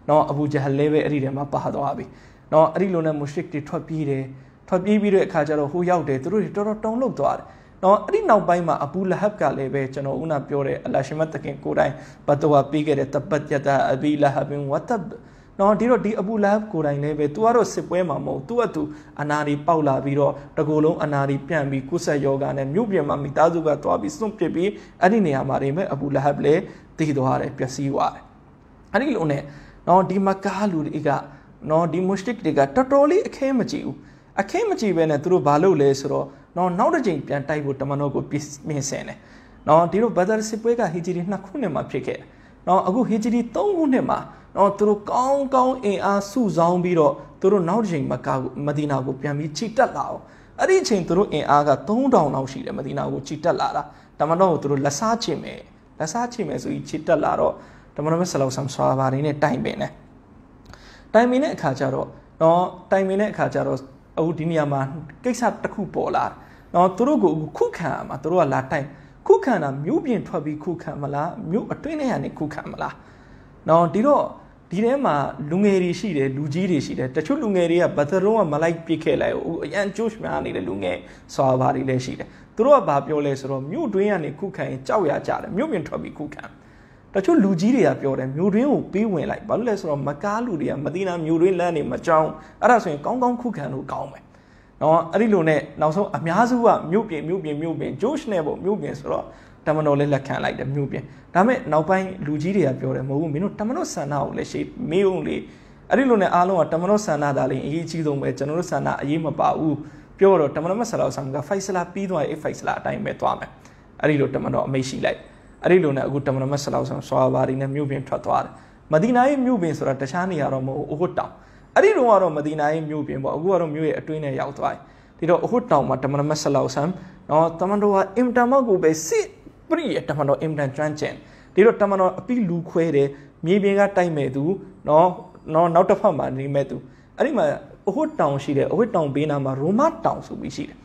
နော်အဘူဂျဟလဲပဲအဲ့ဒီထဲမှာပါသွားပြီနော်အဲ့ဒီလိုနဲ့မုရှိတွေထွက်ပြေးတယ်ထွက်ပြေးပြီးတဲ့အခါကျတော့ဟိုရောက်တယ်သူတို့တွေတော်တော်တုံ့လုပ်သွားတယ်နော်အဲ့ဒီနောက်ပိုင်းမှာအဘူလဟပ်ကလည်းပဲကျွန်တော်ဦးနာပြောတဲ့အလ္လာရှမတ်တခင်ကိုတိုင်ဘတ်တော်ပေးခဲ့တဲ့တပတ်ယတာအဘီလဟဘင်ဝတ်တပ်နော်ဒီတော့ဒီအပူလမ်းကိုယ်တိုင်လည်းပဲ तू ကတော့စစ်ပွဲမှာမဟုတ် तू က तू အနာတွေပေါက်လာပြီးတော့တကူလုံးအနာတွေပြန့်ပြီးကုဆတ်ယောဂါနဲ့မြို့ပြင်မှာမိသားစုကသွားပြီးစွန့်ပစ်ပြီးအဲ့ဒီနေရာမှာနေမဲ့အပူလဟပ်လည်းတည်သွားတယ်ပျက်စီးသွားတယ်အဲ့ဒီလိုနဲ့နော်ဒီမကားလူတွေကနော်ဒီမွတ်စတစ်တွေကတော်တော်လေးအခဲမကြည့်ဘူးအခဲမကြည့်ပဲနဲ့သူတို့ဘာလုပ်လဲဆိုတော့နော်နောက်တစ်ချိန်ပြန်တိုက်ဖို့တမန်တော်ကိုပြင်ဆင်တယ်နော်ဒီလိုဘဒရစစ်ပွဲကဟီဂျီရီနှစ်ခုနှစ်မှာဖြစ်ခဲ့တယ်နော်အခုဟီဂျရီ3ခုနှစ်မှာနော်သူတို့ကောင်းကောင်းအင်အားစုဆောင်းပြီးတော့သူတို့နောက်တစ်ချိန်မကာကိုမဒီနာကိုပြန်ပြီးခြိတက်လာအောင်အဲ့ဒီအချိန်သူတို့အင်အားက3000လောက်ရှိတယ်မဒီနာကိုခြိတက်လာတာတမန်တော်ကိုသူတို့လက်စားချင်မယ်လက်စားချင်မယ်ဆိုပြီးခြိတက်လာတော့တမန်တော်ဆလောဆမ်ဆွာဘာရင်းနဲ့တိုင်ပင်တယ်တိုင်ပင်တဲ့အခါကျတော့နော်တိုင်ပင်တဲ့အခါကျတော့အခုဒီနေရာမှာကိစ္စတစ်ခုပေါ်လာတယ်နော်သူတို့ကိုခုခံရမှာသူတို့ကလာတိုင်ခုခံတာမြို့ပြင်ထွက်ပြီးခုခံမလားမြို့အတွင်းထဲကနေခုခံမလားနော်ဒီတော့ဒီထဲမှာလူငယ်တွေရှိတယ်လူကြီးတွေရှိတယ်တချို့လူငယ်တွေကဘသက်လုံးကမလိုက်ပစ်ခဲ့လိုက်ဘူးအရန်ကြိုးများနေတဲ့လူငယ်ဆွာပါတွေလည်းရှိတယ်သူတို့ကဘာပြောလဲဆိုတော့မြို့တွင်းကနေခုခံရင်ကြောက်ရကြတယ်မြို့ပြင်ထွက်ပြီးခုခံတချို့လူကြီးတွေကပြောတယ်မြို့တွင်းကိုပေးဝင်လိုက်ဘာလို့လဲဆိုတော့မကားလူတွေကမသိနာမြို့တွင်းလမ်းနေမကြောင်းအဲ့ဒါဆိုရင်ကောင်းကောင်းခုခံလို့ကောင်းမယ်နော်အဲ့ဒီလိုနဲ့နောက်ဆုံးအများစုကမြို့ပြင်မြို့ပြင်မြို့ပြင် Josh နဲ့ပေါ့မြို့ပြင်ဆိုတော့တမန်တော်လည်းလက်ခံလိုက်တယ်မြို့ပြင်ဒါမဲ့နောက်ပိုင်းလူကြီးတွေကပြောတယ်မဟုတ်ဘူးမင်းတို့တမန်တော်ဆန္ဒကိုလည်းရှေ့မေးုံလေးအဲ့ဒီလိုနဲ့အားလုံးကတမန်တော်ဆန္ဒဒါလေးအရေးကြီးဆုံးပဲကျွန်တော်တို့ဆန္ဒအရေးမပါဘူးပြောတော့တမန်တော်ဆလာဆန်ကဖိုက်ဆလာပြီးသွားရင်ဖိုက်ဆလာအတိုင်းပဲသွားမယ်အဲ့ဒီလိုတမန်တော်အမိတ်ရှိလိုက်အဲ့ဒီလိုနဲ့အခုတမန်တော်ဆလာဆန်ဆွာဘာဒီနဲ့မြို့ပြင်ထွက်သွားတယ်မဒီနာရဲ့မြို့ပြင်ဆိုတာတခြားနေရာတော့မဟုတ်ဘူးအိုဟတ်တောင်အဲ့ဒီတော့ကတော့မဒီနိုင်မြို့ပြင်ပေါ့အခုကတော့မြို့ရဲ့အတွင်းထဲရောက်သွားပြီဒီတော့အခုတောင်မှာတမန်တော်ဆလောက်ဆမ်နော်တမန်တော်ကအင်တမတ်ကိုပဲစစ်ပရိရဲ့တမန်တော်အင်တန်ကျွမ်းကျင်ဒီတော့တမန်တော်အပိလူခွဲတယ်မြေပြင်ကတိုက်မဲ့သူနော်နော်နောက်တစ်ဖက်မှာနေမဲ့သူအဲ့ဒီမှာအဟုတ်တောင်ရှိတယ်အဟုတ်တောင်ဘေးနာမှာရိုမတောင်ဆိုပြီးရှိတယ်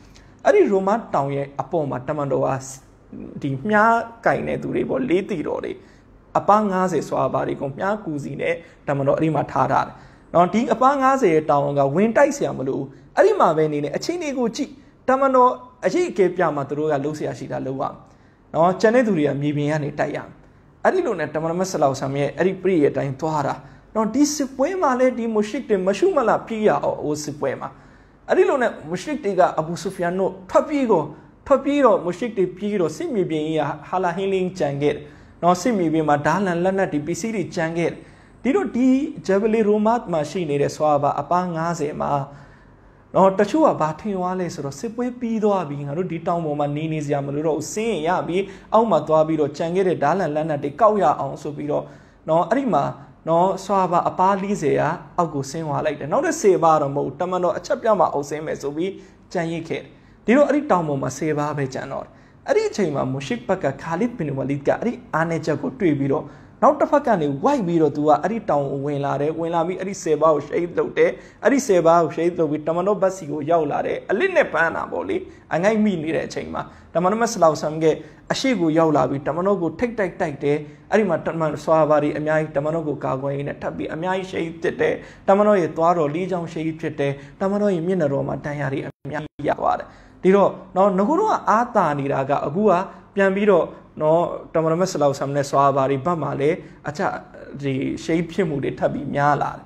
အဲ့ဒီရိုမတောင်ရဲ့အပေါ်မှာတမန်တော်ကဒီမြားကင်တဲ့သူတွေပေါ့လေးတီတော်တွေအပား90ဆွာပါတွေကိုမြားကူစီနဲ့တမန်တော်အဲ့ဒီမှာထားထားတယ်နော်ဒီအပား90ရဲ့တောင်းအောင်ကဝင်တိုက်เสียမလို့အဲ့ဒီမှာပဲနေနေအချင်းတွေကိုကြည့်တမန်တော်အရေးအကဲပြမှာသူတို့ကလှုပ်เสียရှိတာလှုပ်ရနော်ကျန်တဲ့သူတွေကမြေပြင်ကနေတိုက်ရအဲ့ဒီလိုနဲ့တမန်တော်မဆလောက်ဆံရဲ့အဲ့ဒီပြည့်ရဲ့အတိုင်းသွားတာနော်ဒီစစ်ပွဲမှာလဲဒီမုရှစ်တွေမရှုမလာပြည့်ရအောင်ဟိုစစ်ပွဲမှာအဲ့ဒီလိုနဲ့မုရှစ်တွေကအဘူဆူဖီယန်တို့ထွက်ပြေးတော့ထွက်ပြေးတော့မုရှစ်တွေပြေးတော့စစ်မြေပြင်ကြီးကဟာလာဟင်းလင်းကြံခဲ့တယ်နော်စစ်မြေပြင်မှာဒါလန်လက်နက်ဒီပစ္စည်းတွေကြံခဲ့တယ်ဒီတော့ဒီဂျဗလီရိုမတ်မှာရှိနေတဲ့ဆွာဘာအပန်း90မှာတော့တချို့ကဘာထင်သွားလဲဆိုတော့စစ်ပွဲပြီးသွားပြီငါတို့ဒီတောင်ပေါ်မှာနေနေစရာမလိုတော့ဆင်းရပြီးအောက်မှာသွားပြီးတော့ကြံခဲ့တဲ့ဓာလန်လက်နက်တွေကောက်ရအောင်ဆိုပြီးတော့နော်အဲ့ဒီမှာနော်ဆွာပါအပါ40ရာအောက်ကိုဆင်းသွားလိုက်တယ်နောက်တစ်10ပါတော့မဟုတ်တမန်တော်အချက်ပြမှာအုပ်ဆင်းမယ်ဆိုပြီးကြံရစ်ခဲ့ဒီတော့အဲ့ဒီတောင်ပေါ်မှာ10ပါပဲကြံတော့အဲ့ဒီအချိန်မှာမူရှစ်ဘက်ကခါလစ်ဘင်ဝလီဒ်ကအဲ့ဒီအာနေချက်ကိုတွေ့ပြီးတော့နောက်တစ်ဖက်ကနေဝိုက်ပြီးတော့သူကအဲ့ဒီတောင်ဝင်လာတယ်ဝင်လာပြီးအဲ့ဒီဆယ်ပါးကိုရှိတ်လုပ်တယ်အဲ့ဒီဆယ်ပါးကိုရှိတ်လုပ်ပြီးတမန်တော်ဘတ်စီကိုရောက်လာတယ်အလစ်နဲ့ပန်းတာပေါ့လေအငိုက်မိနေတဲ့အချိန်မှာတမန်တော်မဆလောက်ဆမ်ကအရှိကိုရောက်လာပြီးတမန်တော်ကိုထိတ်တိုက်တိုက်တယ်အဲ့ဒီမှာတမန်ဆွာပါတွေအများကြီးတမန်တော်ကိုကာကွယ်ရင်းနဲ့ထပ်ပြီးအများကြီးရှိတ်တစ်တယ်တမန်တော်ရဲ့သွားတော်လေးချောင်းရှိတ်ဖြစ်တယ်တမန်တော်ရဲ့မျက်နှာတော်မှာတန်ရာတွေအများကြီးရသွားတယ်ဒီတော့နော်ငခုတော့ကအာသာနေတာကအခုကပြန်ပြီးတော့နော်တမရမက်ဆလောက်ဆမ်နဲ့ဆွာဘာဒီဘတ်မှာလည်းအချဒီရှိတ်ဖြစ်မှုတွေထပ်ပြီးများလာတယ်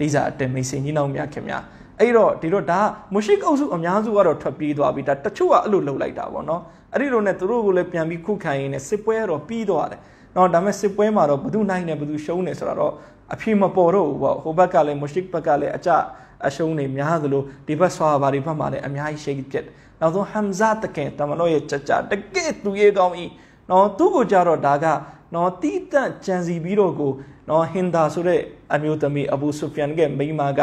ဒီစားအတမိတ်စင်ကြီးနောက်များခင်များအဲ့တော့ဒီတော့ဒါမွရှိကအုပ်စုအများစုကတော့ထွက်ပြေးသွားပြီဒါတချို့ကအဲ့လိုလှုပ်လိုက်တာပေါ့နော်အဲ့ဒီလိုနဲ့သူတို့ကိုလည်းပြန်ပြီးခုခံရင်းနဲ့စစ်ပွဲကတော့ပြီးသွားတယ်နော်ဒါပေမဲ့စစ်ပွဲမှာတော့ဘသူနိုင်တယ်ဘသူရှုံးတယ်ဆိုတာတော့အဖြေမပေါ်တော့ဘူးပေါ့ဟိုဘက်ကလည်းမွရှိကဘက်ကလည်းအကြအရှုံးတွေများသလိုဒီဘက်ဆွာဘာဒီဘက်မှာလည်းအများကြီးရှိတ်ပြက်နောက်ဆုံးဟမ်ဇာတကင်တမန်တော်ရဲ့ကြကြတကယ်သူရဲ့ကောင်းကြီးနော်သူ့ကိုကြတော့ဒါကနော်တီးတန့်ကြံစီပြီးတော့ကိုနော်ဟင်ဒါဆိုတဲ့အမျိုးသမီးအဘူဆူဖီယန်ကမိမာက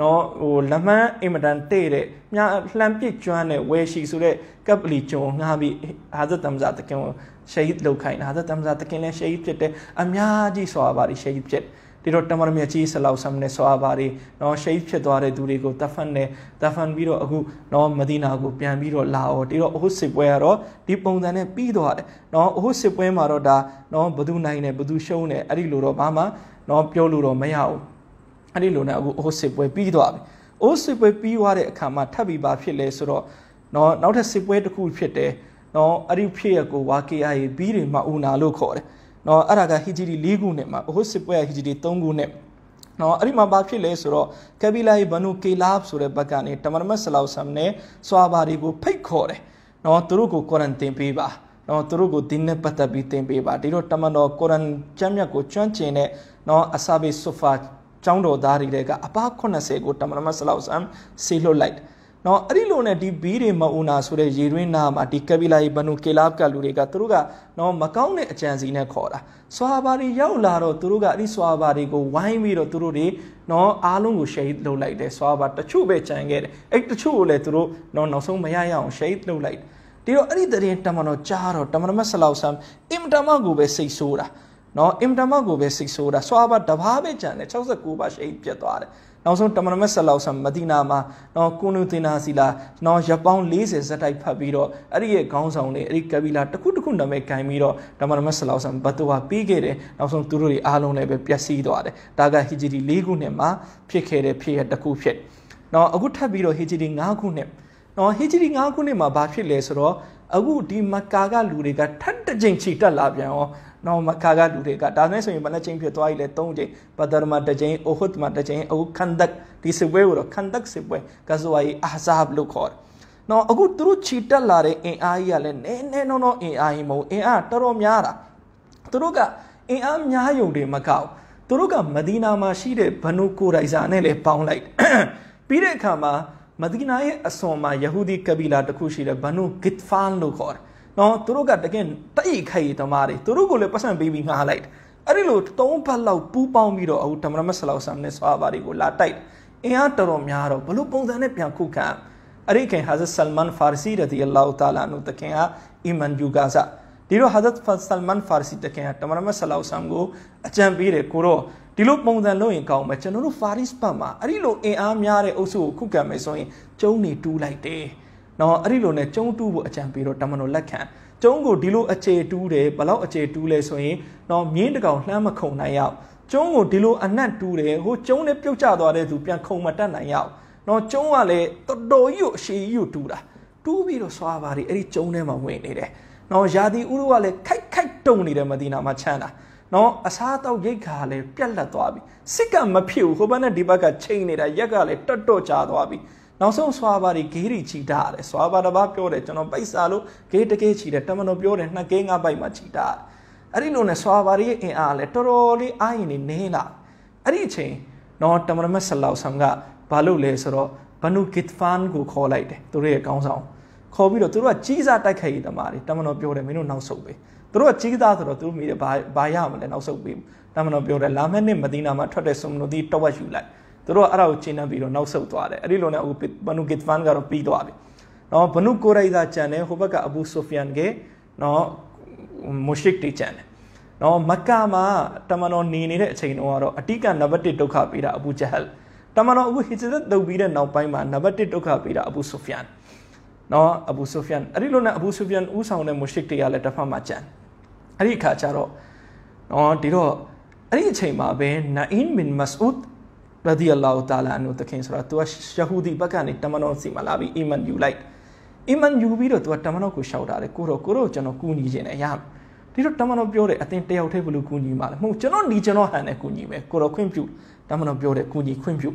နော်ဟိုလမန်းအင်မတန်တဲ့တဲ့မြားလှမ်းပစ်ကျွမ်းတဲ့ဝဲရှိဆိုတဲ့ကပ်လီဂျုံငှားပြီးဟာဇတ်တမ်ဇာတကင်ရှဟီဒ်လောက်ခိုင်းဟာဇတ်တမ်ဇာတကင်လည်းရှဟီဒ်ဖြစ်တယ်အများကြီးဆွာပါရီရှဟီဒ်ဖြစ်တယ်ဒီတော့တမရမြကြီးဆလောက်ဆမ်နဲ့ဆွာဘာတွေနော်ရှိတ်ဖြစ်သွားတဲ့သူတွေကိုတဖန်နဲ့တဖန်ပြီးတော့အခုနော်မဒီနာကိုပြန်ပြီးတော့လာအောင်ဒီတော့အိုးစစ်ပွဲကတော့ဒီပုံစံနဲ့ပြီးသွားတယ်နော်အိုးစစ်ပွဲမှာတော့ဒါနော်ဘသူနိုင်တယ်ဘသူရှုံးတယ်အဲ့ဒီလိုတော့ဘာမှနော်ပြောလို့တော့မရဘူးအဲ့ဒီလိုနဲ့အခုအိုးစစ်ပွဲပြီးသွားပြီအိုးစစ်ပွဲပြီးသွားတဲ့အခါမှာထပ်ပြီးပါဖြစ်လဲဆိုတော့နော်နောက်ထပ်စစ်ပွဲတစ်ခု ဖြစ်တယ်နော်အဲ့ဒီဖြစ်ရကို WKI ဘီးတွေမအူနာလို့ခေါ်တယ်။နော်အဲ့ဒါကဟီဂျီရီ၄ခုနဲ့မှာအဟုတ်စစ်ပွဲကဟီဂျီရီ၃ခုနဲ့နော်အဲ့ဒီမှာဘာဖြစ်လဲဆိုတော့ကဘီလာဟီဘနုကေလာဘ်ဆိုတဲ့ဘက်ကနေတမန်မတ်ဆလောက်ဆမ်နဲ့ဆွာဘာတွေကိုဖိတ်ခေါ်တယ်နော်သူတို့ကိုကုရ်အန်သင်ပေးပါနော်သူတို့ကိုဒီနဲ့ပတ်သက်ပြီးသင်ပေးပါဒီတော့တမန်တော်ကုရ်အန်ကျမ်းမြတ်ကိုကျွမ်းကျင်တဲ့နော်အစာဘေဆွဖာကျောင်းတော်သားတွေကအပါ80ကိုတမန်မတ်ဆလောက်ဆမ်ဆေလွတ်လိုက်တယ်နော်အဲ့ဒီလိုနဲ့ဒီဘီးတွေမအူနာဆိုတဲ့ရေရင်းနာမှာဒီကပီလာဘနူကေလာကလူတွေကသူတို့ကနော်မကောင်းတဲ့အကြံစီနဲ့ခေါ်တာဆွာဘာတွေရောက်လာတော့သူတို့ကအဲ့ဒီဆွာဘာတွေကိုဝိုင်းပြီးတော့သူတို့တွေနော်အားလုံးကိုရှဟီဒ်လုပ်လိုက်တယ်ဆွာဘာတချို့ပဲကြံခဲ့တယ်အဲ့တချို့ကိုလည်းသူတို့နော်နောက်ဆုံးမရရအောင်ရှဟီဒ်လုပ်လိုက်ဒီတော့အဲ့ဒီတဲ့ရင်တမန်တော်ကြားတော့တမန်တော်မဆလောက်ဆမ်အင်တမကိုပဲစိတ်ဆိုးတာနော်အင်တမကိုပဲစိတ်ဆိုးတာဆွာဘာတဘာပဲကြံတယ်69ပါရှဟီဒ်ပြတ်သွားတယ်နောက်ဆုံးတမန်တော်ဆလောဆာမဒီနာမှာနော်ကုနုသင်နာစီလာနော်ရပောင်း40ဇက်တိုက်ဖတ်ပြီးတော့အဲ့ဒီရဲ့ခေါင်းဆောင်တွေအဲ့ဒီကဘီလာတစ်ခုတစ်ခုနာမည်ခံပြီးတော့တမန်တော်ဆလောဆာဘတ်တော်ပြီးခဲ့တယ်နောက်ဆုံးသူတို့တွေအားလုံးလည်းပဲပျက်စီးသွားတယ်ဒါကဟီဂျီဒီ၄ခုနှစ်မှာဖြစ်ခဲ့တဲ့ဖြစ်ရပ်တစ်ခုဖြစ်နော်အခုထပ်ပြီးတော့ဟီဂျီဒီ၅ခုနှစ်နော်ဟီဂျီဒီ၅ခုနှစ်မှာဘာဖြစ်လဲဆိုတော့အခုဒီမက္ကာကလူတွေကထပ်တစ်ကြိမ်ချီတက်လာပြန်ရောနောက်မခါကလူတွေကဒါနဲ့ဆိုရင်ဘယ်နှချိန်ဖြစ်သွားပြီလဲ၃ချိန်ဘဒရမှာတစ်ချိန်အိုဟတ်မှာတစ်ချိန်အခုခန်ဒက်ဒီစစ်ပွဲကိုတော့ခန်ဒက်စစ်ပွဲကဇဝိုင်အာဇာဘလို့ခေါ်တယ်နော်အခုသူတို့ချီတက်လာတဲ့အင်အားကြီးကလည်းနည်းနည်းနော်နော်အင်အားကြီးမဟုတ်အင်အားတော်တော်များတာသူတို့ကအင်အားများယုံတွေမကောက်သူတို့ကမဒီနာမှာရှိတဲ့ဘနုကိုရိုက်ဇာနဲ့လည်းပေါင်းလိုက်ပြီးတဲ့အခါမှာမဒီနာရဲ့အစွန်မှာယဟူဒီကဘီလာတစ်ခုရှိတယ်ဘနုဂစ်ဖန်လို့ခေါ်တယ်နော်သူတို့ကတကင်တိတ်ခိုက်တမားတွေသူတို့ကိုလည်းပတ်စံပေးပြီးငှားလိုက်အဲ့ဒီလိုသုံးဘက်လောက်ပူးပေါင်းပြီးတော့အခုဓမ္မရမဆလောက်ဆမ်နဲ့ဆွာဘာတွေကိုလာတိုက်အင်အားတော်တော်များတော့ဘလို့ပုံစံနဲ့ပြန်ခုခံအဲ့ဒီခင်ဟာဇတ်ဆလမန်ဖာစီရဒီအလ္လာဟ်တာလာနုတခင်ဟာအီမန်ယူဂါဇာဒီလိုဟာဇတ်ဆလမန်ဖာစီတခင်ဟာဓမ္မရမဆလောက်ဆမ်ကိုအကြံပေးတယ်ကိုတော့ဒီလိုပုံစံလုပ်ရင်ကောင်းမယ်ကျွန်တော်တို့ဖာရစ်ဘတ်မှာအဲ့ဒီလိုအင်အားများတဲ့အုပ်စုကိုခုခံမယ်ဆိုရင်ကျုံးနေတူးလိုက်တယ်။နော်အဲ့ဒီလိုနဲ့ကျုံတူးဖို့အကြံပေးတော့တမန်တော်လက်ခံကျုံကိုဒီလိုအခြေတူးတယ်ဘလောက်အခြေတူးလဲဆိုရင်နော်မြင်းတကောင်လှမ်းမခုန်နိုင်ရောက်ကျုံကိုဒီလိုအနှံ့တူးတယ်ဟိုကျုံနဲ့ပြုတ်ကျသွားတဲ့သူပြန်ခုန်မတက်နိုင်ရောက်နော်ကျုံကလည်းတော်တော်ကြီးကိုအရှိကြီးကိုတူးတာတူးပြီးတော့ဆွာပါတွေအဲ့ဒီကျုံထဲမှာဝင်နေတယ်နော်ယာဒီဥရုကလည်းခိုက်ခိုက်တုံနေတယ်မဒီနာမှာချမ်းတာနော်အစားအသောက်ရိတ်ခါလည်းပြက်လက်သွားပြီစစ်ကမဖြစ်ဘူးဟိုဘက်နဲ့ဒီဘက်ကချိန်နေတာရက်ကလည်းတတ်တော့ကြာသွားပြီနောက်ဆုံးဆွာဘာတွေဂေးတွေချီထားရတယ်ဆွာဘာတစ်ပါးပြောတယ်ကျွန်တော်ပိတ်စာလို့ဂေးတကဲချီတယ်တမန်တော်ပြောတယ်နှစ်ဂေးငါးပိုက်မှချီထားတယ်အဲ့ဒီလိုနဲ့ဆွာဘာတွေရဲ့အင်အားလည်းတော်တော်လေးအာရင်နေနေလာအဲ့ဒီအချိန်နော်တမန်တော်မဆလောက်ဆမ်ကဘာလုပ်လဲဆိုတော့ဘနုကစ်ဖန်ကိုခေါ်လိုက်တယ်သူတို့ရဲ့ကောင်းဆောင်ခေါ်ပြီးတော့သူတို့ကကြီးစားတိုက်ခိုက်ရေးတမားတွေတမန်တော်ပြောတယ်မင်းတို့နောက်ဆုတ်ပေးသူတို့ကကြီးစားဆိုတော့သူတို့မိတယ်ဘာဘာရမလဲနောက်ဆုတ်ပေးတမန်တော်ပြောတယ်လာမယ့်နှစ်မဒီနာမှာထွက်တဲ့ဆွန်နိုဒီတဝက်ယူလိုက်သူတို့ကအဲ့ဒါကိုချိန်နှံပြီးတော့နောက်ဆုတ်သွားတယ်အဲ့ဒီလိုနဲ့အခုဘနုဂစ်ဗန်ကတော့ပြီးသွားပြီနော်ဘနုကိုရိုက်သာကြံတယ်ဟိုဘက်ကအဘူဆိုဖီယန်ကနော်မုရှစ်တီကြံတယ်နော်မက္ကာမှာတမန်တော်နေနေတဲ့အချိန်တုန်းကတော့အတိကနံပါတ်1ဒုက္ခပေးတာအဘူဂျဟယ်တမန်တော်အခုဟိဂျရတ်လုပ်ပြီးတဲ့နောက်ပိုင်းမှာနံပါတ်1ဒုက္ခပေးတာအဘူဆိုဖီယန်နော်အဘူဆိုဖီယန်အဲ့ဒီလိုနဲ့အဘူဆိုဖီယန်ဦးဆောင်တဲ့မုရှစ်တွေကလည်းတစ်ဖက်မှာကြံအဲ့ဒီအခါကျတော့နော်ဒီတော့အဲ့ဒီအချိန်မှာပဲနာအင်မင်မဆူဒ်ရဒီအလ္လာဟ်တာလာအန်ကိုသခင်ဆိုတာ तू ကယဟူဒီဘက်ကနေတမန်တော်စီမှာလာပြီးအီမန်ယူလိုက်အီမန်ယူပြီးတော့ तू ကတမန်တော်ကိုရှောက်တာလေကိုတော့ကိုတော့ကျွန်တော်ကူညီခြင်းနဲ့ရမယ်ဒီတော့တမန်တော်ပြောတယ်အတင်းတယောက်တည်းဘလို့ကူညီမှာလဲမဟုတ်ကျွန်တော်ညီကျွန်တော်ဟန်နဲ့ကူညီမယ်ကိုတော့ခွင့်ပြုတမန်တော်ပြောတယ်ကူညီခွင့်ပြု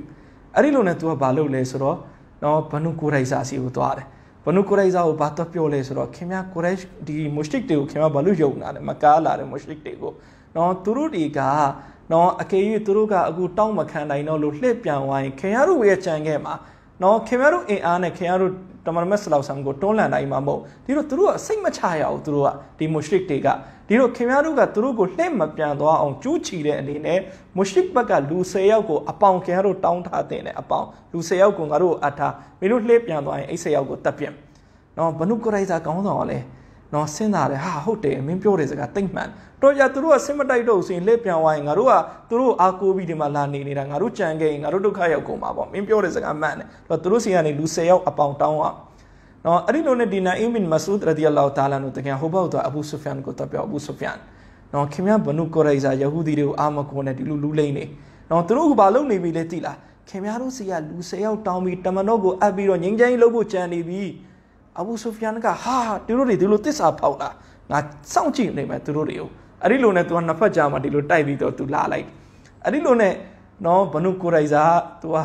အဲ့ဒီလိုနဲ့ तू ကဘာလုပ်လဲဆိုတော့နော်ဘနုကိုရိုက်စာစီကိုသွားတယ်ဘနုကိုရိုက်စာကိုဘာတော့ပြောလဲဆိုတော့ခင်ဗျာကိုရိုက်ဒီမုရှရစ်တွေကိုခင်ဗျာဘာလို့ယုံလာတယ်မကားလာတဲ့မုရှရစ်တွေကိုနော်သူတို့တွေကနော်အကေ၍သူတို့ကအခုတောင်းမခံနိုင်တော့လို့လှည့်ပြန်သွားရင်ခင်ရတို့ရဲ့ကြံခဲ့မှာနော်ခင်ရတို့အင်အားနဲ့ခင်ရတို့တမန်တော်မြတ်ဆလောဆမ်ကိုတွန်းလှန်တိုင်းမှာမဟုတ်ဒီလိုသူတို့ကစိတ်မချရအောင်သူတို့ကဒီမုရှရစ်တွေကဒီလိုခင်ဗျားတို့ကသူတို့ကိုလှည့်မပြန်သွားအောင်ကြိုးချီတဲ့အနေနဲ့မုရှရစ်ဘက်ကလူ၁၀ယောက်ကိုအပေါင်ခင်ဗျားတို့တောင်းထားတဲ့အပေါင်လူ၁၀ယောက်ကိုငါတို့အထားမင်းတို့လှည့်ပြန်သွားရင်အဲ့၁၀ယောက်ကိုတတ်ပြန်နော်ဘနုကရိုက်စာကောင်းဆောင်ကလည်းနော်စဉ်းစားတယ်ဟာဟုတ်တယ်အမင်းပြောတဲ့စကားတိတ်မှန်တော်ကြသူတို့ကဆင်းမတိုက်တော့ဆိုရင်လက်ပြန်ဝိုင်းငါတို့ကသူတို့အာကိုပြီးဒီမှာလာနေနေတာငါတို့ကြံခဲ့ရင်ငါတို့ဒုက္ခရောက်ကုန်မှာပေါ့မင်းပြောတဲ့စကားမှန်တယ်တော့သူတို့စီကနေလူ၁၀ယောက်အပေါင်တောင်းအောင်နော်အဲ့ဒီလိုနဲ့ဒီနာအီမင်မဆူဒ်ရဒီအလ္လာဟူတာလာနုတကယ်ဟိုဘောက်တော့အဘူဆူဖျန်ကိုတပ်ပြောအဘူဆူဖျန်နော်ခင်ဗျားဘနုကောရိုင်ဇာယဟူဒီတွေကိုအာမကွန်နဲ့ဒီလိုလူလိမ့်နေနော်သူတို့ကဘာလုပ်နေပြီလဲသိလားခင်ဗျားတို့စီကလူ၁၀ယောက်တောင်းပြီးတမန်တော်ကိုအပ်ပြီးတော့ငြိမ်းချမ်းရေးလုပ်ဖို့ကြံနေပြီ။အဘူဆူဖီယန်ကဟာသူတို့တွေဒီလိုတစ္ဆာဖောက်တာငါစောင့်ကြည့်နေမယ်သူတို့တွေကိုအဲ့ဒီလိုနဲ့ तू ကနှစ်ဖက်ကြာမှဒီလိုတိုက်ပြီးတော့ तू လာလိုက်အဲ့ဒီလိုနဲ့နော်ဘနုကိုရိုင်ဇာက तू က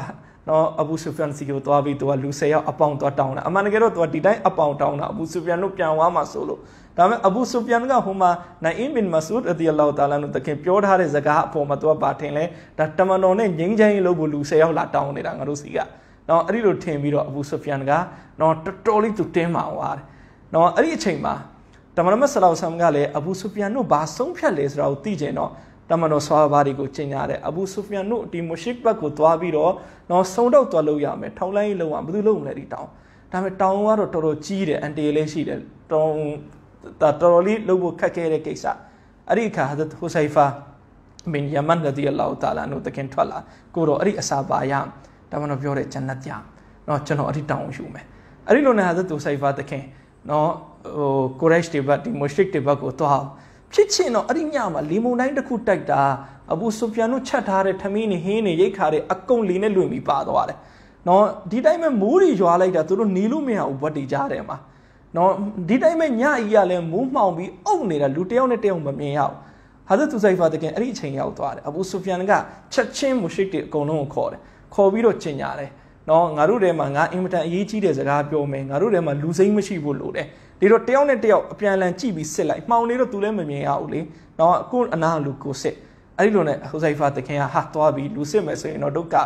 နော်အဘူဆူဖီယန်စီကိုသွားပြီး तू ကလူ၁၀ယောက်အပေါင်သွားတောင်းတာအမှန်တကယ်တော့ तू ကဒီတိုင်းအပေါင်တောင်းတာအဘူဆူဖီယန်တို့ပြန်သွားမှဆိုလို့ဒါပေမဲ့အဘူဆူဖီယန်ကဟိုမှာနိုင်အင်ဘင်မဆူဒ်ရဒီအလာဟူတာလာနုတခင်ပြောထားတဲ့ဇကာအပေါ်မှာ तू ကပါထင်လဲဒါတမန်တော်နဲ့ငြိမ်းချမ်းရေးလုပ်ဖို့လူ၁၀ယောက်လာတောင်းနေတာငါတို့စီကနော်အဲ့ဒီလိုထင်ပြီးတော့အဘူဆူဖီယန်ကနော်တော်တော်လေးသူတင်းမာသွားတယ်နော်အဲ့ဒီအချိန်မှာတမန်တော်ဆလောဆမ်ကလည်းအဘူဆူဖီယန်တို့ဘာဆုံးဖြတ်လဲဆိုတာကိုသိကြတော့တမန်တော်ဆဟာဘာတွေကိုကျင်ညာတယ်အဘူဆူဖီယန်တို့ဒီမုရှိဘတ်ကိုသွားပြီးတော့နော်စုံတော့သွားလို့ရမယ်ထောင်းလိုင်းလုံးဝဘာလို့လုံးမလဲဒီတောင်းဒါပေမဲ့တောင်းကတော့တော်တော်ကြီးတယ်အန်တီလေးရှိတယ်တောင်းတော်တော်လေးလုံးဖို့ခက်ခဲတဲ့ကိစ္စအဲ့ဒီအခါဟဇရတ်ဟူဆိုင်ဖာမင်ယမန်ရဒီအလ္လာဟူတာလာနုတခင်ထွက်လာကိုတော့အဲ့ဒီအစာပါရဒါမှတော့ပြောတဲ့ဂျန်နတ်ကြနော်ကျွန်တော်အဲ့ဒီတောင်းအောင်ယူမယ်အဲ့ဒီလိုနဲ့ဟာသသူဆိုင်ဖာသခင်နော်ဟိုကိုရက်တွေဘက်ဒီမိုရှစ်တွေဘက်ကိုသွားဖြစ်ချင်းတော့အဲ့ဒီညမှာလီမွန်တိုင်းတစ်ခုတိုက်တာအဘူဆူဖျန်တို့ချက်ထားတဲ့ထမင်းနဲ့ဟင်းနဲ့ရိတ်ခါတဲ့အကုန်လီနဲ့လွင်ပြီးပါသွားတယ်နော်ဒီတိုင်းမဲ့မိုးတွေရွာလိုက်တာသူတို့หนีလို့မရဘူးဘတ်တွေကြားတယ်မှာနော်ဒီတိုင်းမဲ့ညကြီးကလည်းမိုးမှောင်ပြီးအုပ်နေတာလူတယောက်နဲ့တယောက်မမြင်ရဘူးဟာဇတ်သူဆိုင်ဖာတကင်အဲ့ဒီအချိန်ရောက်သွားတယ်အဘူဆူဖျန်ကချက်ချင်းမူရှိတ်တွေအကုန်လုံးကိုခေါ်တယ်ခေါ်ပြီးတော့ကျင်ညာတယ်နော်ငါတို့ထဲမှာငါအင်မတန်အရေးကြီးတဲ့စကားပြောမယ်ငါတို့ထဲမှာလူစိမ့်မရှိဘူးလို့တယ်ဒီတော့တယောက်နဲ့တယောက်အပြန်အလှန်ကြည့်ပြီးစစ်လိုက်မှောင်နေတော့သူလည်းမမြင်ရဘူးလေနော်ကိုအနာလူကိုစစ်အဲ့ဒီလိုနဲ့ဟိုဆိုင်ဖာတခင်ကဟာသွားပြီးလူစစ်မယ်ဆိုရင်တော့ဒုက္ခ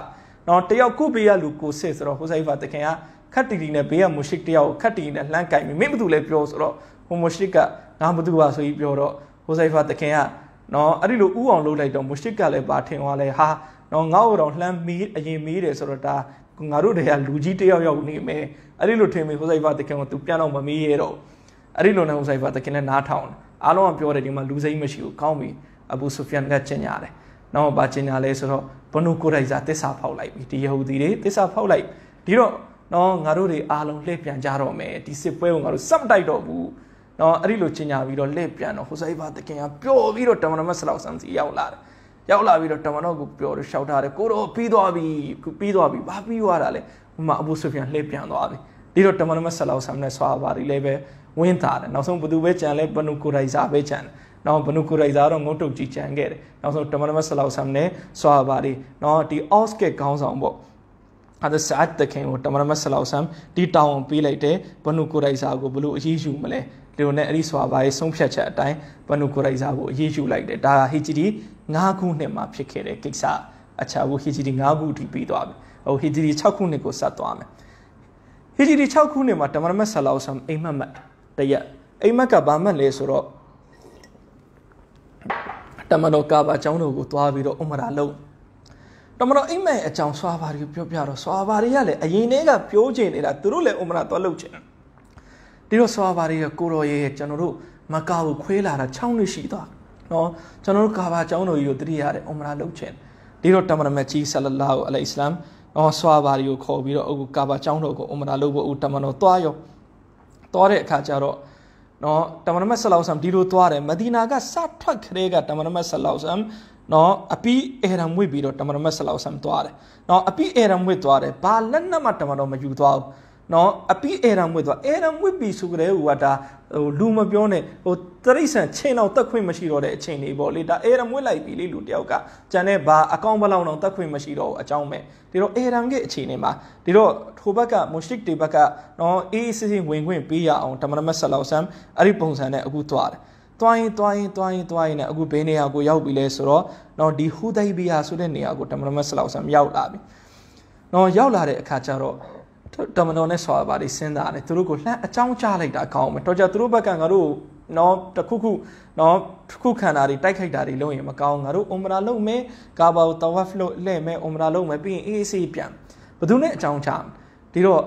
နော်တယောက်ကိုဘေးကလူကိုစစ်ဆိုတော့ဟိုဆိုင်ဖာတခင်ကခတ်တီတီနဲ့ဘေးကမုရှိတယောက်ခတ်တီတီနဲ့လှမ်းကင်ပြီးမင်းဘာလို့လဲပြောဆိုတော့ဟိုမုရှိကငါဘာလို့ပါဆိုပြီးပြောတော့ဟိုဆိုင်ဖာတခင်ကနော်အဲ့ဒီလိုဥအောင်လုပ်လိုက်တော့မုရှိကလည်းပါထင်သွားလဲဟာနော်ငါ့ကိုတော့လှမ်းမီးအရင်မီးတယ်ဆိုတော့ဒါငါတို့တည်းကလူကြီးတယောက်ယောက်နေမယ်အဲ့ဒီလိုထင်မိဟိုဆိုင်ဖာတခင်ကသူပြန်တော့မမီးရတော့အဲ့ဒီလိုနဲ့ဟိုဆိုင်ဖာတခင်လည်းနားထောင်တယ်အားလုံးကပြောတယ်ဒီမှာလူစိမ့်မရှိဘူးကောင်းပြီအဘူဆူဖျန်ကကျင်ညာတယ်နောက်ဘာကျင်ညာလဲဆိုတော့ဘနုကိုရိုက်စာတစ္ဆာဖောက်လိုက်ပြီဒီယဟူဒီတွေတစ္ဆာဖောက်လိုက်ဒီတော့နော်ငါတို့တွေအားလုံးလှည့်ပြန်ကြတော့မယ်ဒီစစ်ပွဲကိုငါတို့စပ်တိုက်တော့ဘူးနော်အဲ့ဒီလိုကျင်ညာပြီးတော့လှည့်ပြန်တော့ဟိုဆိုင်ဖာတခင်ကပျော်ပြီးတော့တမန်တော်ဆလောဆန်စီရောက်လာတယ်ရောက်လာပြီးတော့တမန်တော်ကိုပြောတော့ရှောက်ထားတယ်ကိုတော့ပြီးသွားပြီခုပြီးသွားပြီဘာပြီးသွားတာလဲဥမာအဘူဆူဖျန်လှည့်ပြန်သွားပြီဒီတော့တမန်တော်မဆလောဆမ်နဲ့ဆွာပါရီလည်းပဲဝင်းတာတယ်နောက်ဆုံးဘသူပဲကြံလဲဘနုကိုရိုက်စာပဲကြံတယ်နော်ဘနုကိုရိုက်စာတော့ငုတ်တုတ်ကြီးကြံခဲ့တယ်နောက်ဆုံးတမန်တော်မဆလောဆမ်နဲ့ဆွာပါရီနော်ဒီအော့စ်ကခေါင်းဆောင်ပေါ့အဲ့ဒါစာတ်တခင်ကိုတမန်တော်မဆလောဆမ်ဒီတောင်းပေးလိုက်တယ်ဘနုကိုရိုက်စာကိုဘလို့အရေးယူမလဲလီယိုနယ်အဲ့ဒီဆွာဘာရဲ့ဆုံးဖြတ်ချက်အတိုင်းပန်နိုကိုရိုက်ဇာကိုအရေးယူလိုက်တယ်ဒါဟီဂျီဒီ9ခုနှစ်မှာ ဖြစ်ခဲ့တဲ့ကိစ္စအချာဘူးဟီဂျီဒီ9ခုထိပြီးသွားပြီဟိုဟီဂျီဒီ6ခုနှစ်ကိုဆက်သွားမယ်ဟီဂျီဒီ6ခုနှစ်မှာတမန်တော်မြတ်ဆလောဆမ်အိမ်မက်မက်တရက်အိမ်မက်ကဘာမှတ်လဲဆိုတော့တမန်တော်ကာဘာကျောင်းတော်ကိုသွားပြီးတော့ဥမရာလုပ်တမန်တော်အိမ်မက်အကြောင်းဆွာဘာတွေကိုပြောပြတော့ဆွာဘာတွေကလည်းအရင်တည်းကပြောချင်နေတာသူတို့လည်းဥမရာသွားလုပ်ချင်တယ်ဒီတော့ဆိုပါရရဲ့ကိုတော်ရဲ့ကျွန်တော်တို့မကာကိုခွဲလာတာ6နှစ်ရှိသွားနော်ကျွန်တော်တို့ကာဘာကျောင်းတော်ကြီးကိုတတိရတဲ့အွန်မရာလုပ်ချင်ဒီတော့တမန်တော်မကြီးဆလလာဟူအလိုင်စလမ်နော်ဆိုပါရကိုခေါ်ပြီးတော့အခုကာဘာကျောင်းတော်ကိုအွန်မရာလုပ်ဖို့အခုတမန်တော်သွားရောသွားတဲ့အခါကျတော့နော်တမန်တော်မဆလောဆမ်ဒီလိုသွားတယ်မဒီနာကစထွက်ခရဲကတမန်တော်မဆလောဆမ်နော်အပီအေရမ်ဝစ်ပြီးတော့တမန်တော်မဆလောဆမ်သွားတယ်နော်အပီအေရမ်ဝစ်သွားတယ်ဘာလက်နက်မှတမန်တော်မယူသွားဘူးနော်အပြီးအဲရံမွေ့သွားအဲရံမွေ့ပြီဆိုကြတဲ့ဟိုကဒါဟိုလူမပြောနဲ့ဟိုတရိษံချိန်အောင်တက်ခွင့်မရှိတော့တဲ့အချိန်လေးပေါ့လေဒါအဲရံမွေ့လိုက်ပြီလေလူတယောက်ကကြံတဲ့ဘာအကောင့်ဘလောက်တော့တက်ခွင့်မရှိတော့အကြောင်းပဲဒီတော့အဲရံရဲ့အချိန်လေးမှာဒီတော့ထိုဘက်ကမုရှစ်တေဘက်ကနော်အေးစစ်စစ်ဝင်ခွင့်ပေးရအောင်တမန်တော်ဆလောက်ဆမ်အဲ့ဒီပုံစံနဲ့အခုသွားတယ်သွားရင်သွားရင်သွားရင်သွားရင်လည်းအခုဘယ်နေရာကိုရောက်ပြီလဲဆိုတော့နော်ဒီဟူဒိုင်ဘီယာဆိုတဲ့နေရာကိုတမန်တော်ဆလောက်ဆမ်ရောက်လာပြီနော်ရောက်လာတဲ့အခါကျတော့တော်မတော်နဲ့ဆော်ပါတွေစဉ်းစားတယ်သူတို့ကိုလှမ်းအကြောင်းကြားလိုက်တာကောင်းမယ်တော်ကြသူတို့ဘက်ကငါတို့နော်တခုခုနော်တခုခန္ဓာတွေတိုက်ခိုက်တာတွေလုံးရင်မကောင်းငါတို့အွန်မရာလုံးမယ်ကာဘာတဝက်ဖလို့လဲ့မယ်အွန်မရာလုံးမယ်ပြီးရင်အေးအေးဆေးပြန်ဘယ်သူနဲ့အကြောင်းကြားဒီတော့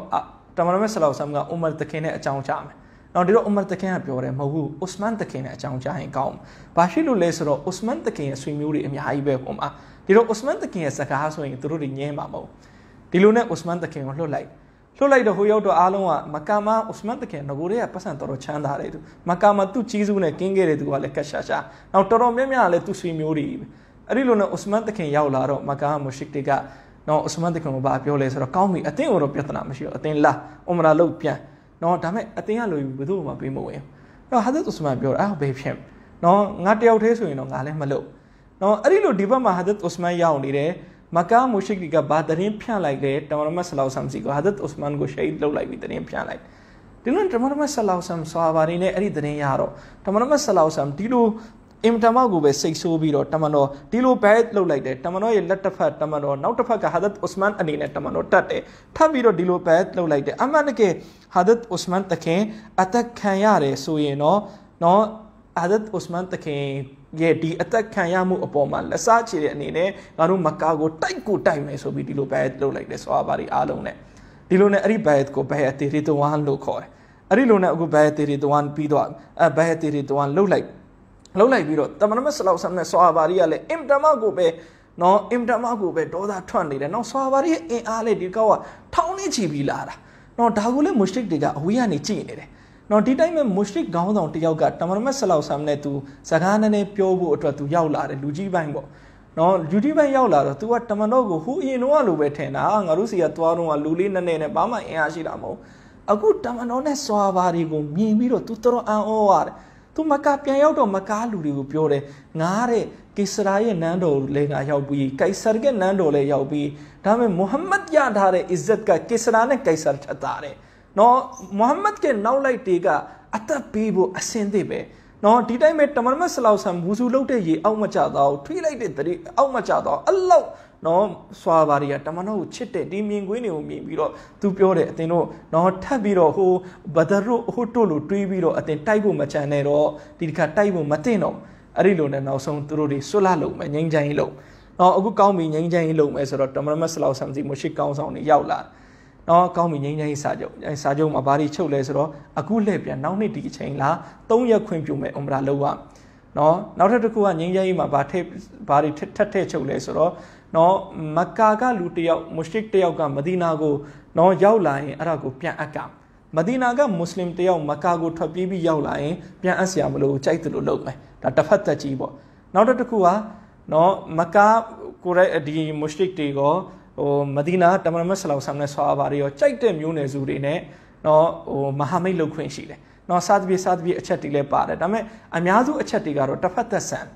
တမန်တော်မြတ်ဆလောဆမ်ကအူမာတခင်နဲ့အကြောင်းကြားမယ်ော်ဒီတော့အူမာတခင်ကပြောတယ်မဟုတ်ဘူးအူစမန်တခင်နဲ့အကြောင်းကြားရင်ကောင်းဘာရှိလို့လဲဆိုတော့အူစမန်တခင်ရဲ့ဆွေမျိုးတွေအများကြီးပဲဟိုမှာဒီတော့အူစမန်တခင်ရဲ့စကားဆိုရင်သူတို့တွေငြင်းမှာမဟုတ်ဒီလိုနဲ့အူစမန်တခင်ကိုလွှတ်လိုက်လွတ်လိုက်တော့ဟိုရောက်တော့အားလုံးကမကာမာအိုစမန်တခင်ငကိုတွေကပတ်စံတော်တော်ချမ်းသာတယ်သူမကာမာသူ့ကြီးစုနဲ့ကင်းခဲ့တဲ့သူကလည်းကတ်ရှာရှာနောက်တော်တော်များများလည်းသူ့ဆွေမျိုးတွေပဲအဲ့ဒီလိုနဲ့အိုစမန်တခင်ရောက်လာတော့မကာမာမုရှိကတွေကနော်အိုစမန်တခင်ကဘာပြောလဲဆိုတော့ကောင်းပြီအသင်းကတော့ပြဿနာမရှိဘူးအသင်းလာအွန်မရာလုတ်ပြန်နော်ဒါမဲ့အသင်းကလိုဘယ်သူမှပေးမဝင်ဘူးနော်ဟာသတ်အိုစမန်ပြောတာအာဘေးဖြစ်နော်ငါတယောက်သေးဆိုရင်တော့ငါလည်းမလုပ်နော်အဲ့ဒီလိုဒီဘက်မှာဟာသတ်အိုစမန်ရောက်နေတယ် मक्का मुशिक का बहादरीन फ्या लाइक रे टमरम सलाम सी को हजरत उस्मान को शहीद लो लाइक भी तरीन फ्या लाइक ဒီလိုတမရမဆလောဆမ်ဆာဘာရီနဲ့အဲ့ဒီသတင်းရတော့တမရမဆလောဆမ်ဒီလိုအင်တမောက်ကိုပဲစိတ်ဆိုးပြီးတော့တမန်တော်ဒီလိုဘက်လှုပ်လိုက်တယ်တမန်တော်ရဲ့လက်တစ်ဖက်တမန်တော်နောက်တစ်ဖက်ကဟာဒတ်ဥစမန်အနေနဲ့တမန်တော်တတ်တယ်ထပ်ပြီးတော့ဒီလိုဘက်လှုပ်လိုက်တယ်အမှန်တကယ်ဟာဒတ်ဥစမန်တခင်အသက်ခံရတယ်ဆိုရင်တော့နော်ဟာဒတ်ဥစမန်တခင်ရဲ့ဒီအသက်ခံရမှုအပေါ်မှာလက်စားချေတဲ့အနေနဲ့ငါတို့မကာကိုတိုက်ကိုတိုက်မယ်ဆိုပြီးဒီလိုဘိုင်လုပ်လိုက်တယ်ဆိုအားပါဒီအားလုံးနဲ့ဒီလိုနဲ့အဲ့ဒီဘိုင်ကိုဘိုင်အသေးသေးတဝမ်းလို့ခေါ်တယ်အဲ့ဒီလိုနဲ့အခုဘိုင်အသေးသေးတဝမ်းပြီးတော့အဲဘိုင်အသေးသေးတဝမ်းလှုပ်လိုက်လှုပ်လိုက်ပြီးတော့တမန်တော်ဆလောက်ဆမ်နဲ့ဆိုအားပါဒီကလည်းအင်တမကိုပဲနော်အင်တမကိုပဲဒေါသထွက်နေတယ်နော်ဆိုအားပါဒီရဲ့အင်အားလေးဒီကောက်ကထောင်းနေချီပြီးလာတာနော်ဒါကိုလည်းမွတ်ရှရစ်တွေကအဝေးကနေကြည့်နေတယ်နော်ဒီတိုင်းမှာမွရှရစ်ခေါင်းဆောင်တယောက်ကတမန်မတ်ဆလောက်ဆမ်နဲ့သူစကားနည်းနည်းပြောဖို့အတွက်သူရောက်လာတယ်လူကြီးပိုင်းပေါ့နော်လူကြီးပိုင်းရောက်လာတော့ तू ကတမန်တော်ကိုဟိုအရင်တော့လိုပဲထင်တာငါတို့စီကသွားတော့ကလူလေးနည်းနည်းနဲ့ဘာမှအင်အားရှိတာမဟုတ်အခုတမန်တော်နဲ့စွာပါတွေကိုမြင်ပြီးတော့ तू တော်တော်အံ့ဩရတယ်သူမကပြန်ရောက်တော့မကားလူတွေကိုပြောတယ်ငားတဲ့ကိစရာရဲ့နန်းတော်လည်းငါရောက်ပြီးကိုင်ဆာရဲ့နန်းတော်လည်းရောက်ပြီးဒါပေမဲ့မုဟမ္မဒ်ရထားတဲ့အစ္စတ်ကကိစရာနဲ့ကိုင်ဆာထပ်တာတယ်နော်မုဟမ္မဒ်ရဲ့နောက်လိုက်တွေကအသက်ပေးဖို့အစင်သင့်ပဲနော်ဒီတိုင်းပဲတမန်မဆလောက်ဆန်ဘူးစုလုပ်တဲ့ရေအောက်မကြတော့ထွေးလိုက်တဲ့တရေအောက်မကြတော့အဲ့လောက်နော်စွာပါရီကတမန်တော်ကိုချစ်တဲ့ဒီမြင်ကွင်းတွေကိုမြင်ပြီးတော့သူပြောတယ်အတင်တို့နော်ထပ်ပြီးတော့ဟိုဘဒရုဟိုတို့လိုတွေးပြီးတော့အတင်တိုက်ဖို့မချန်နဲ့တော့ဒီတစ်ခါတိုက်ဖို့မတင်တော့အဲ့ဒီလိုနဲ့နောက်ဆုံးသူတို့တွေဆွလလုံမယ်ငိမ့်ချိုင်းလုံနော်အခုကောင်းပြီငိမ့်ချိုင်းလုံမယ်ဆိုတော့တမန်မဆလောက်ဆန်စီမရှိကောင်းဆောင်နေရောက်လာတယ်နော်ကောင်းပြီငိမ့်ငိမ့်စာချုပ်အဲစာချုပ်မှာဘာတွေချုပ်လဲဆိုတော့အခုလှည့်ပြန်နောက်နှစ်ဒီအချိန်လား၃ရက်ခွင့်ပြုမယ်ဥမရာလောက်ရနော်နောက်ထပ်တစ်ခုကငိမ့်ငိမ့်မှာဘာထက်ဘာတွေထက်ထက်ချုပ်လဲဆိုတော့နော် မက္ကာကလူတယောက်မုရှရစ်တယောက်ကမဒီနာကိုနော်ရောက်လာရင်အဲ့ဒါကိုပြန်အပ်ကမဒီနာကမွတ်စလင်တယောက်မက္ကာကိုထွက်ပြေးပြီးရောက်လာရင်ပြန်အပ်စရာမလိုကြိုက်တယ်လို့လုပ်မယ်ဒါတစ်ဖက်သက်ကြီးပေါ့နောက်တစ်ခုကနော် မက္ကာကိုရိုက်ဒီမုရှရစ်တွေကဟိုမဒီနာတမန်တော်ဆလောဆမ်နဲ့ဆွာဘာတွေရောကြိုက်တဲ့မျိုးနယ်စုတွေနဲ့နော်ဟိုမဟာမိတ်လုတ်ခွင့်ရှိတယ်နော်စာသဖြင့်စာသဖြင့်အချက်တွေလည်းပါတယ်ဒါပေမဲ့အများစုအချက်တွေကတော့တစ်ဖက်သက်ဆန်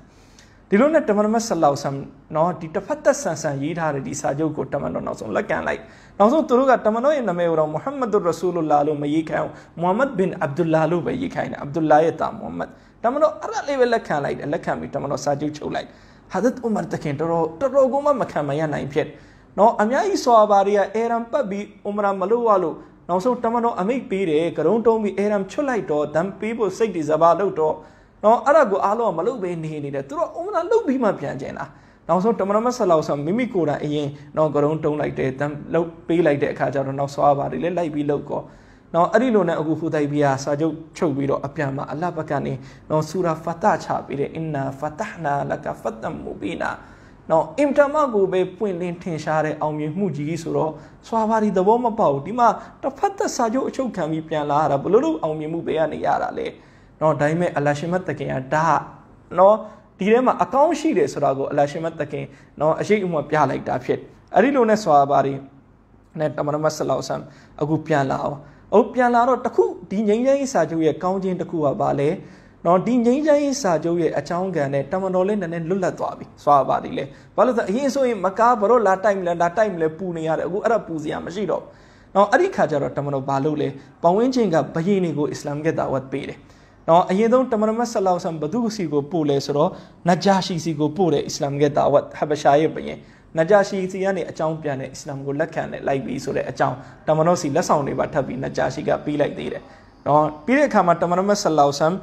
ဒီလိုနဲ့တမန်တော်ဆလောက်ဆမ်နော်ဒီတစ်ဖက်သက်ဆန်ဆန်ရေးထားတဲ့ဒီစာချုပ်ကိုတမန်တော်နောက်ဆုံးလက်ကန်လိုက်နောက်ဆုံးသူတို့ကတမန်တော်ရဲ့နာမည်ကိုတော့မုဟမ္မဒ်ရဆူလူလာလို့မရေးခိုင်းမုဟမ္မဒ်ဘင်အဗ္ဒူလာလို့ပဲရေးခိုင်းတယ်အဗ္ဒူလာရဲ့တာမုဟမ္မဒ်တမန်တော်အဲ့ဒါလေးပဲလက်ခံလိုက်တယ်လက်ခံပြီးတမန်တော်စာချုပ်ချုပ်လိုက်ဟာဒတ်ဥမာတခင်တော်တော်တော်ကိုမှမခံမရနိုင်ဖြစ်တယ်နော်အများကြီးဆွာပါတွေကအဲရန်ပတ်ပြီးအူမရာမလုပ်ရလို့နောက်ဆုံးတမန်တော်အမိတ်ပေးတယ်ကရုံးတုံးပြီးအဲရန်ချွတ်လိုက်တော့ဒံပေးဖို့စိတ်တွေစပါလို့တော့နော်အဲ့ဒါကိုအားလုံးကမလုပ်ဘဲနေနေတယ်သူတို့အူမရာလုပ်ပြီးမှပြန်ကျင်လာနောက်ဆုံးတမန်တော်မဆလောက်ဆိုမိမိကိုယ်တိုင်အရင်နော်ကရုံးတုံးလိုက်တယ်ဒံလုပ်ပေးလိုက်တဲ့အခါကျတော့နောက်ဆွာပါတွေလည်းလိုက်ပြီးလုပ်ကောနော်အဲ့ဒီလိုနဲ့အခုဟူတိုင်ဘီယာစာချုပ်ချုပ်ပြီးတော့အပြန်မှာအလဘကနေနော်ဆူရာဖတ်တာချပေးတယ်အင်နာဖတ်တာနာလကဖတ်တမ်မူဘီနာနော်အင်တမကိုပဲပွင့်လင်းထင်ရှားတဲ့အောင်မြင်မှုကြီးဆိုတော့စွာဘာဒီသဘောမပေါက်ဘူးဒီမှာတစ်ဖက်သက်စာချုပ်အချုပ်ခံပြီးပြန်လာတာဘလို့လို့အောင်မြင်မှုပဲရနေရတာလေနော်ဒါပေမဲ့အလရှင်မတ်တခင်ကဒါနော်ဒီထဲမှာအကောင်းရှိတယ်ဆိုတာကိုအလရှင်မတ်တခင်နော်အရှိအမွပြလိုက်တာဖြစ်အဲ့ဒီလိုနဲ့စွာဘာဒီနဲ့တမန်တော်မဆလောက်ဆမ်အခုပြန်လာအောင်အခုပြန်လာတော့တခုဒီငိမ့်ငိမ့်စာချုပ်ရဲ့ကောင်းခြင်းတခုကဘာလဲနော်ဒီငိမ့်ချမ်းရေးစာချုပ်ရဲ့အချောင်းခံနဲ့တမန်တော်လေးနည်းနည်းလွတ်လပ်သွားပြီဆိုပါသည်လေဘာလို့လဲအရင်ဆိုရင်မကားဘရောလာတိုက်မလဲလာတိုက်မလဲပူနေရတယ်အခုအဲ့ဒါပူစရာမရှိတော့နော်အဲ့ဒီခါကျတော့တမန်တော်ဘာလုပ်လဲပဝင်းချင်းကဘယင်းတွေကိုအစ္စလာမ်ကတာဝတ်ပေးတယ်နော်အရင်ဆုံးတမန်တော်ဆလောဆမ်ဘသူစီကိုပို့လဲဆိုတော့နဂျာရှိစီကိုပို့တဲ့အစ္စလာမ်ကတာဝတ်ဟဘရှာရဲ့ဘယင်းနဂျာရှိစီကနေအကြောင်းပြန်တဲ့အစ္စလာမ်ကိုလက်ခံနဲ့လိုက်ပြီးဆိုတဲ့အကြောင်းတမန်တော်စီလက်ဆောင်တွေပါထပ်ပြီးနဂျာရှိကပေးလိုက်သေးတယ်နော် ပြီးတဲ့အခါမှာတမန်တော်ဆလောဆမ်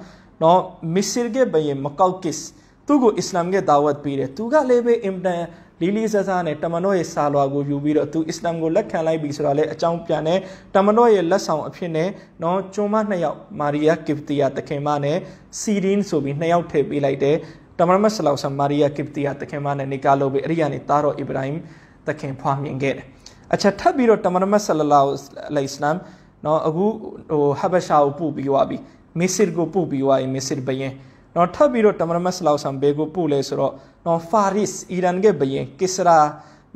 နော်မစ်စရ်ကဘယင်မကောက်ကစ်သူ့ကိုအစ္စလာမ်ကဒါဝတ်ပေးတယ်သူကလည်းပဲအင်တန်လီလီဆဆာနဲ့တမန်တော်ရဲ့ဆာလွာကိုယူပြီးတော့သူအစ္စလာမ်ကိုလက်ခံလိုက်ပြီဆိုတာလေအကြောင်းပြန်တဲ့တမန်တော်ရဲ့လက်ဆောင်အဖြစ်နဲ့နော်ကျွန်မနှစ်ယောက်မာရီယာကိပတီယာတခင်မနဲ့စီရင်းဆိုပြီးနှစ်ယောက်ထည့်ပေးလိုက်တယ်တမန်မဆလောက်ဆာမာရီယာကိပတီယာတခင်မနဲ့နေကာလိုပဲအဲ့ဒီကနေတာတော့အစ္စရာဟိမ်တခင်ဖွားမြင်ခဲ့တယ်အချက်ထပ်ပြီးတော့တမန်မဆလလာအလိုင်စလမ်နော်အခုဟိုဟဘရှာကိုပို့ပြီးသွားပြီမစ်စစ်ကိုပို့ပြီးွားရင်မစ်စစ်ဘယင်းနော်ထပ်ပြီးတော့တမရမတ်စလောက်ဆန်ဘေကိုပို့လဲဆိုတော့နော်ဖာရစ်အီရန်ရဲ့ဘယင်းကစ္စရာ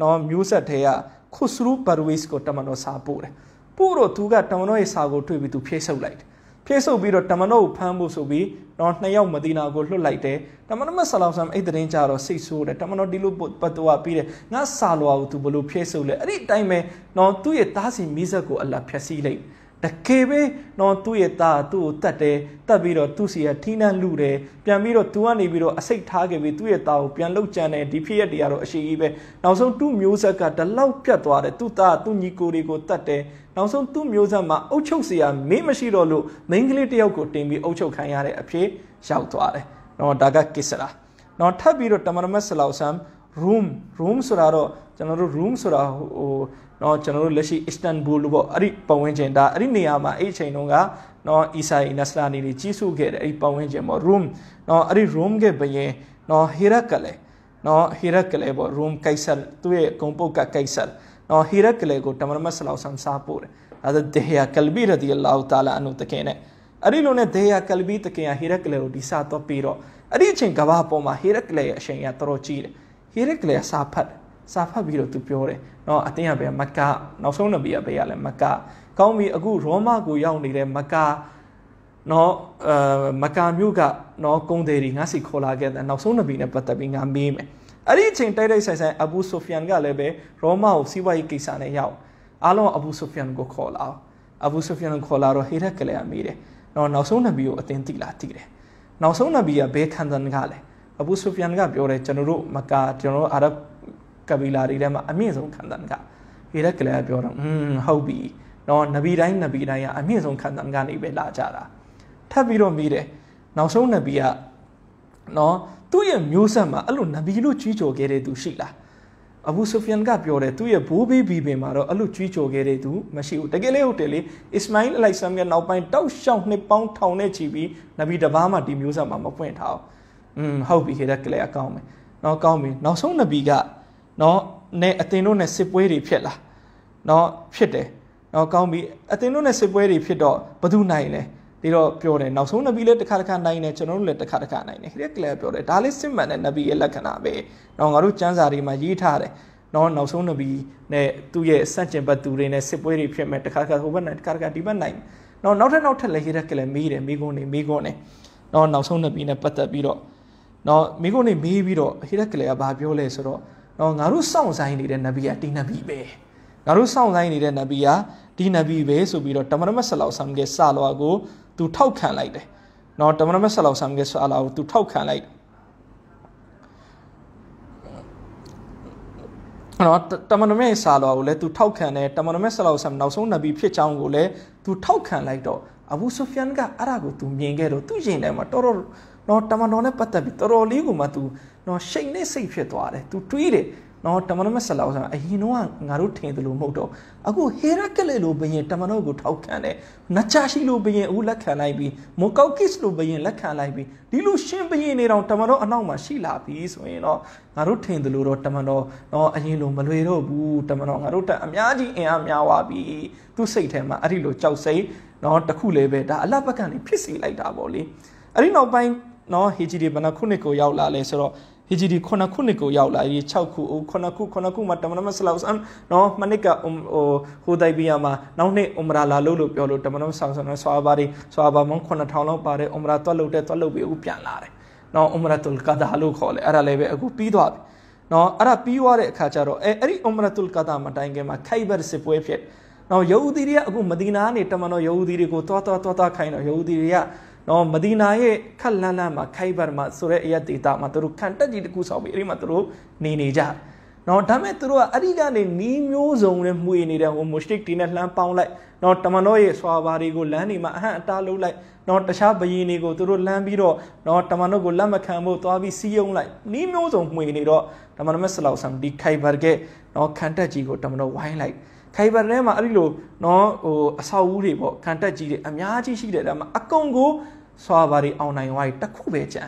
နော်မျိုးဆက်ထဲကခုစရူပါရဝစ်ကိုတမနောစာပို့တယ်ပို့တော့သူကတမနောရဲ့စာကိုတွေ့ပြီးသူဖြည့်ဆုပ်လိုက်တယ်ဖြည့်ဆုပ်ပြီးတော့တမနောကိုဖမ်းဖို့ဆိုပြီးတော့နှစ်ယောက်မဒီနာကိုလွတ်လိုက်တယ်တမနောမဆလောင်ဆမ်အဲ့တဲ့ရင်ကြတော့စိတ်ဆိုးတယ်တမနောဒီလိုပတ်တော်ပြီးတယ်ငါဆာလွာကိုသူဘလို့ဖြည့်ဆုပ်လဲအဲ့ဒီအတိုင်းပဲတော့သူ့ရဲ့သားစီမိဆက်ကိုအလတ်ဖြည့်ဆီးလိုက်တယ်တကယ်ပဲနော်သူ့ရဲ့သားသူ့ကိုတတ်တယ်တတ်ပြီးတော့သူ့စီကထီးနှံလူတယ်ပြန်ပြီးတော့သူကနေပြီးတော့အစိတ်ထားခဲ့ပြီးသူ့ရဲ့သားကိုပြန်လှုပ်ကြံတယ်ဒီဖြစ်ရက်တွေကတော့အရှိကြီးပဲနောက်ဆုံးသူ့မျိုးဆက်ကတလောက်ပြတ်သွားတယ်သူ့သားသူ့ညီကိုတွေကိုတတ်တယ်နောက်ဆုံးသူ့မျိုးဆက်မှာအုတ်ချုပ်စရာမင်းမရှိတော့လို့မိန်းကလေးတယောက်ကိုတင်ပြီးအုတ်ချုပ်ခံရတဲ့အဖြစ်ရောက်သွားတယ်နော်ဒါကကစ္စရာနော်ထပ်ပြီးတော့တမရမတ်ဆလောက်ဆမ် room room ဆိုတာတော့ကျွန်တော်တို့ room ဆိုတာဟိုနော်ကျွန်တော်တို့လက်ရှိအစ္စတန်ဘူလပေါ့အဲ့ဒီပတ်ဝန်းကျင်ဒါအဲ့ဒီနေရာမှာအဲ့အချိန်တုန်းကနော်အီဆိုင်နက်စလာနေတွေကြီးစုခဲ့တဲ့အဲ့ဒီပတ်ဝန်းကျင်ပေါ့ room နော်အဲ့ဒီ room ကဘယင်နော်ဟီရက်ကလေးနော်ဟီရက်ကလေးပေါ့ room ကိုက်ဆယ်သူ့ရဲ့ဂုံပုတ်ကကိုက်ဆယ်နော်ဟီရက်ကလေးကိုတမန်မတ်ဆလောဆမ်စာပို့တယ်ဒါဆိုဒေဟယာကလဘီရဒီအလာဟူတာလာအနုတကင်နဲ့အဲ့ဒီလိုနဲ့ဒေဟယာကလဘီတကင်ဟီရက်ကလေးကိုဒီစာတော့ပြီးတော့အဲ့ဒီအချိန်ကဘာပေါ်မှာဟီရက်ကလေးရဲ့အရှင်ကတော်တော်ကြီးတယ်ဟီရက်ကလေးကစာဖတ်တယ်စာဖတ်ပြီးတော့သူပြောတယ်เนาะအတင်းကပဲမက္ကာနောက်ဆုံးနဗီကပဲရလဲမက္ကာကောင်းပြီအခုရောမကိုရောက်နေတဲ့မက္ကာเนาะအဲမက္ကာမြို့ကเนาะကုန်းတယ်တွေငါစီခေါ်လာခဲ့တဲ့နောက်ဆုံးနဗီနဲ့ပတ်သက်ပြီးငါမေးမယ်အဲ့ဒီအချိန်တိုက်တိုက်ဆိုင်ဆိုင်အဘူဆိုဖီယန်ကလည်းပဲရောမကိုစီးပွားရေးကိစ္စနဲ့ရောက်အားလုံးအဘူဆိုဖီယန်ကိုခေါ်လာအဘူဆိုဖီယန်ကိုခေါ်လာတော့ဟေရက်ကလေးကမေးတယ်เนาะနောက်ဆုံးနဗီကိုအတင်းတိလာတိတယ်နောက်ဆုံးနဗီကဘယ်ခန္ဒန်ကလဲအဘူဆိုဖီယန်ကပြောတယ်ကျွန်တော်တို့မက္ကာကျွန်တော်တို့အာရဗ်ကဘီလာတွေထဲမှာအမြင့်ဆုံးခံတန်ကဟေရက်ကလပြောတော့อืมဟုတ်ပြီနော်နဗီတိုင်းနဗီတိုင်းကအမြင့်ဆုံးခံတန်ကနေပဲလာကြတာထပ်ပြီးတော့မိတယ်နောက်ဆုံးနဗီကနော်သူ့ရဲ့မျိုးဆက်မှာအဲ့လိုနဗီလို့ကြီးကျော်ခဲ့တဲ့သူရှိလားအဘူဆူဖီယန်ကပြောတယ်သူ့ရဲ့ဘိုးဘေးဘီဘင်မှာတော့အဲ့လိုကြီးကျော်ခဲ့တဲ့သူမရှိဘူးတကယ်လေးဟုတ်တယ်လေအစ္စမိုင်းအလိုက်ဆမ်ရဲ့နောက်ပိုင်းတောက်လျှောက်နှစ်ပေါင်းထောင်နဲ့ချီပြီးနဗီတပါးမှဒီမျိုးဆက်မှာမပွင့်ထားအောင်อืมဟုတ်ပြီခဲ့တဲ့ကလေးအကောင်းပဲနော်ကောင်းပြီနောက်ဆုံးနဗီကနော်နဲ့အတင်တို့နဲ့စစ်ပွဲတွေဖြစ်လာနော်ဖြစ်တယ်နော်ကောင်းပြီအတင်တို့နဲ့စစ်ပွဲတွေဖြစ်တော့ဘသူနိုင်လဲဒီတော့ပြောတယ်နောက်ဆုံးနဗီလည်းတစ်ခါတစ်ခါနိုင်တယ်ကျွန်တော်တို့လည်းတစ်ခါတစ်ခါနိုင်တယ်ခရစ်ကလည်းပြောတယ်ဒါလေးစစ်မှန်တဲ့နဗီရဲ့လက္ခဏာပဲနော်ငါတို့စံစာတွေမှာရေးထားတယ်နော်နောက်ဆုံးနဗီနဲ့သူ့ရဲ့စန့်ကျင်ဘက်သူတွေနဲ့စစ်ပွဲတွေဖြစ်မဲ့တစ်ခါတစ်ခါဟိုဘက်နဲ့တစ်ခါတစ်ခါဒီဘက်နိုင်နော်နောက်ထပ်နောက်ထပ်လည်းရေးရက်ကလည်းမေးတယ်မိကုန်းနေမိကုန်းနေနော်နောက်ဆုံးနဗီနဲ့ပတ်သက်ပြီးတော့နော်မိကုန်းနေမေးပြီးတော့ဟိရက်ကလည်းကဘာပြောလဲဆိုတော့နော်ငါတို့စောင့်ဆိုင်နေတဲ့နဗီကဒီနဗီပဲငါတို့စောင့်ဆိုင်နေတဲ့နဗီကဒီနဗီပဲဆိုပြီးတော့တမန်တော်ဆလောက်ဆမ်ကဲဆလောကို သူထောက်ခံလိုက်တယ်နော်တမန်တော်ဆလောက်ဆမ်ကဲဆလောကိုသူထောက်ခံလိုက်နော်တမန်တော်မြတ်ဆာလောကိုလည်းသူထောက်ခံတယ်တမန်တော်မြတ်ဆလောဆမ်နောက်ဆုံးနဗီဖြစ်ကြောင်းကိုလည်းသူထောက်ခံလိုက်တော့အဘူဆူဖျန်ကအဲ့ဒါကိုသူမြင်ခဲ့တော့သူရင်ထဲမှာတော်တော်နော်တမန်တော်နဲ့ပတ်သက်ပြီးတော်တော်လေးကိုမှ तू နော်ရှိန်နဲ့စိတ်ဖြစ်သွားတယ် तू တွေးတယ်နော်တမန်တော်မဲ့ဆလာဆိုအရင်တော့ငါတို့ထင်တယ်လို့မဟုတ်တော့အခုဟေရာကလေလိုဘယင်တမန်တော်ကိုထောက်ခံတယ်နချာရှိလိုဘယင်အခုလက်ခံလိုက်ပြီးမိုကောက်ကစ်လိုဘယင်လက်ခံလိုက်ပြီးဒီလိုရှင်ဘယင်နေတော့တမန်တော်အနောက်မှာရှိလာပြီဆိုရင်တော့ငါတို့ထင်တယ်လို့တော့တမန်တော်နော်အရင်လိုမလွေတော့ဘူးတမန်တော်ငါတို့တက်အများကြီးအင်အားများသွားပြီသူ့စိတ်ထဲမှာအဲ့ဒီလိုကြောက်စိတ်နော်တခုလည်းပဲဒါအလဘက်ကနေဖြစ်စီလိုက်တာပေါ့လေအဲ့ဒီနောက်ပိုင်းနော်ဟီဂျီဒီဘယ်နှခုနှစ်ကိုရောက်လာလဲဆိုတော့ဟီဂျီဒီခုနှစ်ခုနှစ်ကိုရောက်လာဒီ6ခုခုနှစ်ခုခုနှစ်ခုမှာတမန်တော်ဆလောဆန်နော်မနစ်ကဟိုဟိုတိုင်ဘီယာမှာနောက်နှစ်အွမ်ရာလာလို့လို့ပြောလို့တမန်တော်ဆလောဆန်ဆွာဘာဒီဆွာဘာမုံ9000လောက်ပါတယ်အွမ်ရာတွက်လို့တဲ့တွက်လို့ပြီးအခုပြန်လာတယ်နော်အွမ်ရာတုလ်ကဒါလို့ခေါ်လဲအဲ့ဒါလည်းပဲအခုပြီးသွားပြီနော်အဲ့ဒါပြီးသွားတဲ့အခါကျတော့အဲအဲ့ဒီအွမ်ရာတုလ်ကဒါမတိုင်ခင်မှာခိုင်ဘာစစ်ပွဲဖြစ်နော်ယဟူဒီတွေကအခုမဒီနာကနေတမန်တော်ယဟူဒီတွေကိုတွားတွားတွားတွားခိုင်းတော့ယဟူဒီတွေကနော်မဒီနာရဲ့ခက်လန်းလန်းမှာခိုင်ဘာမှာဆိုတဲ့အရက်ဒေတာမှာသူတို့ခံတက်ကြီးတစ်ခုဆောင်ပြီးအဲ့ဒီမှာသူတို့နေနေကြနော်ဒါမဲ့သူတို့ကအဲ့ဒီကနေနီးမျိုးစုံနဲ့မှုနေတဲ့ဟိုမုရှရစ်တွေနဲ့လှမ်းပေါင်းလိုက်နော်တမန်တော်ရဲ့ဆွာဘာတွေကိုလမ်းနေမှာအဟန့်အတားလုပ်လိုက်နော်တခြားဘယင်းတွေကိုသူတို့လမ်းပြီးတော့နော်တမန်တော်ကိုလက်မခံဖို့သွားပြီးစီးယုံလိုက်နီးမျိုးစုံမှုနေတော့တမန်တော်မဆလောက်ဆမ်ဒီခိုင်ဘာကဲနော်ခံတက်ကြီးကိုတမန်တော်ဝိုင်းလိုက်ခိုင်ဘာထဲမှာအဲ့ဒီလိုနော်ဟိုအဆောက်အဦတွေပေါ့ခံတက်ကြီးတွေအများကြီးရှိတယ်ဒါမှအကုန်ကိုဆွာဘာတွေအောင်နိုင်ဝိုင်းတစ်ခုပဲကြံ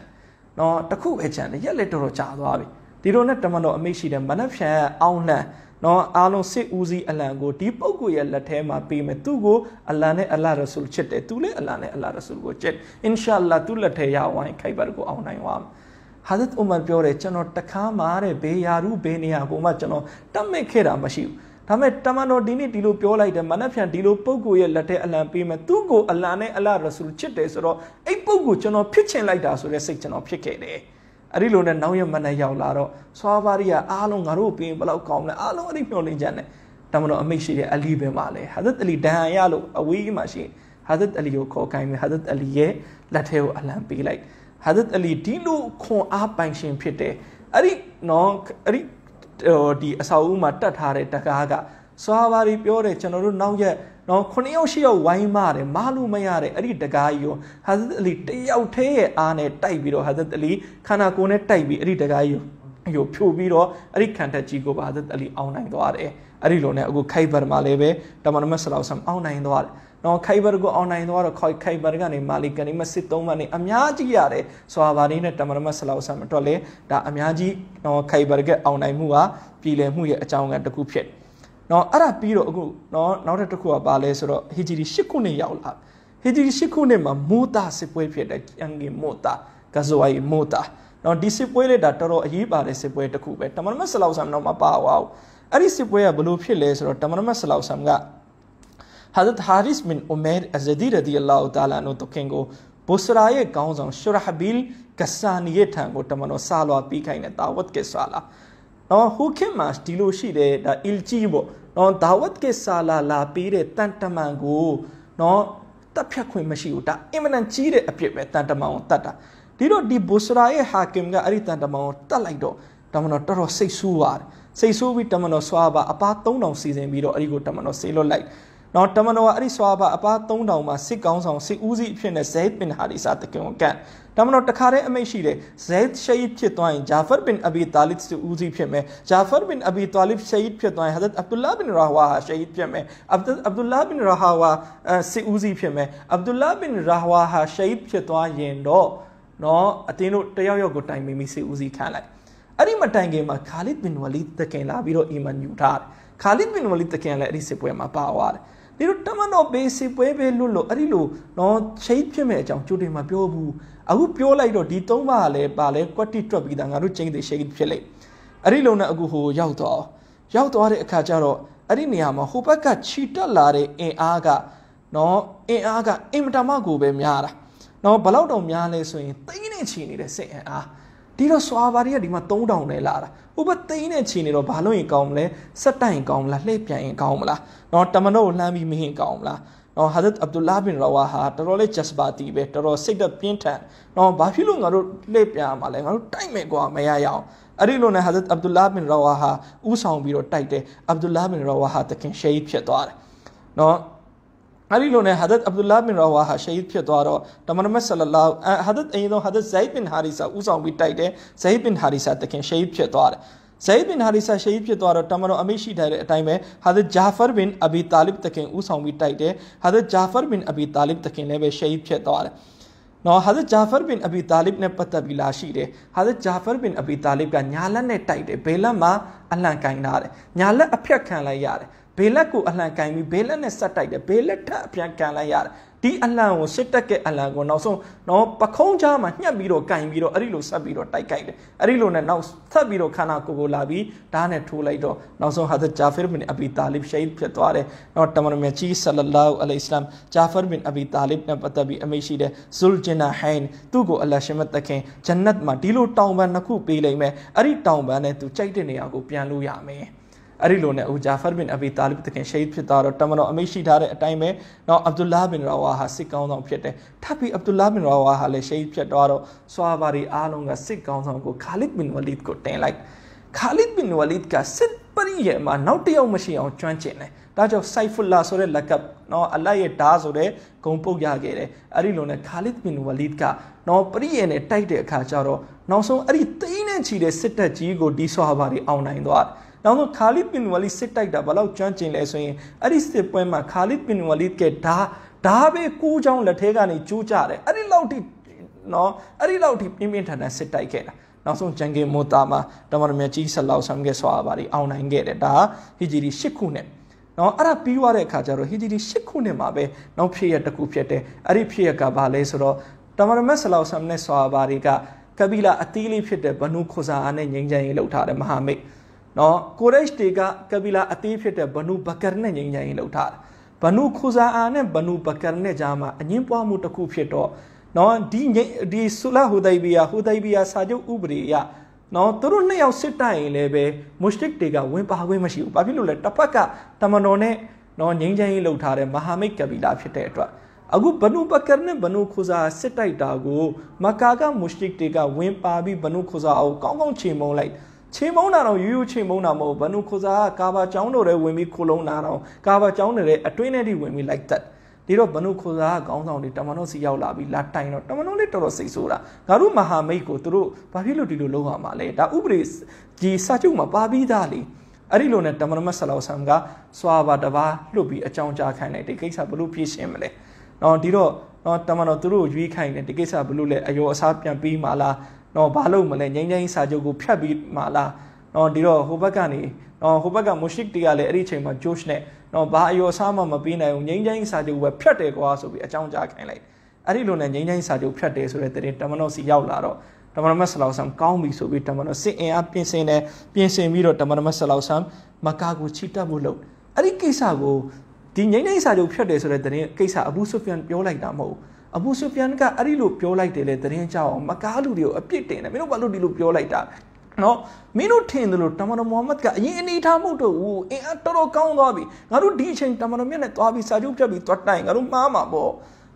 နော်တစ်ခုပဲကြံတယ်ရက်လက်တော်တော်ကြာသွားပြီဒီလိုနဲ့တမန်တော်အမိတ်ရှိတယ်မနက်ဖြန်အောင်လှန်နော်အားလုံးစစ်ဦးစီးအလံကိုဒီပုဂ္ဂိုလ်ရဲ့လက်ထဲမှာပေးမယ်သူ့ကိုအလံနဲ့အလရဆူလ်ချစ်တယ်သူလည်းအလံနဲ့အလရဆူလ်ကိုချစ်အင်ရှာလာသူ့လက်ထဲရဝိုင်းခိုင်ဘာကိုအောင်နိုင်ဝါဟာဇတ်အူမာပြောတယ်ကျွန်တော်တခါမှတဲ့ဘေးယာရုဘေးနေရာကိုမှကျွန်တော်တတ်မဲ့ခဲ့တာမရှိဘူးဒါမဲ့တမန်တော်ဒီနေ့ဒီလိုပြောလိုက်တယ်မနက်ဖြန်ဒီလိုပုဂ္ဂိုလ်ရဲ့လက်ထဲအလံပေးမယ်သူ့ကိုအလံနဲ့အလရဆူချစ်တယ်ဆိုတော့အဲ့ပုဂ္ဂိုလ်ကျွန်တော်ဖြစ်ချင်လိုက်တာဆိုတဲ့စိတ်ကျွန်တော်ဖြစ်ခဲ့တယ်အဲ့ဒီလိုနဲ့နောက်ရမနဲ့ရောက်လာတော့စွာပါရီကအားလုံးငါတို့ပြင်ဘလောက်ကောင်းလဲအားလုံးအဲ့ဒီမျောလင်းကြတယ်တမန်တော်အမိတ်ရှိတဲ့အလီပဲမှာလဲဟာဇတ်အလီဒန်ရလို့အဝေးမှာရှိဟာဇတ်အလီကိုခေါ်ခိုင်းပြီးဟာဇတ်အလီရဲ့လက်ထဲကိုအလံပေးလိုက်ဟာဇတ်အလီဒီလိုခွန်အားပိုင်ရှင် ဖြစ်တယ်အဲ့ဒီနော်အဲ့ဒီဟိုဒီအဆောက်အဦမှာတက်ထားတဲ့တကားကစွာပါပြီးပြောတယ်ကျွန်တော်တို့နောက်ရက်နော်9ရောက်10ရောက်ဝိုင်းမာတယ်မလို့မရတဲ့အဲ့ဒီတကားကြီးရောဟာဇတ်အလီတယောက်သေးရဲ့အားနဲ့တိုက်ပြီးတော့ဟာဇတ်အလီခန္ဓာကိုယ်နဲ့တိုက်ပြီးအဲ့ဒီတကားကြီးရောရိုဖြိုပြီးတော့အဲ့ဒီခံတက်ကြီးကိုပါဟာဇတ်အလီအောင်နိုင်သွားတယ်အဲ့ဒီလိုနဲ့အခုခိုက်ဘာမှာလည်းပဲတမန်တော်ဆလောဆမ်အောင်နိုင်သွားတယ်နော်ခိုင်ဘာကိုအောင်နိုင်သွားတော့ခိုင်ခိုင်ဘာကနေမာလီကနေမစစ်သုံးမှနေအများကြီးရတယ်ဆိုတာဘာလေးနဲ့တမရမဆလောက်ဆမ်တော့လေဒါအများကြီးနော်ခိုင်ဘာကအောင်နိုင်မှုကပြည်လည်မှုရဲ့အကြောင်းကတစ်ခုဖြစ်နော်အဲ့ဒါပြီးတော့အခုနော်နောက်တစ်ခုကပါလဲဆိုတော့ဟီဂျီရီ၈ခုနှစ်ရောက်လာဟီဂျီရီ၈ခုနှစ်မှာမူတာစစ်ပွဲဖြစ်တယ်အန်ဂီမူတာကဇဝိုင်မူတာနော်ဒီစစ်ပွဲလေးဒါတော်တော်အရေးပါတဲ့စစ်ပွဲတစ်ခုပဲတမန်တော်ဆလောက်ဆမ်တော့မပါအောင်အဲ့ဒီစစ်ပွဲကဘလို့ဖြစ်လဲဆိုတော့တမန်တော်ဆလောက်ဆမ်က Hazrat Haris bin Umair Azadi radiyallahu ta'ala တို့တခင်ကိုဘုဆရာရဲ့ခေါင်းဆောင်ရှူရဟဘီလ်ကဆာနီရဲ့ထံကိုတမန်တော်ဆာလွာပြီးခိုင်းတဲ့တာဝတ်ကစ်ဆာလာနော်ဟိုခင်မှာဒီလိုရှိတယ်ဒါအီလ်ကြီးပေါ့နော်ဒါဝတ်ကစ်ဆာလာလာပြီးတဲ့တန်တမန်ကိုနော်တက်ဖြတ်ခွင့်မရှိဘူးဒါအင်မတန်ကြီးတဲ့အပြစ်ပဲတန်တမန်ကိုတတ်တာဒီတော့ဒီဘုဆရာရဲ့ဟာကင်ကအဲ့ဒီတန်တမန်ကိုတတ်လိုက်တော့တမန်တော်တော်တော်စိတ်ဆူပါတယ်စိတ်ဆိုးပြီးတမန်တော်ဆွာပါအပါ3000စီစဉ်ပြီးတော့အဲ့ဒီကိုတမန်တော်ဆေးလွတ်လိုက်နော်တမန်တော်ကအဲ့ဒီဆွာဘအပါ3000မှာစစ်ကောင်းဆောင်စစ်ဦးစီးအဖြစ်နဲ့ဇဲဒ်ဘင်ဟာဒီဆာတကင်ကတ်တမန်တော်တခါတည်းအမိန့်ရှိတယ်ဇဲဒ်ရှိဒ်ဖြစ်သွားရင်ဂျာဖာဘင်အဘီတာလစ်စစ်ဦးစီးဖြစ်မယ်ဂျာဖာဘင်အဘီတာလစ်ရှိဒ်ဖြစ်သွားရင်ဟာဇတ်အဗ်ဒူလာဘင်ရာဟဝါရှိဒ်ဖြစ်မယ်အဗ်ဒူလာဘင်ရာဟဝါစစ်ဦးစီးဖြစ်မယ်အဗ်ဒူလာဘင်ရာဟဝါဟာရှိဒ်ဖြစ်သွားရင်တော့နော်အတင်းတို့တယောက်ယောက်ကိုတိုင်မိမိစစ်ဦးစီးခံလိုက်အဲ့ဒီမတိုင်ခင်မှာခါလစ်ဘင်ဝလီတကင်လာပြီးတော့အီမန်ယူထားတယ်ခါလစ်ဘင်ဝလီတကင်လည်းအဲ့ဒီစစ်ပွဲမှာပါသွားတယ်ဒီလိုတမန်တော်ဘေးစီပွဲပဲလွတ်လို့အဲ့ဒီလိုနော်ချိန်ဖြစ်မဲ့အကြောင်းကြိုတင်မှာပြောဘူးအခုပြောလိုက်တော့ဒီသုံးပါးကလည်းပါလဲကွက်တိတွက်ပြီးသားငါတို့ချိန်သိရှိဖြစ်လိမ့်အဲ့ဒီလုံနဲ့အခုဟိုရောက်တော့ရောက်သွားတဲ့အခါကျတော့အဲ့ဒီနေရာမှာဟိုဘက်ကခြိတက်လာတဲ့အင်အားကနော်အင်အားကအင်မတန်မှကိုပဲများတာနော်ဘလောက်တောင်များလဲဆိုရင်သိန်းနဲ့ချီနေတဲ့စိတ်အင်အားဒီတော့စွာပါတွေကဒီမှာ3000နဲ့လာတာဥပသိန်းနဲ့ချီနေတော့ဘာလို့ရင်ကောင်းမလဲစက်တိုင်ကောင်းမလားလှည့်ပြန်ရင်ကောင်းမလားနော်တမနောကိုလှမ်းပြီးမရင်ကောင်းမလားနော်ဟာဇတ်အဗ်ဒူလာဘင်ရဝါဟာတော်တော်လေးဂျက်စပါတီပဲတော်တော်စိတ်သက်ပြင်းထန်နော်ဘာဖြစ်လို့ငါတို့လှည့်ပြန်မှာလဲငါတို့တိုက်မယ်ကွာမရရအောင်အဲ့ဒီလိုနဲ့ဟာဇတ်အဗ်ဒူလာဘင်ရဝါဟာဥဆောင်ပြီးတော့တိုက်တယ်အဗ်ဒူလာဘင်ရဝါဟာတခင်ရှိဖြစ်သွားတယ်နော်အဲဒီလိုနဲ့ဟာဒတ်အဗ္ဒူလာဘင်ရာဝါဟာရှဟီဒ်ဖြစ်သွားတော့တမန်မတ်ဆလလောဟာဒတ်အရင်ဆုံးဟာဒတ်ဇိုင်ဘင်ဟာရီဆာဦးဆောင်ပြီးတိုက်တယ်ဇိုင်ဘင်ဟာရီဆာတခင်ရှဟီဒ်ဖြစ်သွားတယ်ဇိုင်ဘင်ဟာရီဆာရှဟီဒ်ဖြစ်သွားတော့တမန်တော်အမိရှိထားတဲ့အတိုင်းပဲဟာဒတ်ဂျာဖာဘင်အဘီတာလစ်တခင်ဦးဆောင်ပြီးတိုက်တယ်ဟာဒတ်ဂျာဖာဘင်အဘီတာလစ်တခင်လည်းပဲရှဟီဒ်ဖြစ်သွားတယ်နော်ဟာဇတ်ဂျာဖာဘင်အဘီတာလစ်နဲ့ပတ်သက်ပြီးလာရှိတယ်ဟာဇတ်ဂျာဖာဘင်အဘီတာလစ်ကညာလက်နဲ့တိုက်တယ်ဘယ်လက်မှာအလန့်ကိုင်းထားတယ်ညာလက်အဖြတ်ခံလိုက်ရတယ်ဘေလက်ကိုအလှန်ကင်ပြီးဘေလက်နဲ့ဆက်တိုက်တယ်ဘေလက်ထပ်အပြန်ကန်လိုက်ရတယ်ဒီအလံကိုစစ်တက်ကအလံကိုနောက်ဆုံးတော့ပခုံးချားမှာညှက်ပြီးတော့ကင်ပြီးတော့အဲ့ဒီလိုဆက်ပြီးတော့တိုက်ခိုက်တယ်အဲ့ဒီလိုနဲ့နောက်ဆက်ပြီးတော့ခန္ဓာကိုယ်ကိုလာပြီးဓာတ်နဲ့ထိုးလိုက်တော့နောက်ဆုံးဟာဇတ်ဂျာဖာဘင်အဘီတာလစ်ရှိတ်ဖြစ်သွားတယ်တော့တမန်တော်ကြီးဆလလောအလိုင်စလမ်ဂျာဖာဘင်အဘီတာလစ်နဲ့ပတ်သက်ပြီးအမိရှိတယ်ဇူလ်ဂျနာဟိုင်သူ့ကိုအလရှမတ်တခင်ဂျန်နတ်မှာဒီလိုတောင်ပန်နှစ်ခုပေးလိုက်မယ်အဲ့ဒီတောင်ပန်နဲ့သူကြိုက်တဲ့နေရာကိုပြန်လို့ရမယ်အဲ့ဒီလိုနဲ့အူဂျာဖာဘင်အဘီတာလီဘ်တခင်ရှိတ်ဖြစ်သွားတော့တမန်တော်အမိရှိထားတဲ့အတိုင်းပဲနောက်အဗ်ဒူလာဘင်ရာဝါဟာစစ်ကောင်းဆောင်ဖြစ်တယ်ထပ်ပြီးအဗ်ဒူလာဘင်ရာဝါဟာလည်းရှိတ်ဖြစ်သွားတော့ဆွာဘာရီအားလုံးကစစ်ကောင်းဆောင်ကိုခါလစ်ဘင်ဝလီဒ်ကိုတင်လိုက်ခါလစ်ဘင်ဝလီဒ်ကစစ်ပရိယေမှာနောက်တယောက်မရှိအောင်ကျွမ်းကျင်တယ်ဒါကြောင့်ဆိုင်ဖူလာဆိုတဲ့လက်ကပ်နော်အလိုက်ရဲ့ဓာဆိုတဲ့ဂုံပုတ်ရခဲ့တယ်အဲ့ဒီလိုနဲ့ခါလစ်ဘင်ဝလီဒ်ကနော်ပရိယေနဲ့တိုက်တဲ့အခါကျတော့နောက်ဆုံးအဲ့ဒီတိန်းနဲ့ချီတဲ့စစ်တပ်ကြီးကိုဒီဆွာဘာရီအောင်နိုင်သွားတယ်နောက်ဆုံးခါလီပင်ဝလီစစ်တိုက်တာဘလောက်ကျွမ်းကျင်လဲဆိုရင်အဲ့ဒီစစ်ပွဲမှာခါလီပင်ဝလီကဒါဒါပဲကိုးချောင်းလက်ထဲကနေကျိုးကြတယ်အဲ့ဒီလောက်ထိနော်အဲ့ဒီလောက်ထိပြင်းပြင်းထန်ထန်စစ်တိုက်ခဲ့တာနောက်ဆုံးဂျန်ကင်မိုတာမှာတမန်တော်မြတ်ကြီးဆလောက်ဆမ်ခဲ့ဆွာပါတယ်အောင်နိုင်ခဲ့တယ်ဒါဟီဂျီရီ၈ခုနဲ့နော်အဲ့ဒါပြီးွားတဲ့အခါကျတော့ဟီဂျီရီ၈ခုနဲ့မှာပဲနောက်ဖြစ်ရတစ်ခုဖြစ်တယ်အဲ့ဒီဖြစ်ရကဘာလဲဆိုတော့တမန်တော်မြတ်ဆလောက်ဆမ်နဲ့ဆွာပါတယ်ကကဘီလာအသီးလေးဖြစ်တဲ့ဘနုခိုဇာအာနဲ့ငြိမ်းချမ်းရေးလှုပ်ထားတဲ့မဟာမိတ်နော်ကိုရိတ်တွေကကဘီလာအသေးဖြစ်တဲ့ဘနူဘကာနဲ့ညီညာရင်လှုပ်ထားတယ်ဘနူခူဇာအာနဲ့ဘနူဘကာနဲ့ကြားမှာအငင်းပွားမှုတစ်ခုဖြစ်တော့နော်ဒီဒီဆူလာဟူဒိုင်ဘီယာဟူဒိုင်ဘီယာစာချုပ်ဥပဒေအရနော်သူတို့နှစ်ယောက်စစ်တိုက်ရင်လည်းပဲမွတ်စလစ်တွေကဝင်ပါခွင့်မရှိဘူးဘာဖြစ်လို့လဲတစ်ဖက်ကတမန်တော်နဲ့နော်ငြိမ်းချမ်းရေးလှုပ်ထားတဲ့မဟာမိတ်ကဘီလာဖြစ်တဲ့အတွက်အခုဘနုပကာနဲ့ဘနုခူဇာစစ်တိုက်တာကိုမကာကမွတ်စလစ်တွေကဝင်ပါပြီးဘနုခူဇာအောင်ကောင်းကောင်းချိန်မုံလိုက်ချိန်မုံတာတော့ရိုးရိုးချိန်မုံတာမဟုတ်ဘနုခိုစာကကာဘာကျောင်းတော်ထဲဝင်ပြီးခိုလုံတာတော့ကာဘာကျောင်းတော်ထဲအတွင်းထဲထိဝင်ပြီးလိုက်တက်ဒီတော့ဘနုခိုစာကကောင်းဆောင်တွေတမန်တော်စီရောက်လာပြီးလာတိုင်တော့တမန်တော်လေးတော်တော်စိတ်ဆိုးတာငါတို့မဟာမိတ်ကိုသူတို့ဘာဖြစ်လို့ဒီလိုလုပ်ရမှာလဲဒါဥပဒေဒီစာချုပ်မှာပါပြီးသားလေအဲ့ဒီလိုနဲ့တမန်တော်ဆလောဆမ်ကစွာပါတပါလှုပ်ပြီးအကြောင်းကြားခိုင်းလိုက်ဒီကိစ္စဘလို့ဖြစ်ရှင်းမလဲ။နော်ဒီတော့နော်တမန်တော်သူတို့ကိုရွေးခိုင်းတယ်ဒီကိစ္စဘလို့လဲအယောအစားပြန်ပြီးမှလားနော်ဘာလို့မလဲငိမ့်ငိမ့်စာချုပ်ကိုဖြတ်ပြီးမှလားနော်ဒီတော့ဟိုဘက်ကနေနော်ဟိုဘက်ကမိုရှစ်တီကလည်းအဲ့ဒီအချိန်မှာဂျို့ရှ်နဲ့နော်ဘာအယောအစားမှမပေးနိုင်ဘူးငိမ့်ငိမ့်စာချုပ်ပဲဖြတ်တယ်ကွာဆိုပြီးအကြောင်းကြားခိုင်းလိုက်အဲ့ဒီလိုနဲ့ငိမ့်ငိမ့်စာချုပ်ဖြတ်တယ်ဆိုတဲ့တဲ့တမနော့စီရောက်လာတော့တမန်တော်မဆလောဆမ်ကောင်းပြီဆိုပြီးတမန်တော်စစ်အင်အားပြင်ဆင်တယ်ပြင်ဆင်ပြီးတော့တမန်တော်မဆလောဆမ်မကာကိုချီတက်မှုလုပ်အဲ့ဒီကိစ္စကိုဒီငိမ့်ငိမ့်စာချုပ်ဖြတ်တယ်ဆိုတဲ့တဲ့ကိစ္စအဘူဆုဖျန်ပြောလိုက်တာမဟုတ်ဘူးအဘူဆူဖျန်ကအဲ့ဒီလိုပြောလိုက်တယ်လေတရင်ကြောက်အောင်မကားလူတွေကိုအပြစ်တင်တယ်မင်းတို့ဘာလို့ဒီလိုပြောလိုက်တာနော်မင်းတို့ထင်တယ်လို့တမန်တော်မုဟမ္မဒ်ကအရင်အနေထားမှုတော့ဦးအင်အားတော်တော်ကောင်းသွားပြီငါတို့ဒီအချိန်တမန်တော်မြတ်နဲ့သွားပြီးစာချုပ်ပြတ်ပြီးသွားတိုင်ငါတို့မှားမှာပေါ့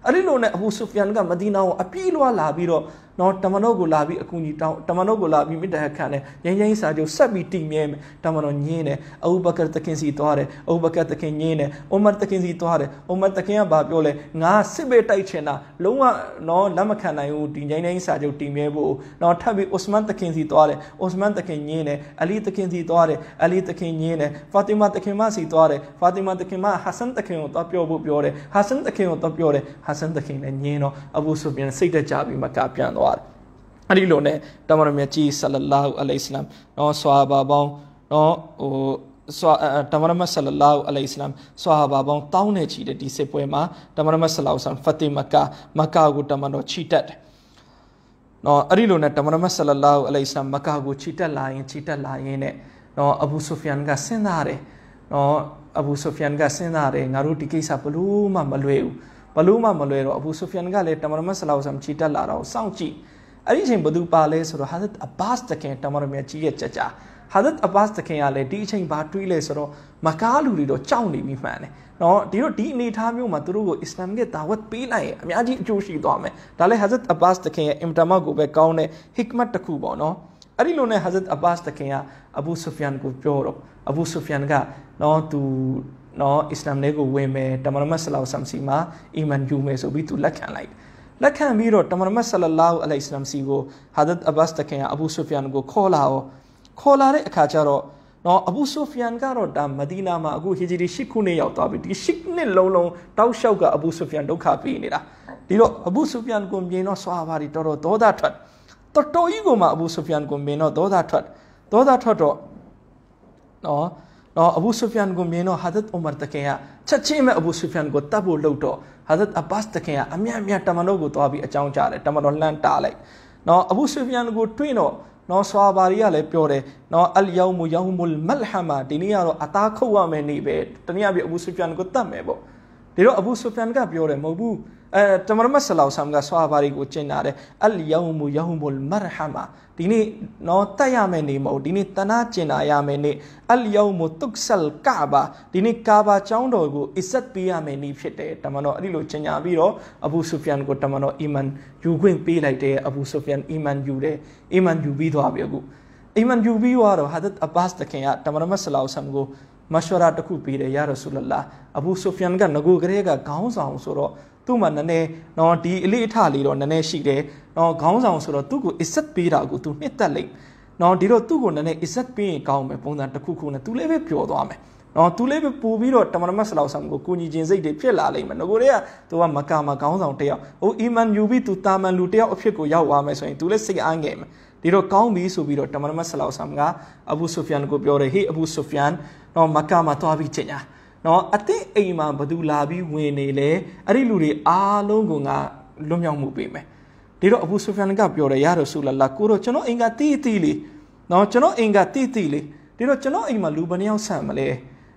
အဲ့ဒီလိုနဲ့အဘူဆူဖျန်ကမဒီနာကိုအပြေးလွှာလာပြီးတော့နော်တမန်တော်ကိုလာပြီးအကူအညီတောင်းတမန်တော်ကိုလာပြီးမေတ္တာခံတယ်ငြိမ်းချမ်းရေးစာချုပ်ဆက်ပြီးတည်မြဲမယ်တမန်တော်ညင်းတယ်အဘူဘကာတခင်စီသွားတယ်အဘူဘကာတခင်ညင်းတယ်အိုမာတခင်စီသွားတယ်အိုမာတခင်ကဘာပြောလဲငါစစ်ဘေးတိုက်ချင်တာလုံးဝနော်လက်မခံနိုင်ဘူးဒီငြိမ်းချမ်းရေးစာချုပ်တည်မြဲဖို့နော်ထပ်ပြီးအိုစမန်တခင်စီသွားတယ်အိုစမန်တခင်ညင်းတယ်အလီတခင်စီသွားတယ်အလီတခင်ညင်းတယ်ဖာတီမာတခင်မစီသွားတယ်ဖာတီမာတခင်မဟာဆန်တခင်ကိုသွားပြောဖို့ပြောတယ်ဟာဆန်တခင်ကိုသွားပြောတယ်ဟာဆန်တခင်လည်းညင်းတော့အဘူဆိုပြန်စိတ်တကြပြီးမကပြန်သွားသွားတယ်အဲ့ဒီလိုနဲ့တမန်တော်မြတ်ကြီးဆလလာဟူအလိုင်ဆလမ်နော်ဆွာဘာပေါင်း နော်ဟိုဆွာတမန်တော်ဆလလာဟူအလိုင်ဆလမ်ဆွာဘာပေါင်းတောင်းနေချီတဲ့ဒီစစ်ပွဲမှာတမန်တော်ဆလလာဟူဆမ်ဖတီမကာမကာကိုတမန်တော်ချီတက်တယ်နော်အဲ့ဒီလိုနဲ့တမန်တော်ဆလလာဟူအလိုင်ဆလမ်မကာကိုချီတက်လာရင်ချီတက်လာရင်နဲ့နော်အဘူဆူဖီယန်ကစဉ်းစားတယ်နော်အဘူဆူဖီယန်ကစဉ်းစားတယ်ငါတို့ဒီကိစ္စဘလို့မှမလွယ်ဘူးဘလို့မှမလွယ်တော့အဘူဆူဖီယန်ကလည်းတမန်တော်မဆလောဆမ်ချီတက်လာတော့စောင့်ကြည့်အဲ့ဒီအချိန်ဘသူပါလဲဆိုတော့ဟာဇတ်အဘတ်တခင်တမန်တော်မြတ်ကြီးရဲ့ကြကြဟာဇတ်အဘတ်တခင်ကလည်းဒီအချိန်ဘာတွေးလဲဆိုတော့မကားလူတွေတော့ကြောက်နေပြီမှန်တယ်နော်ဒီတို့ဒီအနေထားမျိုးမှာသူတို့ကိုအစ္စလာမ်ရဲ့ဒါဝတ်ပေးနိုင်ရင်အများကြီးအကျိုးရှိသွားမယ်ဒါလည်းဟာဇတ်အဘတ်တခင်ရဲ့အင်တမတ်ကိုပဲကောင်းတဲ့ဟစ်ကမတ်တစ်ခုပေါ့နော်အဲ့ဒီလိုနဲ့ဟာဇတ်အဘတ်တခင်ကအဘူဆူဖီယန်ကိုပြောတော့အဘူဆူဖီယန်ကနော်သူနော်အစ္စလာမ်ထဲကိုဝင်မယ်တမန်တော်မတ်ဆလောဆမ်စီမှာအီမန်ယူမယ်ဆိုပြီးသူလက်ခံလိုက်လက်ခံပြီးတော့တမန်တော်မတ်ဆလလောအလိုင်စလမ်စီကိုဟာဒတ်အဘတ်တခင်အဘူဆူဖီယန်ကိုခေါ်လာအောင်ခေါ်လာတဲ့အခါကျတော့နော်အဘူဆူဖီယန်ကတော့ဒါမဒီနာမှာအခုဟီဂျီရီ၈ခုနှစ်ရောက်သွားပြီဒီ၈နှစ်လုံးလုံးတောက်လျှောက်ကအဘူဆူဖီယန်ဒုက္ခပေးနေတာဒီတော့အဘူဆူဖီယန်ကိုမြင်တော့ဆွာပါဒီတော်တော်ဒေါသထွက်တော်တော်ကြီးကိုမှအဘူဆူဖီယန်ကိုမြင်တော့ဒေါသထွက်ဒေါသထွက်တော့နော်နော်အဘူဆူဖျန်ကိုမြင်တော့ဟာဇတ်အူမာတခင်ကချက်ချင်းပဲအဘူဆူဖျန်ကိုတတ်ဖို့လှုပ်တော့ဟာဇတ်အဘတ်တခင်ကအမြတ်အမြတ်တမန်တော်ကိုသွားပြီးအကြောင်းကြားတယ်တမန်တော်လှမ်းတားလိုက်နော်အဘူဆူဖျန်ကို တွေ့တော့နော်ဆွာဘာရီကလည်းပြောတယ်နော်အလ်ယောမူယောမူလ်မလ်ဟမာဒီနေ့ကတော့အသားခုတ်ရမယ်နေ့ပဲတနည်းအားဖြင့်အဘူဆူဖျန်ကိုတတ်မယ်ပေါ့ဒီတော့အဘူဆူဖျန်ကပြောတယ်မဟုတ်ဘူးအဲတမရမဆလောဆမ်ကဆွာဘာရီကိုကျင့်တာတယ်အလ်ယောမူယောမူလ်မာရဟမာဒီနေ့နော်တတ်ရမယ်နေမဟုတ်ဒီနေ့တနာကျင့်တာရမယ်နေအလ်ယောမူတုဆလ်ကာဘာဒီနေ့ကာဘာကျောင်းတော်ကိုအစ္စတ်ပေးရမယ်နေဖြစ်တယ်တမန်တော်အဲ့ဒီလိုကျင်ညာပြီးတော့အဘူဆူဖျန်ကိုတမန်တော်အီမန်ယူခွင့်ပေးလိုက်တယ်အဘူဆူဖျန်အီမန်ယူတယ်အီမန်ယူပြီးသွားပြီအခုအီမန်ယူပြီးတော့ဟာဒတ်အဘတ်တခင်ကတမရမဆလောဆမ်ကိုမရှဝရာတစ်ခုပေးတယ်ယာရဆူလလာအဘူဆူဖျန်ကငကိုကလေးကခေါင်းဆောင်ဆိုတော့သူ့မှာနည်းနည်းနော်ဒီအလေးအထလေးတော့နည်းနည်းရှိတယ်နော်ခေါင်းဆောင်ဆိုတော့သူ့ကိုအစ်ဆက်ပေးတာကိုသူနှစ်သက်လိုက်နော်ဒီတော့သူ့ကိုနည်းနည်းအစ်ဆက်ပေးရင်ကောင်းမယ်ပုံစံတစ်ခုခုနဲ့သူလည်းပဲပျော်သွားမယ်နော်သူလေးပဲပူပြီးတော့တမန်မတ်ဆလောက်ဆမ်ကိုကုညီခြင်းစိတ်တွေဖြစ်လာလိမ့်မယ်ငကိုတွေကသူကမကာမကောင်းဆောင်တယောက်ဟိုအီမန်ယူပြီးသူတာမန်လူတယောက်အဖြစ်ကိုရောက်သွားမယ်ဆိုရင်သူလည်းစိတ်အားငယ်မယ်ဒီတော့ကောင်းပြီဆိုပြီးတော့တမန်တော်ဆလောဆမ်ကအဘူဆုဖျန်ကိုပြောတယ်ဟေးအဘူဆုဖျန်နော်မက္ကာမှာသွားပြီးကျင်ညာနော်အသစ်အိမ်မှာဘသူလာပြီးဝင်နေလဲအဲ့ဒီလူတွေအားလုံးကငါလွတ်မြောက်မှုပေးမယ်ဒီတော့အဘူဆုဖျန်ကပြောတယ်ရာရဆူလလာကိုတော့ကျွန်တော်အိမ်ကတီးတီးလေးနော်ကျွန်တော်အိမ်ကတီးတီးလေးဒီတော့ကျွန်တော်အိမ်မှာလူဘယ်နှယောက်ဆန့်မလဲ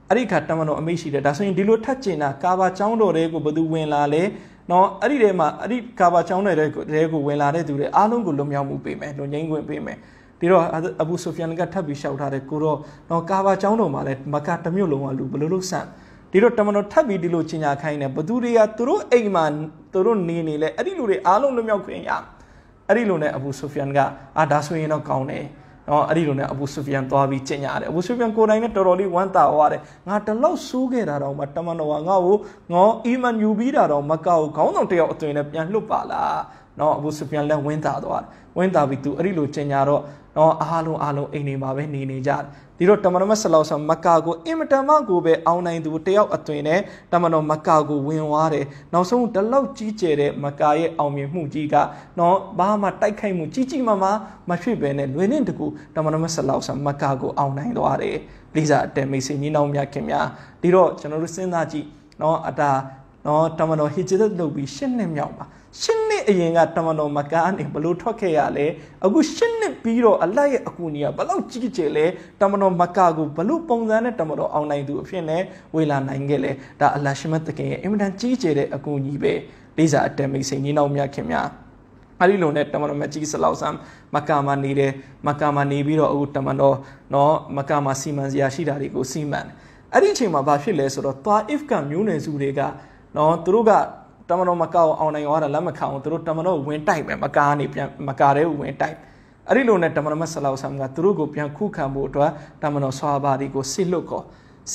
အဲ့ဒီခါတမန်တော်အမိရှိတယ်ဒါဆိုရင်ဒီလိုထက်ကျင်တာကာဘာចောင်းတော်တွေကိုဘသူဝင်လာလဲနော်အဲ့ဒီထဲမှာအဲ့ဒီကာဘာချောင်းတွေတဲကိုဝင်လာတဲ့သူတွေအားလုံးကိုလွတ်မြောက်မှုပေးမယ်လွတ်ငြိမ်းခွင့်ပေးမယ်ဒီတော့အဘူဆိုဖီယန်ကထပ်ပြီးရှောက်ထားတယ်ကိုတော့နော်ကာဘာချောင်းတော်မှာလည်းမကာတစ်မြို့လုံးကလူဘလို့လို့ဆန့်ဒီတော့တမန်တော်ထပ်ပြီးဒီလိုချင်ညာခိုင်းတယ်ဘသူတွေကသူတို့အိမ်မှာသူတို့နေနေလဲအဲ့ဒီလူတွေအားလုံးလွတ်မြောက်ခွင့်ရအဲ့ဒီလိုနဲ့အဘူဆိုဖီယန်ကအာဒါဆိုရင်တော့ကောင်းတယ်နော်အဲ့ဒီလိုနဲ့အဘူဆူဖီယန်သွားပြီးကျင့်ကြတယ်အဘူဆူဖီယန်ကိုယ်တိုင်နဲ့တော်တော်လေးဝမ်းသာသွားတယ်ငါတလောက်ဆိုးခဲ့တာတော့မှတမန်တော်ကငါ့ကိုငေါအီမန်ယူပြီးတာတော့မကောက်ခေါင်းဆောင်တယောက်အသွင်နဲ့ပြန်လှုပ်ပါလားနော်အဘူဆူဖီယန်လည်းဝင်းသာသွားတယ်ဝင်းသာပြီးသူအဲ့ဒီလိုကျင်ညာတော့နော်အားလုံးအားလုံးအိမ်နေမှာပဲနေနေကြဒီတော့တမန်တော်မဆလောက်ဆာမကာကိုအင်မတန်မှကိုပဲအောင်နိုင်သူတယောက်အသွင်နဲ့တမန်တော်မကာကိုဝင်သွားတယ်နောက်ဆုံးတလောက်ကြီးကျယ်တဲ့မကာရဲ့အောင်မြင်မှုကြီးကနော်ဘာမှတိုက်ခိုက်မှုကြီးကြီးမားမားမဖြစ်ပဲနဲ့လွင်နဲ့တကူတမန်တော်မဆလောက်ဆာမကာကိုအောင်နိုင်သွားတယ်လိစာအတဲမိတ်ဆွေညီနောင်များခင်များဒီတော့ကျွန်တော်တို့စဉ်းစားကြည့်နော်အတာနော်တမန်တော်ဟစ်ဂျစ်လုပ်ပြီးရှစ်နှစ်မြောက်ပါရှစ်နှစ်အရင်ကတမန်တော်မကားနေဘလို့ထွက်ခဲ့ရလဲအခုရှစ်နှစ်ပြီးတော့အလတ်ရဲ့အကူအညီကဘလို့ကြီးကျယ်လဲတမန်တော်မကားကိုဘလို့ပုံစံနဲ့တမန်တော်အောင်နိုင်သူအဖြစ်နဲ့ဝေလာနိုင်ခဲ့လဲဒါအလတ်ရှိမတ်တကင်ရဲ့အင်မတန်ကြီးကျယ်တဲ့အကူအညီပဲလေးစားအတမီစိန်ကြီးနောက်မြခင်များအဲ့ဒီလိုနဲ့တမန်တော်မကြီးဆလောက်ဆမ်မကာမှာနေတယ်မကာမှာနေပြီးတော့အခုတမန်တော်နော်မကာမှာစီမံစရာရှိတာတွေကိုစီမံအဲ့ဒီအချိန်မှာဘာဖြစ်လဲဆိုတော့သွာ if ကမျိုးနွယ်စုတွေကနော်သူတို့ကတမန်တော်မကောက်အောင်နိုင်ရောတာလက်မခံအောင်သူတို့တမန်တော်ဝင်တိုက်ပဲမကားနေပြန်မကားတဲ့ဝင်တိုက်အဲ့ဒီလိုနဲ့တမန်တော်မဆလောဆမ်ကသူတို့ကိုပြန်ခုခံဖို့အတွက်တမန်တော်ဆွာဘာဒီကိုစစ်လွတ်ခေါ်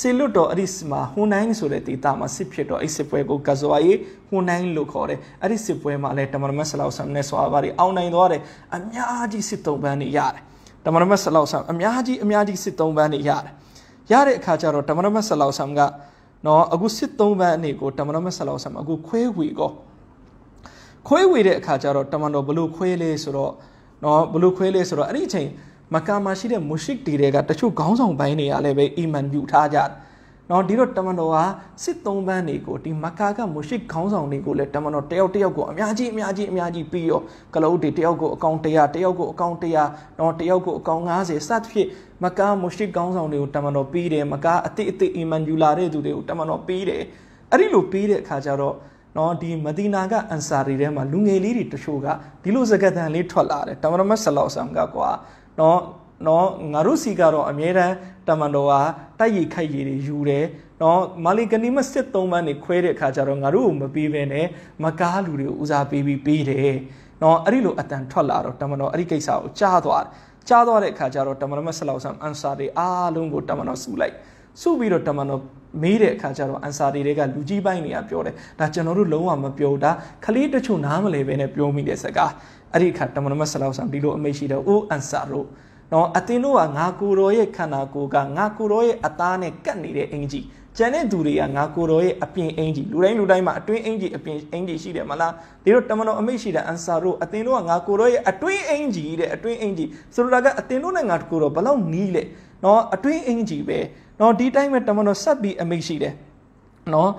စစ်လွတ်တော့အဲ့ဒီမှာဟွန်နိုင်ဆိုတဲ့ဒေသမှာစစ်ဖြစ်တော့အဲ့စစ်ပွဲကိုကဇွာရီဟွန်နိုင်လို့ခေါ်တယ်အဲ့ဒီစစ်ပွဲမှာလည်းတမန်တော်မဆလောဆမ်နဲ့ဆွာဘာဒီအောင်နိုင်သွားတယ်အများကြီးစစ်သုံးပန်းနေရတယ်တမန်တော်မဆလောဆမ်အများကြီးအများကြီးစစ်သုံးပန်းနေရတယ်ရတဲ့အခါကျတော့တမန်တော်မဆလောဆမ်ကနော်အခုစစ်သုံးပန်းအနေကိုတမန်တော်မြတ်ဆလောဆမ်အခုခွဲဝေကောခွဲဝေတဲ့အခါကျတော့တမန်တော်ဘလို့ခွဲလဲဆိုတော့နော်ဘလို့ခွဲလဲဆိုတော့အဲ့ဒီအချိန်မကာမှာရှိတဲ့မုရှစ်တီတွေကတချို့ခေါင်းဆောင်ပိုင်းတွေကလည်းပဲအီမန်ပြုထားကြတယ်နော်ဒီတော့တမန်တော်ကစစ်သုံးပန်းတွေကိုဒီမကာကမုရှိခေါင်းဆောင်တွေကိုလည်းတမန်တော်တယောက်တယောက်ကိုအများကြီးအများကြီးအများကြီးပြီးရောကလုတ်တွေတယောက်ကိုအကောင်100တယောက်ကိုအကောင်100နော်တယောက်ကိုအကောင်90စသဖြင့်မကာမုရှိခေါင်းဆောင်တွေကိုတမန်တော်ပြီးတယ်မကာအတိအတိအီမန်ဂျူလာတဲ့သူတွေကိုတမန်တော်ပြီးတယ်အဲ့ဒီလိုပြီးတဲ့အခါကျတော့နော်ဒီမဒီနာကအန်ဆာရီထဲမှာလူငယ်လေးတွေတချို့ကဒီလိုစကားသံလေးထွက်လာတယ်တမန်တော်မဆလောက်ဆမ်ကကွာနော်နော်ငါတို့စီကတော့အမြဲတမ်းတမန်တော်ဟာတိုက်ရိုက်ခိုက်ရည်တွေယူတယ်နော်မာလီကနီမစစ်သုံးပန်းတွေခွဲတဲ့အခါကျတော့ငါတို့ကိုမပေးဘဲနဲ့မကားလူတွေကိုဦးစားပေးပြီးပေးတယ်နော်အဲ့ဒီလိုအတန်ထွက်လာတော့တမန်တော်အဲ့ဒီကိစ္စကိုကြားသွားတယ်ကြားသွားတဲ့အခါကျတော့တမန်တော်မဆလောက်ဆမ်အန်ဆာတွေအားလုံးကိုတမန်တော်စုလိုက်စုပြီးတော့တမန်တော်မေးတဲ့အခါကျတော့အန်ဆာတီတွေကလူကြီးပိုင်းတွေကပြောတယ်ဒါကျွန်တော်တို့လုံးဝမပြောတာ ခလေးတချို့နားမလဲပဲနဲ့ပြောမိတဲ့စကားအဲ့ဒီအခါတမန်တော်မဆလောက်ဆမ်ဒီလိုအမိတ်ရှိတော့အိုးအန်ဆာတို့နော်အတင်းတို့ကငါကိုတော်ရဲ့ခန္ဓာကိုယ်ကငါကိုတော်ရဲ့အသားနဲ့ကပ်နေတဲ့အင်ကြီးကျန်တဲ့သူတွေကငါကိုတော်ရဲ့အပြင်အင်ကြီးလူတိုင်းလူတိုင်းမှာအတွင်းအင်ကြီးအပြင်အင်ကြီးရှိတယ်မလားဒီလိုတမန်တော်အမိတ်ရှိတဲ့အန်ဆာတို့အတင်းတို့ကငါကိုတော်ရဲ့အတွင်းအင်ကြီးတဲ့အတွင်းအင်ကြီးဆိုလိုတာကအတင်းတို့နဲ့ငါကိုတော်ဘယ်လောက်နီးလဲနော်အတွင်းအင်ကြီးပဲနော်ဒီတိုင်းမှာတမန်တော်ဆက်ပြီးအမိတ်ရှိတယ်နော်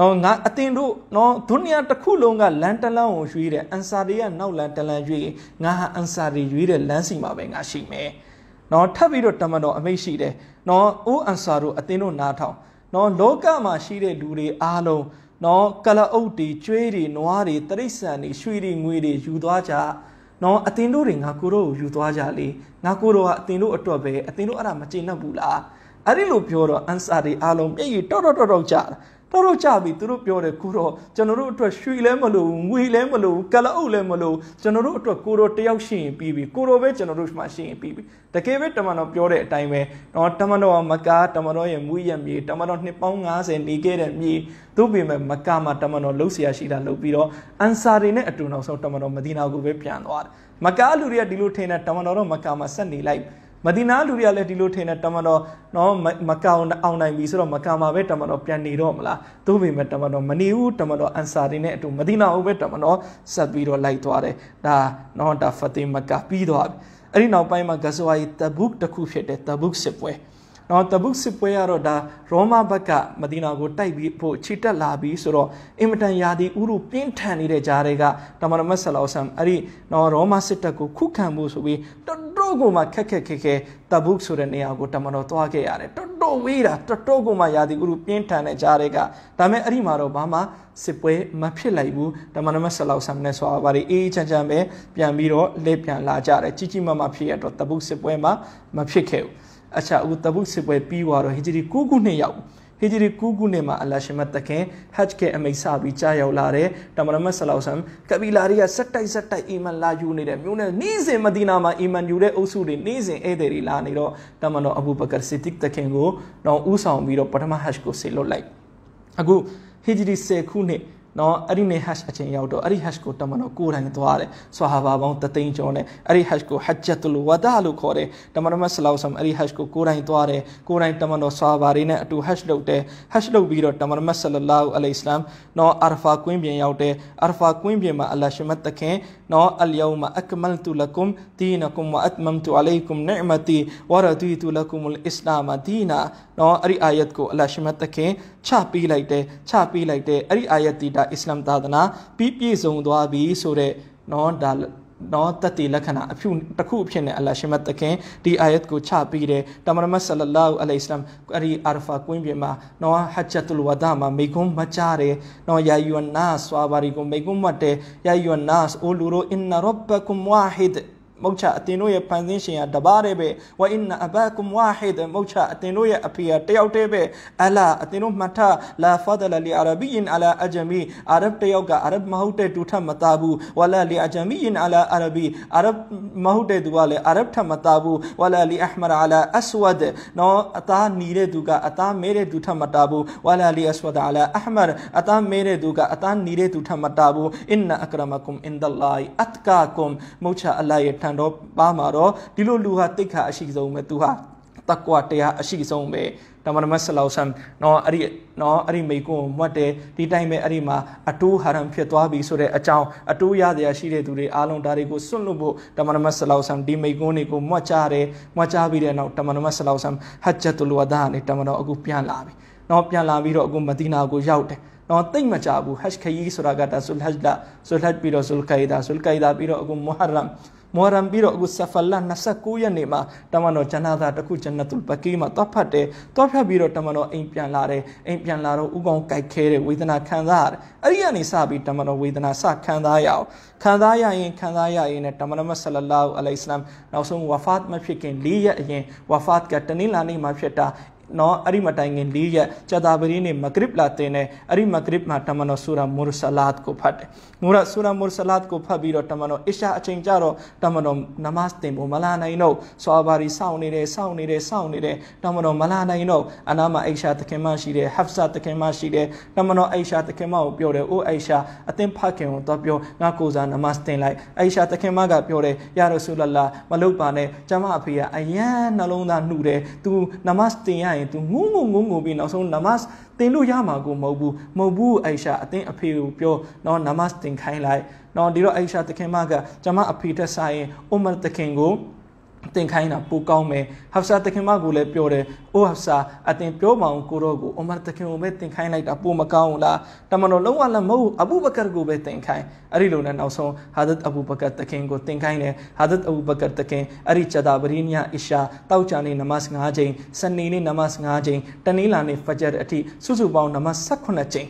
နော်ငါအတင်တို့နော်ဒုနီယာတစ်ခုလုံးကလန်တလန်ကိုရွေးတယ်အန်ဆာတွေကနောက်လန်တလန်ရွေးငါဟာအန်ဆာတွေရွေးတဲ့လမ်းစီမှာပဲငါရှိမယ်နော်ထပ်ပြီးတော့တမန်တော်အမိတ်ရှိတယ်နော်အိုးအန်ဆာတို့အတင်တို့နားထောင် နော် လောကမှာရှိတဲ့လူတွေအားလုံးနော်ကလအုပ်တွေကျွေးတွေနွားတွေတရိษံတွေရွှေတွေငွေတွေယူသွားကြနော်အတင်တို့တွေငါကိုတို့ကိုယူသွားကြလေငါကိုတို့ကအတင်တို့အတွက်ပဲအတင်တို့အဲ့ဒါမကျေနပ်ဘူးလားအဲ့ဒီလိုပြောတော့အန်ဆာတွေအားလုံးမျက်ရည်တောက်တောက်တောက်တောက်ကြတာတော်တော်ကြပြီသူတို့ပြောတယ်ခုတော့ကျွန်တော်တို့အတွက်ရွှေလည်းမလိုငွေလည်းမလိုကလအုပ်လည်းမလိုကျွန်တော်တို့အတွက်ကိုတော်တယောက်ရှိရင်ပြီးပြီကိုတော်ပဲကျွန်တော်တို့မှရှိရင်ပြီးပြီတကယ်ပဲတမန်တော်ပြောတဲ့အတိုင်းပဲတော့တမန်တော်ကမကာတမန်တော်ရဲ့မူရမြေတမန်တော်နှစ်ပေါင်း90နေခဲ့တဲ့မြေသို့ပေမဲ့မကာမှာတမန်တော်လှုပ်ဆရာရှိတာလှုပ်ပြီးတော့အန်ဆာတွေနဲ့အတူနောက်ဆုံးတမန်တော်မဒီနာကိုပဲပြန်သွားတယ်မကာလူတွေကဒီလိုထင်တဲ့တမန်တော်တော့မကာမှာဆက်နေလိုက်မဒီနာလူတွေကလည်းဒီလိုထင်တယ်တမန်တော်နော်မကောင်အောင်နိုင်ပြီဆိုတော့မကံမှာပဲတမန်တော်ပြန်နေတော့မလားသို့ပေမဲ့တမန်တော်မနေဘူးတမန်တော်အန်ဆာတွေနဲ့အတူမဒီနာဟုတ်ပဲတမန်တော်ဆက်ပြီးတော့လိုက်သွားတယ်ဒါနော်ဒါဖာတီမကာပြီးသွားပြီအဲ့ဒီနောက်ပိုင်းမှာဂဇဝါယီတဘုတ်တစ်ခုဖြစ်တယ်တဘုတ်စစ်ပွဲနော်တဘုစစ်ပွဲကတော့ဒါရောမဘက်ကမဒီနာကိုတိုက်ပြီးဖို့ခြေတက်လာပြီးဆိုတော့အင်မတန်ယာတီဥရုပြင်းထန်နေတဲ့ကြားတွေကတမန်တော်မဆလောဆမ်အဲ့ဒီနော်ရောမစစ်တပ်ကိုခုခံဖို့ဆိုပြီးတော်တော်ကိုမှခက်ခက်ခဲခဲတဘုဆိုတဲ့နေရာကိုတမန်တော်သွားခဲ့ရတယ်တော်တော်ဝေးတာတော်တော်ကိုမှယာတီဥရုပြင်းထန်တဲ့ကြားတွေကဒါမဲ့အဲ့ဒီမှာတော့ဘာမှစစ်ပွဲမဖြစ်လိုက်ဘူးတမန်တော်မဆလောဆမ်နဲ့ဆိုပါရီအေးချမ်းချမ်းပဲပြန်ပြီးတော့လက်ပြန်လာကြတယ်ကြီးကြီးမားမားဖြစ်ရတော့တဘုစစ်ပွဲမှာမဖြစ်ခဲ့ဘူးအချာအခုတဘုတ်စစ်ပွဲပြီးသွားတော့ဟီဂျရီ9ခုနှစ်ရောက်ဟီဂျရီ9ခုနှစ်မှာအလရှမတ်တခင်ဟတ်ကေအမိတ်ဆပြီးကြာရောက်လာတဲ့တမရမတ်ဆလောက်ဆမ်ကဘီလာရီကဆက်တိုက်ဆက်တိုက်အီမန်လာယူနေတဲ့မြို့နယ်နေ့စဉ်မဒီနာမှာအီမန်ယူတဲ့အုပ်စုတွေနေ့စဉ်ဧည့်သည်တွေလာနေတော့တမန်တော်အဘူဘကာစစ်တစ်တခင်ကိုတော့ဥဆောင်ပြီးတော့ပထမဟတ်ကိုဆေလွတ်လိုက်အခုဟီဂျရီ10ခုနှစ်နော်အဲ့ဒီနေ့ hash အချိန်ရောက်တော့အဲ့ဒီ hash ကိုတမန်တော်ကိုယ်တိုင်သွားတယ်ဆွာဟာဘာပေါင်းတသိန်းကျော်နဲ့အဲ့ဒီ hash ကို hajjatul wada လို့ခေါ်တယ်တမန်တော်ဆလောဆမ်အဲ့ဒီ hash ကိုကိုယ်တိုင်သွားတယ်ကိုယ်တိုင်တမန်တော်ဆွာဘာတွေနဲ့အတူ hash လုပ်တယ် hash လုပ်ပြီးတော့တမန်တော်ဆလလာဟူအလိုင်စလမ်နော်အာဖာကွင်းပြင်ရောက်တယ်အာဖာကွင်းပြင်မှာအလရှမတ်တခင်နော်အလျောမအကမလ်တူလကုမ်ဒီနကုမ်ဝအတ်မမ်တူအလိုင်ကုမ်နိမတီဝရဒီတူလကုမ်အစ္စလာမဒီနာနော်အဲ့ဒီအာယတ်ကိုအလ္လာဟ်ရှင်မတ်သခင်ချပေးလိုက်တယ်ချပေးလိုက်တယ်အဲ့ဒီအာယတ်ဒီဒါအစ္စလာမ်သာသနာပြီးပြည့်စုံသွားပြီဆိုတော့နော်ဒါနော်တတ်တည်လက္ခဏာအဖြူတစ်ခုအဖြစ်နဲ့အလ္လာဟ်ရှင်မတ်သခင်ဒီအာယတ်ကိုချပေးတယ်တမန်တော်ဆလလောလဟ်အလိုင်ဟိဝါဆလမ်အဲ့ဒီအာဖာကွင်းပြင်မှာနော်ဟဂျတ်တူလ်ဝဒါမှာမိကုံမချတယ်နော်ယာယွန်နာဆွာဘာရီကိုမိကုံမတ်တယ်ယာယွန်နာအိုလူရိုအင်နရဘ်ကုမ်ဝါဟီဒ်မုတ်ချအတင်တို့ရဲ့ဖန်ဆင်းရှင်ကတပါးတည်းပဲဝအင်နာအဘကုမ်ဝါဟီဒ်မုတ်ချအတင်တို့ရဲ့အဖေကတယောက်တည်းပဲအလာအတင်တို့မှတ်ထားလာဖဒလလီအာရဘီယင်အလာအဂျမီအာရဗ်တယောက်ကအာရဗ်မဟုတ်တဲ့တူထပ်မသားဘူးဝလာလီအဂျမီယင်အလာအာရဘီအာရဗ်မဟုတ်တဲ့သူကလည်းအာရဗ်ထပ်မသားဘူးဝလာလီအဟ်မရအလာအစဝဒ်နော်အသားနီတဲ့သူကအသားမဲတဲ့သူထပ်မသားဘူးဝလာလီအစဝဒ်အလာအဟ်မရအသားမဲတဲ့သူကအသားနီတဲ့သူထပ်မသားဘူးအင်နာအကရမကုမ်အင်ဒလ္လာဟ်အတ်ကာကုမ်မုတ်ချအလာရဲ့ထံတော့ပါမှာတော့ဒီလိုလူဟာတိတ်ခါအရှိဆုံးပဲသူဟာတကွာတရားအရှိဆုံးပဲတမန်တော်ဆလောဆန်နော်အဲ့ဒီနော်အဲ့ဒီမိကွန်းမှတ်တယ်ဒီတိုင်းပဲအဲ့ဒီမှာအတိုးဟာရမ်ဖြစ်သွားပြီဆိုတဲ့အကြောင်းအတိုးရတဲ့အရှိတဲ့သူတွေအားလုံးဒါတွေကိုစွန့်လွတ်ဖို့တမန်တော်ဆလောဆန်ဒီမိကွန်းတွေကိုမှတ်ကြတယ်မှတ်ကြပြီးတဲ့နောက်တမန်တော်ဆလောဆန်ဟဂျတ်တူလဝဒါနဲ့တမန်တော်အခုပြန်လာပြီနော်ပြန်လာပြီးတော့အခုမဒီနာကိုရောက်တယ်နော်တိတ်မကြဘူးဟက်ခရီးဆိုတာကဒါဆုလဟဂျ်လာဆုလဟဂျ်ပြီးတော့ဆုလကိုင်ဒါဆုလကိုင်ဒါပြီးတော့အခုမူဟာရမ်မော်ရမ်ပြီးတော့အခုဆဖလာ29ရက်နေ့မှာတမန်တော်ဂျန်နာသာတခုဂျန်နတ်တူဘကီမှာတော့ဖတ်တယ်တော့ဖတ်ပြီးတော့တမန်တော်အိမ်ပြန်လာတယ်အိမ်ပြန်လာတော့ဥကောင်ကြိုက်ခဲတယ်ဝေဒနာခံစားရတယ်အဲ့ဒီကနေစပြီးတမန်တော်ဝေဒနာစခံစားရအောင်ခံစားရရင်ခံစားရရင်နဲ့တမန်တော်မဆလလာအလိုင်စလမ်နောက်ဆုံးဝါဖတ်မဖြစ်ခင်၄ရက်အရင်ဝါဖတ်ကတနင်္လာနေ့မှာဖြစ်တာနော်အဲ့ဒီမတိုင်ခင်၄ရက်ကြာသပတေးနေ့မဂရစ်လာတင်တယ်အဲ့ဒီမဂရစ်မှာတမန်တော်ဆူရာမူရဆလတ်ကိုဖတ်တယ်မူရဆူရာမူရဆလတ်ကိုဖတ်ပြီးတော့တမန်တော်အစ်ရှာအချိန်ကြတော့တမန်တော်နမတ်တင်ဖို့မလာနိုင်တော့ဆွာဘာရီစောင့်နေတယ်စောင့်နေတယ်စောင့်နေတယ်တမန်တော်မလာနိုင်တော့အနာမှာအိရှာသခင်မရှိတယ်ဟက်ဖ်ဆာသခင်မရှိတယ်တမန်တော်အိရှာသခင်မကိုပြောတယ်အိုးအိရှာအသင်ဖခင်ကိုတော့ပြောငါကိုစားနမတ်တင်လိုက်အိရှာသခင်မကပြောတယ်ယာရဆူလလာမလုတ်ပါနဲ့ကျမအဖေကအယံနှလုံးသားနှုတယ် तू နမတ်တင်ရရင်ရင် तू ငုံငုံငုံငုံပြီးနောက်ဆုံးနမတ်သင်လို့ရမှာကိုမဟုတ်ဘူးမဟုတ်ဘူးအိုင်ရှာအသင်အဖေကိုပြောနော်နမတ်သင်ခိုင်းလိုက်နော်ဒီတော့အိုင်ရှာတခင်မကကျွန်မအဖေထက်ဆိုင်အူမာတခင်ကိုသင်ခိုင်းတာပိုကောင်းမယ်ဟဖ်ဆာတခင်မကိုလည်းပြောတယ်အိုဟဖ်ဆာအတင်ပြောမအောင်ကိုတော့ကိုအိုမာတခင်ကိုပဲသင်ခိုင်းလိုက်တာပိုမကောင်းဘူးလားတမန်တော်လုံးဝလက်မဟုတ်အဘူဘကာကိုပဲသင်ခိုင်းအဲ့ဒီလိုနဲ့နောက်ဆုံးဟာဒတ်အဘူဘကာတခင်ကိုသင်ခိုင်းတယ်ဟာဒတ်အဘူဘကာတခင်အဲ့ဒီချဒါဘရီနီယာအရှာတောက်ချာနေနမတ်၅ချိန်စနေနေ့နမတ်၅ချိန်တနင်္လာနေ့ဖဂျာအထိစုစုပေါင်းနမတ်၁၈ချိန်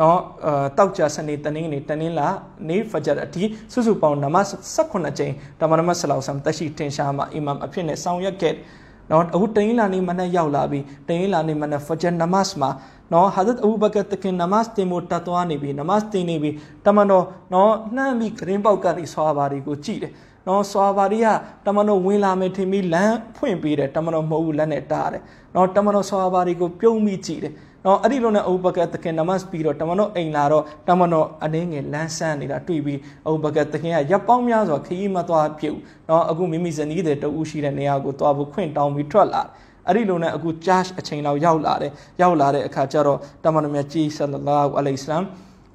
နော်အဲတောက်ကြစနေတနင်္ဂနွေတနင်္လာနေ့ဖဂျတ်အထိစုစုပေါင်းနမ18ကြိမ်တမန်တော်ဆလောဆမ်တရှိတင်ရှားမှာအီမမ်အဖြစ်နဲ့ဆောင်ရွက်ခဲ့နော်အခုတနင်္လာနေ့မနက်ရောက်လာပြီတနင်္လာနေ့မနက်ဖဂျတ်နမတ်မှာနော်ဟာဇတ်အဘူဘကာတခင်နမတ်တင်မို့တတ်သွားနေပြီနမတ်တင်နေပြီတမန်တော်နော်နှမ်းပြီးဂရင်းပေါက်ကနေဆွာပါတွေကိုကြည့်တယ်နော်ဆွာပါရီကတမန်တော်ဝင်လာမယ်ထင်ပြီးလမ်းဖွင့်ပေးတယ်တမန်တော်မဟုတ်ဘူးလက်နဲ့တားတယ်နော်တမန်တော်ဆွာပါရီကိုပြုံးပြီးကြည့်တယ်နော်အဲ့ဒီလိုနဲ့အူဘကာသခင်နမတ်ပြီးတော့တမန်တော်အိမ်လာတော့တမန်တော်အနေငယ်လမ်းဆန်းနေတာတွေ့ပြီးအူဘကာသခင်ကရပ်ပေါင်းများစွာခရီးမသွားပြုတ်နော်အခုမိမိဇနီးတဲ့တူရှိတဲ့နေရာကိုသွားဖို့ခွင့်တောင်းပြီးထွက်လာအဲ့ဒီလိုနဲ့အခု charge အချိန်လောက်ရောက်လာတယ်ရောက်လာတဲ့အခါကျတော့တမန်တော်မြတ်ကြီးဆလလာဟူအလိုင်ဆလမ်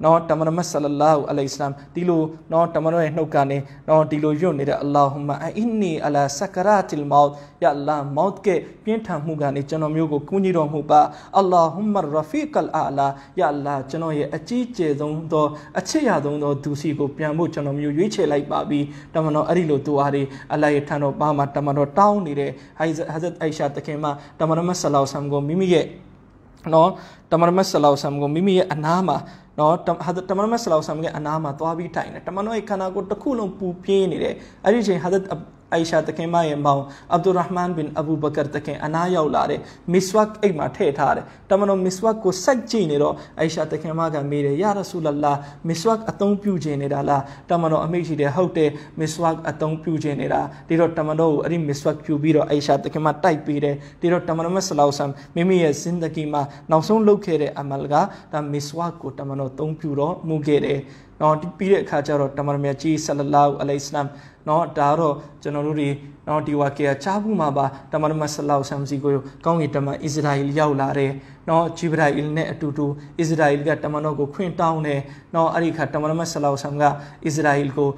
နော်တမန်တော်ဆလလာဟူအလိုင်စလမ်ဒီလိုနော်တမန်တော်ရဲ့နှုတ်ကနေနော်ဒီလိုရွတ်နေတဲ့အလ္လာဟူမအင်နီအလာဆကရာတီလ်မောတ်ယာအလ္လာမောတ်ကဲပြင်းထန်မှုကနေကျွန်တော်မျိုးကိုကူညီတော်မူပါအလ္လာဟူမရဖီကလ်အာလာယာအလ္လာကျွန်တော်ရဲ့အကြီးကျယ်ဆုံးသောအချစ်ရဆုံးသောသူစီကိုပြန်ဖို့ကျွန်တော်မျိုးရွေးချယ်လိုက်ပါပြီတမန်တော်အဲ့ဒီလိုတူအားတွေအလ္လာရဲ့ထံတော်ပါမှာတမန်တော်တောင်းနေတဲ့ဟိုင်ဟာဇတ်အိုင်ရှာတခင်မှာတမန်တော်ဆလလာဟူဆမ်ကိုမိမိရဲ့နော်တမန်တော်ဆလလာဟူဆမ်ကိုမိမိရဲ့အနားမှာနော်ဟာဇတ်တမန်မဆလောဆမ်ကအနာမှာသွားပြီးထိုင်တယ်တမန်တော်ရဲ့ခန္ဓာကိုယ်တစ်ခုလုံးပူပြင်းနေတယ်အဲ့ဒီအချိန်ဟာဇတ်အိုင်ရှာတခင်မရဲ့မောင်အဗ်ဒူရဟ်မန်ဘင်အဘူဘကာတခင်အနာရောက်လာတဲ့မစ်ဝက်အိမ်မှာထည့်ထားတယ်တမန်တော်မစ်ဝက်ကိုစိုက်ကြည့်နေတော့အိုင်ရှာတခင်မကမေးတယ်ယာရဆူလလာမစ်ဝက်အသုံးပြုခြင်းနေတာလားတမန်တော်အမိရှိတယ်ဟုတ်တယ်မစ်ဝက်အသုံးပြုခြင်းနေတာဒီတော့တမန်တော်ကိုအဲ့ဒီမစ်ဝက်ပြုပြီးတော့အိုင်ရှာတခင်မတိုက်ပေးတယ်ဒီတော့တမန်တော်မဆလောက်ဆမ်မိမိရဲ့ဇင်ဒကီမှာနောက်ဆုံးလုပ်ခဲ့တဲ့အမလ်ကဒါမစ်ဝက်ကိုတမန်တော်သုံးပြုတော့မှုခဲ့တယ်နော်ပြီးတဲ့အခါကျတော့တမန်တော်မြတ်ကြီးဆလလာဟူအလိုင်စလမ်နော်ဒါတော့ကျွန်တော်တို့တွေနော်ဒီဝါကေယာချာဘူးမှာပါတမန်တော်မဆလောက်ဆမ်စီကို ကောင်းကင်တမန်အစ္စရာအီလရောက်လာတယ်နော်ဂျိဗရာအီလနဲ့အတူတူအစ္စရာအီလကတမန်တော်ကိုခွင့်တောင်းတယ်နော်အဲ့ဒီခါတမန်တော်မဆလောက်ဆမ်ကအစ္စရာအီလကို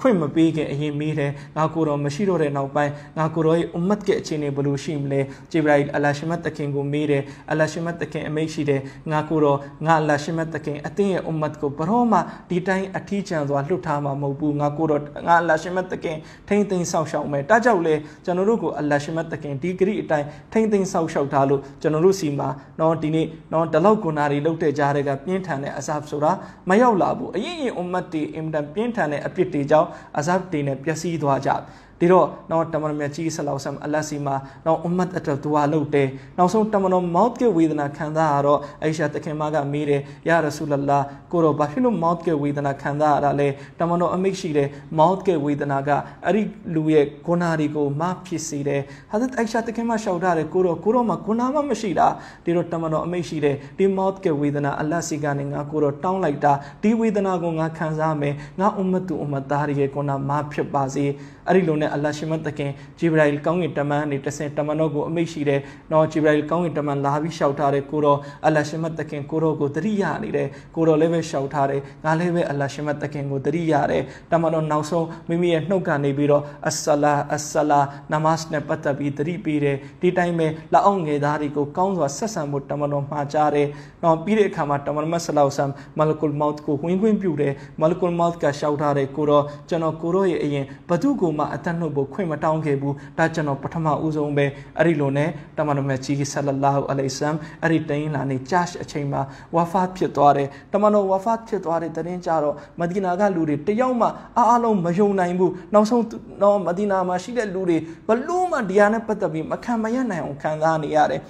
ခွင့်မပေးခင်အရင်မေးတယ်ငါကိုတော့မရှိတော့တဲ့နောက်ပိုင်းငါကိုတော့ရဲ့အွမ်မတ်ရဲ့အခြေအနေဘယ်လိုရှိမလဲဂျိဗရာအီလအလာရှမတ်တခင်ကိုမေးတယ်အလာရှမတ်တခင် အမိတ်ရှိတယ်ငါကိုတော့ငါအလာရှမတ်တခင် အသင်းရဲ့အွမ်မတ်ကိုဘရောမှဒီတိုင်းအထီးကျန်စွာလွတ်ထားမှာမဟုတ်ဘူးငါကိုတော့ငါအလာရှမတ်တခင်ထိမ့်သိမ်းဆောက်ရှောက်မယ်တာကြောင့်လဲကျွန်တော်တို့ကိုအလရှမတ်တခင်ဒီဂရီအတိုင်းထိမ့်သိမ်းဆောက်ရှောက်ထားလို့ကျွန်တော်တို့စီမှာနော်ဒီနေ့နော်ဒီလောက်ကွန်နာတွေလောက်တဲ့ကြားတွေကပြင်းထန်တဲ့အဇာဘ်ဆိုတာမရောက်လာဘူးအရင်ရင်အွမ်မတ်တွေအင်တန်ပြင်းထန်တဲ့အပြစ်တွေကြောင့်အဇာဘ်တွေနဲ့ပျက်စီးသွားကြတယ်ဒီတော့နော်တမန်တော်မြတ်ကြီးဆလောဆမ်အလစီမှာနော်အွမ်မတ်အတွက်ဒူအာလုပ်တယ်နောက်ဆုံးတမန်တော်မောက်ကဝေဒနာခံစားရတော့အိရှာတခင်မကမေးတယ်ယာရဆူလလာကိုတော့ဘာဖြစ်လို့မောက်ကဝေဒနာခံစားရတာလဲတမန်တော်အမိတ်ရှိတယ်မောက်ကဝေဒနာကအဲ့ဒီလူရဲ့ဂုဏတွေကိုမဖြစ်စေတယ်ဟာဇတ်အိရှာတခင်မရှောက်တာတယ်ကိုတော့ကိုတော့မှဂုဏမှမရှိတာဒီတော့တမန်တော်အမိတ်ရှိတယ်ဒီမောက်ကဝေဒနာအလစီကနေငါကိုတော့တောင်းလိုက်တာဒီဝေဒနာကိုငါခံစားမယ်ငါအွမ်မတ်သူအွမ်မတ်သားရဲ့ဂုဏမဖြစ်ပါစေအဲ့ဒီလိုနဲ့နဲ့အလ္လာရှိမတ်သခင်ဂျေဘရိုင်ကောင်းကင်တမန်နေတဆင်တမန်တော်ကိုအမိတ်ရှိတယ်။နော်ဂျေဘရိုင်ကောင်းကင်တမန်လာပြီးရှောက်ထားတယ်ကိုတော့အလ္လာရှိမတ်သခင်ကိုတော့ကိုတရိယာနေတယ်ကိုတော့လည်းပဲရှောက်ထားတယ်ငါလည်းပဲအလ္လာရှိမတ်သခင်ကိုတရိယာတယ်တမန်တော်နောက်ဆုံးမိမိရဲ့နှုတ်ကနေပြီးတော့အဆလာအဆလာနမတ်နဲ့ပတ်သက်ပြီးတရိပေးတယ်ဒီတိုင်းပဲလက်အောင်ငယ်သားတွေကိုကောင်းစွာဆက်ဆံဖို့တမန်တော်မှာကြားတယ်။နော်ပြီးတဲ့အခါမှာတမန်တော်ဆလောက်ဆမ်မလကုလ်မောက်ကိုဝင်ခွင့်ပြုတယ်မလကုလ်မောက်ကရှောက်ထားတယ်ကိုတော့ကျွန်တော်ကိုတော့ရဲ့အရင်ဘသူ့ကိုမှအတန်နှုတ်ဖို့ခွင့်မတောင်းခဲ့ဘူးဒါကျွန်တော်ပထမဦးဆုံးပဲအဲ့ဒီလိုနဲ့တမန်တော်မြတ်ကြီးဆလလာဟူအလိုင်ဆမ်အဲ့ဒီတိုင်းလာနေဂျာအချိန်မှာဝါဖာဖြစ်သွားတယ်တမန်တော်ဝါဖာဖြစ်သွားတဲ့တင်းကြတော့မဒီနာကလူတွေတယောက်မှအားအလုံးမယုံနိုင်ဘူးနောက်ဆုံးတော့မဒီနာမှာရှိတဲ့လူတွေဘလို့မှဒီဟာနဲ့ပတ်သက်ပြီးမခံမရနိုင်အောင်ခံစားနေရတယ်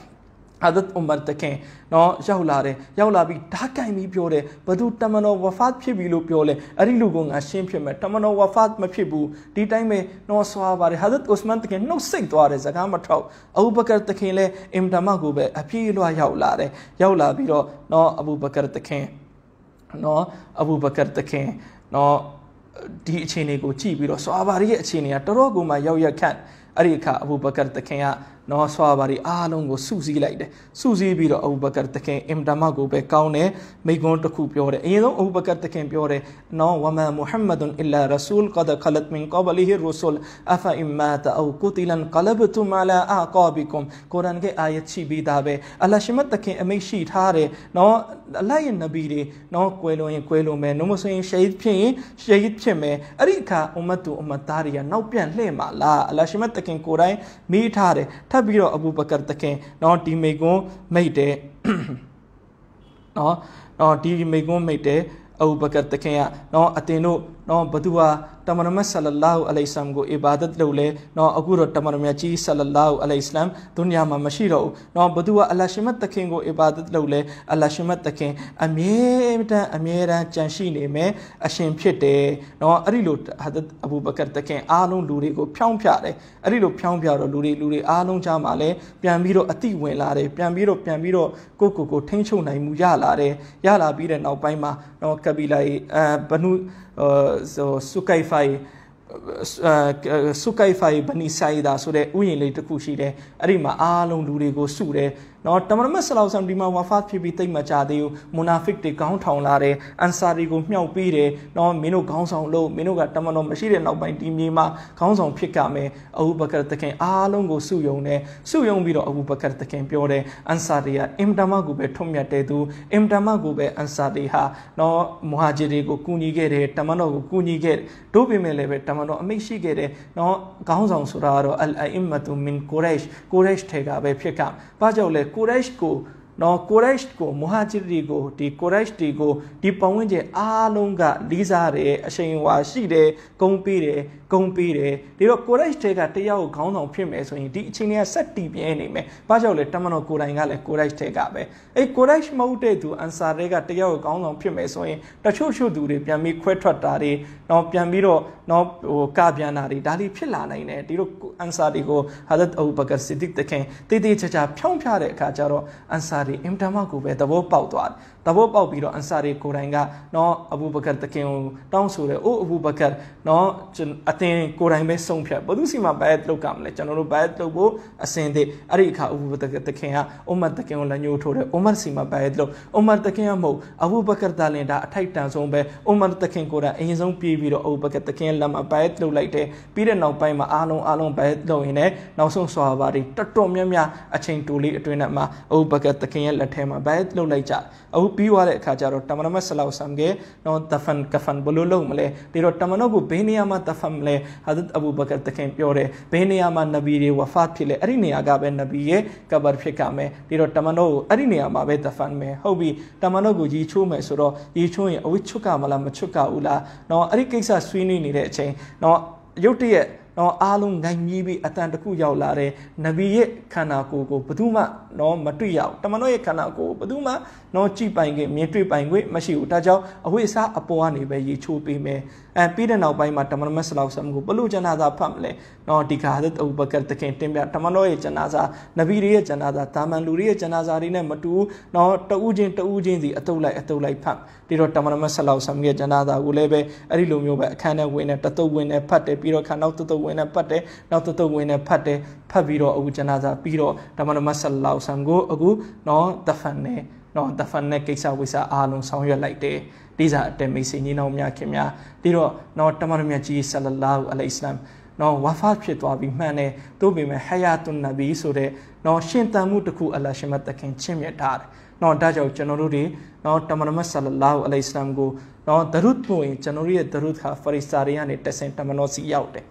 ဟာဒတ်အွန်မန်တခင်နော်ရောက်လာတယ်ရောက်လာပြီးဓာတ်ကင်ပြီးပြောတယ်ဘသူတမန်တော်ဝဖတ်ဖြစ်ပြီလို့ပြောလဲအဲ့ဒီလူကငါရှင်းဖြစ်မယ်တမန်တော်ဝဖတ်မဖြစ်ဘူးဒီတိုင်းပဲနော်ဆွာပါတယ်ဟာဒတ်အူစမန်တခင်နှုတ်ဆက်သွားတယ်စကားမထောက်အဘူဘကာတခင်လည်းအင်တမကိုပဲအပြည့်လွှာရောက်လာတယ်ရောက်လာပြီးတော့နော်အဘူဘကာတခင်နော်အဘူဘကာတခင်နော်ဒီအခြေအနေကိုကြည့်ပြီးတော့ဆွာဘာရီရဲ့အခြေအနေကတော်တော်ကိုမှရောက်ရက်ခန့်အဲ့ဒီအခါအဘူဘကာတခင်ကနော်ဆွာဘာတွေအားလုံးကိုစုစည်းလိုက်တယ်စုစည်းပြီးတော့အဘူဘကာတခင်အင်တမကိုပဲကောင်းတယ်မိကွန်းတစ်ခုပြောတယ်အရင်ဆုံးအဘူဘကာတခင်ပြောတယ်နော်ဝမမုဟမ္မဒွန်အီလာရဆူလ်ကဒ်ခလတ်မင်ကဘလီဟီရဆူလ်အဖအင်မာတအောကုတီလန်ကလဘတုမလာအာကာဘီကွမ်ကုရ်အန်ကအာယတ်ရှိပြီးသားပဲအလရှမတ်တခင်အမိတ်ရှိထားတယ်နော်အလရဲ့နဗီတွေနော်ကွယ်လွန်ရင်ကွယ်လွန်မယ်နိုမဆိုရင်ရှိတ်ဖြစ်ရင်ရှိတ်ဖြစ်မယ်အဲ့ဒီအခါအမတ်တူအမတ်သားတွေကနောက်ပြန်လှည့်မှာလားအလရှမတ်တခင်ကိုယ်တိုင်မိထားတယ်ထပ်ပြီးတော့အဘူဘကာတခင်နော်ဒီမိကွန်းမိတ်တယ်နော်နော်ဒီမိကွန်းမိတ်တယ်အဘူဘကာတခင်ကနော်အတင်တို့နော်ဘသူဟာတမန်တော်ဆလလာဟူအလိုင်ဆမ်ကိုအီဘာဒတ်လုပ်လဲနော်အခုတော့တမန်တော်မြတ်ကြီးဆလလာဟူအလိုင်ဆမ်ဒုညမှာမရှိတော့ဘူးနော်ဘသူဟာအလရှမတ်တခင်ကိုအီဘာဒတ်လုပ်လဲအလရှမတ်တခင်အမြဲတမ်းအမြဲတမ်းကြံရှိနေမယ်အရှင်ဖြစ်တယ်နော်အဲ့ဒီလိုဟာဒတ်အဘူဘကာတခင်အားလုံးလူတွေကိုဖြောင်းပြတယ်အဲ့ဒီလိုဖြောင်းပြတော့လူတွေလူတွေအားလုံးကြားမှာလဲပြန်ပြီးတော့အတိဝင်လာတယ်ပြန်ပြီးတော့ပြန်ပြီးတော့ကိုကိုကိုထိမ့်ချုပ်နိုင်မှုရလာတယ်ရလာပြီးတဲ့နောက်ပိုင်းမှာနော်ကပီလာရဲ့အဲဘနုစုကိုက်ဖိုင်စုကိုက်ဖိုင်ဘနီဆိုင်ဒါဆိုတဲ့ဥယျာဉ်လေးတစ်ခုရှိတယ်အဲ့ဒီမှာအားလုံးလူတွေကိုစုတယ်နော်တမန်မဆလောဆမ်ဒီမှာဝါဖတ်ဖြစ်ပြီးတိတ်မကြသေးဘူးမူနာဖစ်တွေခေါင်းထောင်လာတယ်အန်ဆာရီကိုမြှောက်ပေးတယ်နော်မင်းတို့ခေါင်းဆောင်လို့မင်းတို့ကတမန်တော်မရှိတဲ့နောက်ပိုင်းဒီမြေမှာခေါင်းဆောင်ဖြစ်ကြမယ်အဘူဘကာတခင်အားလုံးကိုစုယုံတယ်စုယုံပြီးတော့အဘူဘကာတခင်ပြောတယ်အန်ဆာရီကအင်တမကိုပဲထွတ်မြတ်တဲ့သူအင်တမကိုပဲအန်ဆာရီဟာနော်မူဟာဂျီတွေကိုကူညီခဲ့တယ်တမန်တော်ကိုကူညီခဲ့တို့ပေမဲ့လည်းပဲတမန်တော်အမိန့်ရှိခဲ့တယ်နော်ခေါင်းဆောင်ဆိုတာကတော့အလ်အိမ်မတူမင်ကိုရိုက်ကိုရိုက်ထဲကပဲဖြစ်ကဘာကြောင့်လဲကိုရိုက်ကိုနော်ကိုရိုက်ကိုမူဟာဂျီတွေကိုဒီကိုရိုက်တွေကိုဒီပတ်ဝန်းကျင်အားလုံးကလေးစားတယ်အရှိန်အဝါရှိတယ်ဂုံးပေးတယ်ဂုံပေးတယ်ဒီတော့ courage တွေကတယောက်ကိုခေါင်းဆောင်ဖြစ်မယ်ဆိုရင်ဒီအချိန်တွေကဆက်တည်ပြဲနေမယ်ဘာကြောင့်လဲတမန်တော်ကိုယ်တိုင်ကလည်း courage တွေကပဲအဲ့ courage မဟုတ်တဲ့သူ answer တွေကတယောက်ကိုခေါင်းဆောင်ဖြစ်မယ်ဆိုရင်တချို့ချို့သူတွေပြန်ပြီးခွဲထွက်တာတွေတော့ပြန်ပြီးတော့တော့ဟိုကပြန်တာတွေဒါတွေဖြစ်လာနိုင်တယ်ဒီတော့ answer တွေကို Hazrat Abu Bakr Siddiq တခင်တည်တည်ချာချာဖြောင်းဖြတဲ့အခါကျတော့ answer တွေအင်တာမကိုပဲသဘောပေါက်သွားတယ်သဘောပေါက်ပြီးတော့အန်ဆာရီကိုတိုင်ကနော်အဘူဘကာတခင်ကိုတောင်းဆိုတယ်အိုးအဘူဘကာနော်အသင်ကိုတိုင်ပဲဆုံးဖြတ်ဘသူစီမှာဘက်လောက်ကမလဲကျွန်တော်တို့ဘက်လောက်ဖို့အစင်သေးအဲ့ဒီအခါအဘူဘကာတခင်ကအူမတ်တခင်ကိုလက်ညှိုးထိုးတယ်အူမတ်စီမှာဘက်လောက်အူမတ်တခင်ကမဟုတ်အဘူဘကာဒါလင်ဒါအထိုက်တန်ဆုံးပဲအူမတ်တခင်ကိုတိုင်အရင်ဆုံးပြေးပြီးတော့အဘူဘကာတခင်လက်မှာဘက်လောက်လိုက်တယ်ပြီးတဲ့နောက်ပိုင်းမှာအားလုံးအားလုံးဘက်လောက်ရင်းနဲ့နောက်ဆုံးဆွာပါတွေတတော်များများအချိန်တူလေးအတွင်းနဲ့မှာအဘူဘကာတခင်ရဲ့လက်ထဲမှာဘက်လောက်လိုက်ကြအဘူပြီးသွားတဲ့အခါကျတော့တမန်တော်မဆလောက်ဆမ်ကေနော်တဖန်ကဖန်ဘလို့လုံးမလဲဒီတော့တမန်တော်ကိုဘယ်နေရာမှာတဖန်မလဲဟာဇတ်အဘူဘကာတခင်ပြောတယ်ဘယ်နေရာမှာနဗီတွေဝဖတ်ဖြစ်လဲအဲ့ဒီနေရာကပဲနဗီရဲ့ကဘာဖြစ်ကမယ်ဒီတော့တမန်တော်ကိုအဲ့ဒီနေရာမှာပဲတဖန်မယ်ဟုတ်ပြီတမန်တော်ကိုရီချိုးမယ်ဆိုတော့ရီချိုးရင်အဝိချွတ်ကမလားမချွတ်ကဘူးလားနော်အဲ့ဒီကိစ္စဆွေးနွေးနေတဲ့အချိန်နော်ရုတ်တရက်နော်အားလုံးငိုင်းမြီးပြီးအတန်တစ်ခုရောက်လာတဲ့နဗီရဲ့ခန္ဓာကိုယ်ကိုဘယ်သူမှနော်မတွေ့ရဘူးတမန်တော်ရဲ့ခန္ဓာကိုယ်ဘယ်သူမှနော်ကြည်ပိုင်ခွင့်မြင်တွေ့ပိုင်ခွင့်မရှိဘူးဒါကြောင့်အဝိစားအပေါ်ကနေပဲရေချိုးပေးမယ်အဲပြီးတဲ့နောက်ပိုင်းမှာတမန်တော်ဆလောဆမ်ကိုဘလို့ဂျနာဇာဖတ်မလဲနော်ဒီကာဟဒတ်အူဘကာတခင်တင်ပြတမန်တော်ရဲ့ဂျနာဇာနဗီရဲ့ဂျနာဇာဒါမန်လူရဲ့ဂျနာဇာတွေနဲ့မတူနော်တဦးချင်းတဦးချင်းစီအတုပ်လိုက်အတုပ်လိုက်ဖတ်ပြီးတော့တမန်တော်ဆလောဆမ်ရဲ့ဂျနာဇာကိုလည်းပဲအဲ့ဒီလိုမျိုးပဲအခန်းထဲဝင်နေတတုပ်ဝင်နေဖတ်တယ်ပြီးတော့ခါနောက်တတုပ်ဝင်နေဖတ်တယ်နောက်တတုပ်ဝင်နေဖတ်တယ်ဖတ်ပြီးတော့အခုဂျနာဇာပြီးတော့တမန်တော်ဆလောဆမ်ကိုအခုနော်တဖန်နဲ့နော်တဖန်နဲ့ကိစ္စဝိစ္စအားလုံးဆောင်ရွက်လိုက်တယ်။တိစားအတက်မိတ်ဆွေညီနောင်များခင်များပြီးတော့နော်တမန်တော်မြတ်ကြီးဆလလာဟူအလိုင်စလမ်နော်ဝါဖတ်ဖြစ်သွားပြီးမှန်တယ်သို့ပေမဲ့ဟယာတုန်နဘီဆိုတဲ့နော်ရှင်တန်မှုတစ်ခုအလရှမတ်တခင်ချင့်မြတ်ထားတယ်နော်ဒါကြောင့်ကျွန်တော်တို့တွေနော်တမန်တော်မြတ်ဆလလာဟူအလိုင်စလမ်ကိုနော်ဒရုတ်ပို့ရင်ကျွန်တော်ရဲ့ဒရုတ်ခါဖရီစာတွေကနေတဆင်တမန်တော်စီရောက်တယ်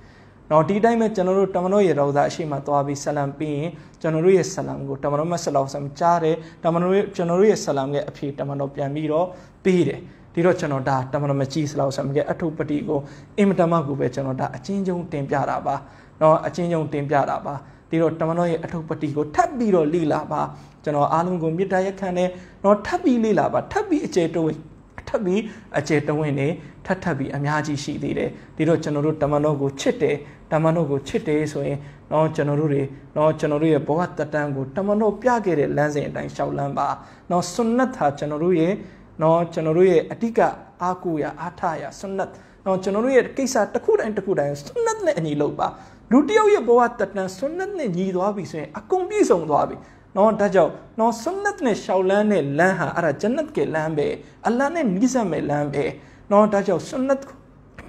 နော်ဒီတိုင်းပဲကျွန်တော်တို့တမန်တော်ရဲ့ရောသာအရှိမသွားပြီးဆလမ်ပြီးရင်ကျွန်တော်တို့ရဲ့ဆလမ်ကိုတမန်တော်မဆလောဆမ်ကြားတယ်တမန်တော်ရဲ့ကျွန်တော်တို့ရဲ့ဆလမ်ရဲ့အဖြေတမန်တော်ပြန်ပြီးတော့ပေးတယ်ဒီတော့ကျွန်တော်ဒါတမန်တော်မကြီးဆလောက်ဆမ်ရဲ့အထုပတိကိုအင်မတန်မှကိုပဲကျွန်တော်ဒါအချင်းချင်းတင်ပြတာပါနော်အချင်းချင်းတင်ပြတာပါဒီတော့တမန်တော်ရဲ့အထုပတိကိုထပ်ပြီးတော့လေ့လာပါကျွန်တော်အားလုံးကိုမေတ္တာရက်ခံနဲ့နော်ထပ်ပြီးလေ့လာပါထပ်ပြီးအကျေတဝင်းထပ်ပြီးအကျေတဝင်းနေထပ်ထပ်ပြီးအများကြီးရှိသေးတယ်ဒီတော့ကျွန်တော်တို့တမန်တော်ကိုချစ်တယ်တမန်တော်ကိုချစ်တယ်ဆိုရင်နော်ကျွန်တော်တို့တွေနော်ကျွန်တော်တို့ရဲ့ဘဝတတန်းကိုတမန်တော်ပြခဲ့တဲ့လမ်းစဉ်အတိုင်းရှောက်လမ်းပါနော်ဆွန်နတ်ဟာကျွန်တော်တို့ရဲ့နော်ကျွန်တော်တို့ရဲ့အတိကအားကိုရာအားထရာဆွနတ်နော်ကျွန်တော်တို့ရဲ့ကိစ္စတစ်ခုတိုင်းတစ်ခုတိုင်းဆွနတ်နဲ့အညီလုပ်ပါလူတယောက်ရဲ့ဘဝတတန်ဆွနတ်နဲ့ညီသွားပြီဆိုရင်အကုန်ပြည့်စုံသွားပြီနော်ဒါကြောင့်နော်ဆွနတ်နဲ့ရှောက်လန်းနဲ့လမ်းဟာအဲ့ဒါဂျနတ်ကလမ်းပဲအလ္လာဟ်နဲ့နီးစပ်မဲ့လမ်းပဲနော်ဒါကြောင့်ဆွနတ်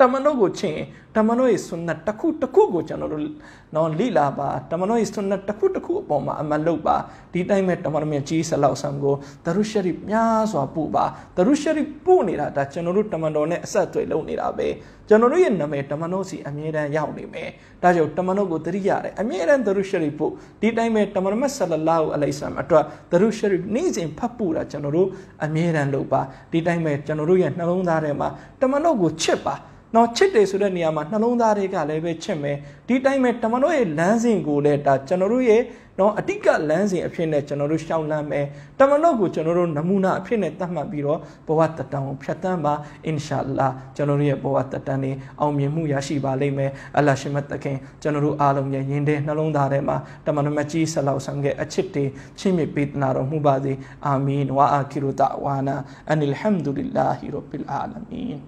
တမန်တော်ကိုချင်းတမန်တော်ရဲ့ဆွန်နတ်တစ်ခုတစ်ခုကိုကျွန်တော်တို့နော်လိလာပါတမန်တော်ရဲ့ဆွန်နတ်တစ်ခုတစ်ခုအပေါ်မှာအမတ်လုပ်ပါဒီတိုင်းပဲတမန်တော်မြတ်ကြီးဆလောက်ဆမ်ကိုဒရုရှရီများစွာပို့ပါဒရုရှရီပို့နေတာဒါကျွန်တော်တို့တမန်တော်နဲ့အဆက်အသွယ်လုပ်နေတာပဲကျွန်တော်တို့ရဲ့နာမည်တမန်တော်စီအမြဲတမ်းရောက်နေမယ်ဒါကြောင့်တမန်တော်ကိုတရိရတယ်အမြဲတမ်းဒရုရှရီပို့ဒီတိုင်းပဲတမန်တော်ဆလလာဟူအလိုင်ဆမ်အတွက်ဒရုရှရီနေ့စဉ်ဖတ်ပို့တာကျွန်တော်တို့အမြဲတမ်းလုပ်ပါဒီတိုင်းပဲကျွန်တော်တို့ရဲ့နှလုံးသားထဲမှာတမန်တော်ကိုချစ်ပါနော်ချစ်တယ်ဆိုတဲ့နေရာမှာနှလုံးသားတွေကလည်းပဲချစ်မယ်ဒီတိုင်းပဲတမန်တော်ရဲ့လမ်းစဉ်ကိုလည်းဒါကျွန်တော်တို့ရဲ့နော်အတိကလမ်းစဉ်အဖြစ်နဲ့ကျွန်တော်တို့ရှောင်လမ်းမယ်တမန်တော်ကိုကျွန်တော်တို့နမူနာအဖြစ်နဲ့သတ်မှတ်ပြီးတော့ဘဝတတန်ကိုဖြတ်သန်းပါအင်ရှာလာကျွန်တော်တို့ရဲ့ဘဝတတန်နေအောင်မြင်မှုရရှိပါလိမ့်မယ်အလ္လာရှိမတ်တခင်ကျွန်တော်တို့အားလုံးရဲ့ယဉ်တဲ့နှလုံးသားထဲမှာတမန်တော်မကြီးဆလောက်ဆံခဲ့အချစ်တေချင်းမြပေးနာတော်မူပါစေအာမင်ဝါအာခိရူတာဝါနာအန်အလ်ဟမ်ဒူလ لله رب العالمين